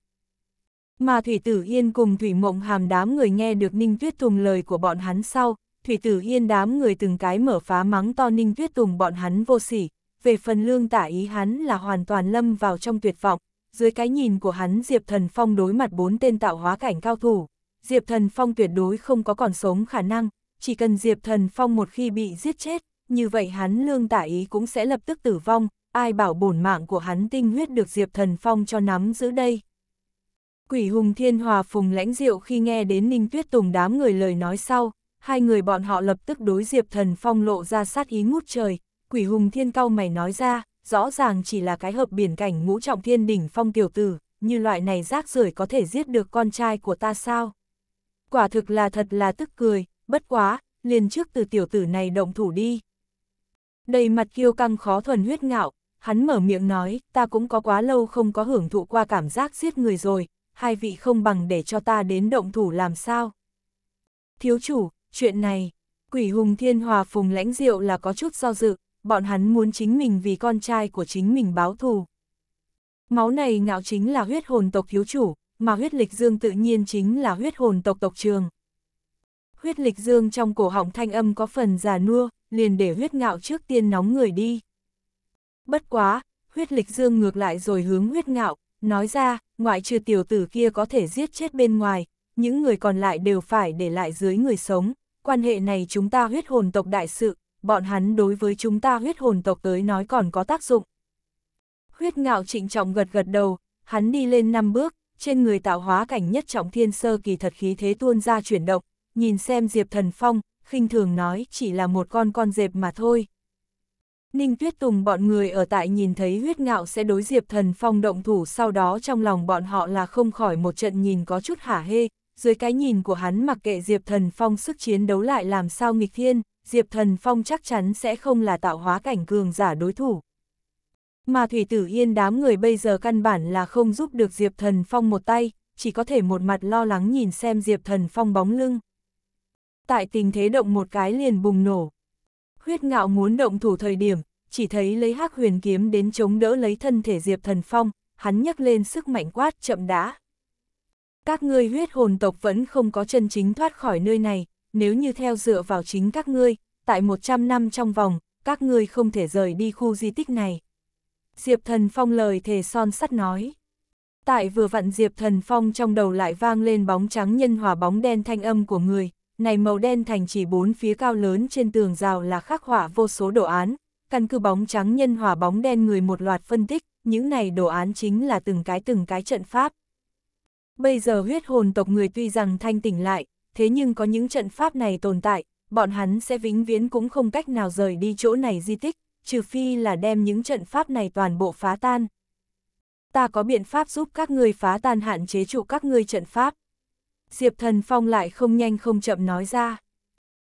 Mà Thủy Tử Yên cùng Thủy Mộng Hàm đám người nghe được Ninh Tuyết Tùng lời của bọn hắn sau, Thủy Tử Yên đám người từng cái mở phá mắng to Ninh Tuyết Tùng bọn hắn vô sỉ, về phần lương tả ý hắn là hoàn toàn lâm vào trong tuyệt vọng, dưới cái nhìn của hắn Diệp Thần Phong đối mặt bốn tên tạo hóa cảnh cao thủ, Diệp Thần Phong tuyệt đối không có còn sống khả năng, chỉ cần Diệp Thần Phong một khi bị giết chết, như vậy hắn lương tả ý cũng sẽ lập tức tử vong, ai bảo bổn mạng của hắn tinh huyết được Diệp Thần Phong cho nắm giữ đây. Quỷ hùng thiên hòa phùng lãnh diệu khi nghe đến Ninh Tuyết Tùng đám người lời nói sau, hai người bọn họ lập tức đối Diệp Thần Phong lộ ra sát ý ngút trời, quỷ hùng thiên cao mày nói ra, rõ ràng chỉ là cái hợp biển cảnh ngũ trọng thiên đỉnh phong tiểu tử, như loại này rác rưởi có thể giết được con trai của ta sao? Quả thực là thật là tức cười, bất quá, liền trước từ tiểu tử này động thủ đi. Đầy mặt kiêu căng khó thuần huyết ngạo, hắn mở miệng nói, ta cũng có quá lâu không có hưởng thụ qua cảm giác giết người rồi, hai vị không bằng để cho ta đến động thủ làm sao. Thiếu chủ, chuyện này, quỷ hùng thiên hòa phùng lãnh diệu là có chút do dự, bọn hắn muốn chính mình vì con trai của chính mình báo thù. Máu này ngạo chính là huyết hồn tộc thiếu chủ, mà huyết lịch dương tự nhiên chính là huyết hồn tộc tộc trường. Huyết lịch dương trong cổ họng thanh âm có phần già nua, liền để huyết ngạo trước tiên nóng người đi. Bất quá, huyết lịch dương ngược lại rồi hướng huyết ngạo, nói ra, ngoại trừ tiểu tử kia có thể giết chết bên ngoài, những người còn lại đều phải để lại dưới người sống, quan hệ này chúng ta huyết hồn tộc đại sự, bọn hắn đối với chúng ta huyết hồn tộc tới nói còn có tác dụng. Huyết ngạo trịnh trọng gật gật đầu, hắn đi lên năm bước, trên người tạo hóa cảnh nhất trọng thiên sơ kỳ thật khí thế tuôn ra chuyển động, nhìn xem Diệp Thần Phong, khinh thường nói chỉ là một con con dẹp mà thôi. Ninh Tuyết Tùng bọn người ở tại nhìn thấy huyết ngạo sẽ đối Diệp Thần Phong động thủ sau đó trong lòng bọn họ là không khỏi một trận nhìn có chút hả hê, dưới cái nhìn của hắn mặc kệ Diệp Thần Phong sức chiến đấu lại làm sao nghịch thiên. Diệp Thần Phong chắc chắn sẽ không là tạo hóa cảnh cường giả đối thủ. Mà Thủy Tử Yên đám người bây giờ căn bản là không giúp được Diệp Thần Phong một tay, chỉ có thể một mặt lo lắng nhìn xem Diệp Thần Phong bóng lưng. Tại tình thế động một cái liền bùng nổ. Huyết ngạo muốn động thủ thời điểm, chỉ thấy lấy hắc huyền kiếm đến chống đỡ lấy thân thể Diệp Thần Phong, hắn nhấc lên sức mạnh quát chậm đã. Các ngươi huyết hồn tộc vẫn không có chân chính thoát khỏi nơi này, nếu như theo dựa vào chính các ngươi, tại 100 năm trong vòng, các ngươi không thể rời đi khu di tích này. Diệp Thần Phong lời thề son sắt nói. Tại vừa vặn Diệp Thần Phong trong đầu lại vang lên bóng trắng nhân hòa bóng đen thanh âm của người, này màu đen thành chỉ bốn phía cao lớn trên tường rào là khắc họa vô số đồ án, căn cứ bóng trắng nhân hòa bóng đen người một loạt phân tích, những này đồ án chính là từng cái từng cái trận pháp. Bây giờ huyết hồn tộc người tuy rằng thanh tỉnh lại, thế nhưng có những trận pháp này tồn tại, bọn hắn sẽ vĩnh viễn cũng không cách nào rời đi chỗ này di tích, trừ phi là đem những trận pháp này toàn bộ phá tan. Ta có biện pháp giúp các ngươi phá tan hạn chế trụ các ngươi trận pháp. Diệp Thần Phong lại không nhanh không chậm nói ra.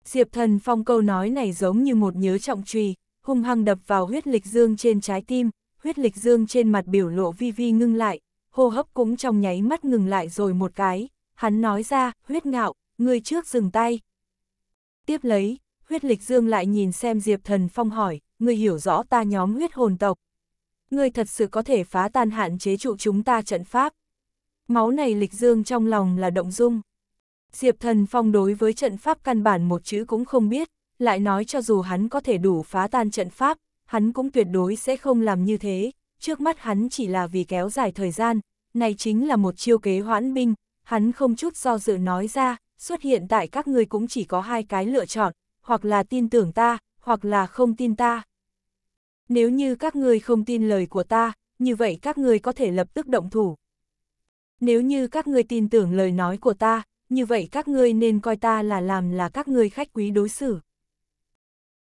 Diệp Thần Phong câu nói này giống như một nhớ trọng trùy, hung hăng đập vào huyết lịch dương trên trái tim, huyết lịch dương trên mặt biểu lộ vi vi ngưng lại, hô hấp cũng trong nháy mắt ngừng lại rồi một cái, hắn nói ra, huyết ngạo, ngươi trước dừng tay. Tiếp lấy, huyết lịch dương lại nhìn xem Diệp Thần Phong hỏi, ngươi hiểu rõ ta nhóm huyết hồn tộc. Ngươi thật sự có thể phá tan hạn chế trụ chúng ta trận pháp. Máu này lịch dương trong lòng là động dung. Diệp Thần Phong đối với trận pháp căn bản một chữ cũng không biết, lại nói cho dù hắn có thể đủ phá tan trận pháp, hắn cũng tuyệt đối sẽ không làm như thế, trước mắt hắn chỉ là vì kéo dài thời gian, này chính là một chiêu kế hoãn binh, hắn không chút do dự nói ra, xuất hiện tại các ngươi cũng chỉ có hai cái lựa chọn, hoặc là tin tưởng ta, hoặc là không tin ta. Nếu như các ngươi không tin lời của ta, như vậy các ngươi có thể lập tức động thủ. Nếu như các ngươi tin tưởng lời nói của ta, như vậy các ngươi nên coi ta là làm là các ngươi khách quý đối xử.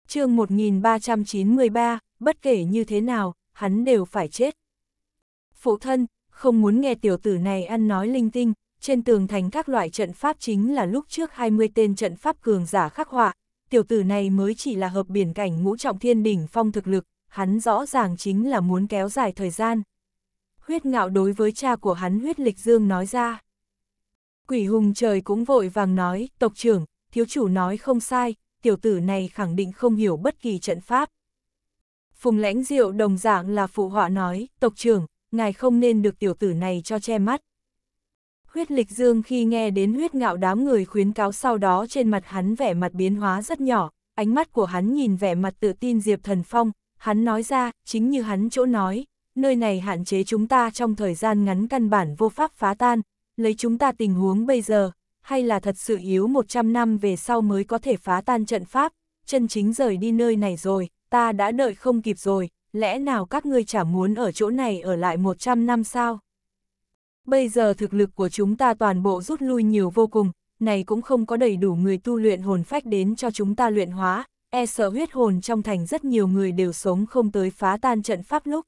chương 1393, bất kể như thế nào, hắn đều phải chết. Phụ thân, không muốn nghe tiểu tử này ăn nói linh tinh, trên tường thành các loại trận pháp chính là lúc trước 20 tên trận pháp cường giả khắc họa, tiểu tử này mới chỉ là hợp biển cảnh ngũ trọng thiên đỉnh phong thực lực, hắn rõ ràng chính là muốn kéo dài thời gian. Huyết ngạo đối với cha của hắn huyết lịch dương nói ra. Quỷ hùng trời cũng vội vàng nói, tộc trưởng, thiếu chủ nói không sai, tiểu tử này khẳng định không hiểu bất kỳ trận pháp. Phùng lãnh diệu đồng dạng là phụ họa nói, tộc trưởng, ngài không nên được tiểu tử này cho che mắt. Huyết lịch dương khi nghe đến huyết ngạo đám người khuyến cáo sau đó trên mặt hắn vẻ mặt biến hóa rất nhỏ, ánh mắt của hắn nhìn vẻ mặt tự tin Diệp Thần Phong, hắn nói ra, chính như hắn chỗ nói, nơi này hạn chế chúng ta trong thời gian ngắn căn bản vô pháp phá tan, lấy chúng ta tình huống bây giờ, hay là thật sự yếu 100 năm về sau mới có thể phá tan trận pháp, chân chính rời đi nơi này rồi, ta đã đợi không kịp rồi, lẽ nào các ngươi chả muốn ở chỗ này ở lại 100 năm sao? bây giờ thực lực của chúng ta toàn bộ rút lui nhiều vô cùng, này cũng không có đầy đủ người tu luyện hồn phách đến cho chúng ta luyện hóa, e sợ huyết hồn trong thành rất nhiều người đều sống không tới phá tan trận pháp lúc.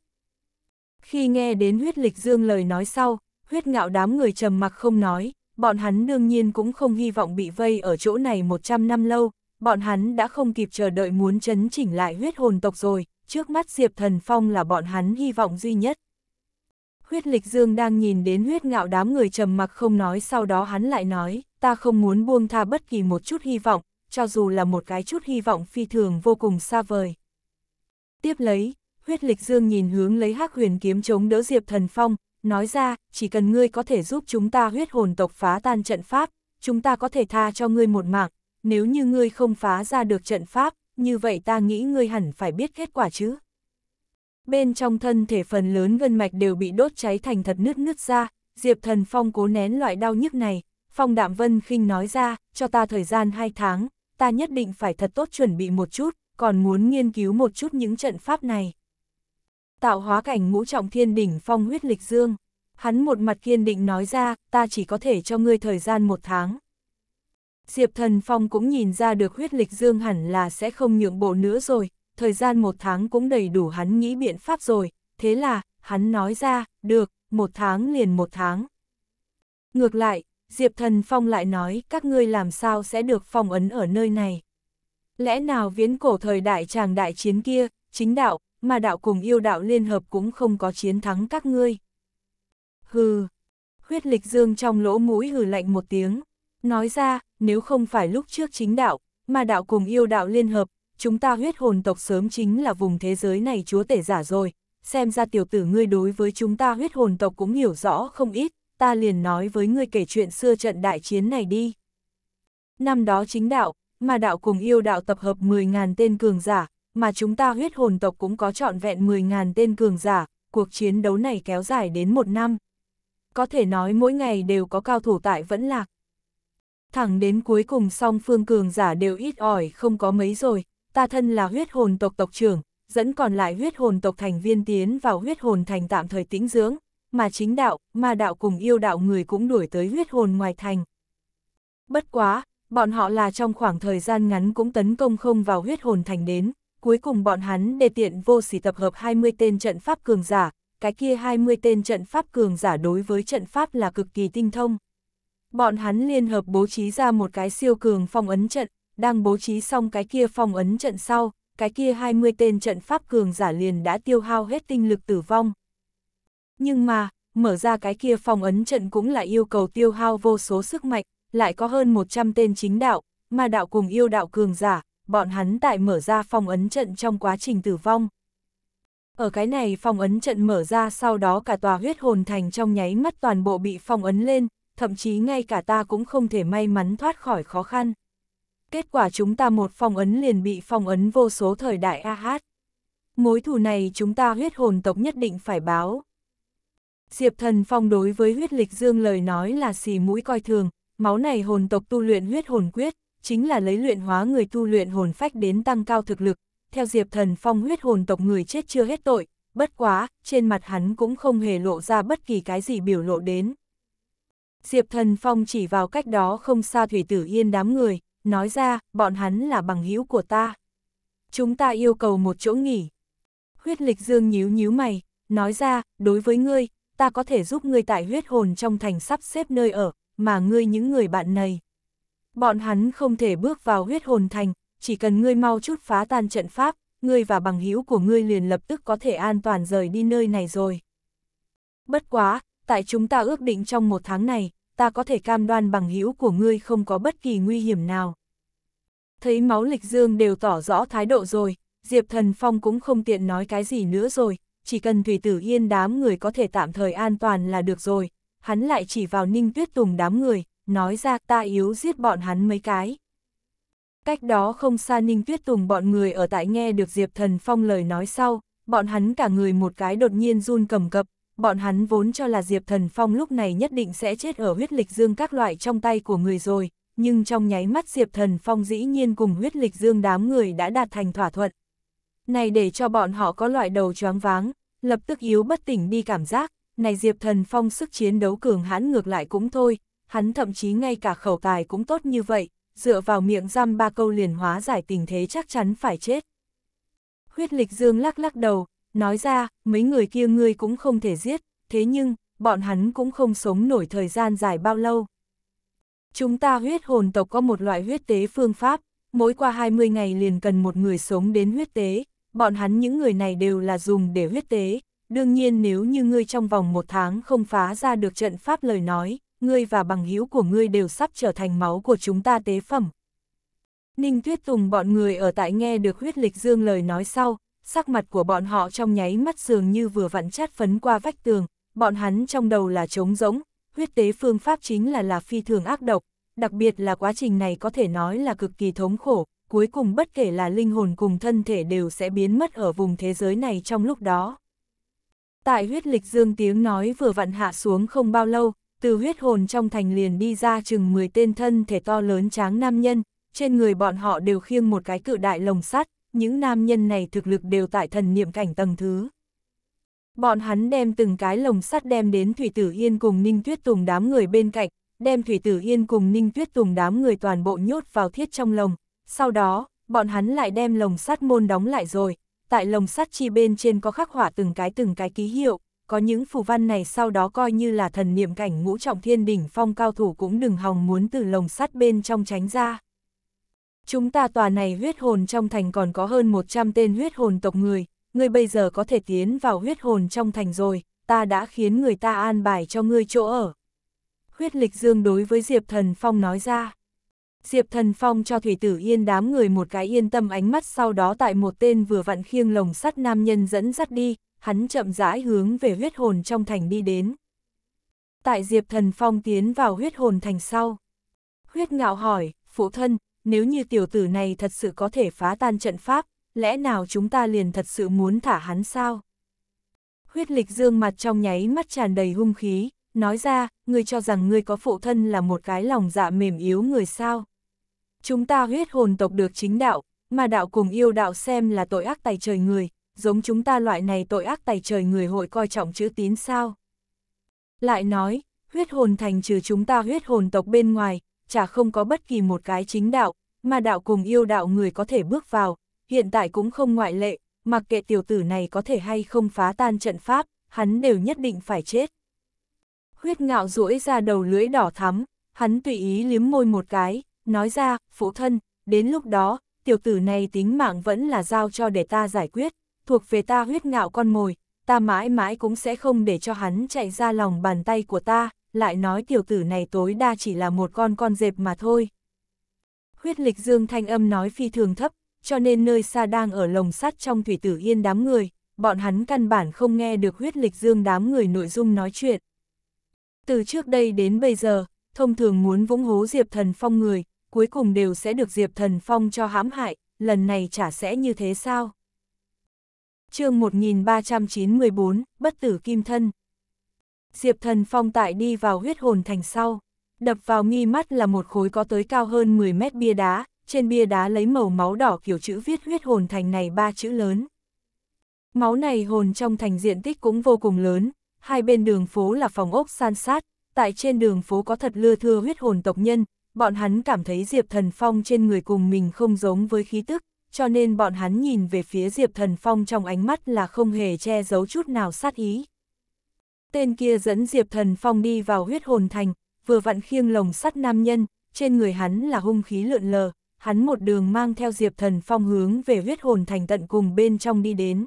Khi nghe đến huyết lịch dương lời nói sau, huyết ngạo đám người trầm mặc không nói, bọn hắn đương nhiên cũng không hy vọng bị vây ở chỗ này 100 năm lâu, bọn hắn đã không kịp chờ đợi muốn chấn chỉnh lại huyết hồn tộc rồi, trước mắt Diệp Thần Phong là bọn hắn hy vọng duy nhất huyết lịch dương đang nhìn đến huyết ngạo đám người trầm mặc không nói sau đó hắn lại nói, ta không muốn buông tha bất kỳ một chút hy vọng, cho dù là một cái chút hy vọng phi thường vô cùng xa vời. Tiếp lấy, huyết lịch dương nhìn hướng lấy hắc huyền kiếm chống đỡ Diệp Thần Phong, nói ra, chỉ cần ngươi có thể giúp chúng ta huyết hồn tộc phá tan trận pháp, chúng ta có thể tha cho ngươi một mạng, nếu như ngươi không phá ra được trận pháp, như vậy ta nghĩ ngươi hẳn phải biết kết quả chứ bên trong thân thể phần lớn gân mạch đều bị đốt cháy thành thật nứt nứt ra, Diệp Thần Phong cố nén loại đau nhức này, Phong Đạm Vân khinh nói ra, cho ta thời gian 2 tháng, ta nhất định phải thật tốt chuẩn bị một chút, còn muốn nghiên cứu một chút những trận pháp này. Tạo hóa cảnh ngũ trọng thiên đỉnh phong huyết lịch dương, hắn một mặt kiên định nói ra, ta chỉ có thể cho ngươi thời gian một tháng. Diệp Thần Phong cũng nhìn ra được huyết lịch dương hẳn là sẽ không nhượng bộ nữa rồi, thời gian một tháng cũng đầy đủ hắn nghĩ biện pháp rồi, thế là, hắn nói ra, được, một tháng liền một tháng. Ngược lại, Diệp Thần Phong lại nói các ngươi làm sao sẽ được phong ấn ở nơi này. Lẽ nào viễn cổ thời đại tràng đại chiến kia, chính đạo, mà đạo cùng yêu đạo liên hợp cũng không có chiến thắng các ngươi. Hừ, huyết lịch dương trong lỗ mũi hừ lạnh một tiếng, nói ra, nếu không phải lúc trước chính đạo, mà đạo cùng yêu đạo liên hợp, chúng ta huyết hồn tộc sớm chính là vùng thế giới này chúa tể giả rồi, xem ra tiểu tử ngươi đối với chúng ta huyết hồn tộc cũng hiểu rõ không ít, ta liền nói với ngươi kể chuyện xưa trận đại chiến này đi. Năm đó chính đạo, mà đạo cùng yêu đạo tập hợp 10.000 tên cường giả, mà chúng ta huyết hồn tộc cũng có trọn vẹn 10.000 tên cường giả, cuộc chiến đấu này kéo dài đến một năm. Có thể nói mỗi ngày đều có cao thủ tại vẫn lạc. Thẳng đến cuối cùng song phương cường giả đều ít ỏi không có mấy rồi, ta thân là huyết hồn tộc tộc trưởng, dẫn còn lại huyết hồn tộc thành viên tiến vào huyết hồn thành tạm thời tĩnh dưỡng, mà chính đạo, mà đạo cùng yêu đạo người cũng đuổi tới huyết hồn ngoài thành. Bất quá, bọn họ là trong khoảng thời gian ngắn cũng tấn công không vào huyết hồn thành đến, cuối cùng bọn hắn đề tiện vô sỉ tập hợp 20 tên trận pháp cường giả, cái kia 20 tên trận pháp cường giả đối với trận pháp là cực kỳ tinh thông. Bọn hắn liên hợp bố trí ra một cái siêu cường phong ấn trận, đang bố trí xong cái kia phong ấn trận sau, cái kia 20 tên trận pháp cường giả liền đã tiêu hao hết tinh lực tử vong. Nhưng mà, mở ra cái kia phong ấn trận cũng là yêu cầu tiêu hao vô số sức mạnh, lại có hơn 100 tên chính đạo, mà đạo cùng yêu đạo cường giả, bọn hắn tại mở ra phong ấn trận trong quá trình tử vong. Ở cái này phong ấn trận mở ra sau đó cả tòa huyết hồn thành trong nháy mắt toàn bộ bị phong ấn lên, thậm chí ngay cả ta cũng không thể may mắn thoát khỏi khó khăn kết quả chúng ta một phong ấn liền bị phong ấn vô số thời đại ah Mối thù này chúng ta huyết hồn tộc nhất định phải báo. Diệp thần phong đối với huyết lịch dương lời nói là xì mũi coi thường, máu này hồn tộc tu luyện huyết hồn quyết, chính là lấy luyện hóa người tu luyện hồn phách đến tăng cao thực lực. Theo Diệp Thần Phong huyết hồn tộc người chết chưa hết tội, bất quá, trên mặt hắn cũng không hề lộ ra bất kỳ cái gì biểu lộ đến. Diệp Thần Phong chỉ vào cách đó không xa Thủy Tử Yên đám người, nói ra, bọn hắn là bằng hữu của ta. Chúng ta yêu cầu một chỗ nghỉ. Huyết lịch dương nhíu nhíu mày, nói ra, đối với ngươi, ta có thể giúp ngươi tại huyết hồn trong thành sắp xếp nơi ở, mà ngươi những người bạn này. Bọn hắn không thể bước vào huyết hồn thành, chỉ cần ngươi mau chút phá tan trận pháp, ngươi và bằng hữu của ngươi liền lập tức có thể an toàn rời đi nơi này rồi. Bất quá, tại chúng ta ước định trong một tháng này, ta có thể cam đoan bằng hữu của ngươi không có bất kỳ nguy hiểm nào. Thấy máu lịch dương đều tỏ rõ thái độ rồi, Diệp Thần Phong cũng không tiện nói cái gì nữa rồi, chỉ cần Thủy Tử Yên đám người có thể tạm thời an toàn là được rồi, hắn lại chỉ vào Ninh Tuyết Tùng đám người, nói ra ta yếu giết bọn hắn mấy cái. Cách đó không xa Ninh Tuyết Tùng bọn người ở tại nghe được Diệp Thần Phong lời nói sau, bọn hắn cả người một cái đột nhiên run cầm cập, bọn hắn vốn cho là Diệp Thần Phong lúc này nhất định sẽ chết ở huyết lịch dương các loại trong tay của người rồi, nhưng trong nháy mắt Diệp Thần Phong dĩ nhiên cùng huyết lịch dương đám người đã đạt thành thỏa thuận. Này để cho bọn họ có loại đầu choáng váng, lập tức yếu bất tỉnh đi cảm giác, này Diệp Thần Phong sức chiến đấu cường hãn ngược lại cũng thôi, hắn thậm chí ngay cả khẩu tài cũng tốt như vậy, dựa vào miệng giam ba câu liền hóa giải tình thế chắc chắn phải chết. Huyết lịch dương lắc lắc đầu, Nói ra, mấy người kia ngươi cũng không thể giết, thế nhưng, bọn hắn cũng không sống nổi thời gian dài bao lâu. Chúng ta huyết hồn tộc có một loại huyết tế phương pháp, mỗi qua 20 ngày liền cần một người sống đến huyết tế, bọn hắn những người này đều là dùng để huyết tế. Đương nhiên nếu như ngươi trong vòng một tháng không phá ra được trận pháp lời nói, ngươi và bằng hữu của ngươi đều sắp trở thành máu của chúng ta tế phẩm. Ninh Tuyết Tùng bọn người ở tại nghe được huyết lịch dương lời nói sau, sắc mặt của bọn họ trong nháy mắt dường như vừa vặn chát phấn qua vách tường, bọn hắn trong đầu là trống rỗng, huyết tế phương pháp chính là là phi thường ác độc, đặc biệt là quá trình này có thể nói là cực kỳ thống khổ, cuối cùng bất kể là linh hồn cùng thân thể đều sẽ biến mất ở vùng thế giới này trong lúc đó. Tại huyết lịch dương tiếng nói vừa vặn hạ xuống không bao lâu, từ huyết hồn trong thành liền đi ra chừng 10 tên thân thể to lớn tráng nam nhân, trên người bọn họ đều khiêng một cái cự đại lồng sắt, những nam nhân này thực lực đều tại thần niệm cảnh tầng thứ. Bọn hắn đem từng cái lồng sắt đem đến Thủy Tử Yên cùng Ninh Tuyết Tùng đám người bên cạnh, đem Thủy Tử Yên cùng Ninh Tuyết Tùng đám người toàn bộ nhốt vào thiết trong lồng, sau đó, bọn hắn lại đem lồng sắt môn đóng lại rồi, tại lồng sắt chi bên trên có khắc họa từng cái từng cái ký hiệu, có những phù văn này sau đó coi như là thần niệm cảnh ngũ trọng thiên đỉnh phong cao thủ cũng đừng hòng muốn từ lồng sắt bên trong tránh ra chúng ta tòa này huyết hồn trong thành còn có hơn 100 tên huyết hồn tộc người, ngươi bây giờ có thể tiến vào huyết hồn trong thành rồi, ta đã khiến người ta an bài cho ngươi chỗ ở. Huyết lịch dương đối với Diệp Thần Phong nói ra. Diệp Thần Phong cho Thủy Tử Yên đám người một cái yên tâm ánh mắt sau đó tại một tên vừa vặn khiêng lồng sắt nam nhân dẫn dắt đi, hắn chậm rãi hướng về huyết hồn trong thành đi đến. Tại Diệp Thần Phong tiến vào huyết hồn thành sau. Huyết ngạo hỏi, phụ thân, nếu như tiểu tử này thật sự có thể phá tan trận pháp, lẽ nào chúng ta liền thật sự muốn thả hắn sao? Huyết lịch dương mặt trong nháy mắt tràn đầy hung khí, nói ra, ngươi cho rằng ngươi có phụ thân là một cái lòng dạ mềm yếu người sao? Chúng ta huyết hồn tộc được chính đạo, mà đạo cùng yêu đạo xem là tội ác tài trời người, giống chúng ta loại này tội ác tài trời người hội coi trọng chữ tín sao? Lại nói, huyết hồn thành trừ chúng ta huyết hồn tộc bên ngoài, chả không có bất kỳ một cái chính đạo, mà đạo cùng yêu đạo người có thể bước vào, hiện tại cũng không ngoại lệ, mặc kệ tiểu tử này có thể hay không phá tan trận pháp, hắn đều nhất định phải chết. Huyết ngạo rũi ra đầu lưỡi đỏ thắm, hắn tùy ý liếm môi một cái, nói ra, phụ thân, đến lúc đó, tiểu tử này tính mạng vẫn là giao cho để ta giải quyết, thuộc về ta huyết ngạo con mồi, ta mãi mãi cũng sẽ không để cho hắn chạy ra lòng bàn tay của ta, lại nói tiểu tử này tối đa chỉ là một con con dẹp mà thôi huyết lịch dương thanh âm nói phi thường thấp, cho nên nơi xa đang ở lồng sắt trong thủy tử yên đám người, bọn hắn căn bản không nghe được huyết lịch dương đám người nội dung nói chuyện. Từ trước đây đến bây giờ, thông thường muốn vũng hố Diệp Thần Phong người, cuối cùng đều sẽ được Diệp Thần Phong cho hãm hại, lần này chả sẽ như thế sao? chương 1394, Bất tử Kim Thân Diệp Thần Phong tại đi vào huyết hồn thành sau. Đập vào nghi mắt là một khối có tới cao hơn 10 mét bia đá, trên bia đá lấy màu máu đỏ kiểu chữ viết huyết hồn thành này ba chữ lớn. Máu này hồn trong thành diện tích cũng vô cùng lớn, hai bên đường phố là phòng ốc san sát, tại trên đường phố có thật lưa thưa huyết hồn tộc nhân, bọn hắn cảm thấy Diệp Thần Phong trên người cùng mình không giống với khí tức, cho nên bọn hắn nhìn về phía Diệp Thần Phong trong ánh mắt là không hề che giấu chút nào sát ý. Tên kia dẫn Diệp Thần Phong đi vào huyết hồn thành, vừa vặn khiêng lồng sắt nam nhân, trên người hắn là hung khí lượn lờ, hắn một đường mang theo Diệp Thần Phong hướng về huyết hồn thành tận cùng bên trong đi đến.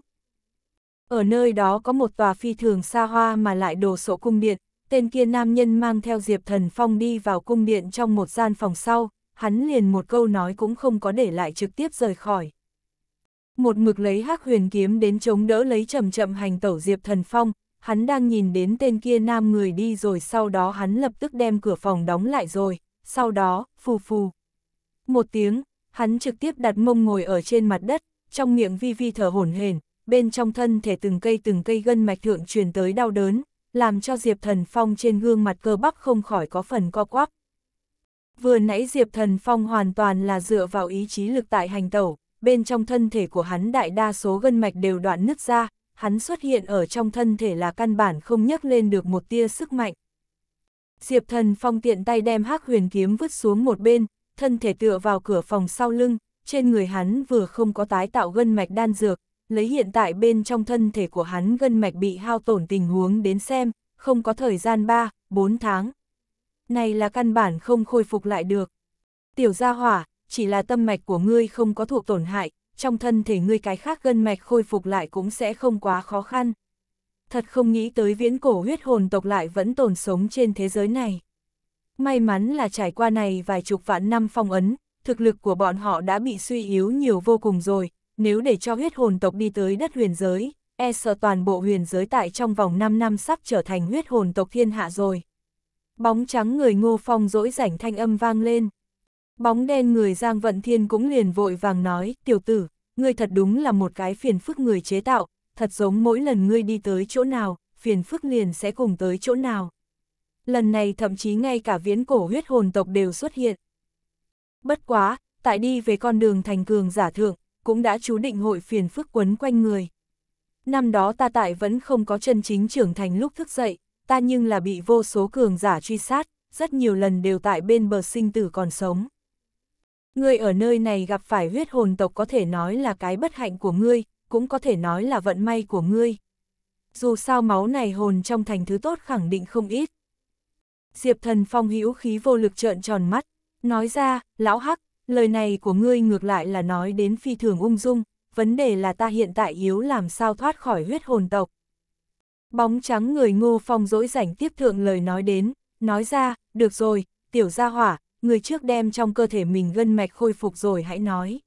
Ở nơi đó có một tòa phi thường xa hoa mà lại đồ sộ cung điện, tên kia nam nhân mang theo Diệp Thần Phong đi vào cung điện trong một gian phòng sau, hắn liền một câu nói cũng không có để lại trực tiếp rời khỏi. Một mực lấy hắc huyền kiếm đến chống đỡ lấy chậm chậm hành tẩu Diệp Thần Phong, hắn đang nhìn đến tên kia nam người đi rồi sau đó hắn lập tức đem cửa phòng đóng lại rồi, sau đó, phù phù. Một tiếng, hắn trực tiếp đặt mông ngồi ở trên mặt đất, trong miệng vi vi thở hổn hển, bên trong thân thể từng cây từng cây gân mạch thượng truyền tới đau đớn, làm cho Diệp Thần Phong trên gương mặt cơ bắp không khỏi có phần co quắp. Vừa nãy Diệp Thần Phong hoàn toàn là dựa vào ý chí lực tại hành tẩu, bên trong thân thể của hắn đại đa số gân mạch đều đoạn nứt ra, hắn xuất hiện ở trong thân thể là căn bản không nhấc lên được một tia sức mạnh. Diệp thần phong tiện tay đem hắc huyền kiếm vứt xuống một bên, thân thể tựa vào cửa phòng sau lưng, trên người hắn vừa không có tái tạo gân mạch đan dược, lấy hiện tại bên trong thân thể của hắn gân mạch bị hao tổn tình huống đến xem, không có thời gian 3, 4 tháng. Này là căn bản không khôi phục lại được. Tiểu gia hỏa, chỉ là tâm mạch của ngươi không có thuộc tổn hại, trong thân thể ngươi cái khác gân mạch khôi phục lại cũng sẽ không quá khó khăn. Thật không nghĩ tới viễn cổ huyết hồn tộc lại vẫn tồn sống trên thế giới này. May mắn là trải qua này vài chục vạn năm phong ấn, thực lực của bọn họ đã bị suy yếu nhiều vô cùng rồi, nếu để cho huyết hồn tộc đi tới đất huyền giới, e sợ toàn bộ huyền giới tại trong vòng 5 năm sắp trở thành huyết hồn tộc thiên hạ rồi. Bóng trắng người ngô phong dỗi rảnh thanh âm vang lên. Bóng đen người Giang Vận Thiên cũng liền vội vàng nói, tiểu tử, ngươi thật đúng là một cái phiền phức người chế tạo, thật giống mỗi lần ngươi đi tới chỗ nào, phiền phức liền sẽ cùng tới chỗ nào. Lần này thậm chí ngay cả viễn cổ huyết hồn tộc đều xuất hiện. Bất quá, tại đi về con đường thành cường giả thượng, cũng đã chú định hội phiền phức quấn quanh người. Năm đó ta tại vẫn không có chân chính trưởng thành lúc thức dậy, ta nhưng là bị vô số cường giả truy sát, rất nhiều lần đều tại bên bờ sinh tử còn sống ngươi ở nơi này gặp phải huyết hồn tộc có thể nói là cái bất hạnh của ngươi, cũng có thể nói là vận may của ngươi. Dù sao máu này hồn trong thành thứ tốt khẳng định không ít. Diệp thần phong hữu khí vô lực trợn tròn mắt, nói ra, lão hắc, lời này của ngươi ngược lại là nói đến phi thường ung dung, vấn đề là ta hiện tại yếu làm sao thoát khỏi huyết hồn tộc. Bóng trắng người ngô phong dỗi rảnh tiếp thượng lời nói đến, nói ra, được rồi, tiểu gia hỏa, người trước đem trong cơ thể mình gân mạch khôi phục rồi hãy nói.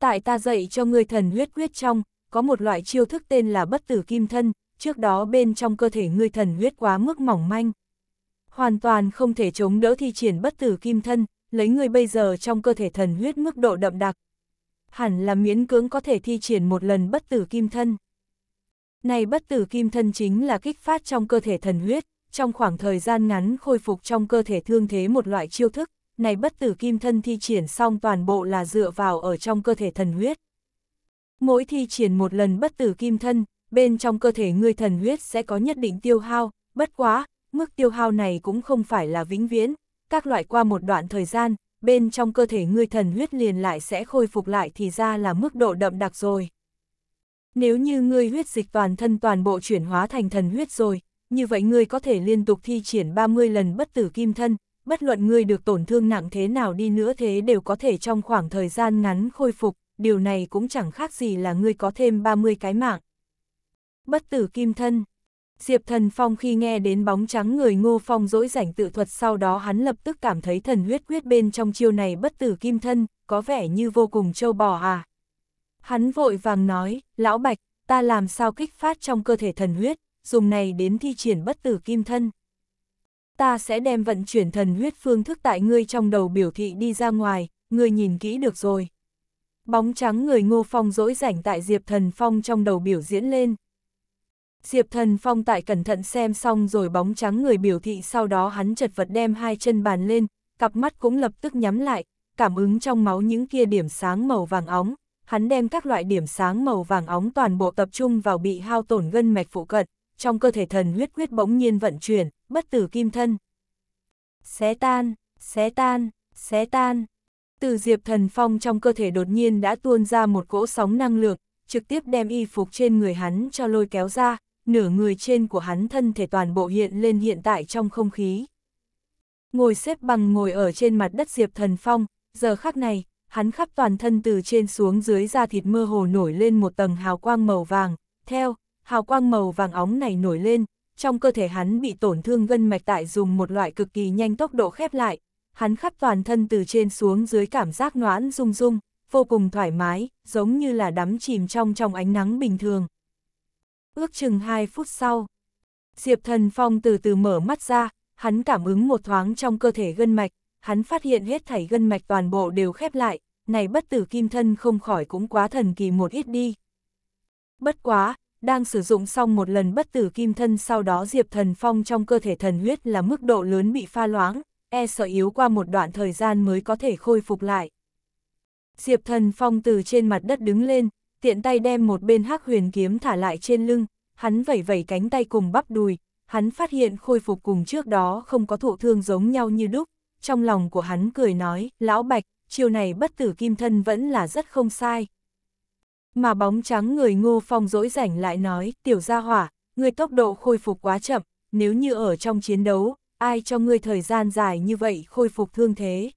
Tại ta dạy cho ngươi thần huyết quyết trong, có một loại chiêu thức tên là bất tử kim thân, trước đó bên trong cơ thể ngươi thần huyết quá mức mỏng manh. Hoàn toàn không thể chống đỡ thi triển bất tử kim thân, lấy ngươi bây giờ trong cơ thể thần huyết mức độ đậm đặc. Hẳn là miễn cưỡng có thể thi triển một lần bất tử kim thân. Này bất tử kim thân chính là kích phát trong cơ thể thần huyết, trong khoảng thời gian ngắn khôi phục trong cơ thể thương thế một loại chiêu thức, này bất tử kim thân thi triển xong toàn bộ là dựa vào ở trong cơ thể thần huyết. Mỗi thi triển một lần bất tử kim thân, bên trong cơ thể ngươi thần huyết sẽ có nhất định tiêu hao, bất quá, mức tiêu hao này cũng không phải là vĩnh viễn, các loại qua một đoạn thời gian, bên trong cơ thể ngươi thần huyết liền lại sẽ khôi phục lại thì ra là mức độ đậm đặc rồi. Nếu như ngươi huyết dịch toàn thân toàn bộ chuyển hóa thành thần huyết rồi, như vậy ngươi có thể liên tục thi triển 30 lần bất tử kim thân, bất luận ngươi được tổn thương nặng thế nào đi nữa thế đều có thể trong khoảng thời gian ngắn khôi phục, điều này cũng chẳng khác gì là ngươi có thêm 30 cái mạng. Bất tử kim thân Diệp Thần Phong khi nghe đến bóng trắng người Ngô Phong dỗi rảnh tự thuật sau đó hắn lập tức cảm thấy thần huyết quyết bên trong chiêu này bất tử kim thân, có vẻ như vô cùng trâu bò à. Hắn vội vàng nói, lão bạch, ta làm sao kích phát trong cơ thể thần huyết, dùng này đến thi triển bất tử kim thân. Ta sẽ đem vận chuyển thần huyết phương thức tại ngươi trong đầu biểu thị đi ra ngoài, ngươi nhìn kỹ được rồi. Bóng trắng người ngô phong dỗi rảnh tại Diệp Thần Phong trong đầu biểu diễn lên. Diệp Thần Phong tại cẩn thận xem xong rồi bóng trắng người biểu thị sau đó hắn chật vật đem hai chân bàn lên, cặp mắt cũng lập tức nhắm lại, cảm ứng trong máu những kia điểm sáng màu vàng óng, hắn đem các loại điểm sáng màu vàng óng toàn bộ tập trung vào bị hao tổn gân mạch phụ cận, trong cơ thể thần huyết huyết bỗng nhiên vận chuyển, bất tử kim thân. Xé tan, xé tan, xé tan. Từ diệp thần phong trong cơ thể đột nhiên đã tuôn ra một cỗ sóng năng lượng, trực tiếp đem y phục trên người hắn cho lôi kéo ra, nửa người trên của hắn thân thể toàn bộ hiện lên hiện tại trong không khí. Ngồi xếp bằng ngồi ở trên mặt đất diệp thần phong, giờ khắc này, hắn khắp toàn thân từ trên xuống dưới da thịt mơ hồ nổi lên một tầng hào quang màu vàng, theo, hào quang màu vàng óng này nổi lên, trong cơ thể hắn bị tổn thương gân mạch tại dùng một loại cực kỳ nhanh tốc độ khép lại, hắn khắp toàn thân từ trên xuống dưới cảm giác noãn rung rung, vô cùng thoải mái, giống như là đắm chìm trong trong ánh nắng bình thường. Ước chừng 2 phút sau, Diệp Thần Phong từ từ mở mắt ra, hắn cảm ứng một thoáng trong cơ thể gân mạch, hắn phát hiện hết thảy gân mạch toàn bộ đều khép lại, này bất tử kim thân không khỏi cũng quá thần kỳ một ít đi. Bất quá, đang sử dụng xong một lần bất tử kim thân sau đó Diệp Thần Phong trong cơ thể thần huyết là mức độ lớn bị pha loãng, e sợ yếu qua một đoạn thời gian mới có thể khôi phục lại. Diệp Thần Phong từ trên mặt đất đứng lên, tiện tay đem một bên hắc huyền kiếm thả lại trên lưng, hắn vẩy vẩy cánh tay cùng bắp đùi, hắn phát hiện khôi phục cùng trước đó không có thụ thương giống nhau như đúc, trong lòng của hắn cười nói, lão bạch, chiều này bất tử kim thân vẫn là rất không sai. Mà bóng trắng người ngô phong dỗi rảnh lại nói, tiểu gia hỏa, người tốc độ khôi phục quá chậm, nếu như ở trong chiến đấu, ai cho ngươi thời gian dài như vậy khôi phục thương thế.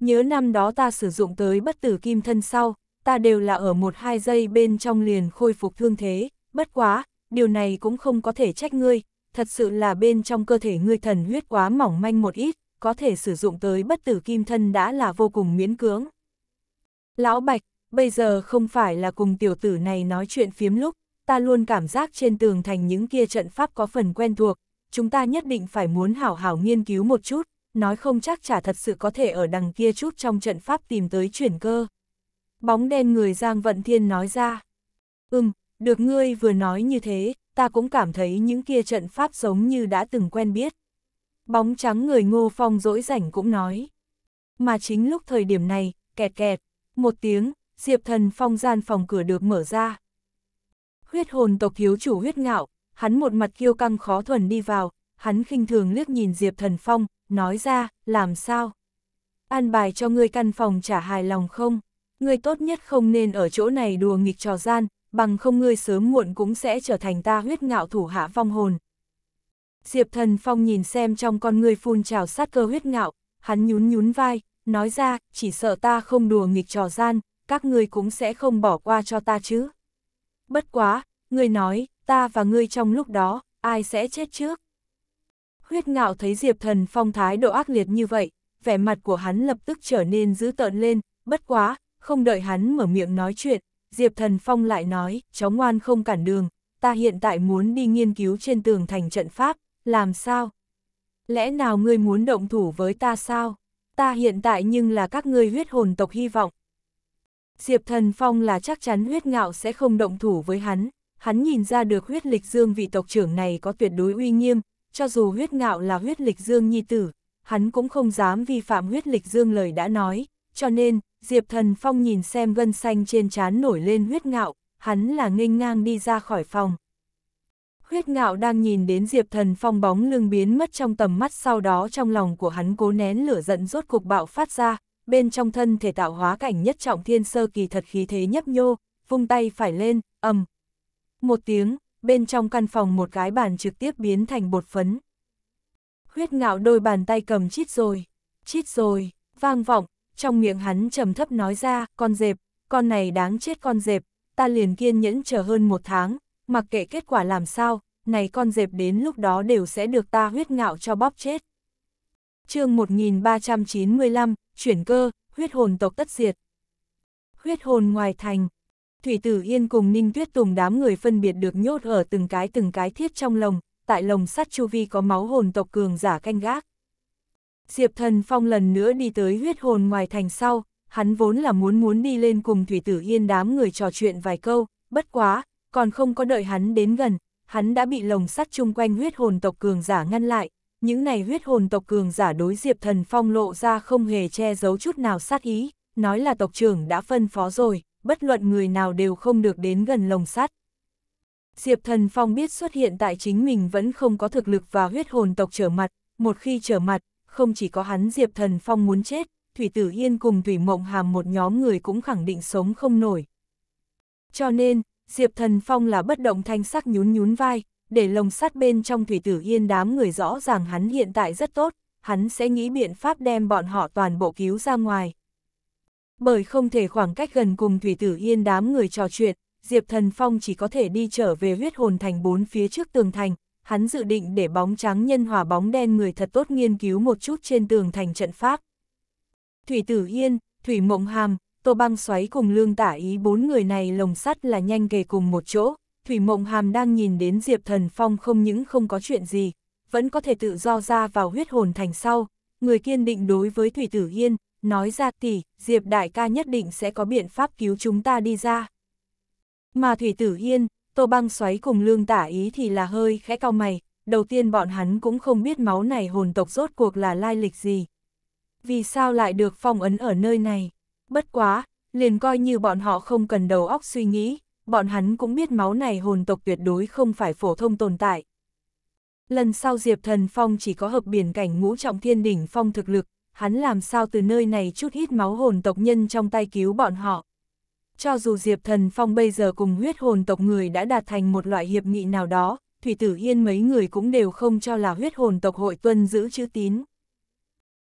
Nhớ năm đó ta sử dụng tới bất tử kim thân sau, ta đều là ở một hai giây bên trong liền khôi phục thương thế, bất quá, điều này cũng không có thể trách ngươi, thật sự là bên trong cơ thể ngươi thần huyết quá mỏng manh một ít, có thể sử dụng tới bất tử kim thân đã là vô cùng miễn cưỡng. Lão Bạch, bây giờ không phải là cùng tiểu tử này nói chuyện phiếm lúc, ta luôn cảm giác trên tường thành những kia trận pháp có phần quen thuộc, chúng ta nhất định phải muốn hảo hảo nghiên cứu một chút, nói không chắc chả thật sự có thể ở đằng kia chút trong trận pháp tìm tới chuyển cơ. Bóng đen người Giang Vận Thiên nói ra, ừm, được ngươi vừa nói như thế, ta cũng cảm thấy những kia trận pháp giống như đã từng quen biết. Bóng trắng người ngô phong dỗi rảnh cũng nói. Mà chính lúc thời điểm này, kẹt kẹt, một tiếng, Diệp Thần Phong gian phòng cửa được mở ra. Huyết hồn tộc thiếu chủ huyết ngạo, hắn một mặt kiêu căng khó thuần đi vào, hắn khinh thường liếc nhìn Diệp Thần Phong, nói ra, làm sao? An bài cho ngươi căn phòng trả hài lòng không? Ngươi tốt nhất không nên ở chỗ này đùa nghịch trò gian, bằng không ngươi sớm muộn cũng sẽ trở thành ta huyết ngạo thủ hạ vong hồn. Diệp Thần Phong nhìn xem trong con ngươi phun trào sát cơ huyết ngạo, hắn nhún nhún vai, nói ra, chỉ sợ ta không đùa nghịch trò gian, các ngươi cũng sẽ không bỏ qua cho ta chứ. Bất quá, ngươi nói, ta và ngươi trong lúc đó, ai sẽ chết trước? Huyết ngạo thấy Diệp Thần Phong thái độ ác liệt như vậy, vẻ mặt của hắn lập tức trở nên dữ tợn lên, bất quá, không đợi hắn mở miệng nói chuyện, Diệp Thần Phong lại nói, cháu ngoan không cản đường, ta hiện tại muốn đi nghiên cứu trên tường thành trận pháp, làm sao? Lẽ nào ngươi muốn động thủ với ta sao? Ta hiện tại nhưng là các ngươi huyết hồn tộc hy vọng, Diệp Thần Phong là chắc chắn huyết ngạo sẽ không động thủ với hắn, hắn nhìn ra được huyết lịch dương vị tộc trưởng này có tuyệt đối uy nghiêm, cho dù huyết ngạo là huyết lịch dương nhi tử, hắn cũng không dám vi phạm huyết lịch dương lời đã nói, cho nên, Diệp Thần Phong nhìn xem gân xanh trên trán nổi lên huyết ngạo, hắn là nghênh ngang đi ra khỏi phòng. Huyết ngạo đang nhìn đến Diệp Thần Phong bóng lưng biến mất trong tầm mắt sau đó trong lòng của hắn cố nén lửa giận rốt cục bạo phát ra, bên trong thân thể tạo hóa cảnh nhất trọng thiên sơ kỳ thật khí thế nhấp nhô, vung tay phải lên, ầm. Một tiếng, bên trong căn phòng một cái bàn trực tiếp biến thành bột phấn. Huyết ngạo đôi bàn tay cầm chít rồi, chít rồi, vang vọng, trong miệng hắn trầm thấp nói ra, con dẹp, con này đáng chết con dẹp, ta liền kiên nhẫn chờ hơn một tháng, mặc kệ kết quả làm sao, này con dẹp đến lúc đó đều sẽ được ta huyết ngạo cho bóp chết. chương 1395, chuyển cơ, huyết hồn tộc tất diệt. Huyết hồn ngoài thành, Thủy Tử Yên cùng Ninh Tuyết Tùng đám người phân biệt được nhốt ở từng cái từng cái thiết trong lồng, tại lồng sắt chu vi có máu hồn tộc cường giả canh gác. Diệp Thần Phong lần nữa đi tới huyết hồn ngoài thành sau, hắn vốn là muốn muốn đi lên cùng Thủy Tử Yên đám người trò chuyện vài câu, bất quá, còn không có đợi hắn đến gần, hắn đã bị lồng sắt chung quanh huyết hồn tộc cường giả ngăn lại, những này huyết hồn tộc cường giả đối Diệp Thần Phong lộ ra không hề che giấu chút nào sát ý, nói là tộc trưởng đã phân phó rồi, bất luận người nào đều không được đến gần lồng sắt. Diệp Thần Phong biết xuất hiện tại chính mình vẫn không có thực lực và huyết hồn tộc trở mặt, một khi trở mặt, không chỉ có hắn Diệp Thần Phong muốn chết, Thủy Tử Yên cùng Thủy Mộng Hàm một nhóm người cũng khẳng định sống không nổi. Cho nên, Diệp Thần Phong là bất động thanh sắc nhún nhún vai, để lồng sắt bên trong thủy tử yên đám người rõ ràng hắn hiện tại rất tốt, hắn sẽ nghĩ biện pháp đem bọn họ toàn bộ cứu ra ngoài. Bởi không thể khoảng cách gần cùng thủy tử yên đám người trò chuyện, Diệp Thần Phong chỉ có thể đi trở về huyết hồn thành bốn phía trước tường thành, hắn dự định để bóng trắng nhân hòa bóng đen người thật tốt nghiên cứu một chút trên tường thành trận pháp. Thủy Tử Yên, Thủy Mộng Hàm, Tô Băng Xoáy cùng Lương Tả Ý bốn người này lồng sắt là nhanh kề cùng một chỗ, Thủy Mộng Hàm đang nhìn đến Diệp Thần Phong không những không có chuyện gì, vẫn có thể tự do ra vào huyết hồn thành sau, người kiên định đối với Thủy Tử Hiên, nói ra tỷ, Diệp Đại ca nhất định sẽ có biện pháp cứu chúng ta đi ra. Mà Thủy Tử Hiên, Tô Băng xoáy cùng Lương Tả Ý thì là hơi khẽ cao mày, đầu tiên bọn hắn cũng không biết máu này hồn tộc rốt cuộc là lai lịch gì. Vì sao lại được phong ấn ở nơi này? Bất quá, liền coi như bọn họ không cần đầu óc suy nghĩ, bọn hắn cũng biết máu này hồn tộc tuyệt đối không phải phổ thông tồn tại. Lần sau Diệp Thần Phong chỉ có hợp biển cảnh ngũ trọng thiên đỉnh phong thực lực, hắn làm sao từ nơi này chút hít máu hồn tộc nhân trong tay cứu bọn họ. Cho dù Diệp Thần Phong bây giờ cùng huyết hồn tộc người đã đạt thành một loại hiệp nghị nào đó, Thủy Tử Yên mấy người cũng đều không cho là huyết hồn tộc hội tuân giữ chữ tín.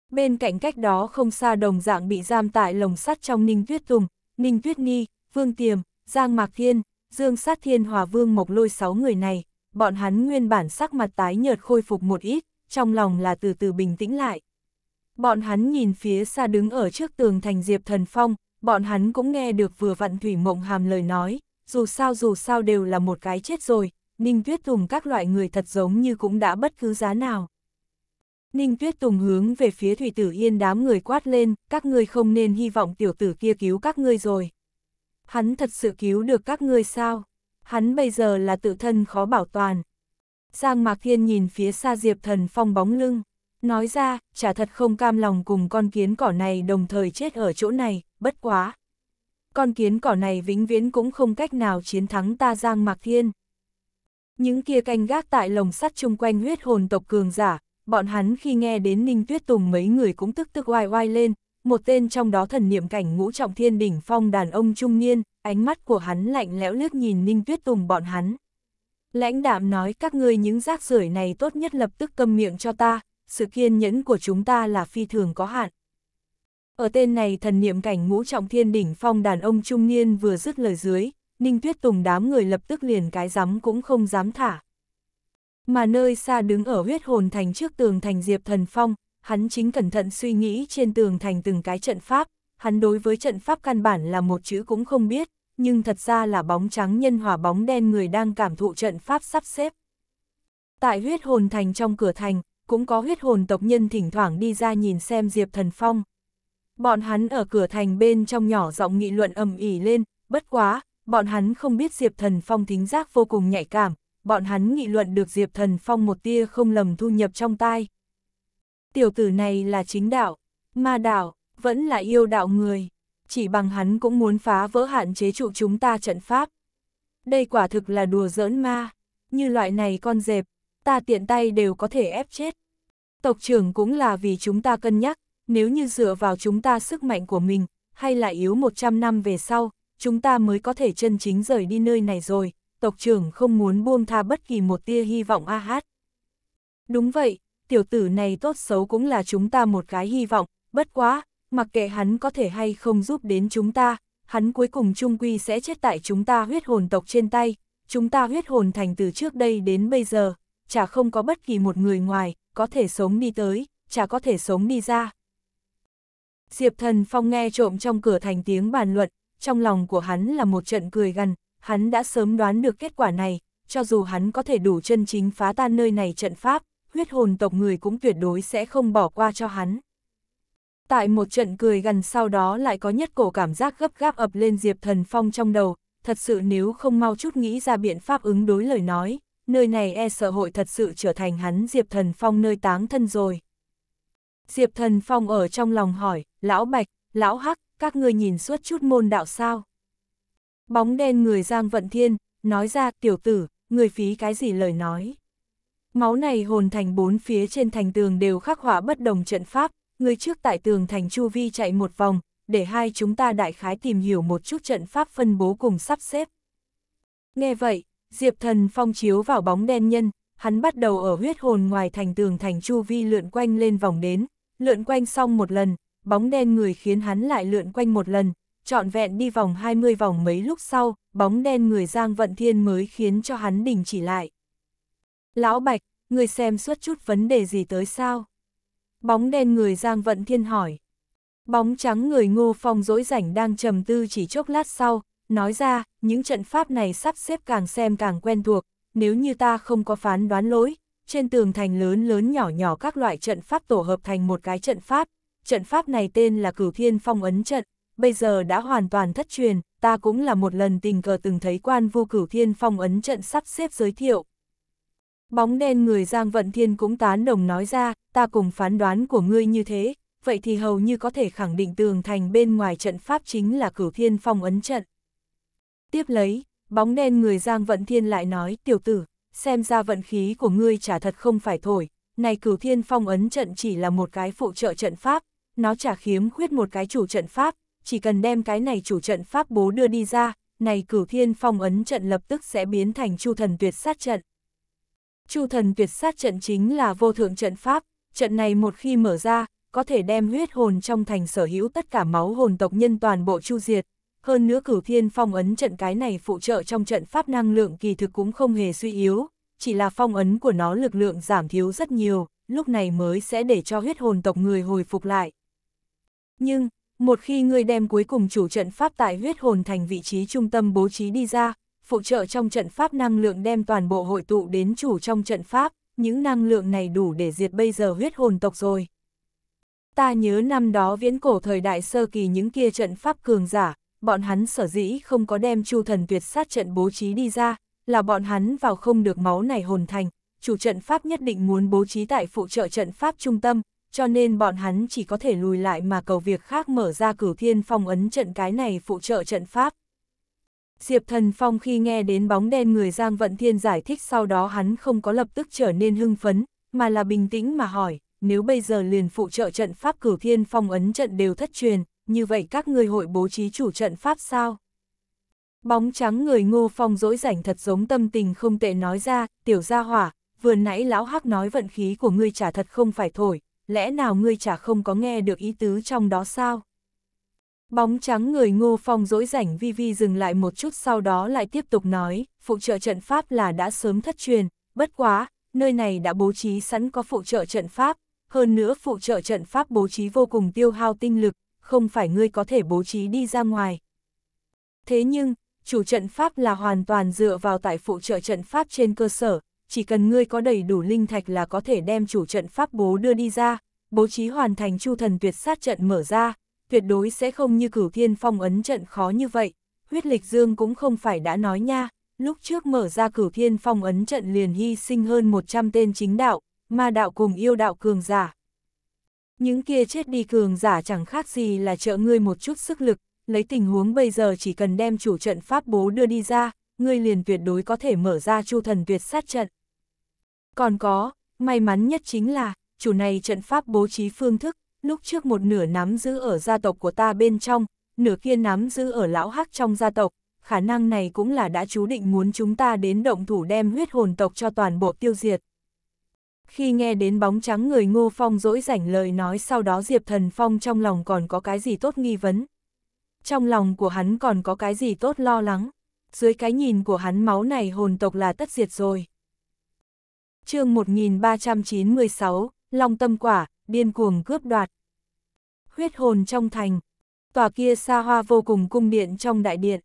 Bên cạnh cách đó không xa đồng dạng bị giam tại lồng sắt trong Ninh Tuyết Tùng, Ninh Tuyết Nhi, Vương Tiềm, Giang Mạc Thiên, Dương Sát Thiên Hòa Vương Mộc Lôi sáu người này, bọn hắn nguyên bản sắc mặt tái nhợt khôi phục một ít, trong lòng là từ từ bình tĩnh lại. Bọn hắn nhìn phía xa đứng ở trước tường thành Diệp Thần Phong, bọn hắn cũng nghe được vừa vặn Thủy Mộng Hàm lời nói, dù sao dù sao đều là một cái chết rồi, Ninh Tuyết Tùng các loại người thật giống như cũng đã bất cứ giá nào. Ninh Tuyết Tùng hướng về phía Thủy Tử Yên đám người quát lên, các ngươi không nên hy vọng tiểu tử kia cứu các ngươi rồi. Hắn thật sự cứu được các ngươi sao? Hắn bây giờ là tự thân khó bảo toàn. Giang Mạc Thiên nhìn phía xa Diệp Thần Phong bóng lưng, nói ra, chả thật không cam lòng cùng con kiến cỏ này đồng thời chết ở chỗ này, bất quá. Con kiến cỏ này vĩnh viễn cũng không cách nào chiến thắng ta Giang Mạc Thiên. Những kia canh gác tại lồng sắt chung quanh huyết hồn tộc cường giả, bọn hắn khi nghe đến Ninh Tuyết Tùng mấy người cũng tức tức oai oai lên, một tên trong đó thần niệm cảnh ngũ trọng thiên đỉnh phong đàn ông trung niên, ánh mắt của hắn lạnh lẽo liếc nhìn Ninh Tuyết Tùng bọn hắn. Lãnh đạm nói các ngươi những rác rưởi này tốt nhất lập tức câm miệng cho ta, sự kiên nhẫn của chúng ta là phi thường có hạn. Ở tên này thần niệm cảnh ngũ trọng thiên đỉnh phong đàn ông trung niên vừa dứt lời dưới, Ninh Tuyết Tùng đám người lập tức liền cái rắm cũng không dám thả. Mà nơi xa đứng ở huyết hồn thành trước tường thành Diệp Thần Phong, hắn chính cẩn thận suy nghĩ trên tường thành từng cái trận pháp, hắn đối với trận pháp căn bản là một chữ cũng không biết, nhưng thật ra là bóng trắng nhân hòa bóng đen người đang cảm thụ trận pháp sắp xếp. Tại huyết hồn thành trong cửa thành, cũng có huyết hồn tộc nhân thỉnh thoảng đi ra nhìn xem Diệp Thần Phong. Bọn hắn ở cửa thành bên trong nhỏ giọng nghị luận ầm ỉ lên, bất quá, bọn hắn không biết Diệp Thần Phong thính giác vô cùng nhạy cảm, bọn hắn nghị luận được Diệp Thần Phong một tia không lầm thu nhập trong tai. Tiểu tử này là chính đạo, ma đạo, vẫn là yêu đạo người. Chỉ bằng hắn cũng muốn phá vỡ hạn chế trụ chúng ta trận pháp. Đây quả thực là đùa giỡn ma, như loại này con dẹp, ta tiện tay đều có thể ép chết. Tộc trưởng cũng là vì chúng ta cân nhắc, nếu như dựa vào chúng ta sức mạnh của mình, hay là yếu 100 năm về sau, chúng ta mới có thể chân chính rời đi nơi này rồi, tộc trưởng không muốn buông tha bất kỳ một tia hy vọng a hát. Đúng vậy, tiểu tử này tốt xấu cũng là chúng ta một cái hy vọng, bất quá, mặc kệ hắn có thể hay không giúp đến chúng ta, hắn cuối cùng trung quy sẽ chết tại chúng ta huyết hồn tộc trên tay, chúng ta huyết hồn thành từ trước đây đến bây giờ, chả không có bất kỳ một người ngoài, có thể sống đi tới, chả có thể sống đi ra. Diệp thần phong nghe trộm trong cửa thành tiếng bàn luận, trong lòng của hắn là một trận cười gần, hắn đã sớm đoán được kết quả này, cho dù hắn có thể đủ chân chính phá tan nơi này trận pháp, huyết hồn tộc người cũng tuyệt đối sẽ không bỏ qua cho hắn. Tại một trận cười gần sau đó lại có nhất cổ cảm giác gấp gáp ập lên Diệp Thần Phong trong đầu, thật sự nếu không mau chút nghĩ ra biện pháp ứng đối lời nói, nơi này e sợ hội thật sự trở thành hắn Diệp Thần Phong nơi táng thân rồi. Diệp Thần Phong ở trong lòng hỏi, lão Bạch, lão Hắc, các ngươi nhìn suốt chút môn đạo sao? Bóng đen người Giang Vận Thiên, nói ra tiểu tử, người phí cái gì lời nói? Máu này hồn thành bốn phía trên thành tường đều khắc họa bất đồng trận pháp, người trước tại tường thành chu vi chạy một vòng, để hai chúng ta đại khái tìm hiểu một chút trận pháp phân bố cùng sắp xếp. Nghe vậy, Diệp Thần phong chiếu vào bóng đen nhân, hắn bắt đầu ở huyết hồn ngoài thành tường thành chu vi lượn quanh lên vòng đến, lượn quanh xong một lần, bóng đen người khiến hắn lại lượn quanh một lần, trọn vẹn đi vòng 20 vòng mấy lúc sau, bóng đen người Giang Vận Thiên mới khiến cho hắn đình chỉ lại. Lão Bạch, người xem suốt chút vấn đề gì tới sao? Bóng đen người Giang Vận Thiên hỏi. Bóng trắng người Ngô Phong dỗi rảnh đang trầm tư chỉ chốc lát sau, nói ra, những trận pháp này sắp xếp càng xem càng quen thuộc, nếu như ta không có phán đoán lỗi, trên tường thành lớn lớn nhỏ nhỏ các loại trận pháp tổ hợp thành một cái trận pháp, trận pháp này tên là Cửu Thiên Phong Ấn Trận, bây giờ đã hoàn toàn thất truyền, ta cũng là một lần tình cờ từng thấy quan vu Cửu Thiên Phong Ấn Trận sắp xếp giới thiệu, Bóng đen người Giang Vận Thiên cũng tán đồng nói ra, ta cùng phán đoán của ngươi như thế, vậy thì hầu như có thể khẳng định tường thành bên ngoài trận pháp chính là cửu thiên phong ấn trận. Tiếp lấy, bóng đen người Giang Vận Thiên lại nói, tiểu tử, xem ra vận khí của ngươi chả thật không phải thổi, này cửu thiên phong ấn trận chỉ là một cái phụ trợ trận pháp, nó chả khiếm khuyết một cái chủ trận pháp, chỉ cần đem cái này chủ trận pháp bố đưa đi ra, này cửu thiên phong ấn trận lập tức sẽ biến thành chu thần tuyệt sát trận. Chu thần tuyệt sát trận chính là vô thượng trận pháp, trận này một khi mở ra, có thể đem huyết hồn trong thành sở hữu tất cả máu hồn tộc nhân toàn bộ chu diệt. Hơn nữa cửu thiên phong ấn trận cái này phụ trợ trong trận pháp năng lượng kỳ thực cũng không hề suy yếu, chỉ là phong ấn của nó lực lượng giảm thiếu rất nhiều, lúc này mới sẽ để cho huyết hồn tộc người hồi phục lại. Nhưng, một khi người đem cuối cùng chủ trận pháp tại huyết hồn thành vị trí trung tâm bố trí đi ra, phụ trợ trong trận pháp năng lượng đem toàn bộ hội tụ đến chủ trong trận pháp, những năng lượng này đủ để diệt bây giờ huyết hồn tộc rồi. Ta nhớ năm đó viễn cổ thời đại sơ kỳ những kia trận pháp cường giả, bọn hắn sở dĩ không có đem chu thần tuyệt sát trận bố trí đi ra, là bọn hắn vào không được máu này hồn thành, chủ trận pháp nhất định muốn bố trí tại phụ trợ trận pháp trung tâm, cho nên bọn hắn chỉ có thể lùi lại mà cầu việc khác mở ra cửu thiên phong ấn trận cái này phụ trợ trận pháp. Diệp Thần Phong khi nghe đến bóng đen người Giang Vận Thiên giải thích sau đó hắn không có lập tức trở nên hưng phấn, mà là bình tĩnh mà hỏi, nếu bây giờ liền phụ trợ trận pháp cử thiên phong ấn trận đều thất truyền, như vậy các ngươi hội bố trí chủ trận pháp sao? Bóng trắng người ngô phong dỗi rảnh thật giống tâm tình không tệ nói ra, tiểu gia hỏa, vừa nãy lão hắc nói vận khí của ngươi trả thật không phải thổi, lẽ nào ngươi chả không có nghe được ý tứ trong đó sao? Bóng trắng người Ngô Phong dỗi rảnh vi vi dừng lại một chút sau đó lại tiếp tục nói, phụ trợ trận pháp là đã sớm thất truyền, bất quá, nơi này đã bố trí sẵn có phụ trợ trận pháp, hơn nữa phụ trợ trận pháp bố trí vô cùng tiêu hao tinh lực, không phải ngươi có thể bố trí đi ra ngoài. Thế nhưng, chủ trận pháp là hoàn toàn dựa vào tại phụ trợ trận pháp trên cơ sở, chỉ cần ngươi có đầy đủ linh thạch là có thể đem chủ trận pháp bố đưa đi ra, bố trí hoàn thành chu thần tuyệt sát trận mở ra, tuyệt đối sẽ không như cửu thiên phong ấn trận khó như vậy. Huyết lịch dương cũng không phải đã nói nha, lúc trước mở ra cửu thiên phong ấn trận liền hy sinh hơn 100 tên chính đạo, ma đạo cùng yêu đạo cường giả. Những kia chết đi cường giả chẳng khác gì là trợ ngươi một chút sức lực, lấy tình huống bây giờ chỉ cần đem chủ trận pháp bố đưa đi ra, ngươi liền tuyệt đối có thể mở ra chu thần tuyệt sát trận. Còn có, may mắn nhất chính là, chủ này trận pháp bố trí phương thức, lúc trước một nửa nắm giữ ở gia tộc của ta bên trong, nửa kia nắm giữ ở lão hắc trong gia tộc, khả năng này cũng là đã chú định muốn chúng ta đến động thủ đem huyết hồn tộc cho toàn bộ tiêu diệt. Khi nghe đến bóng trắng người Ngô Phong dỗi rảnh lời nói sau đó Diệp Thần Phong trong lòng còn có cái gì tốt nghi vấn. Trong lòng của hắn còn có cái gì tốt lo lắng. Dưới cái nhìn của hắn máu này hồn tộc là tất diệt rồi. chương 1396, Long Tâm Quả, điên cuồng cướp đoạt. Huyết hồn trong thành, tòa kia xa hoa vô cùng cung điện trong đại điện.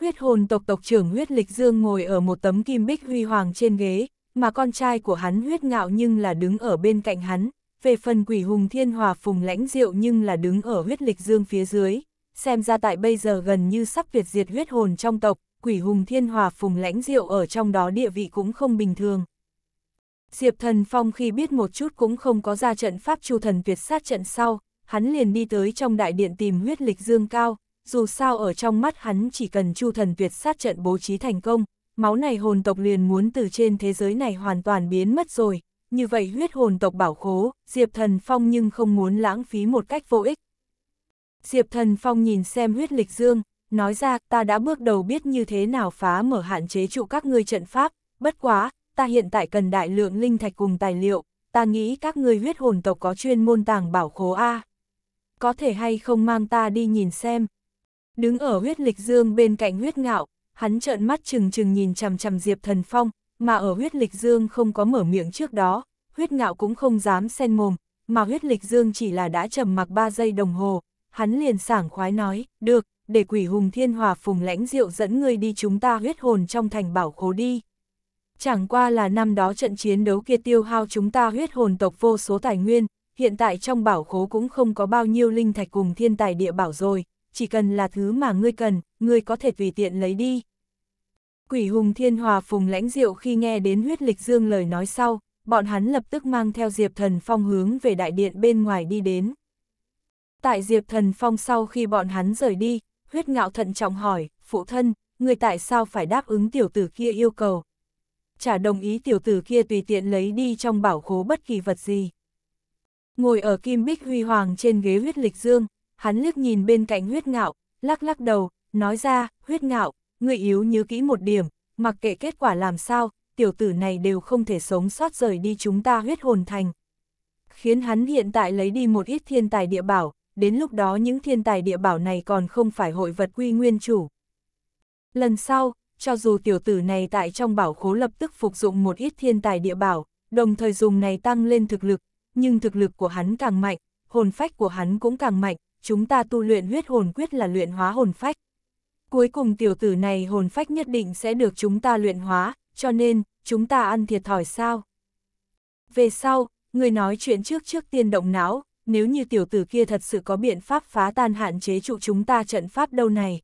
Huyết hồn tộc tộc trưởng huyết lịch dương ngồi ở một tấm kim bích huy hoàng trên ghế, mà con trai của hắn huyết ngạo nhưng là đứng ở bên cạnh hắn, về phần quỷ hùng thiên hòa phùng lãnh diệu nhưng là đứng ở huyết lịch dương phía dưới, xem ra tại bây giờ gần như sắp việt diệt huyết hồn trong tộc, quỷ hùng thiên hòa phùng lãnh diệu ở trong đó địa vị cũng không bình thường. Diệp Thần Phong khi biết một chút cũng không có ra trận pháp chu thần tuyệt sát trận sau, hắn liền đi tới trong đại điện tìm huyết lịch dương cao, dù sao ở trong mắt hắn chỉ cần chu thần tuyệt sát trận bố trí thành công, máu này hồn tộc liền muốn từ trên thế giới này hoàn toàn biến mất rồi, như vậy huyết hồn tộc bảo khố, Diệp Thần Phong nhưng không muốn lãng phí một cách vô ích. Diệp Thần Phong nhìn xem huyết lịch dương, nói ra ta đã bước đầu biết như thế nào phá mở hạn chế trụ các ngươi trận pháp, bất quá, ta hiện tại cần đại lượng linh thạch cùng tài liệu, ta nghĩ các người huyết hồn tộc có chuyên môn tàng bảo khố A. Có thể hay không mang ta đi nhìn xem. Đứng ở huyết lịch dương bên cạnh huyết ngạo, hắn trợn mắt chừng chừng nhìn chằm chằm Diệp Thần Phong, mà ở huyết lịch dương không có mở miệng trước đó, huyết ngạo cũng không dám xen mồm, mà huyết lịch dương chỉ là đã trầm mặc 3 giây đồng hồ, hắn liền sảng khoái nói, được, để quỷ hùng thiên hòa phùng lãnh diệu dẫn ngươi đi chúng ta huyết hồn trong thành bảo khố đi. Chẳng qua là năm đó trận chiến đấu kia tiêu hao chúng ta huyết hồn tộc vô số tài nguyên, hiện tại trong bảo khố cũng không có bao nhiêu linh thạch cùng thiên tài địa bảo rồi, chỉ cần là thứ mà ngươi cần, ngươi có thể tùy tiện lấy đi. Quỷ hùng thiên hòa phùng lãnh diệu khi nghe đến huyết lịch dương lời nói sau, bọn hắn lập tức mang theo Diệp Thần Phong hướng về đại điện bên ngoài đi đến. Tại Diệp Thần Phong sau khi bọn hắn rời đi, huyết ngạo thận trọng hỏi, phụ thân, người tại sao phải đáp ứng tiểu tử kia yêu cầu, chả đồng ý tiểu tử kia tùy tiện lấy đi trong bảo khố bất kỳ vật gì. Ngồi ở kim bích huy hoàng trên ghế huyết lịch dương, hắn liếc nhìn bên cạnh huyết ngạo, lắc lắc đầu, nói ra, huyết ngạo, người yếu nhớ kỹ một điểm, mặc kệ kết quả làm sao, tiểu tử này đều không thể sống sót rời đi chúng ta huyết hồn thành. Khiến hắn hiện tại lấy đi một ít thiên tài địa bảo, đến lúc đó những thiên tài địa bảo này còn không phải hội vật quy nguyên chủ. Lần sau, cho dù tiểu tử này tại trong bảo khố lập tức phục dụng một ít thiên tài địa bảo, đồng thời dùng này tăng lên thực lực, nhưng thực lực của hắn càng mạnh, hồn phách của hắn cũng càng mạnh, chúng ta tu luyện huyết hồn quyết là luyện hóa hồn phách. Cuối cùng tiểu tử này hồn phách nhất định sẽ được chúng ta luyện hóa, cho nên, chúng ta ăn thiệt thòi sao? Về sau, người nói chuyện trước trước tiên động não, nếu như tiểu tử kia thật sự có biện pháp phá tan hạn chế trụ chúng ta trận pháp đâu này.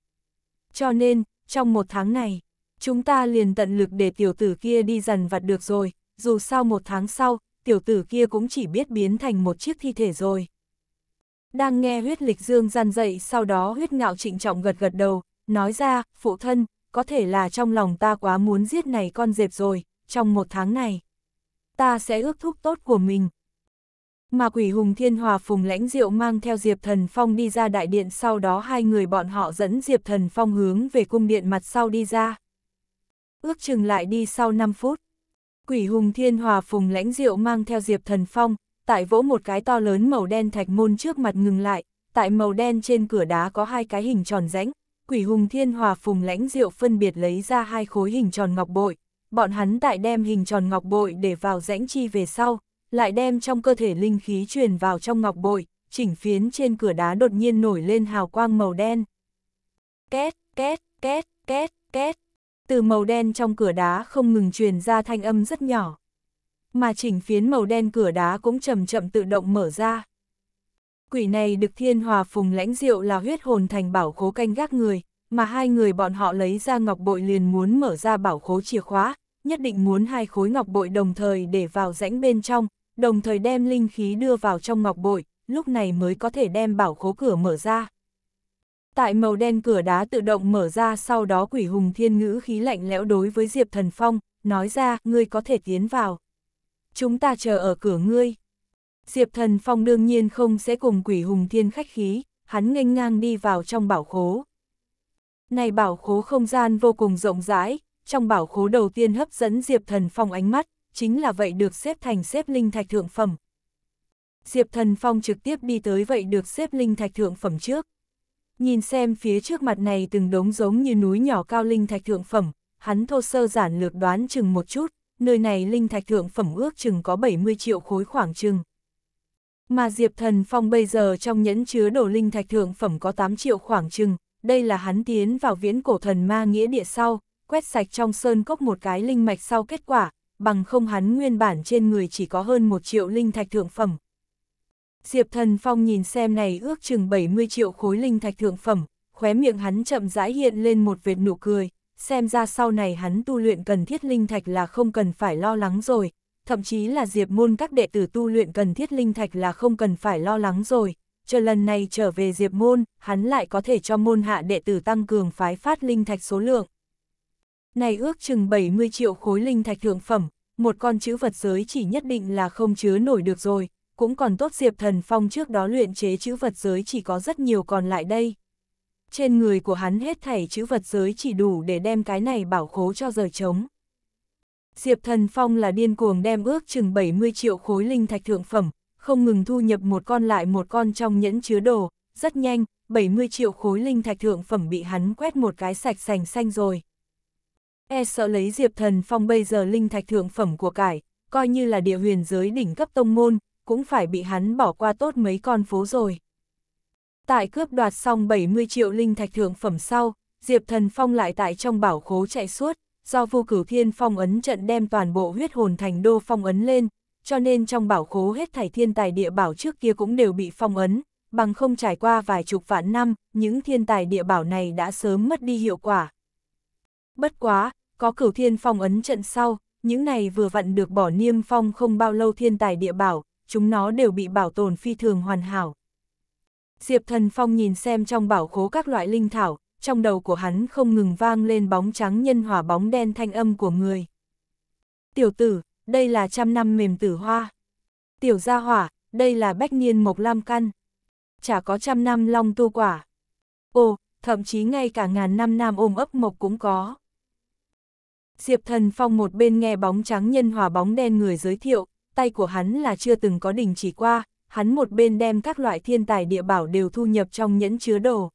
Cho nên, trong một tháng này, chúng ta liền tận lực để tiểu tử kia đi dần vặt được rồi, dù sao một tháng sau, tiểu tử kia cũng chỉ biết biến thành một chiếc thi thể rồi. Đang nghe huyết lịch dương gian dậy sau đó huyết ngạo trịnh trọng gật gật đầu, nói ra, phụ thân, có thể là trong lòng ta quá muốn giết này con dẹp rồi, trong một tháng này. Ta sẽ ước thúc tốt của mình, mà quỷ hùng thiên hòa phùng lãnh diệu mang theo Diệp Thần Phong đi ra đại điện sau đó hai người bọn họ dẫn Diệp Thần Phong hướng về cung điện mặt sau đi ra. Ước chừng lại đi sau 5 phút, quỷ hùng thiên hòa phùng lãnh diệu mang theo Diệp Thần Phong, tại vỗ một cái to lớn màu đen thạch môn trước mặt ngừng lại, tại màu đen trên cửa đá có hai cái hình tròn rãnh, quỷ hùng thiên hòa phùng lãnh diệu phân biệt lấy ra hai khối hình tròn ngọc bội, bọn hắn tại đem hình tròn ngọc bội để vào rãnh chi về sau, lại đem trong cơ thể linh khí truyền vào trong ngọc bội, chỉnh phiến trên cửa đá đột nhiên nổi lên hào quang màu đen. Két, két, két, két, két. Từ màu đen trong cửa đá không ngừng truyền ra thanh âm rất nhỏ. Mà chỉnh phiến màu đen cửa đá cũng chậm chậm tự động mở ra. Quỷ này được thiên hòa phùng lãnh diệu là huyết hồn thành bảo khố canh gác người, mà hai người bọn họ lấy ra ngọc bội liền muốn mở ra bảo khố chìa khóa, nhất định muốn hai khối ngọc bội đồng thời để vào rãnh bên trong, đồng thời đem linh khí đưa vào trong ngọc bội, lúc này mới có thể đem bảo khố cửa mở ra. Tại màu đen cửa đá tự động mở ra sau đó quỷ hùng thiên ngữ khí lạnh lẽo đối với Diệp Thần Phong, nói ra, ngươi có thể tiến vào. Chúng ta chờ ở cửa ngươi. Diệp Thần Phong đương nhiên không sẽ cùng quỷ hùng thiên khách khí, hắn nghênh ngang đi vào trong bảo khố. Này bảo khố không gian vô cùng rộng rãi, trong bảo khố đầu tiên hấp dẫn Diệp Thần Phong ánh mắt, chính là vậy được xếp thành xếp linh thạch thượng phẩm. Diệp Thần Phong trực tiếp đi tới vậy được xếp linh thạch thượng phẩm trước. Nhìn xem phía trước mặt này từng đống giống như núi nhỏ cao linh thạch thượng phẩm, hắn thô sơ giản lược đoán chừng một chút, nơi này linh thạch thượng phẩm ước chừng có 70 triệu khối khoảng chừng. Mà Diệp Thần Phong bây giờ trong nhẫn chứa đồ linh thạch thượng phẩm có 8 triệu khoảng chừng, đây là hắn tiến vào viễn cổ thần ma nghĩa địa sau, quét sạch trong sơn cốc một cái linh mạch sau kết quả, bằng không hắn nguyên bản trên người chỉ có hơn một triệu linh thạch thượng phẩm. Diệp Thần Phong nhìn xem này ước chừng 70 triệu khối linh thạch thượng phẩm, khóe miệng hắn chậm rãi hiện lên một vệt nụ cười, xem ra sau này hắn tu luyện cần thiết linh thạch là không cần phải lo lắng rồi, thậm chí là diệp môn các đệ tử tu luyện cần thiết linh thạch là không cần phải lo lắng rồi, chờ lần này trở về diệp môn, hắn lại có thể cho môn hạ đệ tử tăng cường phái phát linh thạch số lượng. Này ước chừng 70 triệu khối linh thạch thượng phẩm, một con chữ vật giới chỉ nhất định là không chứa nổi được rồi, cũng còn tốt Diệp Thần Phong trước đó luyện chế chữ vật giới chỉ có rất nhiều còn lại đây. Trên người của hắn hết thảy chữ vật giới chỉ đủ để đem cái này bảo khố cho rời trống. Diệp Thần Phong là điên cuồng đem ước chừng 70 triệu khối linh thạch thượng phẩm, không ngừng thu nhập một con lại một con trong nhẫn chứa đồ, rất nhanh, 70 triệu khối linh thạch thượng phẩm bị hắn quét một cái sạch sành xanh rồi. E sợ lấy Diệp Thần Phong bây giờ linh thạch thượng phẩm của cải, coi như là địa huyền giới đỉnh cấp tông môn, cũng phải bị hắn bỏ qua tốt mấy con phố rồi. Tại cướp đoạt xong 70 triệu linh thạch thượng phẩm sau, Diệp Thần Phong lại tại trong bảo khố chạy suốt, do vô cửu thiên phong ấn trận đem toàn bộ huyết hồn thành đô phong ấn lên, cho nên trong bảo khố hết thảy thiên tài địa bảo trước kia cũng đều bị phong ấn, bằng không trải qua vài chục vạn năm, những thiên tài địa bảo này đã sớm mất đi hiệu quả. Bất quá, có cửu thiên phong ấn trận sau, những này vừa vặn được bỏ niêm phong không bao lâu thiên tài địa bảo, chúng nó đều bị bảo tồn phi thường hoàn hảo. Diệp thần phong nhìn xem trong bảo khố các loại linh thảo, trong đầu của hắn không ngừng vang lên bóng trắng nhân hòa bóng đen thanh âm của người. Tiểu tử, đây là trăm năm mềm tử hoa. Tiểu gia hỏa, đây là bách niên mộc lam căn. Chả có trăm năm long tu quả. Ồ, thậm chí ngay cả ngàn năm nam ôm ấp mộc cũng có. Diệp Thần Phong một bên nghe bóng trắng nhân hòa bóng đen người giới thiệu, tay của hắn là chưa từng có đình chỉ qua, hắn một bên đem các loại thiên tài địa bảo đều thu nhập trong nhẫn chứa đồ.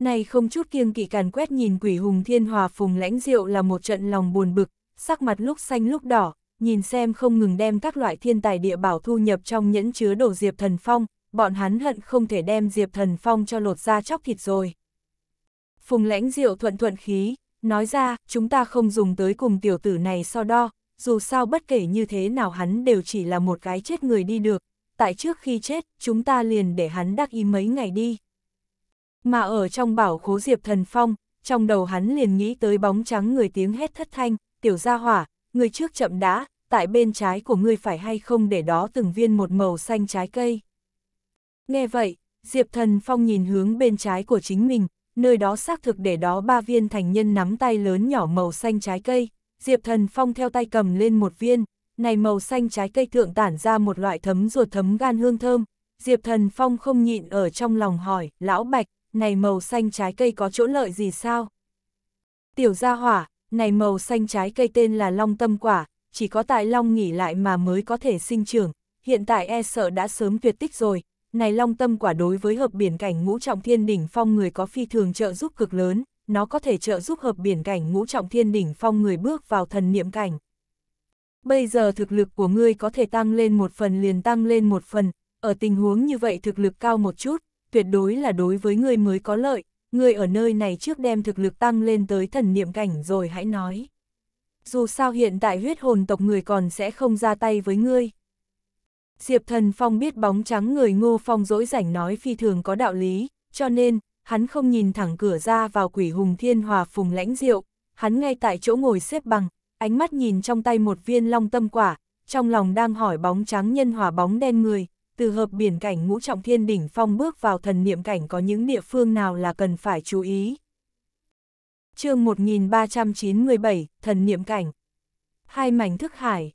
Này không chút kiêng kỵ càn quét nhìn quỷ hùng thiên hòa phùng lãnh diệu là một trận lòng buồn bực, sắc mặt lúc xanh lúc đỏ, nhìn xem không ngừng đem các loại thiên tài địa bảo thu nhập trong nhẫn chứa đồ Diệp Thần Phong, bọn hắn hận không thể đem Diệp Thần Phong cho lột ra chóc thịt rồi. Phùng lãnh diệu thuận thuận khí, Nói ra, chúng ta không dùng tới cùng tiểu tử này so đo, dù sao bất kể như thế nào hắn đều chỉ là một cái chết người đi được, tại trước khi chết, chúng ta liền để hắn đắc ý mấy ngày đi. Mà ở trong bảo khố Diệp Thần Phong, trong đầu hắn liền nghĩ tới bóng trắng người tiếng hét thất thanh, tiểu gia hỏa, người trước chậm đã, tại bên trái của ngươi phải hay không để đó từng viên một màu xanh trái cây. Nghe vậy, Diệp Thần Phong nhìn hướng bên trái của chính mình, nơi đó xác thực để đó ba viên thành nhân nắm tay lớn nhỏ màu xanh trái cây, Diệp Thần Phong theo tay cầm lên một viên, này màu xanh trái cây thượng tản ra một loại thấm ruột thấm gan hương thơm, Diệp Thần Phong không nhịn ở trong lòng hỏi, lão Bạch, này màu xanh trái cây có chỗ lợi gì sao? Tiểu gia hỏa, này màu xanh trái cây tên là long tâm quả, chỉ có tại long nghỉ lại mà mới có thể sinh trưởng, hiện tại e sợ đã sớm tuyệt tích rồi, này long tâm quả đối với hợp biển cảnh ngũ trọng thiên đỉnh phong người có phi thường trợ giúp cực lớn, nó có thể trợ giúp hợp biển cảnh ngũ trọng thiên đỉnh phong người bước vào thần niệm cảnh. Bây giờ thực lực của ngươi có thể tăng lên một phần liền tăng lên một phần, ở tình huống như vậy thực lực cao một chút, tuyệt đối là đối với ngươi mới có lợi, ngươi ở nơi này trước đem thực lực tăng lên tới thần niệm cảnh rồi hãy nói. Dù sao hiện tại huyết hồn tộc người còn sẽ không ra tay với ngươi. Diệp Thần Phong biết bóng trắng người Ngô Phong dỗi rảnh nói phi thường có đạo lý, cho nên, hắn không nhìn thẳng cửa ra vào quỷ hùng thiên hòa phùng lãnh diệu. hắn ngay tại chỗ ngồi xếp bằng, ánh mắt nhìn trong tay một viên long tâm quả, trong lòng đang hỏi bóng trắng nhân hòa bóng đen người, từ hợp biển cảnh ngũ trọng thiên đỉnh phong bước vào thần niệm cảnh có những địa phương nào là cần phải chú ý. chương 1397, thần niệm cảnh Hai mảnh thức hải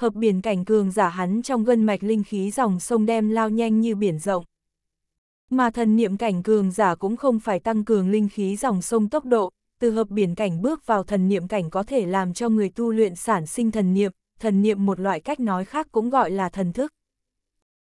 hợp biển cảnh cường giả hắn trong gân mạch linh khí dòng sông đem lao nhanh như biển rộng. Mà thần niệm cảnh cường giả cũng không phải tăng cường linh khí dòng sông tốc độ, từ hợp biển cảnh bước vào thần niệm cảnh có thể làm cho người tu luyện sản sinh thần niệm, thần niệm một loại cách nói khác cũng gọi là thần thức.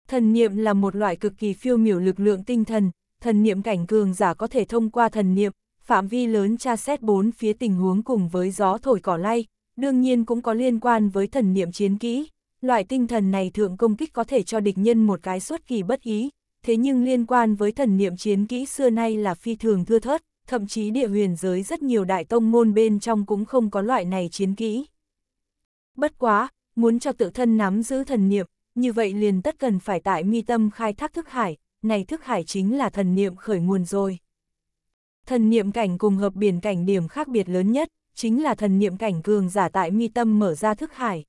Thần niệm là một loại cực kỳ phiêu miểu lực lượng tinh thần, thần niệm cảnh cường giả có thể thông qua thần niệm, phạm vi lớn tra xét bốn phía tình huống cùng với gió thổi cỏ lay, đương nhiên cũng có liên quan với thần niệm chiến kỹ. Loại tinh thần này thượng công kích có thể cho địch nhân một cái suốt kỳ bất ý, thế nhưng liên quan với thần niệm chiến kỹ xưa nay là phi thường thưa thớt, thậm chí địa huyền giới rất nhiều đại tông môn bên trong cũng không có loại này chiến kỹ. Bất quá, muốn cho tự thân nắm giữ thần niệm, như vậy liền tất cần phải tại mi tâm khai thác thức hải, này thức hải chính là thần niệm khởi nguồn rồi. Thần niệm cảnh cùng hợp biển cảnh điểm khác biệt lớn nhất, chính là thần niệm cảnh cường giả tại mi tâm mở ra thức hải.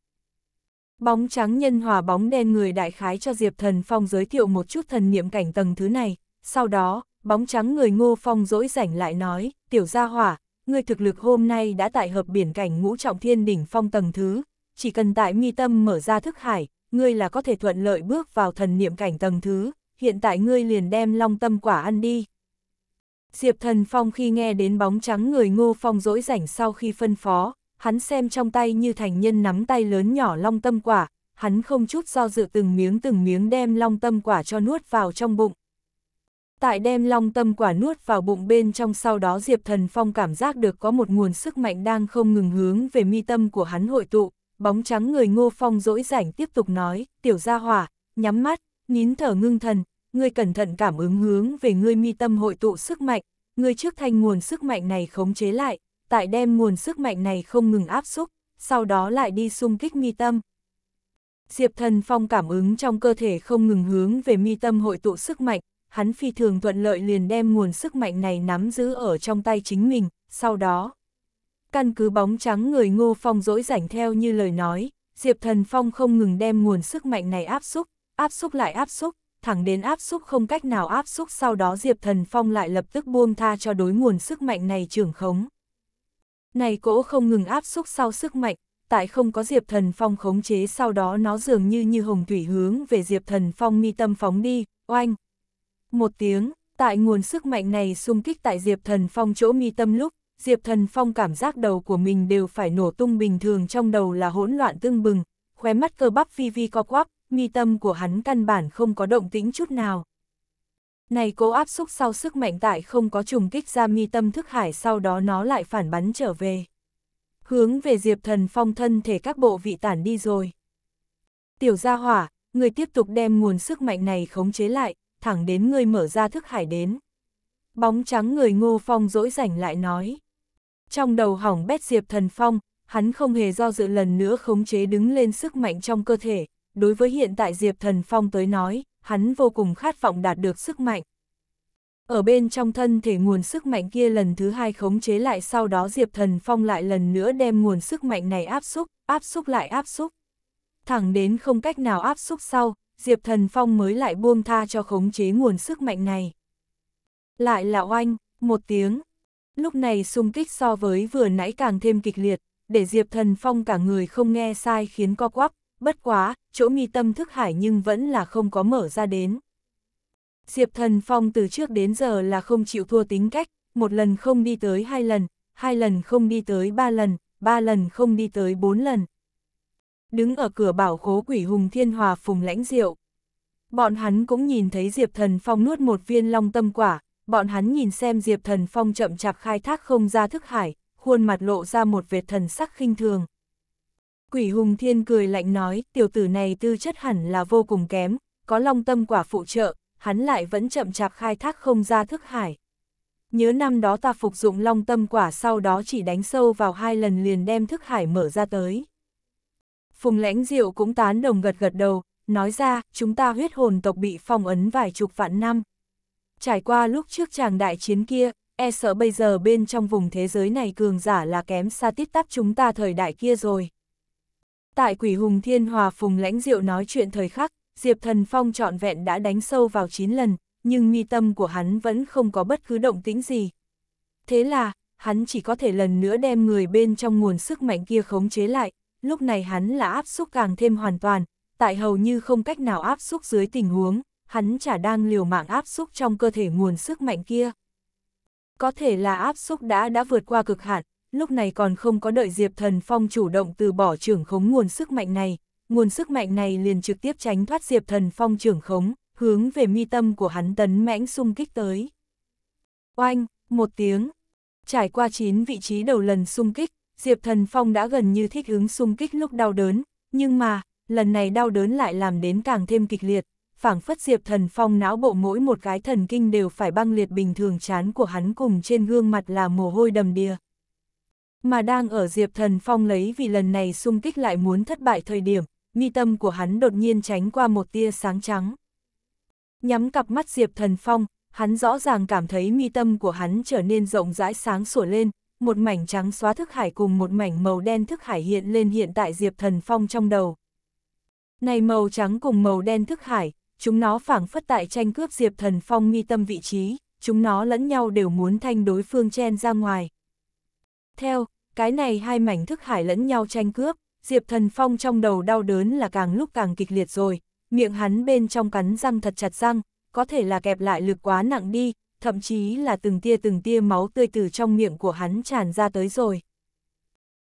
Bóng trắng nhân hòa bóng đen người đại khái cho Diệp Thần Phong giới thiệu một chút thần niệm cảnh tầng thứ này, sau đó, bóng trắng người ngô phong dỗi rảnh lại nói, tiểu gia hỏa, ngươi thực lực hôm nay đã tại hợp biển cảnh ngũ trọng thiên đỉnh phong tầng thứ, chỉ cần tại mi tâm mở ra thức hải, ngươi là có thể thuận lợi bước vào thần niệm cảnh tầng thứ, hiện tại ngươi liền đem long tâm quả ăn đi. Diệp Thần Phong khi nghe đến bóng trắng người Ngô Phong dỗi rảnh sau khi phân phó, hắn xem trong tay như thành nhân nắm tay lớn nhỏ long tâm quả, hắn không chút do dự từng miếng từng miếng đem long tâm quả cho nuốt vào trong bụng. Tại đem long tâm quả nuốt vào bụng bên trong sau đó Diệp Thần Phong cảm giác được có một nguồn sức mạnh đang không ngừng hướng về mi tâm của hắn hội tụ, bóng trắng người Ngô Phong dỗi rảnh tiếp tục nói, tiểu gia hỏa, nhắm mắt, nín thở ngưng thần, ngươi cẩn thận cảm ứng hướng về ngươi mi tâm hội tụ sức mạnh, ngươi trước thanh nguồn sức mạnh này khống chế lại, tại đem nguồn sức mạnh này không ngừng áp xúc, sau đó lại đi xung kích mi tâm. Diệp Thần Phong cảm ứng trong cơ thể không ngừng hướng về mi tâm hội tụ sức mạnh, hắn phi thường thuận lợi liền đem nguồn sức mạnh này nắm giữ ở trong tay chính mình, sau đó. Căn cứ bóng trắng người Ngô Phong dỗi rảnh theo như lời nói, Diệp Thần Phong không ngừng đem nguồn sức mạnh này áp xúc, áp xúc lại áp xúc, thẳng đến áp xúc không cách nào áp xúc sau đó Diệp Thần Phong lại lập tức buông tha cho đối nguồn sức mạnh này trưởng khống. Này cỗ không ngừng áp xúc sau sức mạnh, tại không có Diệp Thần Phong khống chế sau đó nó dường như như hồng thủy hướng về Diệp Thần Phong mi tâm phóng đi, oanh. Một tiếng, tại nguồn sức mạnh này xung kích tại Diệp Thần Phong chỗ mi tâm lúc, Diệp Thần Phong cảm giác đầu của mình đều phải nổ tung bình thường trong đầu là hỗn loạn tương bừng, khóe mắt cơ bắp vi vi co quắp, mi tâm của hắn căn bản không có động tĩnh chút nào. Này cố áp xúc sau sức mạnh tại không có trùng kích ra mi tâm thức hải sau đó nó lại phản bắn trở về. Hướng về Diệp Thần Phong thân thể các bộ vị tản đi rồi. Tiểu gia hỏa, người tiếp tục đem nguồn sức mạnh này khống chế lại, thẳng đến người mở ra thức hải đến. Bóng trắng người ngô phong dỗi rảnh lại nói. Trong đầu hỏng bét Diệp Thần Phong, hắn không hề do dự lần nữa khống chế đứng lên sức mạnh trong cơ thể, đối với hiện tại Diệp Thần Phong tới nói, hắn vô cùng khát vọng đạt được sức mạnh. Ở bên trong thân thể nguồn sức mạnh kia lần thứ hai khống chế lại sau đó Diệp Thần Phong lại lần nữa đem nguồn sức mạnh này áp xúc, áp xúc lại áp xúc. Thẳng đến không cách nào áp xúc sau, Diệp Thần Phong mới lại buông tha cho khống chế nguồn sức mạnh này. Lại là oanh, một tiếng. Lúc này xung kích so với vừa nãy càng thêm kịch liệt, để Diệp Thần Phong cả người không nghe sai khiến co quắp, bất quá, chỗ nghi tâm thức hải nhưng vẫn là không có mở ra đến. Diệp Thần Phong từ trước đến giờ là không chịu thua tính cách, một lần không đi tới hai lần, hai lần không đi tới ba lần, ba lần không đi tới bốn lần. Đứng ở cửa bảo khố quỷ hùng thiên hòa phùng lãnh diệu. Bọn hắn cũng nhìn thấy Diệp Thần Phong nuốt một viên long tâm quả, bọn hắn nhìn xem Diệp Thần Phong chậm chạp khai thác không ra thức hải, khuôn mặt lộ ra một vệt thần sắc khinh thường. Quỷ hùng thiên cười lạnh nói, tiểu tử này tư chất hẳn là vô cùng kém, có long tâm quả phụ trợ, hắn lại vẫn chậm chạp khai thác không ra thức hải. Nhớ năm đó ta phục dụng long tâm quả sau đó chỉ đánh sâu vào hai lần liền đem thức hải mở ra tới. Phùng lãnh diệu cũng tán đồng gật gật đầu, nói ra, chúng ta huyết hồn tộc bị phong ấn vài chục vạn năm. Trải qua lúc trước chàng đại chiến kia, e sợ bây giờ bên trong vùng thế giới này cường giả là kém xa tít tắp chúng ta thời đại kia rồi. Tại quỷ hùng thiên hòa phùng lãnh diệu nói chuyện thời khắc, Diệp Thần Phong trọn vẹn đã đánh sâu vào 9 lần, nhưng mi tâm của hắn vẫn không có bất cứ động tĩnh gì. Thế là, hắn chỉ có thể lần nữa đem người bên trong nguồn sức mạnh kia khống chế lại, lúc này hắn là áp xúc càng thêm hoàn toàn, tại hầu như không cách nào áp xúc dưới tình huống, hắn chả đang liều mạng áp xúc trong cơ thể nguồn sức mạnh kia. Có thể là áp xúc đã đã vượt qua cực hạn, lúc này còn không có đợi Diệp Thần Phong chủ động từ bỏ trưởng khống nguồn sức mạnh này, nguồn sức mạnh này liền trực tiếp tránh thoát Diệp Thần Phong trưởng khống, hướng về mi tâm của hắn tấn mãnh xung kích tới. Oanh, một tiếng, trải qua 9 vị trí đầu lần xung kích, Diệp Thần Phong đã gần như thích ứng xung kích lúc đau đớn, nhưng mà, lần này đau đớn lại làm đến càng thêm kịch liệt, phảng phất Diệp Thần Phong não bộ mỗi một cái thần kinh đều phải băng liệt bình thường chán của hắn cùng trên gương mặt là mồ hôi đầm đìa mà đang ở Diệp Thần Phong lấy vì lần này xung kích lại muốn thất bại thời điểm, mi tâm của hắn đột nhiên tránh qua một tia sáng trắng. Nhắm cặp mắt Diệp Thần Phong, hắn rõ ràng cảm thấy mi tâm của hắn trở nên rộng rãi sáng sủa lên, một mảnh trắng xóa thức hải cùng một mảnh màu đen thức hải hiện lên hiện tại Diệp Thần Phong trong đầu. Này màu trắng cùng màu đen thức hải, chúng nó phảng phất tại tranh cướp Diệp Thần Phong mi tâm vị trí, chúng nó lẫn nhau đều muốn thanh đối phương chen ra ngoài. Theo, cái này hai mảnh thức hải lẫn nhau tranh cướp, Diệp Thần Phong trong đầu đau đớn là càng lúc càng kịch liệt rồi, miệng hắn bên trong cắn răng thật chặt răng, có thể là kẹp lại lực quá nặng đi, thậm chí là từng tia từng tia máu tươi từ trong miệng của hắn tràn ra tới rồi.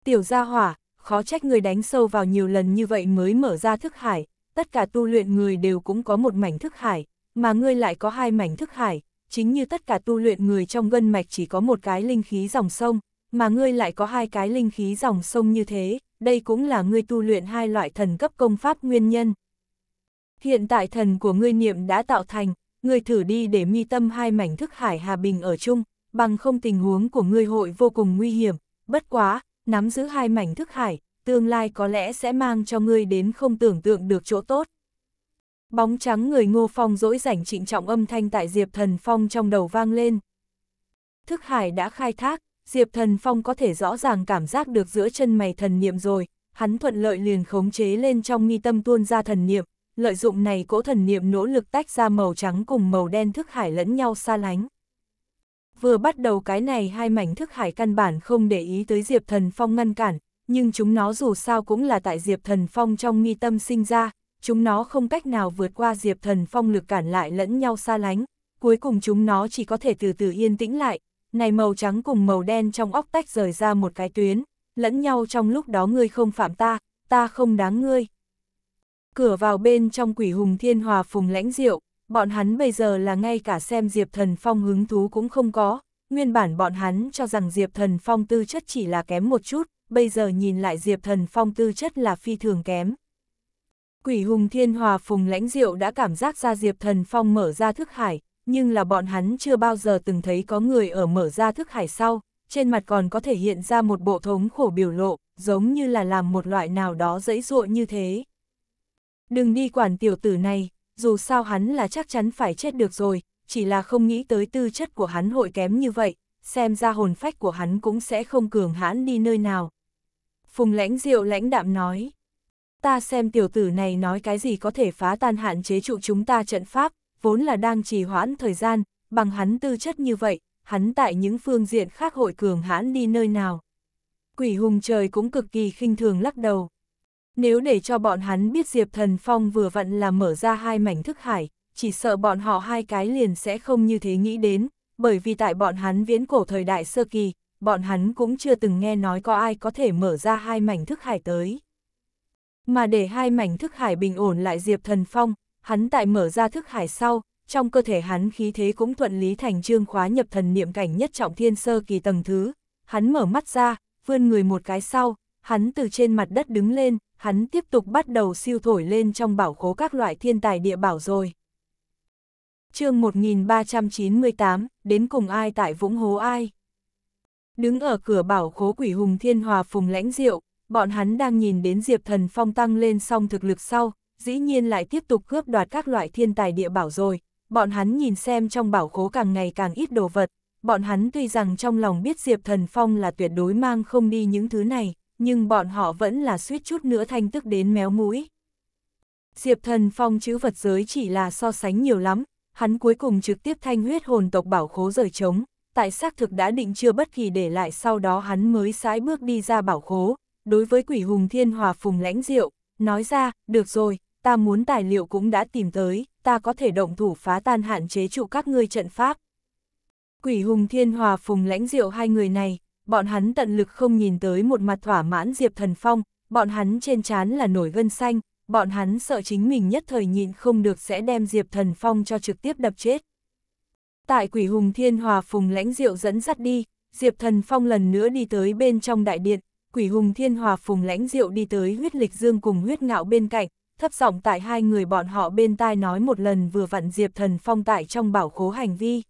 Tiểu gia hỏa, khó trách người đánh sâu vào nhiều lần như vậy mới mở ra thức hải, tất cả tu luyện người đều cũng có một mảnh thức hải, mà ngươi lại có hai mảnh thức hải, chính như tất cả tu luyện người trong gân mạch chỉ có một cái linh khí dòng sông, mà ngươi lại có hai cái linh khí dòng sông như thế, đây cũng là ngươi tu luyện hai loại thần cấp công pháp nguyên nhân. Hiện tại thần của ngươi niệm đã tạo thành, ngươi thử đi để mi tâm hai mảnh thức hải hà bình ở chung, bằng không tình huống của ngươi hội vô cùng nguy hiểm, bất quá, nắm giữ hai mảnh thức hải, tương lai có lẽ sẽ mang cho ngươi đến không tưởng tượng được chỗ tốt. Bóng trắng người ngô phong dỗi rảnh trịnh trọng âm thanh tại Diệp Thần Phong trong đầu vang lên. Thức hải đã khai thác, Diệp Thần Phong có thể rõ ràng cảm giác được giữa chân mày thần niệm rồi, hắn thuận lợi liền khống chế lên trong mi tâm tuôn ra thần niệm, lợi dụng này cỗ thần niệm nỗ lực tách ra màu trắng cùng màu đen thức hải lẫn nhau xa lánh. Vừa bắt đầu cái này hai mảnh thức hải căn bản không để ý tới Diệp Thần Phong ngăn cản, nhưng chúng nó dù sao cũng là tại Diệp Thần Phong trong mi tâm sinh ra, chúng nó không cách nào vượt qua Diệp Thần Phong lực cản lại lẫn nhau xa lánh, cuối cùng chúng nó chỉ có thể từ từ yên tĩnh lại, này màu trắng cùng màu đen trong óc tách rời ra một cái tuyến, lẫn nhau trong lúc đó ngươi không phạm ta, ta không đáng ngươi. Cửa vào bên trong quỷ hùng thiên hòa phùng lãnh diệu, bọn hắn bây giờ là ngay cả xem Diệp Thần Phong hứng thú cũng không có, nguyên bản bọn hắn cho rằng Diệp Thần Phong tư chất chỉ là kém một chút, bây giờ nhìn lại Diệp Thần Phong tư chất là phi thường kém. Quỷ hùng thiên hòa phùng lãnh diệu đã cảm giác ra Diệp Thần Phong mở ra thức hải, nhưng là bọn hắn chưa bao giờ từng thấy có người ở mở ra thức hải sau, trên mặt còn có thể hiện ra một bộ thống khổ biểu lộ, giống như là làm một loại nào đó dẫy dụa như thế. Đừng đi quản tiểu tử này, dù sao hắn là chắc chắn phải chết được rồi, chỉ là không nghĩ tới tư chất của hắn hội kém như vậy, xem ra hồn phách của hắn cũng sẽ không cường hãn đi nơi nào. Phùng lãnh diệu lãnh đạm nói, ta xem tiểu tử này nói cái gì có thể phá tan hạn chế trụ chúng ta trận pháp, vốn là đang trì hoãn thời gian, bằng hắn tư chất như vậy, hắn tại những phương diện khác hội cường hãn đi nơi nào. Quỷ hùng trời cũng cực kỳ khinh thường lắc đầu. Nếu để cho bọn hắn biết Diệp Thần Phong vừa vặn là mở ra hai mảnh thức hải, chỉ sợ bọn họ hai cái liền sẽ không như thế nghĩ đến, bởi vì tại bọn hắn viễn cổ thời đại sơ kỳ, bọn hắn cũng chưa từng nghe nói có ai có thể mở ra hai mảnh thức hải tới. Mà để hai mảnh thức hải bình ổn lại Diệp Thần Phong, hắn tại mở ra thức hải sau, trong cơ thể hắn khí thế cũng thuận lý thành trương khóa nhập thần niệm cảnh nhất trọng thiên sơ kỳ tầng thứ. Hắn mở mắt ra, vươn người một cái sau, hắn từ trên mặt đất đứng lên, hắn tiếp tục bắt đầu siêu thổi lên trong bảo khố các loại thiên tài địa bảo rồi. chương 1398, đến cùng ai tại vũng hố ai? Đứng ở cửa bảo khố quỷ hùng thiên hòa phùng lãnh diệu, bọn hắn đang nhìn đến Diệp Thần Phong tăng lên xong thực lực sau, dĩ nhiên lại tiếp tục cướp đoạt các loại thiên tài địa bảo rồi, bọn hắn nhìn xem trong bảo khố càng ngày càng ít đồ vật, bọn hắn tuy rằng trong lòng biết Diệp Thần Phong là tuyệt đối mang không đi những thứ này, nhưng bọn họ vẫn là suýt chút nữa thanh tức đến méo mũi. Diệp Thần Phong chữ vật giới chỉ là so sánh nhiều lắm, hắn cuối cùng trực tiếp thanh huyết hồn tộc bảo khố rời trống, tại xác thực đã định chưa bất kỳ để lại sau đó hắn mới sái bước đi ra bảo khố, đối với quỷ hùng thiên hòa phùng lãnh diệu, nói ra, được rồi, ta muốn tài liệu cũng đã tìm tới, ta có thể động thủ phá tan hạn chế trụ các ngươi trận pháp. Quỷ hùng thiên hòa phùng lãnh diệu hai người này, bọn hắn tận lực không nhìn tới một mặt thỏa mãn Diệp Thần Phong, bọn hắn trên chán là nổi gân xanh, bọn hắn sợ chính mình nhất thời nhịn không được sẽ đem Diệp Thần Phong cho trực tiếp đập chết. Tại quỷ hùng thiên hòa phùng lãnh diệu dẫn dắt đi, Diệp Thần Phong lần nữa đi tới bên trong đại điện, quỷ hùng thiên hòa phùng lãnh diệu đi tới huyết lịch dương cùng huyết ngạo bên cạnh, thấp giọng tại hai người bọn họ bên tai nói một lần vừa vặn Diệp Thần Phong tại trong bảo khố hành vi.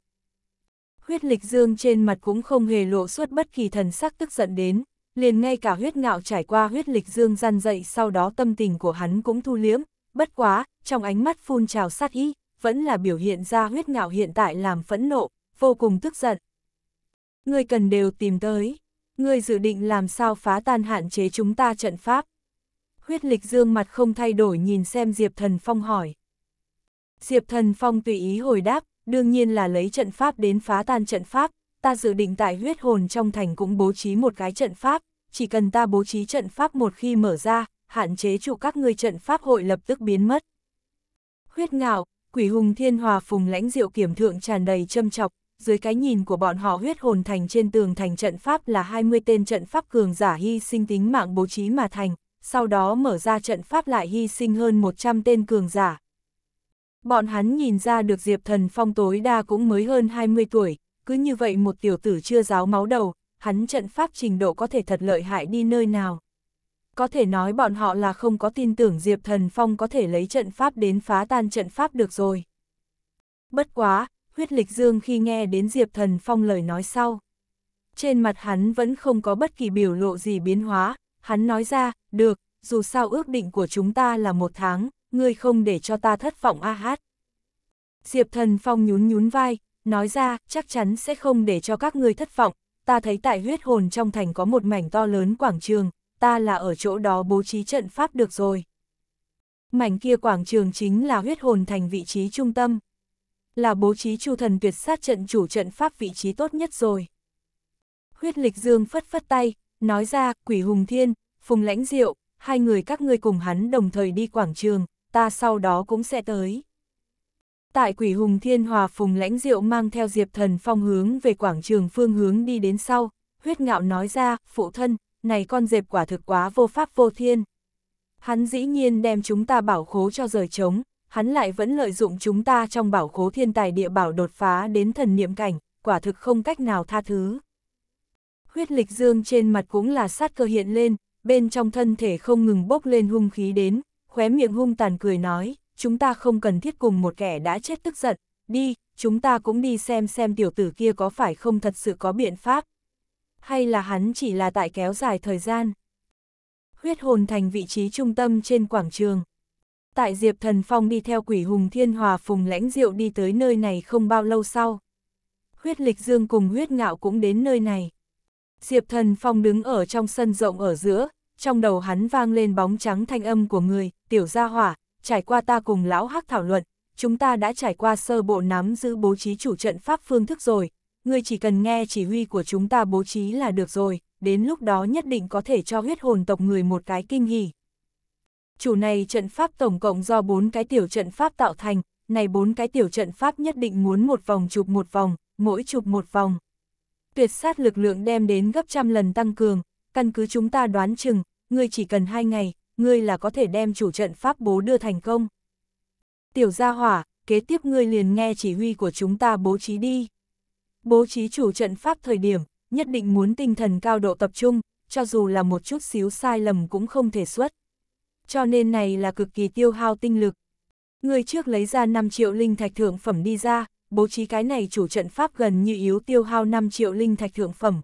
Huyết lịch dương trên mặt cũng không hề lộ suốt bất kỳ thần sắc tức giận đến, liền ngay cả huyết ngạo trải qua huyết lịch dương gian dậy sau đó tâm tình của hắn cũng thu liếm bất quá, trong ánh mắt phun trào sát ý, vẫn là biểu hiện ra huyết ngạo hiện tại làm phẫn nộ, vô cùng tức giận. người cần đều tìm tới, người dự định làm sao phá tan hạn chế chúng ta trận pháp. Huyết lịch dương mặt không thay đổi nhìn xem Diệp Thần Phong hỏi. Diệp Thần Phong tùy ý hồi đáp, đương nhiên là lấy trận pháp đến phá tan trận pháp, ta dự định tại huyết hồn trong thành cũng bố trí một cái trận pháp, chỉ cần ta bố trí trận pháp một khi mở ra, hạn chế trụ các ngươi trận pháp hội lập tức biến mất. Huyết ngạo, quỷ hùng thiên hòa phùng lãnh diệu kiểm thượng tràn đầy châm chọc, dưới cái nhìn của bọn họ huyết hồn thành trên tường thành trận pháp là 20 tên trận pháp cường giả hy sinh tính mạng bố trí mà thành, sau đó mở ra trận pháp lại hy sinh hơn 100 tên cường giả. Bọn hắn nhìn ra được Diệp Thần Phong tối đa cũng mới hơn 20 tuổi, cứ như vậy một tiểu tử chưa giáo máu đầu, hắn trận pháp trình độ có thể thật lợi hại đi nơi nào. Có thể nói bọn họ là không có tin tưởng Diệp Thần Phong có thể lấy trận pháp đến phá tan trận pháp được rồi. Bất quá, huyết lịch dương khi nghe đến Diệp Thần Phong lời nói sau. Trên mặt hắn vẫn không có bất kỳ biểu lộ gì biến hóa, hắn nói ra, được, dù sao ước định của chúng ta là một tháng, ngươi không để cho ta thất vọng a hát. Diệp thần phong nhún nhún vai, nói ra, chắc chắn sẽ không để cho các ngươi thất vọng, ta thấy tại huyết hồn trong thành có một mảnh to lớn quảng trường, ta là ở chỗ đó bố trí trận pháp được rồi. Mảnh kia quảng trường chính là huyết hồn thành vị trí trung tâm. Là bố trí chu thần tuyệt sát trận chủ trận pháp vị trí tốt nhất rồi. Huyết lịch dương phất phất tay, Nói ra, quỷ hùng thiên, phùng lãnh diệu, hai người các ngươi cùng hắn đồng thời đi quảng trường, ta sau đó cũng sẽ tới. Tại quỷ hùng thiên hòa phùng lãnh diệu mang theo diệp thần phong hướng về quảng trường phương hướng đi đến sau, huyết ngạo nói ra, phụ thân, này con dẹp quả thực quá vô pháp vô thiên. Hắn dĩ nhiên đem chúng ta bảo khố cho rời trống, hắn lại vẫn lợi dụng chúng ta trong bảo khố thiên tài địa bảo đột phá đến thần niệm cảnh, quả thực không cách nào tha thứ huyết lịch dương trên mặt cũng là sát cơ hiện lên, bên trong thân thể không ngừng bốc lên hung khí đến, khóe miệng hung tàn cười nói, chúng ta không cần thiết cùng một kẻ đã chết tức giận, đi, chúng ta cũng đi xem xem tiểu tử kia có phải không thật sự có biện pháp, hay là hắn chỉ là tại kéo dài thời gian. Huyết hồn thành vị trí trung tâm trên quảng trường. Tại Diệp Thần Phong đi theo quỷ hùng thiên hòa phùng lãnh diệu đi tới nơi này không bao lâu sau. Huyết lịch dương cùng huyết ngạo cũng đến nơi này. Diệp Thần Phong đứng ở trong sân rộng ở giữa, trong đầu hắn vang lên bóng trắng thanh âm của người, tiểu gia hỏa, trải qua ta cùng lão hắc thảo luận, chúng ta đã trải qua sơ bộ nắm giữ bố trí chủ trận pháp phương thức rồi, ngươi chỉ cần nghe chỉ huy của chúng ta bố trí là được rồi, đến lúc đó nhất định có thể cho huyết hồn tộc người một cái kinh hỉ. Chủ này trận pháp tổng cộng do bốn cái tiểu trận pháp tạo thành, này bốn cái tiểu trận pháp nhất định muốn một vòng chụp một vòng, mỗi chụp một vòng tuyệt sát lực lượng đem đến gấp trăm lần tăng cường, căn cứ chúng ta đoán chừng, ngươi chỉ cần hai ngày, ngươi là có thể đem chủ trận pháp bố đưa thành công. Tiểu gia hỏa, kế tiếp ngươi liền nghe chỉ huy của chúng ta bố trí đi. Bố trí chủ trận pháp thời điểm, nhất định muốn tinh thần cao độ tập trung, cho dù là một chút xíu sai lầm cũng không thể xuất. Cho nên này là cực kỳ tiêu hao tinh lực. Ngươi trước lấy ra 5 triệu linh thạch thượng phẩm đi ra, bố trí cái này chủ trận pháp gần như yếu tiêu hao 5 triệu linh thạch thượng phẩm.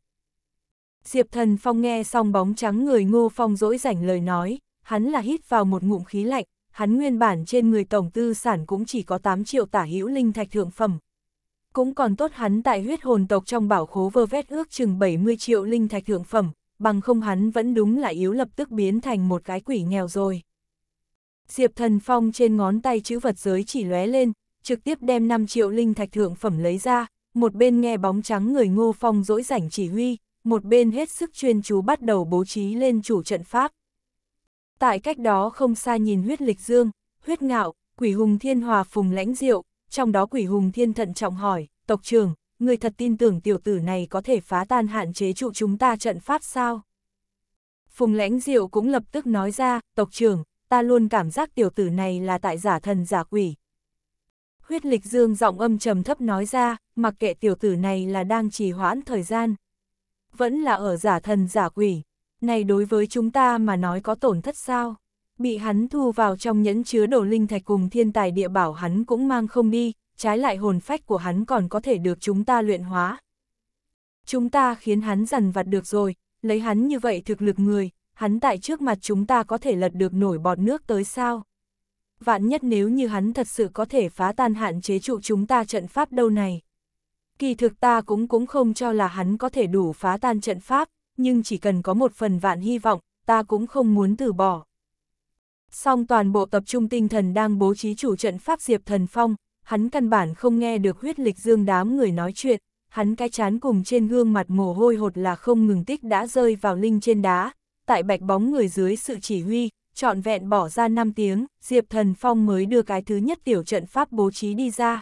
Diệp Thần Phong nghe xong bóng trắng người Ngô Phong dỗi rảnh lời nói, hắn là hít vào một ngụm khí lạnh, hắn nguyên bản trên người tổng tư sản cũng chỉ có 8 triệu tả hữu linh thạch thượng phẩm. Cũng còn tốt hắn tại huyết hồn tộc trong bảo khố vơ vét ước chừng 70 triệu linh thạch thượng phẩm, bằng không hắn vẫn đúng là yếu lập tức biến thành một cái quỷ nghèo rồi. Diệp Thần Phong trên ngón tay chữ vật giới chỉ lóe lên, trực tiếp đem 5 triệu linh thạch thượng phẩm lấy ra, một bên nghe bóng trắng người ngô phong dỗi rảnh chỉ huy, một bên hết sức chuyên chú bắt đầu bố trí lên chủ trận pháp. Tại cách đó không xa nhìn huyết lịch dương, huyết ngạo, quỷ hùng thiên hòa phùng lãnh diệu, trong đó quỷ hùng thiên thận trọng hỏi, tộc trưởng người thật tin tưởng tiểu tử này có thể phá tan hạn chế trụ chúng ta trận pháp sao? Phùng lãnh diệu cũng lập tức nói ra, tộc trưởng, ta luôn cảm giác tiểu tử này là tại giả thần giả quỷ, huyết lịch dương giọng âm trầm thấp nói ra, mặc kệ tiểu tử này là đang trì hoãn thời gian. Vẫn là ở giả thần giả quỷ, này đối với chúng ta mà nói có tổn thất sao? Bị hắn thu vào trong nhẫn chứa đồ linh thạch cùng thiên tài địa bảo hắn cũng mang không đi, trái lại hồn phách của hắn còn có thể được chúng ta luyện hóa. Chúng ta khiến hắn dần vặt được rồi, lấy hắn như vậy thực lực người, hắn tại trước mặt chúng ta có thể lật được nổi bọt nước tới sao? vạn nhất nếu như hắn thật sự có thể phá tan hạn chế trụ chúng ta trận pháp đâu này. Kỳ thực ta cũng cũng không cho là hắn có thể đủ phá tan trận pháp, nhưng chỉ cần có một phần vạn hy vọng, ta cũng không muốn từ bỏ. Song toàn bộ tập trung tinh thần đang bố trí chủ trận pháp Diệp Thần Phong, hắn căn bản không nghe được huyết lịch dương đám người nói chuyện, hắn cái chán cùng trên gương mặt mồ hôi hột là không ngừng tích đã rơi vào linh trên đá, tại bạch bóng người dưới sự chỉ huy, trọn vẹn bỏ ra 5 tiếng, Diệp Thần Phong mới đưa cái thứ nhất tiểu trận pháp bố trí đi ra.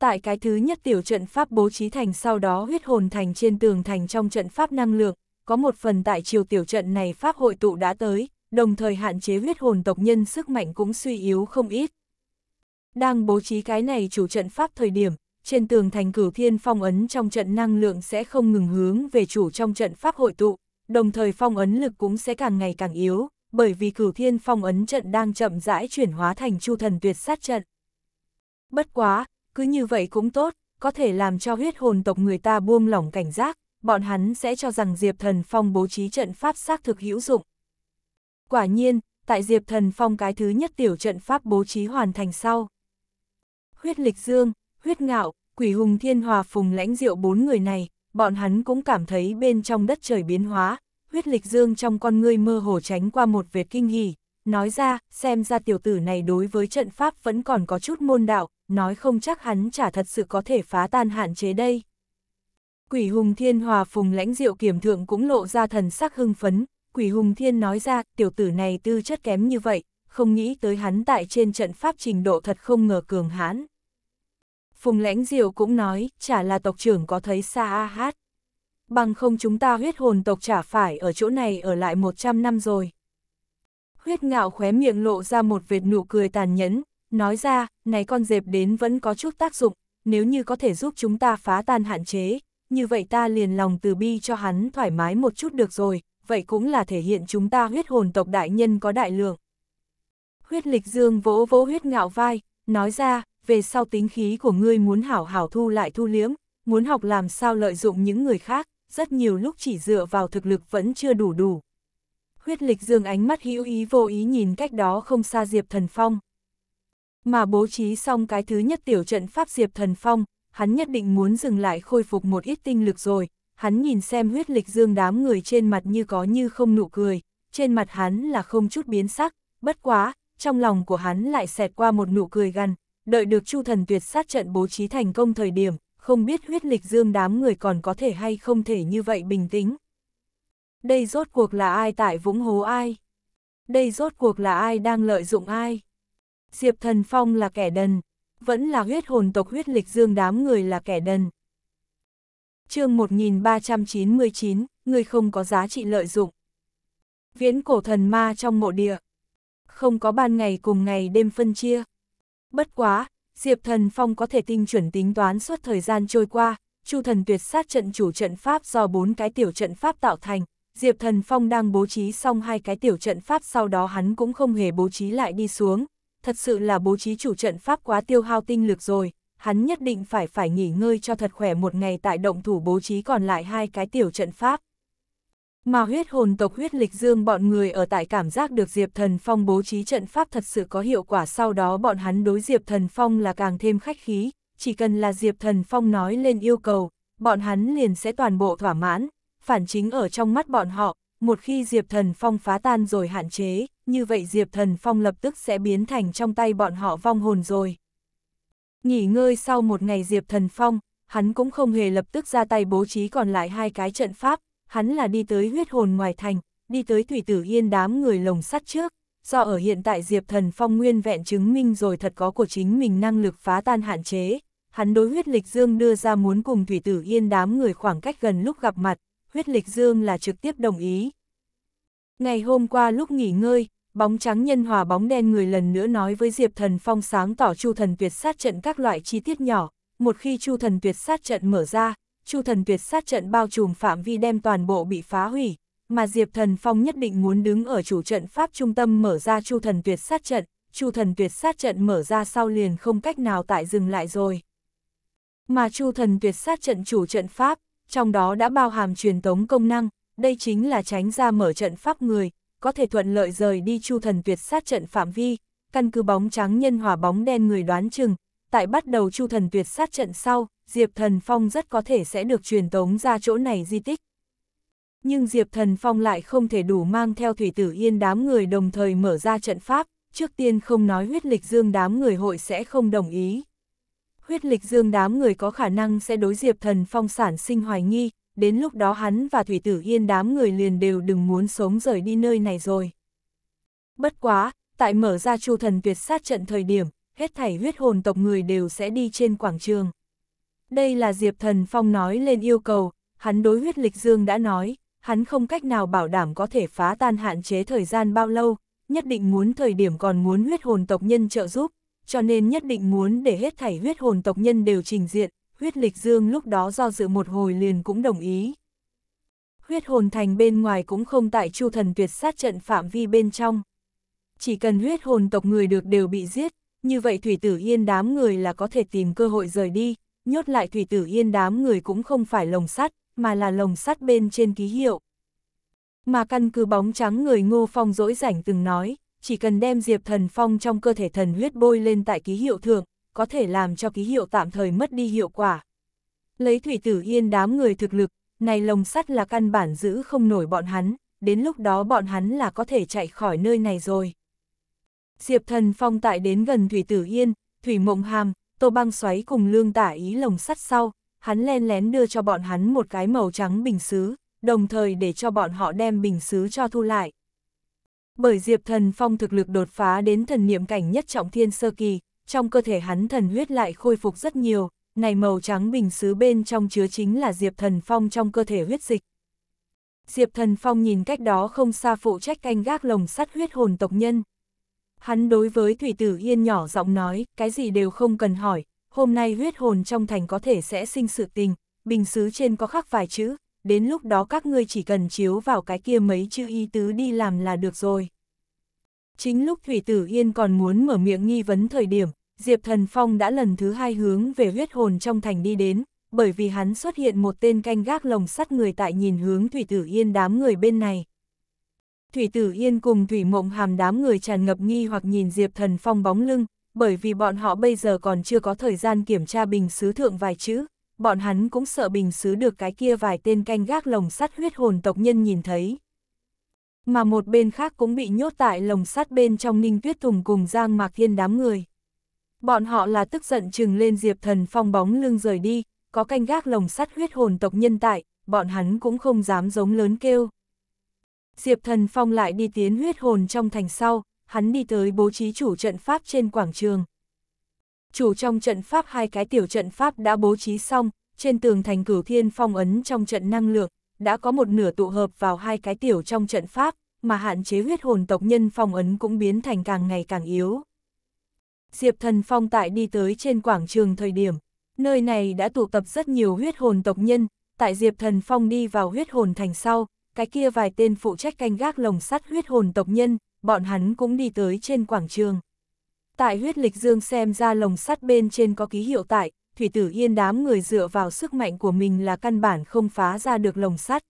Tại cái thứ nhất tiểu trận pháp bố trí thành sau đó huyết hồn thành trên tường thành trong trận pháp năng lượng, có một phần tại chiều tiểu trận này pháp hội tụ đã tới, đồng thời hạn chế huyết hồn tộc nhân sức mạnh cũng suy yếu không ít. Đang bố trí cái này chủ trận pháp thời điểm, trên tường thành cửu thiên phong ấn trong trận năng lượng sẽ không ngừng hướng về chủ trong trận pháp hội tụ, đồng thời phong ấn lực cũng sẽ càng ngày càng yếu, bởi vì cửu thiên phong ấn trận đang chậm rãi chuyển hóa thành chu thần tuyệt sát trận. Bất quá, cứ như vậy cũng tốt, có thể làm cho huyết hồn tộc người ta buông lỏng cảnh giác, bọn hắn sẽ cho rằng Diệp Thần Phong bố trí trận pháp xác thực hữu dụng. Quả nhiên, tại Diệp Thần Phong cái thứ nhất tiểu trận pháp bố trí hoàn thành sau. Huyết Lịch Dương, Huyết Ngạo, Quỷ Hùng Thiên Hòa Phùng Lãnh Diệu bốn người này, bọn hắn cũng cảm thấy bên trong đất trời biến hóa, huyết lịch dương trong con ngươi mơ hồ tránh qua một vệt kinh hỉ, nói ra, xem ra tiểu tử này đối với trận pháp vẫn còn có chút môn đạo, nói không chắc hắn chả thật sự có thể phá tan hạn chế đây. Quỷ hùng thiên hòa phùng lãnh diệu kiểm thượng cũng lộ ra thần sắc hưng phấn, quỷ hùng thiên nói ra, tiểu tử này tư chất kém như vậy, không nghĩ tới hắn tại trên trận pháp trình độ thật không ngờ cường hãn. Phùng lãnh diệu cũng nói, chả là tộc trưởng có thấy xa a hát bằng không chúng ta huyết hồn tộc chả phải ở chỗ này ở lại 100 năm rồi. Huyết ngạo khóe miệng lộ ra một vệt nụ cười tàn nhẫn, nói ra, này con dẹp đến vẫn có chút tác dụng, nếu như có thể giúp chúng ta phá tan hạn chế, như vậy ta liền lòng từ bi cho hắn thoải mái một chút được rồi, vậy cũng là thể hiện chúng ta huyết hồn tộc đại nhân có đại lượng. Huyết lịch dương vỗ vỗ huyết ngạo vai, nói ra, về sau tính khí của ngươi muốn hảo hảo thu lại thu liếm, muốn học làm sao lợi dụng những người khác, rất nhiều lúc chỉ dựa vào thực lực vẫn chưa đủ đủ. Huyết lịch dương ánh mắt hữu ý vô ý nhìn cách đó không xa Diệp Thần Phong. Mà bố trí xong cái thứ nhất tiểu trận pháp Diệp Thần Phong, hắn nhất định muốn dừng lại khôi phục một ít tinh lực rồi, hắn nhìn xem huyết lịch dương đám người trên mặt như có như không nụ cười, trên mặt hắn là không chút biến sắc, bất quá, trong lòng của hắn lại xẹt qua một nụ cười gần, đợi được chu thần tuyệt sát trận bố trí thành công thời điểm, không biết huyết lịch dương đám người còn có thể hay không thể như vậy bình tĩnh. Đây rốt cuộc là ai tại vũng hố ai? Đây rốt cuộc là ai đang lợi dụng ai? Diệp Thần Phong là kẻ đần, vẫn là huyết hồn tộc huyết lịch dương đám người là kẻ đần. chương 1399, người không có giá trị lợi dụng. Viễn cổ thần ma trong mộ địa. Không có ban ngày cùng ngày đêm phân chia. Bất quá, Diệp Thần Phong có thể tinh chuẩn tính toán suốt thời gian trôi qua, Chu Thần Tuyệt sát trận chủ trận pháp do bốn cái tiểu trận pháp tạo thành, Diệp Thần Phong đang bố trí xong hai cái tiểu trận pháp sau đó hắn cũng không hề bố trí lại đi xuống, thật sự là bố trí chủ trận pháp quá tiêu hao tinh lực rồi, hắn nhất định phải phải nghỉ ngơi cho thật khỏe một ngày tại động thủ bố trí còn lại hai cái tiểu trận pháp. Mà huyết hồn tộc huyết lịch dương bọn người ở tại cảm giác được Diệp Thần Phong bố trí trận pháp thật sự có hiệu quả sau đó bọn hắn đối Diệp Thần Phong là càng thêm khách khí, chỉ cần là Diệp Thần Phong nói lên yêu cầu, bọn hắn liền sẽ toàn bộ thỏa mãn, phản chính ở trong mắt bọn họ, một khi Diệp Thần Phong phá tan rồi hạn chế, như vậy Diệp Thần Phong lập tức sẽ biến thành trong tay bọn họ vong hồn rồi. Nghỉ ngơi sau một ngày Diệp Thần Phong, hắn cũng không hề lập tức ra tay bố trí còn lại hai cái trận pháp, hắn là đi tới huyết hồn ngoài thành, đi tới thủy tử yên đám người lồng sắt trước, do ở hiện tại Diệp Thần Phong nguyên vẹn chứng minh rồi thật có của chính mình năng lực phá tan hạn chế, hắn đối huyết lịch dương đưa ra muốn cùng thủy tử yên đám người khoảng cách gần lúc gặp mặt, huyết lịch dương là trực tiếp đồng ý. Ngày hôm qua lúc nghỉ ngơi, bóng trắng nhân hòa bóng đen người lần nữa nói với Diệp Thần Phong sáng tỏ Chu Thần Tuyệt sát trận các loại chi tiết nhỏ, một khi Chu Thần Tuyệt sát trận mở ra, Chu thần tuyệt sát trận bao trùm phạm vi đem toàn bộ bị phá hủy, mà Diệp Thần Phong nhất định muốn đứng ở chủ trận pháp trung tâm mở ra Chu thần tuyệt sát trận, Chu thần tuyệt sát trận mở ra sau liền không cách nào tại dừng lại rồi. Mà Chu thần tuyệt sát trận chủ trận pháp, trong đó đã bao hàm truyền tống công năng, đây chính là tránh ra mở trận pháp người, có thể thuận lợi rời đi Chu thần tuyệt sát trận phạm vi, căn cứ bóng trắng nhân hỏa bóng đen người đoán chừng, tại bắt đầu Chu thần tuyệt sát trận sau, Diệp Thần Phong rất có thể sẽ được truyền tống ra chỗ này di tích. Nhưng Diệp Thần Phong lại không thể đủ mang theo Thủy Tử Yên đám người đồng thời mở ra trận pháp, trước tiên không nói huyết lịch dương đám người hội sẽ không đồng ý. Huyết lịch dương đám người có khả năng sẽ đối Diệp Thần Phong sản sinh hoài nghi, đến lúc đó hắn và Thủy Tử Yên đám người liền đều đừng muốn sống rời đi nơi này rồi. Bất quá, tại mở ra chu thần tuyệt sát trận thời điểm, hết thảy huyết hồn tộc người đều sẽ đi trên quảng trường. Đây là Diệp Thần Phong nói lên yêu cầu, hắn đối huyết lịch dương đã nói, hắn không cách nào bảo đảm có thể phá tan hạn chế thời gian bao lâu, nhất định muốn thời điểm còn muốn huyết hồn tộc nhân trợ giúp, cho nên nhất định muốn để hết thảy huyết hồn tộc nhân đều trình diện, huyết lịch dương lúc đó do dự một hồi liền cũng đồng ý. Huyết hồn thành bên ngoài cũng không tại chu thần tuyệt sát trận phạm vi bên trong. Chỉ cần huyết hồn tộc người được đều bị giết, như vậy thủy tử yên đám người là có thể tìm cơ hội rời đi, nhốt lại thủy tử yên đám người cũng không phải lồng sắt, mà là lồng sắt bên trên ký hiệu. Mà căn cứ bóng trắng người ngô phong dỗi rảnh từng nói, chỉ cần đem diệp thần phong trong cơ thể thần huyết bôi lên tại ký hiệu thượng có thể làm cho ký hiệu tạm thời mất đi hiệu quả. Lấy thủy tử yên đám người thực lực, này lồng sắt là căn bản giữ không nổi bọn hắn, đến lúc đó bọn hắn là có thể chạy khỏi nơi này rồi. Diệp thần phong tại đến gần thủy tử yên, thủy mộng hàm, tô băng xoáy cùng lương tả ý lồng sắt sau, hắn len lén đưa cho bọn hắn một cái màu trắng bình xứ, đồng thời để cho bọn họ đem bình xứ cho thu lại. Bởi Diệp Thần Phong thực lực đột phá đến thần niệm cảnh nhất trọng thiên sơ kỳ, trong cơ thể hắn thần huyết lại khôi phục rất nhiều, này màu trắng bình xứ bên trong chứa chính là Diệp Thần Phong trong cơ thể huyết dịch. Diệp Thần Phong nhìn cách đó không xa phụ trách canh gác lồng sắt huyết hồn tộc nhân, Hắn đối với Thủy Tử Yên nhỏ giọng nói, cái gì đều không cần hỏi, hôm nay huyết hồn trong thành có thể sẽ sinh sự tình, bình xứ trên có khắc vài chữ, đến lúc đó các ngươi chỉ cần chiếu vào cái kia mấy chữ y tứ đi làm là được rồi. Chính lúc Thủy Tử Yên còn muốn mở miệng nghi vấn thời điểm, Diệp Thần Phong đã lần thứ hai hướng về huyết hồn trong thành đi đến, bởi vì hắn xuất hiện một tên canh gác lồng sắt người tại nhìn hướng Thủy Tử Yên đám người bên này, Thủy Tử Yên cùng Thủy Mộng Hàm đám người tràn ngập nghi hoặc nhìn Diệp Thần Phong bóng lưng, bởi vì bọn họ bây giờ còn chưa có thời gian kiểm tra bình xứ thượng vài chữ, bọn hắn cũng sợ bình xứ được cái kia vài tên canh gác lồng sắt huyết hồn tộc nhân nhìn thấy. Mà một bên khác cũng bị nhốt tại lồng sắt bên trong Ninh Tuyết thùng cùng Giang Mạc Thiên đám người. Bọn họ là tức giận chừng lên Diệp Thần Phong bóng lưng rời đi, có canh gác lồng sắt huyết hồn tộc nhân tại, bọn hắn cũng không dám giống lớn kêu. Diệp Thần Phong lại đi tiến huyết hồn trong thành sau, hắn đi tới bố trí chủ trận pháp trên quảng trường. Chủ trong trận pháp hai cái tiểu trận pháp đã bố trí xong, trên tường thành cửu thiên phong ấn trong trận năng lượng, đã có một nửa tụ hợp vào hai cái tiểu trong trận pháp, mà hạn chế huyết hồn tộc nhân phong ấn cũng biến thành càng ngày càng yếu. Diệp Thần Phong tại đi tới trên quảng trường thời điểm, nơi này đã tụ tập rất nhiều huyết hồn tộc nhân, tại Diệp Thần Phong đi vào huyết hồn thành sau, cái kia vài tên phụ trách canh gác lồng sắt huyết hồn tộc nhân, bọn hắn cũng đi tới trên quảng trường. Tại huyết lịch dương xem ra lồng sắt bên trên có ký hiệu tại, thủy tử yên đám người dựa vào sức mạnh của mình là căn bản không phá ra được lồng sắt.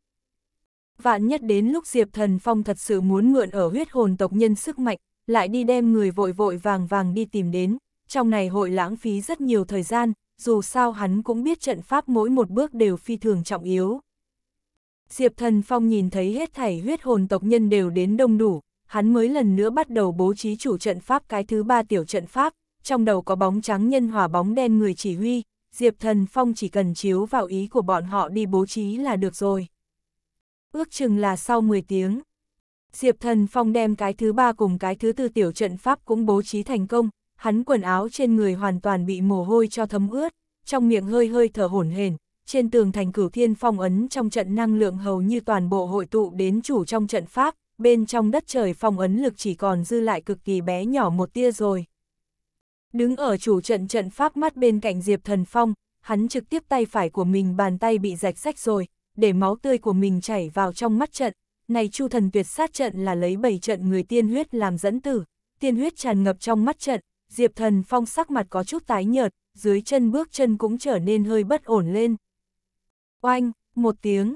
Vạn nhất đến lúc Diệp Thần Phong thật sự muốn mượn ở huyết hồn tộc nhân sức mạnh, lại đi đem người vội vội vàng vàng đi tìm đến, trong này hội lãng phí rất nhiều thời gian, dù sao hắn cũng biết trận pháp mỗi một bước đều phi thường trọng yếu. Diệp Thần Phong nhìn thấy hết thảy huyết hồn tộc nhân đều đến đông đủ, hắn mới lần nữa bắt đầu bố trí chủ trận pháp cái thứ ba tiểu trận pháp, trong đầu có bóng trắng nhân hòa bóng đen người chỉ huy, Diệp Thần Phong chỉ cần chiếu vào ý của bọn họ đi bố trí là được rồi. Ước chừng là sau 10 tiếng, Diệp Thần Phong đem cái thứ ba cùng cái thứ tư tiểu trận pháp cũng bố trí thành công, hắn quần áo trên người hoàn toàn bị mồ hôi cho thấm ướt, trong miệng hơi hơi thở hổn hển, trên tường thành cửu thiên phong ấn trong trận năng lượng hầu như toàn bộ hội tụ đến chủ trong trận pháp, bên trong đất trời phong ấn lực chỉ còn dư lại cực kỳ bé nhỏ một tia rồi. Đứng ở chủ trận trận pháp mắt bên cạnh Diệp Thần Phong, hắn trực tiếp tay phải của mình bàn tay bị rạch rách rồi, để máu tươi của mình chảy vào trong mắt trận. Này chu thần tuyệt sát trận là lấy bảy trận người tiên huyết làm dẫn tử, tiên huyết tràn ngập trong mắt trận, Diệp Thần Phong sắc mặt có chút tái nhợt, dưới chân bước chân cũng trở nên hơi bất ổn lên. Oanh, một tiếng.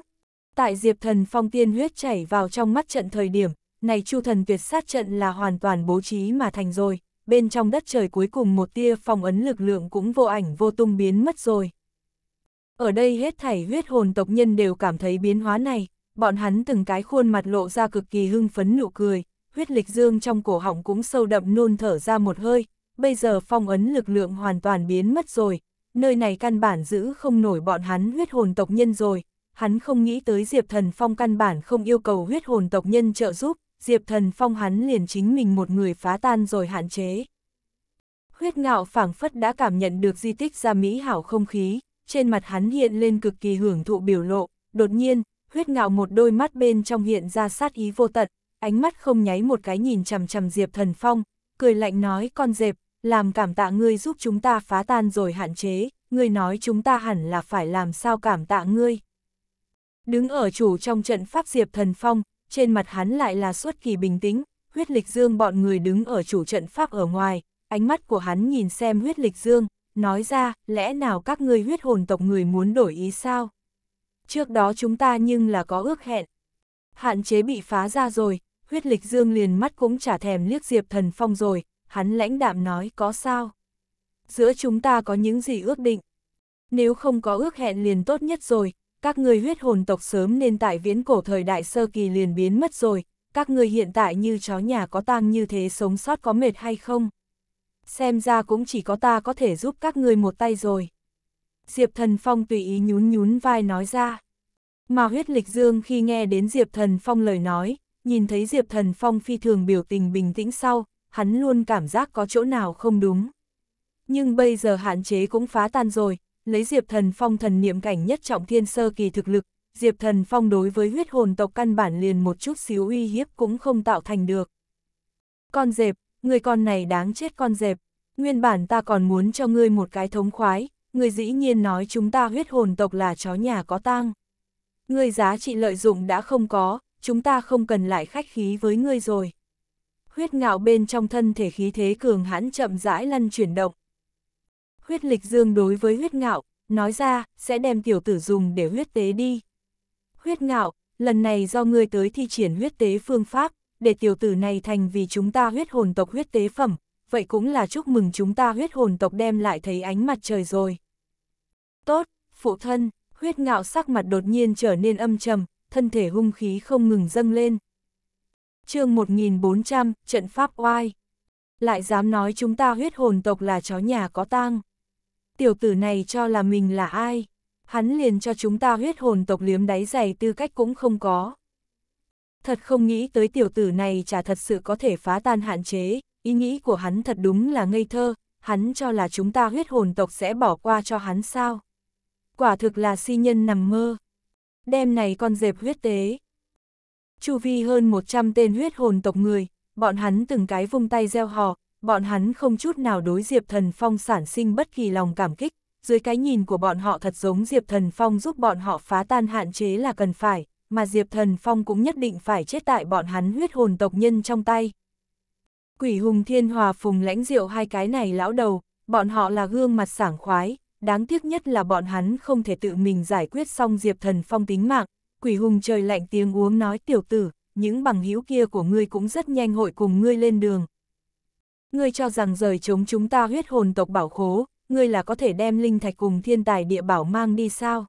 Tại Diệp Thần Phong tiên huyết chảy vào trong mắt trận thời điểm, này Chu Thần Tuyệt sát trận là hoàn toàn bố trí mà thành rồi, bên trong đất trời cuối cùng một tia phong ấn lực lượng cũng vô ảnh vô tung biến mất rồi. Ở đây hết thảy huyết hồn tộc nhân đều cảm thấy biến hóa này, bọn hắn từng cái khuôn mặt lộ ra cực kỳ hưng phấn nụ cười, huyết lịch dương trong cổ họng cũng sâu đậm nôn thở ra một hơi, bây giờ phong ấn lực lượng hoàn toàn biến mất rồi, nơi này căn bản giữ không nổi bọn hắn huyết hồn tộc nhân rồi, hắn không nghĩ tới Diệp Thần Phong căn bản không yêu cầu huyết hồn tộc nhân trợ giúp, Diệp Thần Phong hắn liền chính mình một người phá tan rồi hạn chế. Huyết ngạo phảng phất đã cảm nhận được di tích ra mỹ hảo không khí, trên mặt hắn hiện lên cực kỳ hưởng thụ biểu lộ, đột nhiên, huyết ngạo một đôi mắt bên trong hiện ra sát ý vô tận, ánh mắt không nháy một cái nhìn chằm chằm Diệp Thần Phong, cười lạnh nói con dẹp, làm cảm tạ ngươi giúp chúng ta phá tan rồi hạn chế, ngươi nói chúng ta hẳn là phải làm sao cảm tạ ngươi. Đứng ở chủ trong trận pháp Diệp Thần Phong, trên mặt hắn lại là suốt kỳ bình tĩnh, huyết lịch dương bọn người đứng ở chủ trận pháp ở ngoài, ánh mắt của hắn nhìn xem huyết lịch dương, nói ra, lẽ nào các ngươi huyết hồn tộc người muốn đổi ý sao? Trước đó chúng ta nhưng là có ước hẹn. Hạn chế bị phá ra rồi, huyết lịch dương liền mắt cũng chả thèm liếc Diệp Thần Phong rồi, hắn lãnh đạm nói có sao. Giữa chúng ta có những gì ước định. Nếu không có ước hẹn liền tốt nhất rồi, các người huyết hồn tộc sớm nên tại viễn cổ thời đại sơ kỳ liền biến mất rồi, các người hiện tại như chó nhà có tang như thế sống sót có mệt hay không. Xem ra cũng chỉ có ta có thể giúp các người một tay rồi. Diệp Thần Phong tùy ý nhún nhún vai nói ra. Mà huyết lịch dương khi nghe đến Diệp Thần Phong lời nói, nhìn thấy Diệp Thần Phong phi thường biểu tình bình tĩnh sau, hắn luôn cảm giác có chỗ nào không đúng. Nhưng bây giờ hạn chế cũng phá tan rồi, lấy Diệp Thần Phong thần niệm cảnh nhất trọng thiên sơ kỳ thực lực, Diệp Thần Phong đối với huyết hồn tộc căn bản liền một chút xíu uy hiếp cũng không tạo thành được. Con dẹp, người con này đáng chết con dẹp, nguyên bản ta còn muốn cho ngươi một cái thống khoái, người dĩ nhiên nói chúng ta huyết hồn tộc là chó nhà có tang. người giá trị lợi dụng đã không có, chúng ta không cần lại khách khí với ngươi rồi huyết ngạo bên trong thân thể khí thế cường hãn chậm rãi lăn chuyển động. Huyết lịch dương đối với huyết ngạo, nói ra, sẽ đem tiểu tử dùng để huyết tế đi. Huyết ngạo, lần này do ngươi tới thi triển huyết tế phương pháp, để tiểu tử này thành vì chúng ta huyết hồn tộc huyết tế phẩm, vậy cũng là chúc mừng chúng ta huyết hồn tộc đem lại thấy ánh mặt trời rồi. Tốt, phụ thân, huyết ngạo sắc mặt đột nhiên trở nên âm trầm, thân thể hung khí không ngừng dâng lên chương 1400, trận pháp oai. Lại dám nói chúng ta huyết hồn tộc là chó nhà có tang. Tiểu tử này cho là mình là ai? Hắn liền cho chúng ta huyết hồn tộc liếm đáy giày tư cách cũng không có. Thật không nghĩ tới tiểu tử này chả thật sự có thể phá tan hạn chế, ý nghĩ của hắn thật đúng là ngây thơ, hắn cho là chúng ta huyết hồn tộc sẽ bỏ qua cho hắn sao. Quả thực là si nhân nằm mơ. Đêm này con dẹp huyết tế, chu vi hơn 100 tên huyết hồn tộc người, bọn hắn từng cái vung tay gieo hò, bọn hắn không chút nào đối Diệp Thần Phong sản sinh bất kỳ lòng cảm kích, dưới cái nhìn của bọn họ thật giống Diệp Thần Phong giúp bọn họ phá tan hạn chế là cần phải, mà Diệp Thần Phong cũng nhất định phải chết tại bọn hắn huyết hồn tộc nhân trong tay. Quỷ Hùng Thiên Hòa Phùng Lãnh Diệu hai cái này lão đầu, bọn họ là gương mặt sảng khoái, đáng tiếc nhất là bọn hắn không thể tự mình giải quyết xong Diệp Thần Phong tính mạng, quỷ hùng trời lạnh tiếng uống nói tiểu tử, những bằng hữu kia của ngươi cũng rất nhanh hội cùng ngươi lên đường. Ngươi cho rằng rời chống chúng ta huyết hồn tộc bảo khố, ngươi là có thể đem linh thạch cùng thiên tài địa bảo mang đi sao?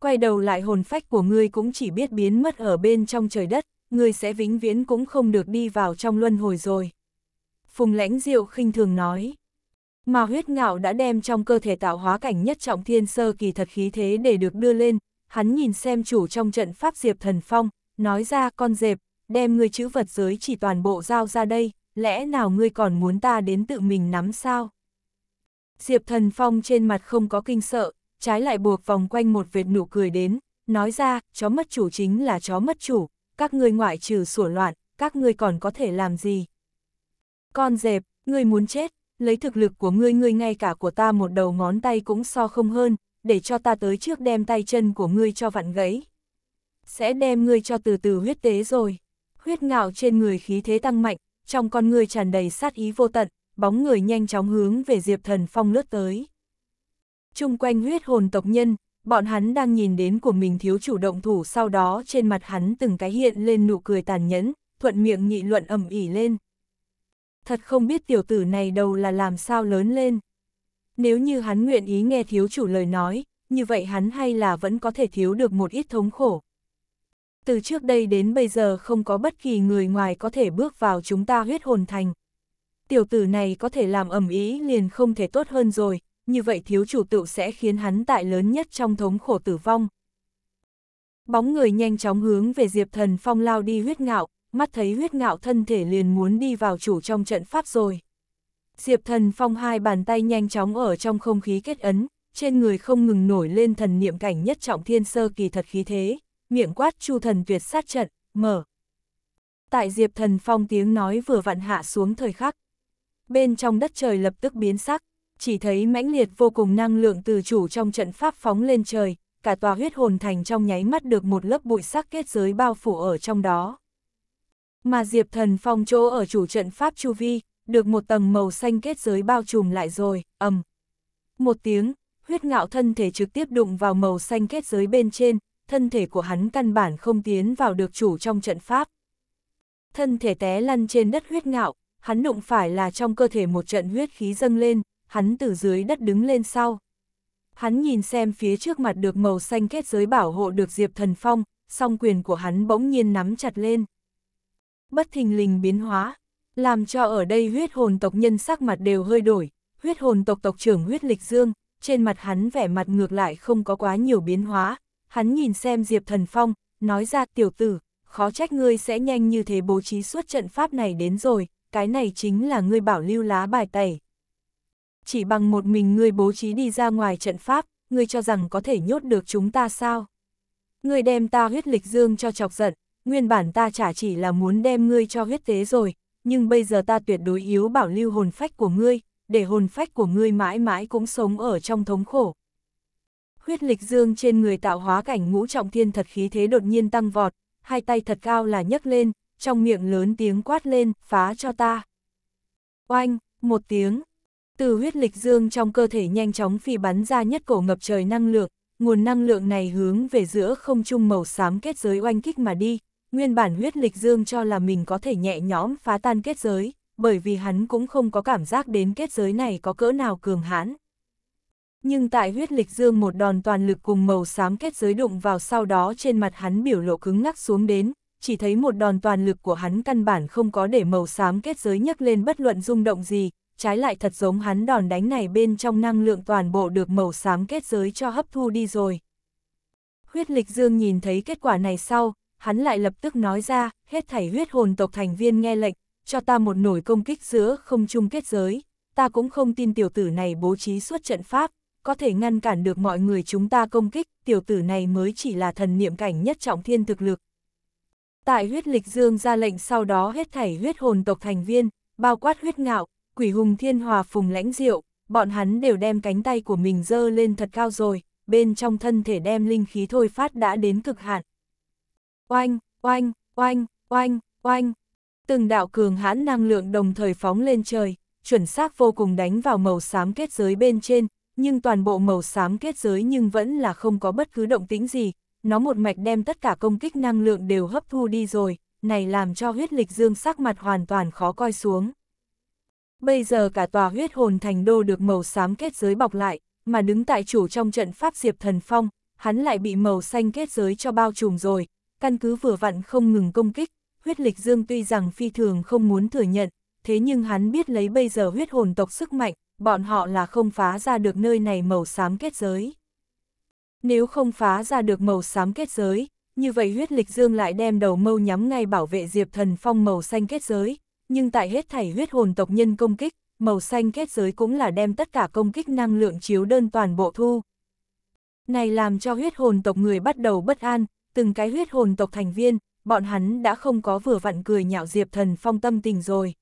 Quay đầu lại hồn phách của ngươi cũng chỉ biết biến mất ở bên trong trời đất, ngươi sẽ vĩnh viễn cũng không được đi vào trong luân hồi rồi. Phùng lãnh diệu khinh thường nói. Mà huyết ngạo đã đem trong cơ thể tạo hóa cảnh nhất trọng thiên sơ kỳ thật khí thế để được đưa lên, hắn nhìn xem chủ trong trận pháp Diệp Thần Phong, nói ra con dẹp, đem ngươi chữ vật giới chỉ toàn bộ giao ra đây, lẽ nào ngươi còn muốn ta đến tự mình nắm sao? Diệp Thần Phong trên mặt không có kinh sợ, trái lại buộc vòng quanh một vệt nụ cười đến, nói ra, chó mất chủ chính là chó mất chủ, các ngươi ngoại trừ sủa loạn, các ngươi còn có thể làm gì? Con dẹp, ngươi muốn chết, lấy thực lực của ngươi ngươi ngay cả của ta một đầu ngón tay cũng so không hơn, để cho ta tới trước đem tay chân của ngươi cho vặn gãy. Sẽ đem ngươi cho từ từ huyết tế rồi. Huyết ngạo trên người khí thế tăng mạnh, trong con ngươi tràn đầy sát ý vô tận, bóng người nhanh chóng hướng về Diệp Thần Phong lướt tới. Trung quanh huyết hồn tộc nhân, bọn hắn đang nhìn đến của mình thiếu chủ động thủ sau đó trên mặt hắn từng cái hiện lên nụ cười tàn nhẫn, thuận miệng nghị luận ầm ỉ lên. Thật không biết tiểu tử này đâu là làm sao lớn lên. Nếu như hắn nguyện ý nghe thiếu chủ lời nói, như vậy hắn hay là vẫn có thể thiếu được một ít thống khổ. Từ trước đây đến bây giờ không có bất kỳ người ngoài có thể bước vào chúng ta huyết hồn thành. Tiểu tử này có thể làm ẩm ý liền không thể tốt hơn rồi, như vậy thiếu chủ tựu sẽ khiến hắn tại lớn nhất trong thống khổ tử vong. Bóng người nhanh chóng hướng về Diệp Thần Phong lao đi huyết ngạo, mắt thấy huyết ngạo thân thể liền muốn đi vào chủ trong trận pháp rồi. Diệp Thần Phong hai bàn tay nhanh chóng ở trong không khí kết ấn, trên người không ngừng nổi lên thần niệm cảnh nhất trọng thiên sơ kỳ thật khí thế, miệng quát chu thần tuyệt sát trận, mở. Tại Diệp Thần Phong tiếng nói vừa vặn hạ xuống thời khắc. Bên trong đất trời lập tức biến sắc, chỉ thấy mãnh liệt vô cùng năng lượng từ chủ trong trận pháp phóng lên trời, cả tòa huyết hồn thành trong nháy mắt được một lớp bụi sắc kết giới bao phủ ở trong đó. Mà Diệp Thần Phong chỗ ở chủ trận pháp chu vi, được một tầng màu xanh kết giới bao trùm lại rồi, ầm. Một tiếng, huyết ngạo thân thể trực tiếp đụng vào màu xanh kết giới bên trên, thân thể của hắn căn bản không tiến vào được chủ trong trận pháp. Thân thể té lăn trên đất huyết ngạo, hắn đụng phải là trong cơ thể một trận huyết khí dâng lên, hắn từ dưới đất đứng lên sau. Hắn nhìn xem phía trước mặt được màu xanh kết giới bảo hộ được Diệp Thần Phong, song quyền của hắn bỗng nhiên nắm chặt lên. Bất thình lình biến hóa, làm cho ở đây huyết hồn tộc nhân sắc mặt đều hơi đổi, huyết hồn tộc tộc trưởng huyết lịch dương, trên mặt hắn vẻ mặt ngược lại không có quá nhiều biến hóa, hắn nhìn xem Diệp Thần Phong, nói ra tiểu tử, khó trách ngươi sẽ nhanh như thế bố trí suốt trận pháp này đến rồi, cái này chính là ngươi bảo lưu lá bài tẩy. Chỉ bằng một mình ngươi bố trí đi ra ngoài trận pháp, ngươi cho rằng có thể nhốt được chúng ta sao? Ngươi đem ta huyết lịch dương cho chọc giận, nguyên bản ta chả chỉ là muốn đem ngươi cho huyết tế rồi, nhưng bây giờ ta tuyệt đối yếu bảo lưu hồn phách của ngươi, để hồn phách của ngươi mãi mãi cũng sống ở trong thống khổ. Huyết lịch dương trên người tạo hóa cảnh ngũ trọng thiên thật khí thế đột nhiên tăng vọt, hai tay thật cao là nhấc lên, trong miệng lớn tiếng quát lên, phá cho ta. Oanh, một tiếng, từ huyết lịch dương trong cơ thể nhanh chóng phi bắn ra nhất cổ ngập trời năng lượng, nguồn năng lượng này hướng về giữa không trung màu xám kết giới oanh kích mà đi, nguyên bản huyết lịch dương cho là mình có thể nhẹ nhõm phá tan kết giới, bởi vì hắn cũng không có cảm giác đến kết giới này có cỡ nào cường hãn. Nhưng tại huyết lịch dương một đòn toàn lực cùng màu xám kết giới đụng vào sau đó trên mặt hắn biểu lộ cứng ngắc xuống đến, chỉ thấy một đòn toàn lực của hắn căn bản không có để màu xám kết giới nhấc lên bất luận rung động gì, trái lại thật giống hắn đòn đánh này bên trong năng lượng toàn bộ được màu xám kết giới cho hấp thu đi rồi. Huyết lịch dương nhìn thấy kết quả này sau, hắn lại lập tức nói ra, hết thảy huyết hồn tộc thành viên nghe lệnh, cho ta một nổi công kích giữa không chung kết giới, ta cũng không tin tiểu tử này bố trí suốt trận pháp, có thể ngăn cản được mọi người chúng ta công kích, tiểu tử này mới chỉ là thần niệm cảnh nhất trọng thiên thực lực. Tại huyết lịch dương ra lệnh sau đó hết thảy huyết hồn tộc thành viên, bao quát huyết ngạo, quỷ hùng thiên hòa phùng lãnh diệu, bọn hắn đều đem cánh tay của mình dơ lên thật cao rồi, bên trong thân thể đem linh khí thôi phát đã đến cực hạn oanh, oanh, oanh, oanh, oanh. Từng đạo cường hãn năng lượng đồng thời phóng lên trời, chuẩn xác vô cùng đánh vào màu xám kết giới bên trên, nhưng toàn bộ màu xám kết giới nhưng vẫn là không có bất cứ động tĩnh gì, nó một mạch đem tất cả công kích năng lượng đều hấp thu đi rồi, này làm cho huyết lịch dương sắc mặt hoàn toàn khó coi xuống. Bây giờ cả tòa huyết hồn thành đô được màu xám kết giới bọc lại, mà đứng tại chủ trong trận pháp Diệp Thần Phong, hắn lại bị màu xanh kết giới cho bao trùm rồi, căn cứ vừa vặn không ngừng công kích, huyết lịch dương tuy rằng phi thường không muốn thừa nhận, thế nhưng hắn biết lấy bây giờ huyết hồn tộc sức mạnh, bọn họ là không phá ra được nơi này màu xám kết giới. Nếu không phá ra được màu xám kết giới, như vậy huyết lịch dương lại đem đầu mâu nhắm ngay bảo vệ diệp thần phong màu xanh kết giới, nhưng tại hết thảy huyết hồn tộc nhân công kích, màu xanh kết giới cũng là đem tất cả công kích năng lượng chiếu đơn toàn bộ thu. Này làm cho huyết hồn tộc người bắt đầu bất an, từng cái huyết hồn tộc thành viên, bọn hắn đã không có vừa vặn cười nhạo Diệp Thần Phong tâm tình rồi.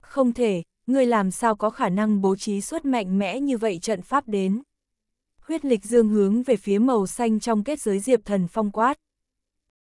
Không thể, người làm sao có khả năng bố trí suốt mạnh mẽ như vậy trận pháp đến. Huyết lịch dương hướng về phía màu xanh trong kết giới Diệp Thần Phong quát.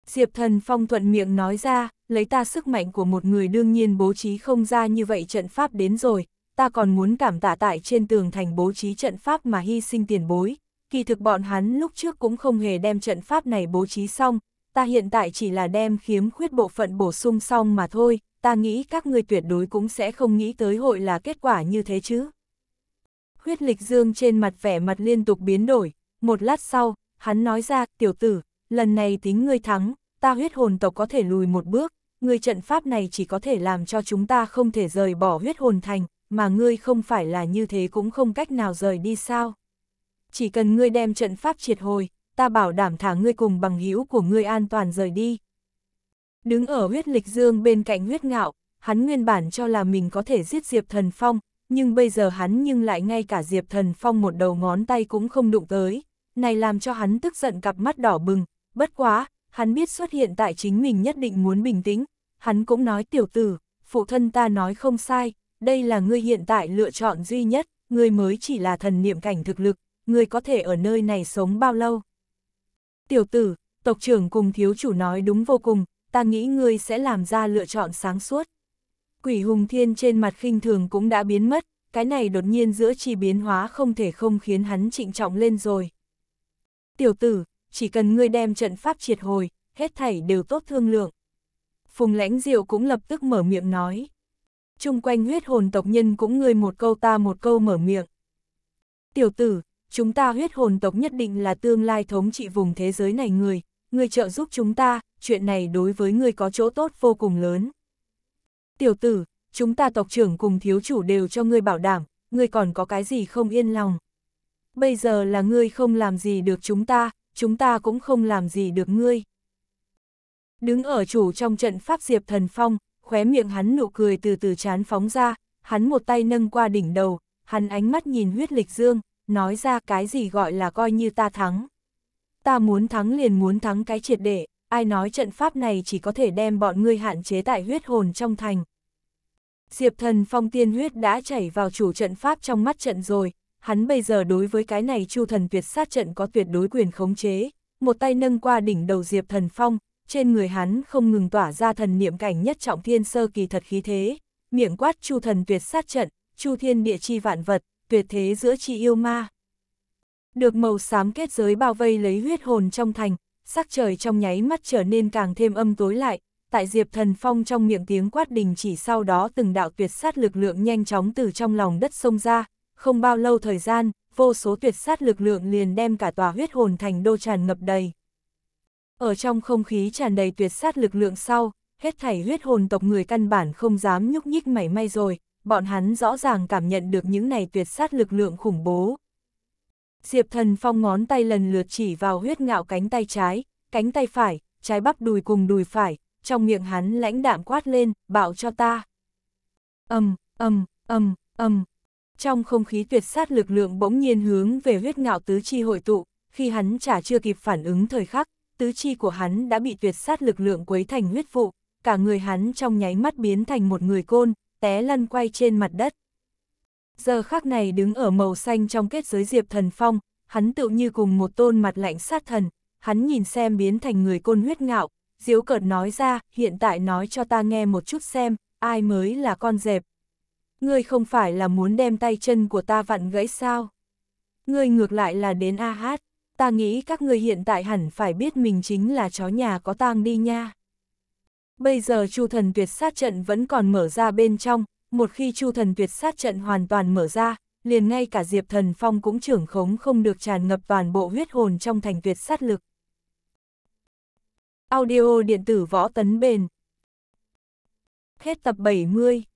Diệp Thần Phong thuận miệng nói ra, lấy ta sức mạnh của một người đương nhiên bố trí không ra như vậy trận pháp đến rồi, ta còn muốn cảm tạ tại trên tường thành bố trí trận pháp mà hy sinh tiền bối, kỳ thực bọn hắn lúc trước cũng không hề đem trận pháp này bố trí xong, ta hiện tại chỉ là đem khiếm khuyết bộ phận bổ sung xong mà thôi, ta nghĩ các ngươi tuyệt đối cũng sẽ không nghĩ tới hội là kết quả như thế chứ. Huyết lịch dương trên mặt vẻ mặt liên tục biến đổi, một lát sau, hắn nói ra, tiểu tử, lần này tính ngươi thắng, ta huyết hồn tộc có thể lùi một bước, ngươi trận pháp này chỉ có thể làm cho chúng ta không thể rời bỏ huyết hồn thành, mà ngươi không phải là như thế cũng không cách nào rời đi sao chỉ cần ngươi đem trận pháp triệt hồi, ta bảo đảm thả ngươi cùng bằng hữu của ngươi an toàn rời đi. Đứng ở huyết lịch dương bên cạnh huyết ngạo, hắn nguyên bản cho là mình có thể giết Diệp Thần Phong, nhưng bây giờ hắn nhưng lại ngay cả Diệp Thần Phong một đầu ngón tay cũng không đụng tới, này làm cho hắn tức giận cặp mắt đỏ bừng, bất quá, hắn biết xuất hiện tại chính mình nhất định muốn bình tĩnh, hắn cũng nói tiểu tử, phụ thân ta nói không sai, đây là ngươi hiện tại lựa chọn duy nhất, ngươi mới chỉ là thần niệm cảnh thực lực, người có thể ở nơi này sống bao lâu? Tiểu tử, tộc trưởng cùng thiếu chủ nói đúng vô cùng, ta nghĩ ngươi sẽ làm ra lựa chọn sáng suốt. Quỷ hùng thiên trên mặt khinh thường cũng đã biến mất, cái này đột nhiên giữa chi biến hóa không thể không khiến hắn trịnh trọng lên rồi. Tiểu tử, chỉ cần ngươi đem trận pháp triệt hồi, hết thảy đều tốt thương lượng. Phùng lãnh diệu cũng lập tức mở miệng nói. Trung quanh huyết hồn tộc nhân cũng ngươi một câu ta một câu mở miệng. Tiểu tử, chúng ta huyết hồn tộc nhất định là tương lai thống trị vùng thế giới này người, người trợ giúp chúng ta, chuyện này đối với người có chỗ tốt vô cùng lớn. Tiểu tử, chúng ta tộc trưởng cùng thiếu chủ đều cho người bảo đảm, người còn có cái gì không yên lòng. Bây giờ là ngươi không làm gì được chúng ta, chúng ta cũng không làm gì được ngươi. Đứng ở chủ trong trận pháp Diệp Thần Phong, khóe miệng hắn nụ cười từ từ chán phóng ra, hắn một tay nâng qua đỉnh đầu, hắn ánh mắt nhìn huyết lịch dương, nói ra cái gì gọi là coi như ta thắng. Ta muốn thắng liền muốn thắng cái triệt để, ai nói trận pháp này chỉ có thể đem bọn ngươi hạn chế tại huyết hồn trong thành. Diệp thần phong tiên huyết đã chảy vào chủ trận pháp trong mắt trận rồi, hắn bây giờ đối với cái này chu thần tuyệt sát trận có tuyệt đối quyền khống chế, một tay nâng qua đỉnh đầu Diệp thần phong, trên người hắn không ngừng tỏa ra thần niệm cảnh nhất trọng thiên sơ kỳ thật khí thế, miệng quát chu thần tuyệt sát trận, chu thiên địa chi vạn vật, tuyệt thế giữa chi yêu ma. Được màu xám kết giới bao vây lấy huyết hồn trong thành, sắc trời trong nháy mắt trở nên càng thêm âm tối lại, tại Diệp Thần Phong trong miệng tiếng quát đình chỉ sau đó từng đạo tuyệt sát lực lượng nhanh chóng từ trong lòng đất sông ra, không bao lâu thời gian, vô số tuyệt sát lực lượng liền đem cả tòa huyết hồn thành đô tràn ngập đầy. Ở trong không khí tràn đầy tuyệt sát lực lượng sau, hết thảy huyết hồn tộc người căn bản không dám nhúc nhích mảy may rồi, bọn hắn rõ ràng cảm nhận được những này tuyệt sát lực lượng khủng bố. Diệp thần phong ngón tay lần lượt chỉ vào huyết ngạo cánh tay trái, cánh tay phải, trái bắp đùi cùng đùi phải, trong miệng hắn lãnh đạm quát lên, bạo cho ta. Âm, âm, âm, âm. Trong không khí tuyệt sát lực lượng bỗng nhiên hướng về huyết ngạo tứ chi hội tụ, khi hắn chả chưa kịp phản ứng thời khắc, tứ chi của hắn đã bị tuyệt sát lực lượng quấy thành huyết vụ, cả người hắn trong nháy mắt biến thành một người côn, té lăn quay trên mặt đất. Giờ khắc này đứng ở màu xanh trong kết giới Diệp Thần Phong, hắn tự như cùng một tôn mặt lạnh sát thần, hắn nhìn xem biến thành người côn huyết ngạo, diếu cợt nói ra, hiện tại nói cho ta nghe một chút xem, ai mới là con dẹp. Ngươi không phải là muốn đem tay chân của ta vặn gãy sao? Ngươi ngược lại là đến A hát, ta nghĩ các ngươi hiện tại hẳn phải biết mình chính là chó nhà có tang đi nha. Bây giờ Chu thần tuyệt sát trận vẫn còn mở ra bên trong, một khi Chu thần tuyệt sát trận hoàn toàn mở ra, liền ngay cả Diệp Thần Phong cũng trưởng khống không được tràn ngập toàn bộ huyết hồn trong thành tuyệt sát lực. Audio điện tử võ tấn bền Hết tập 70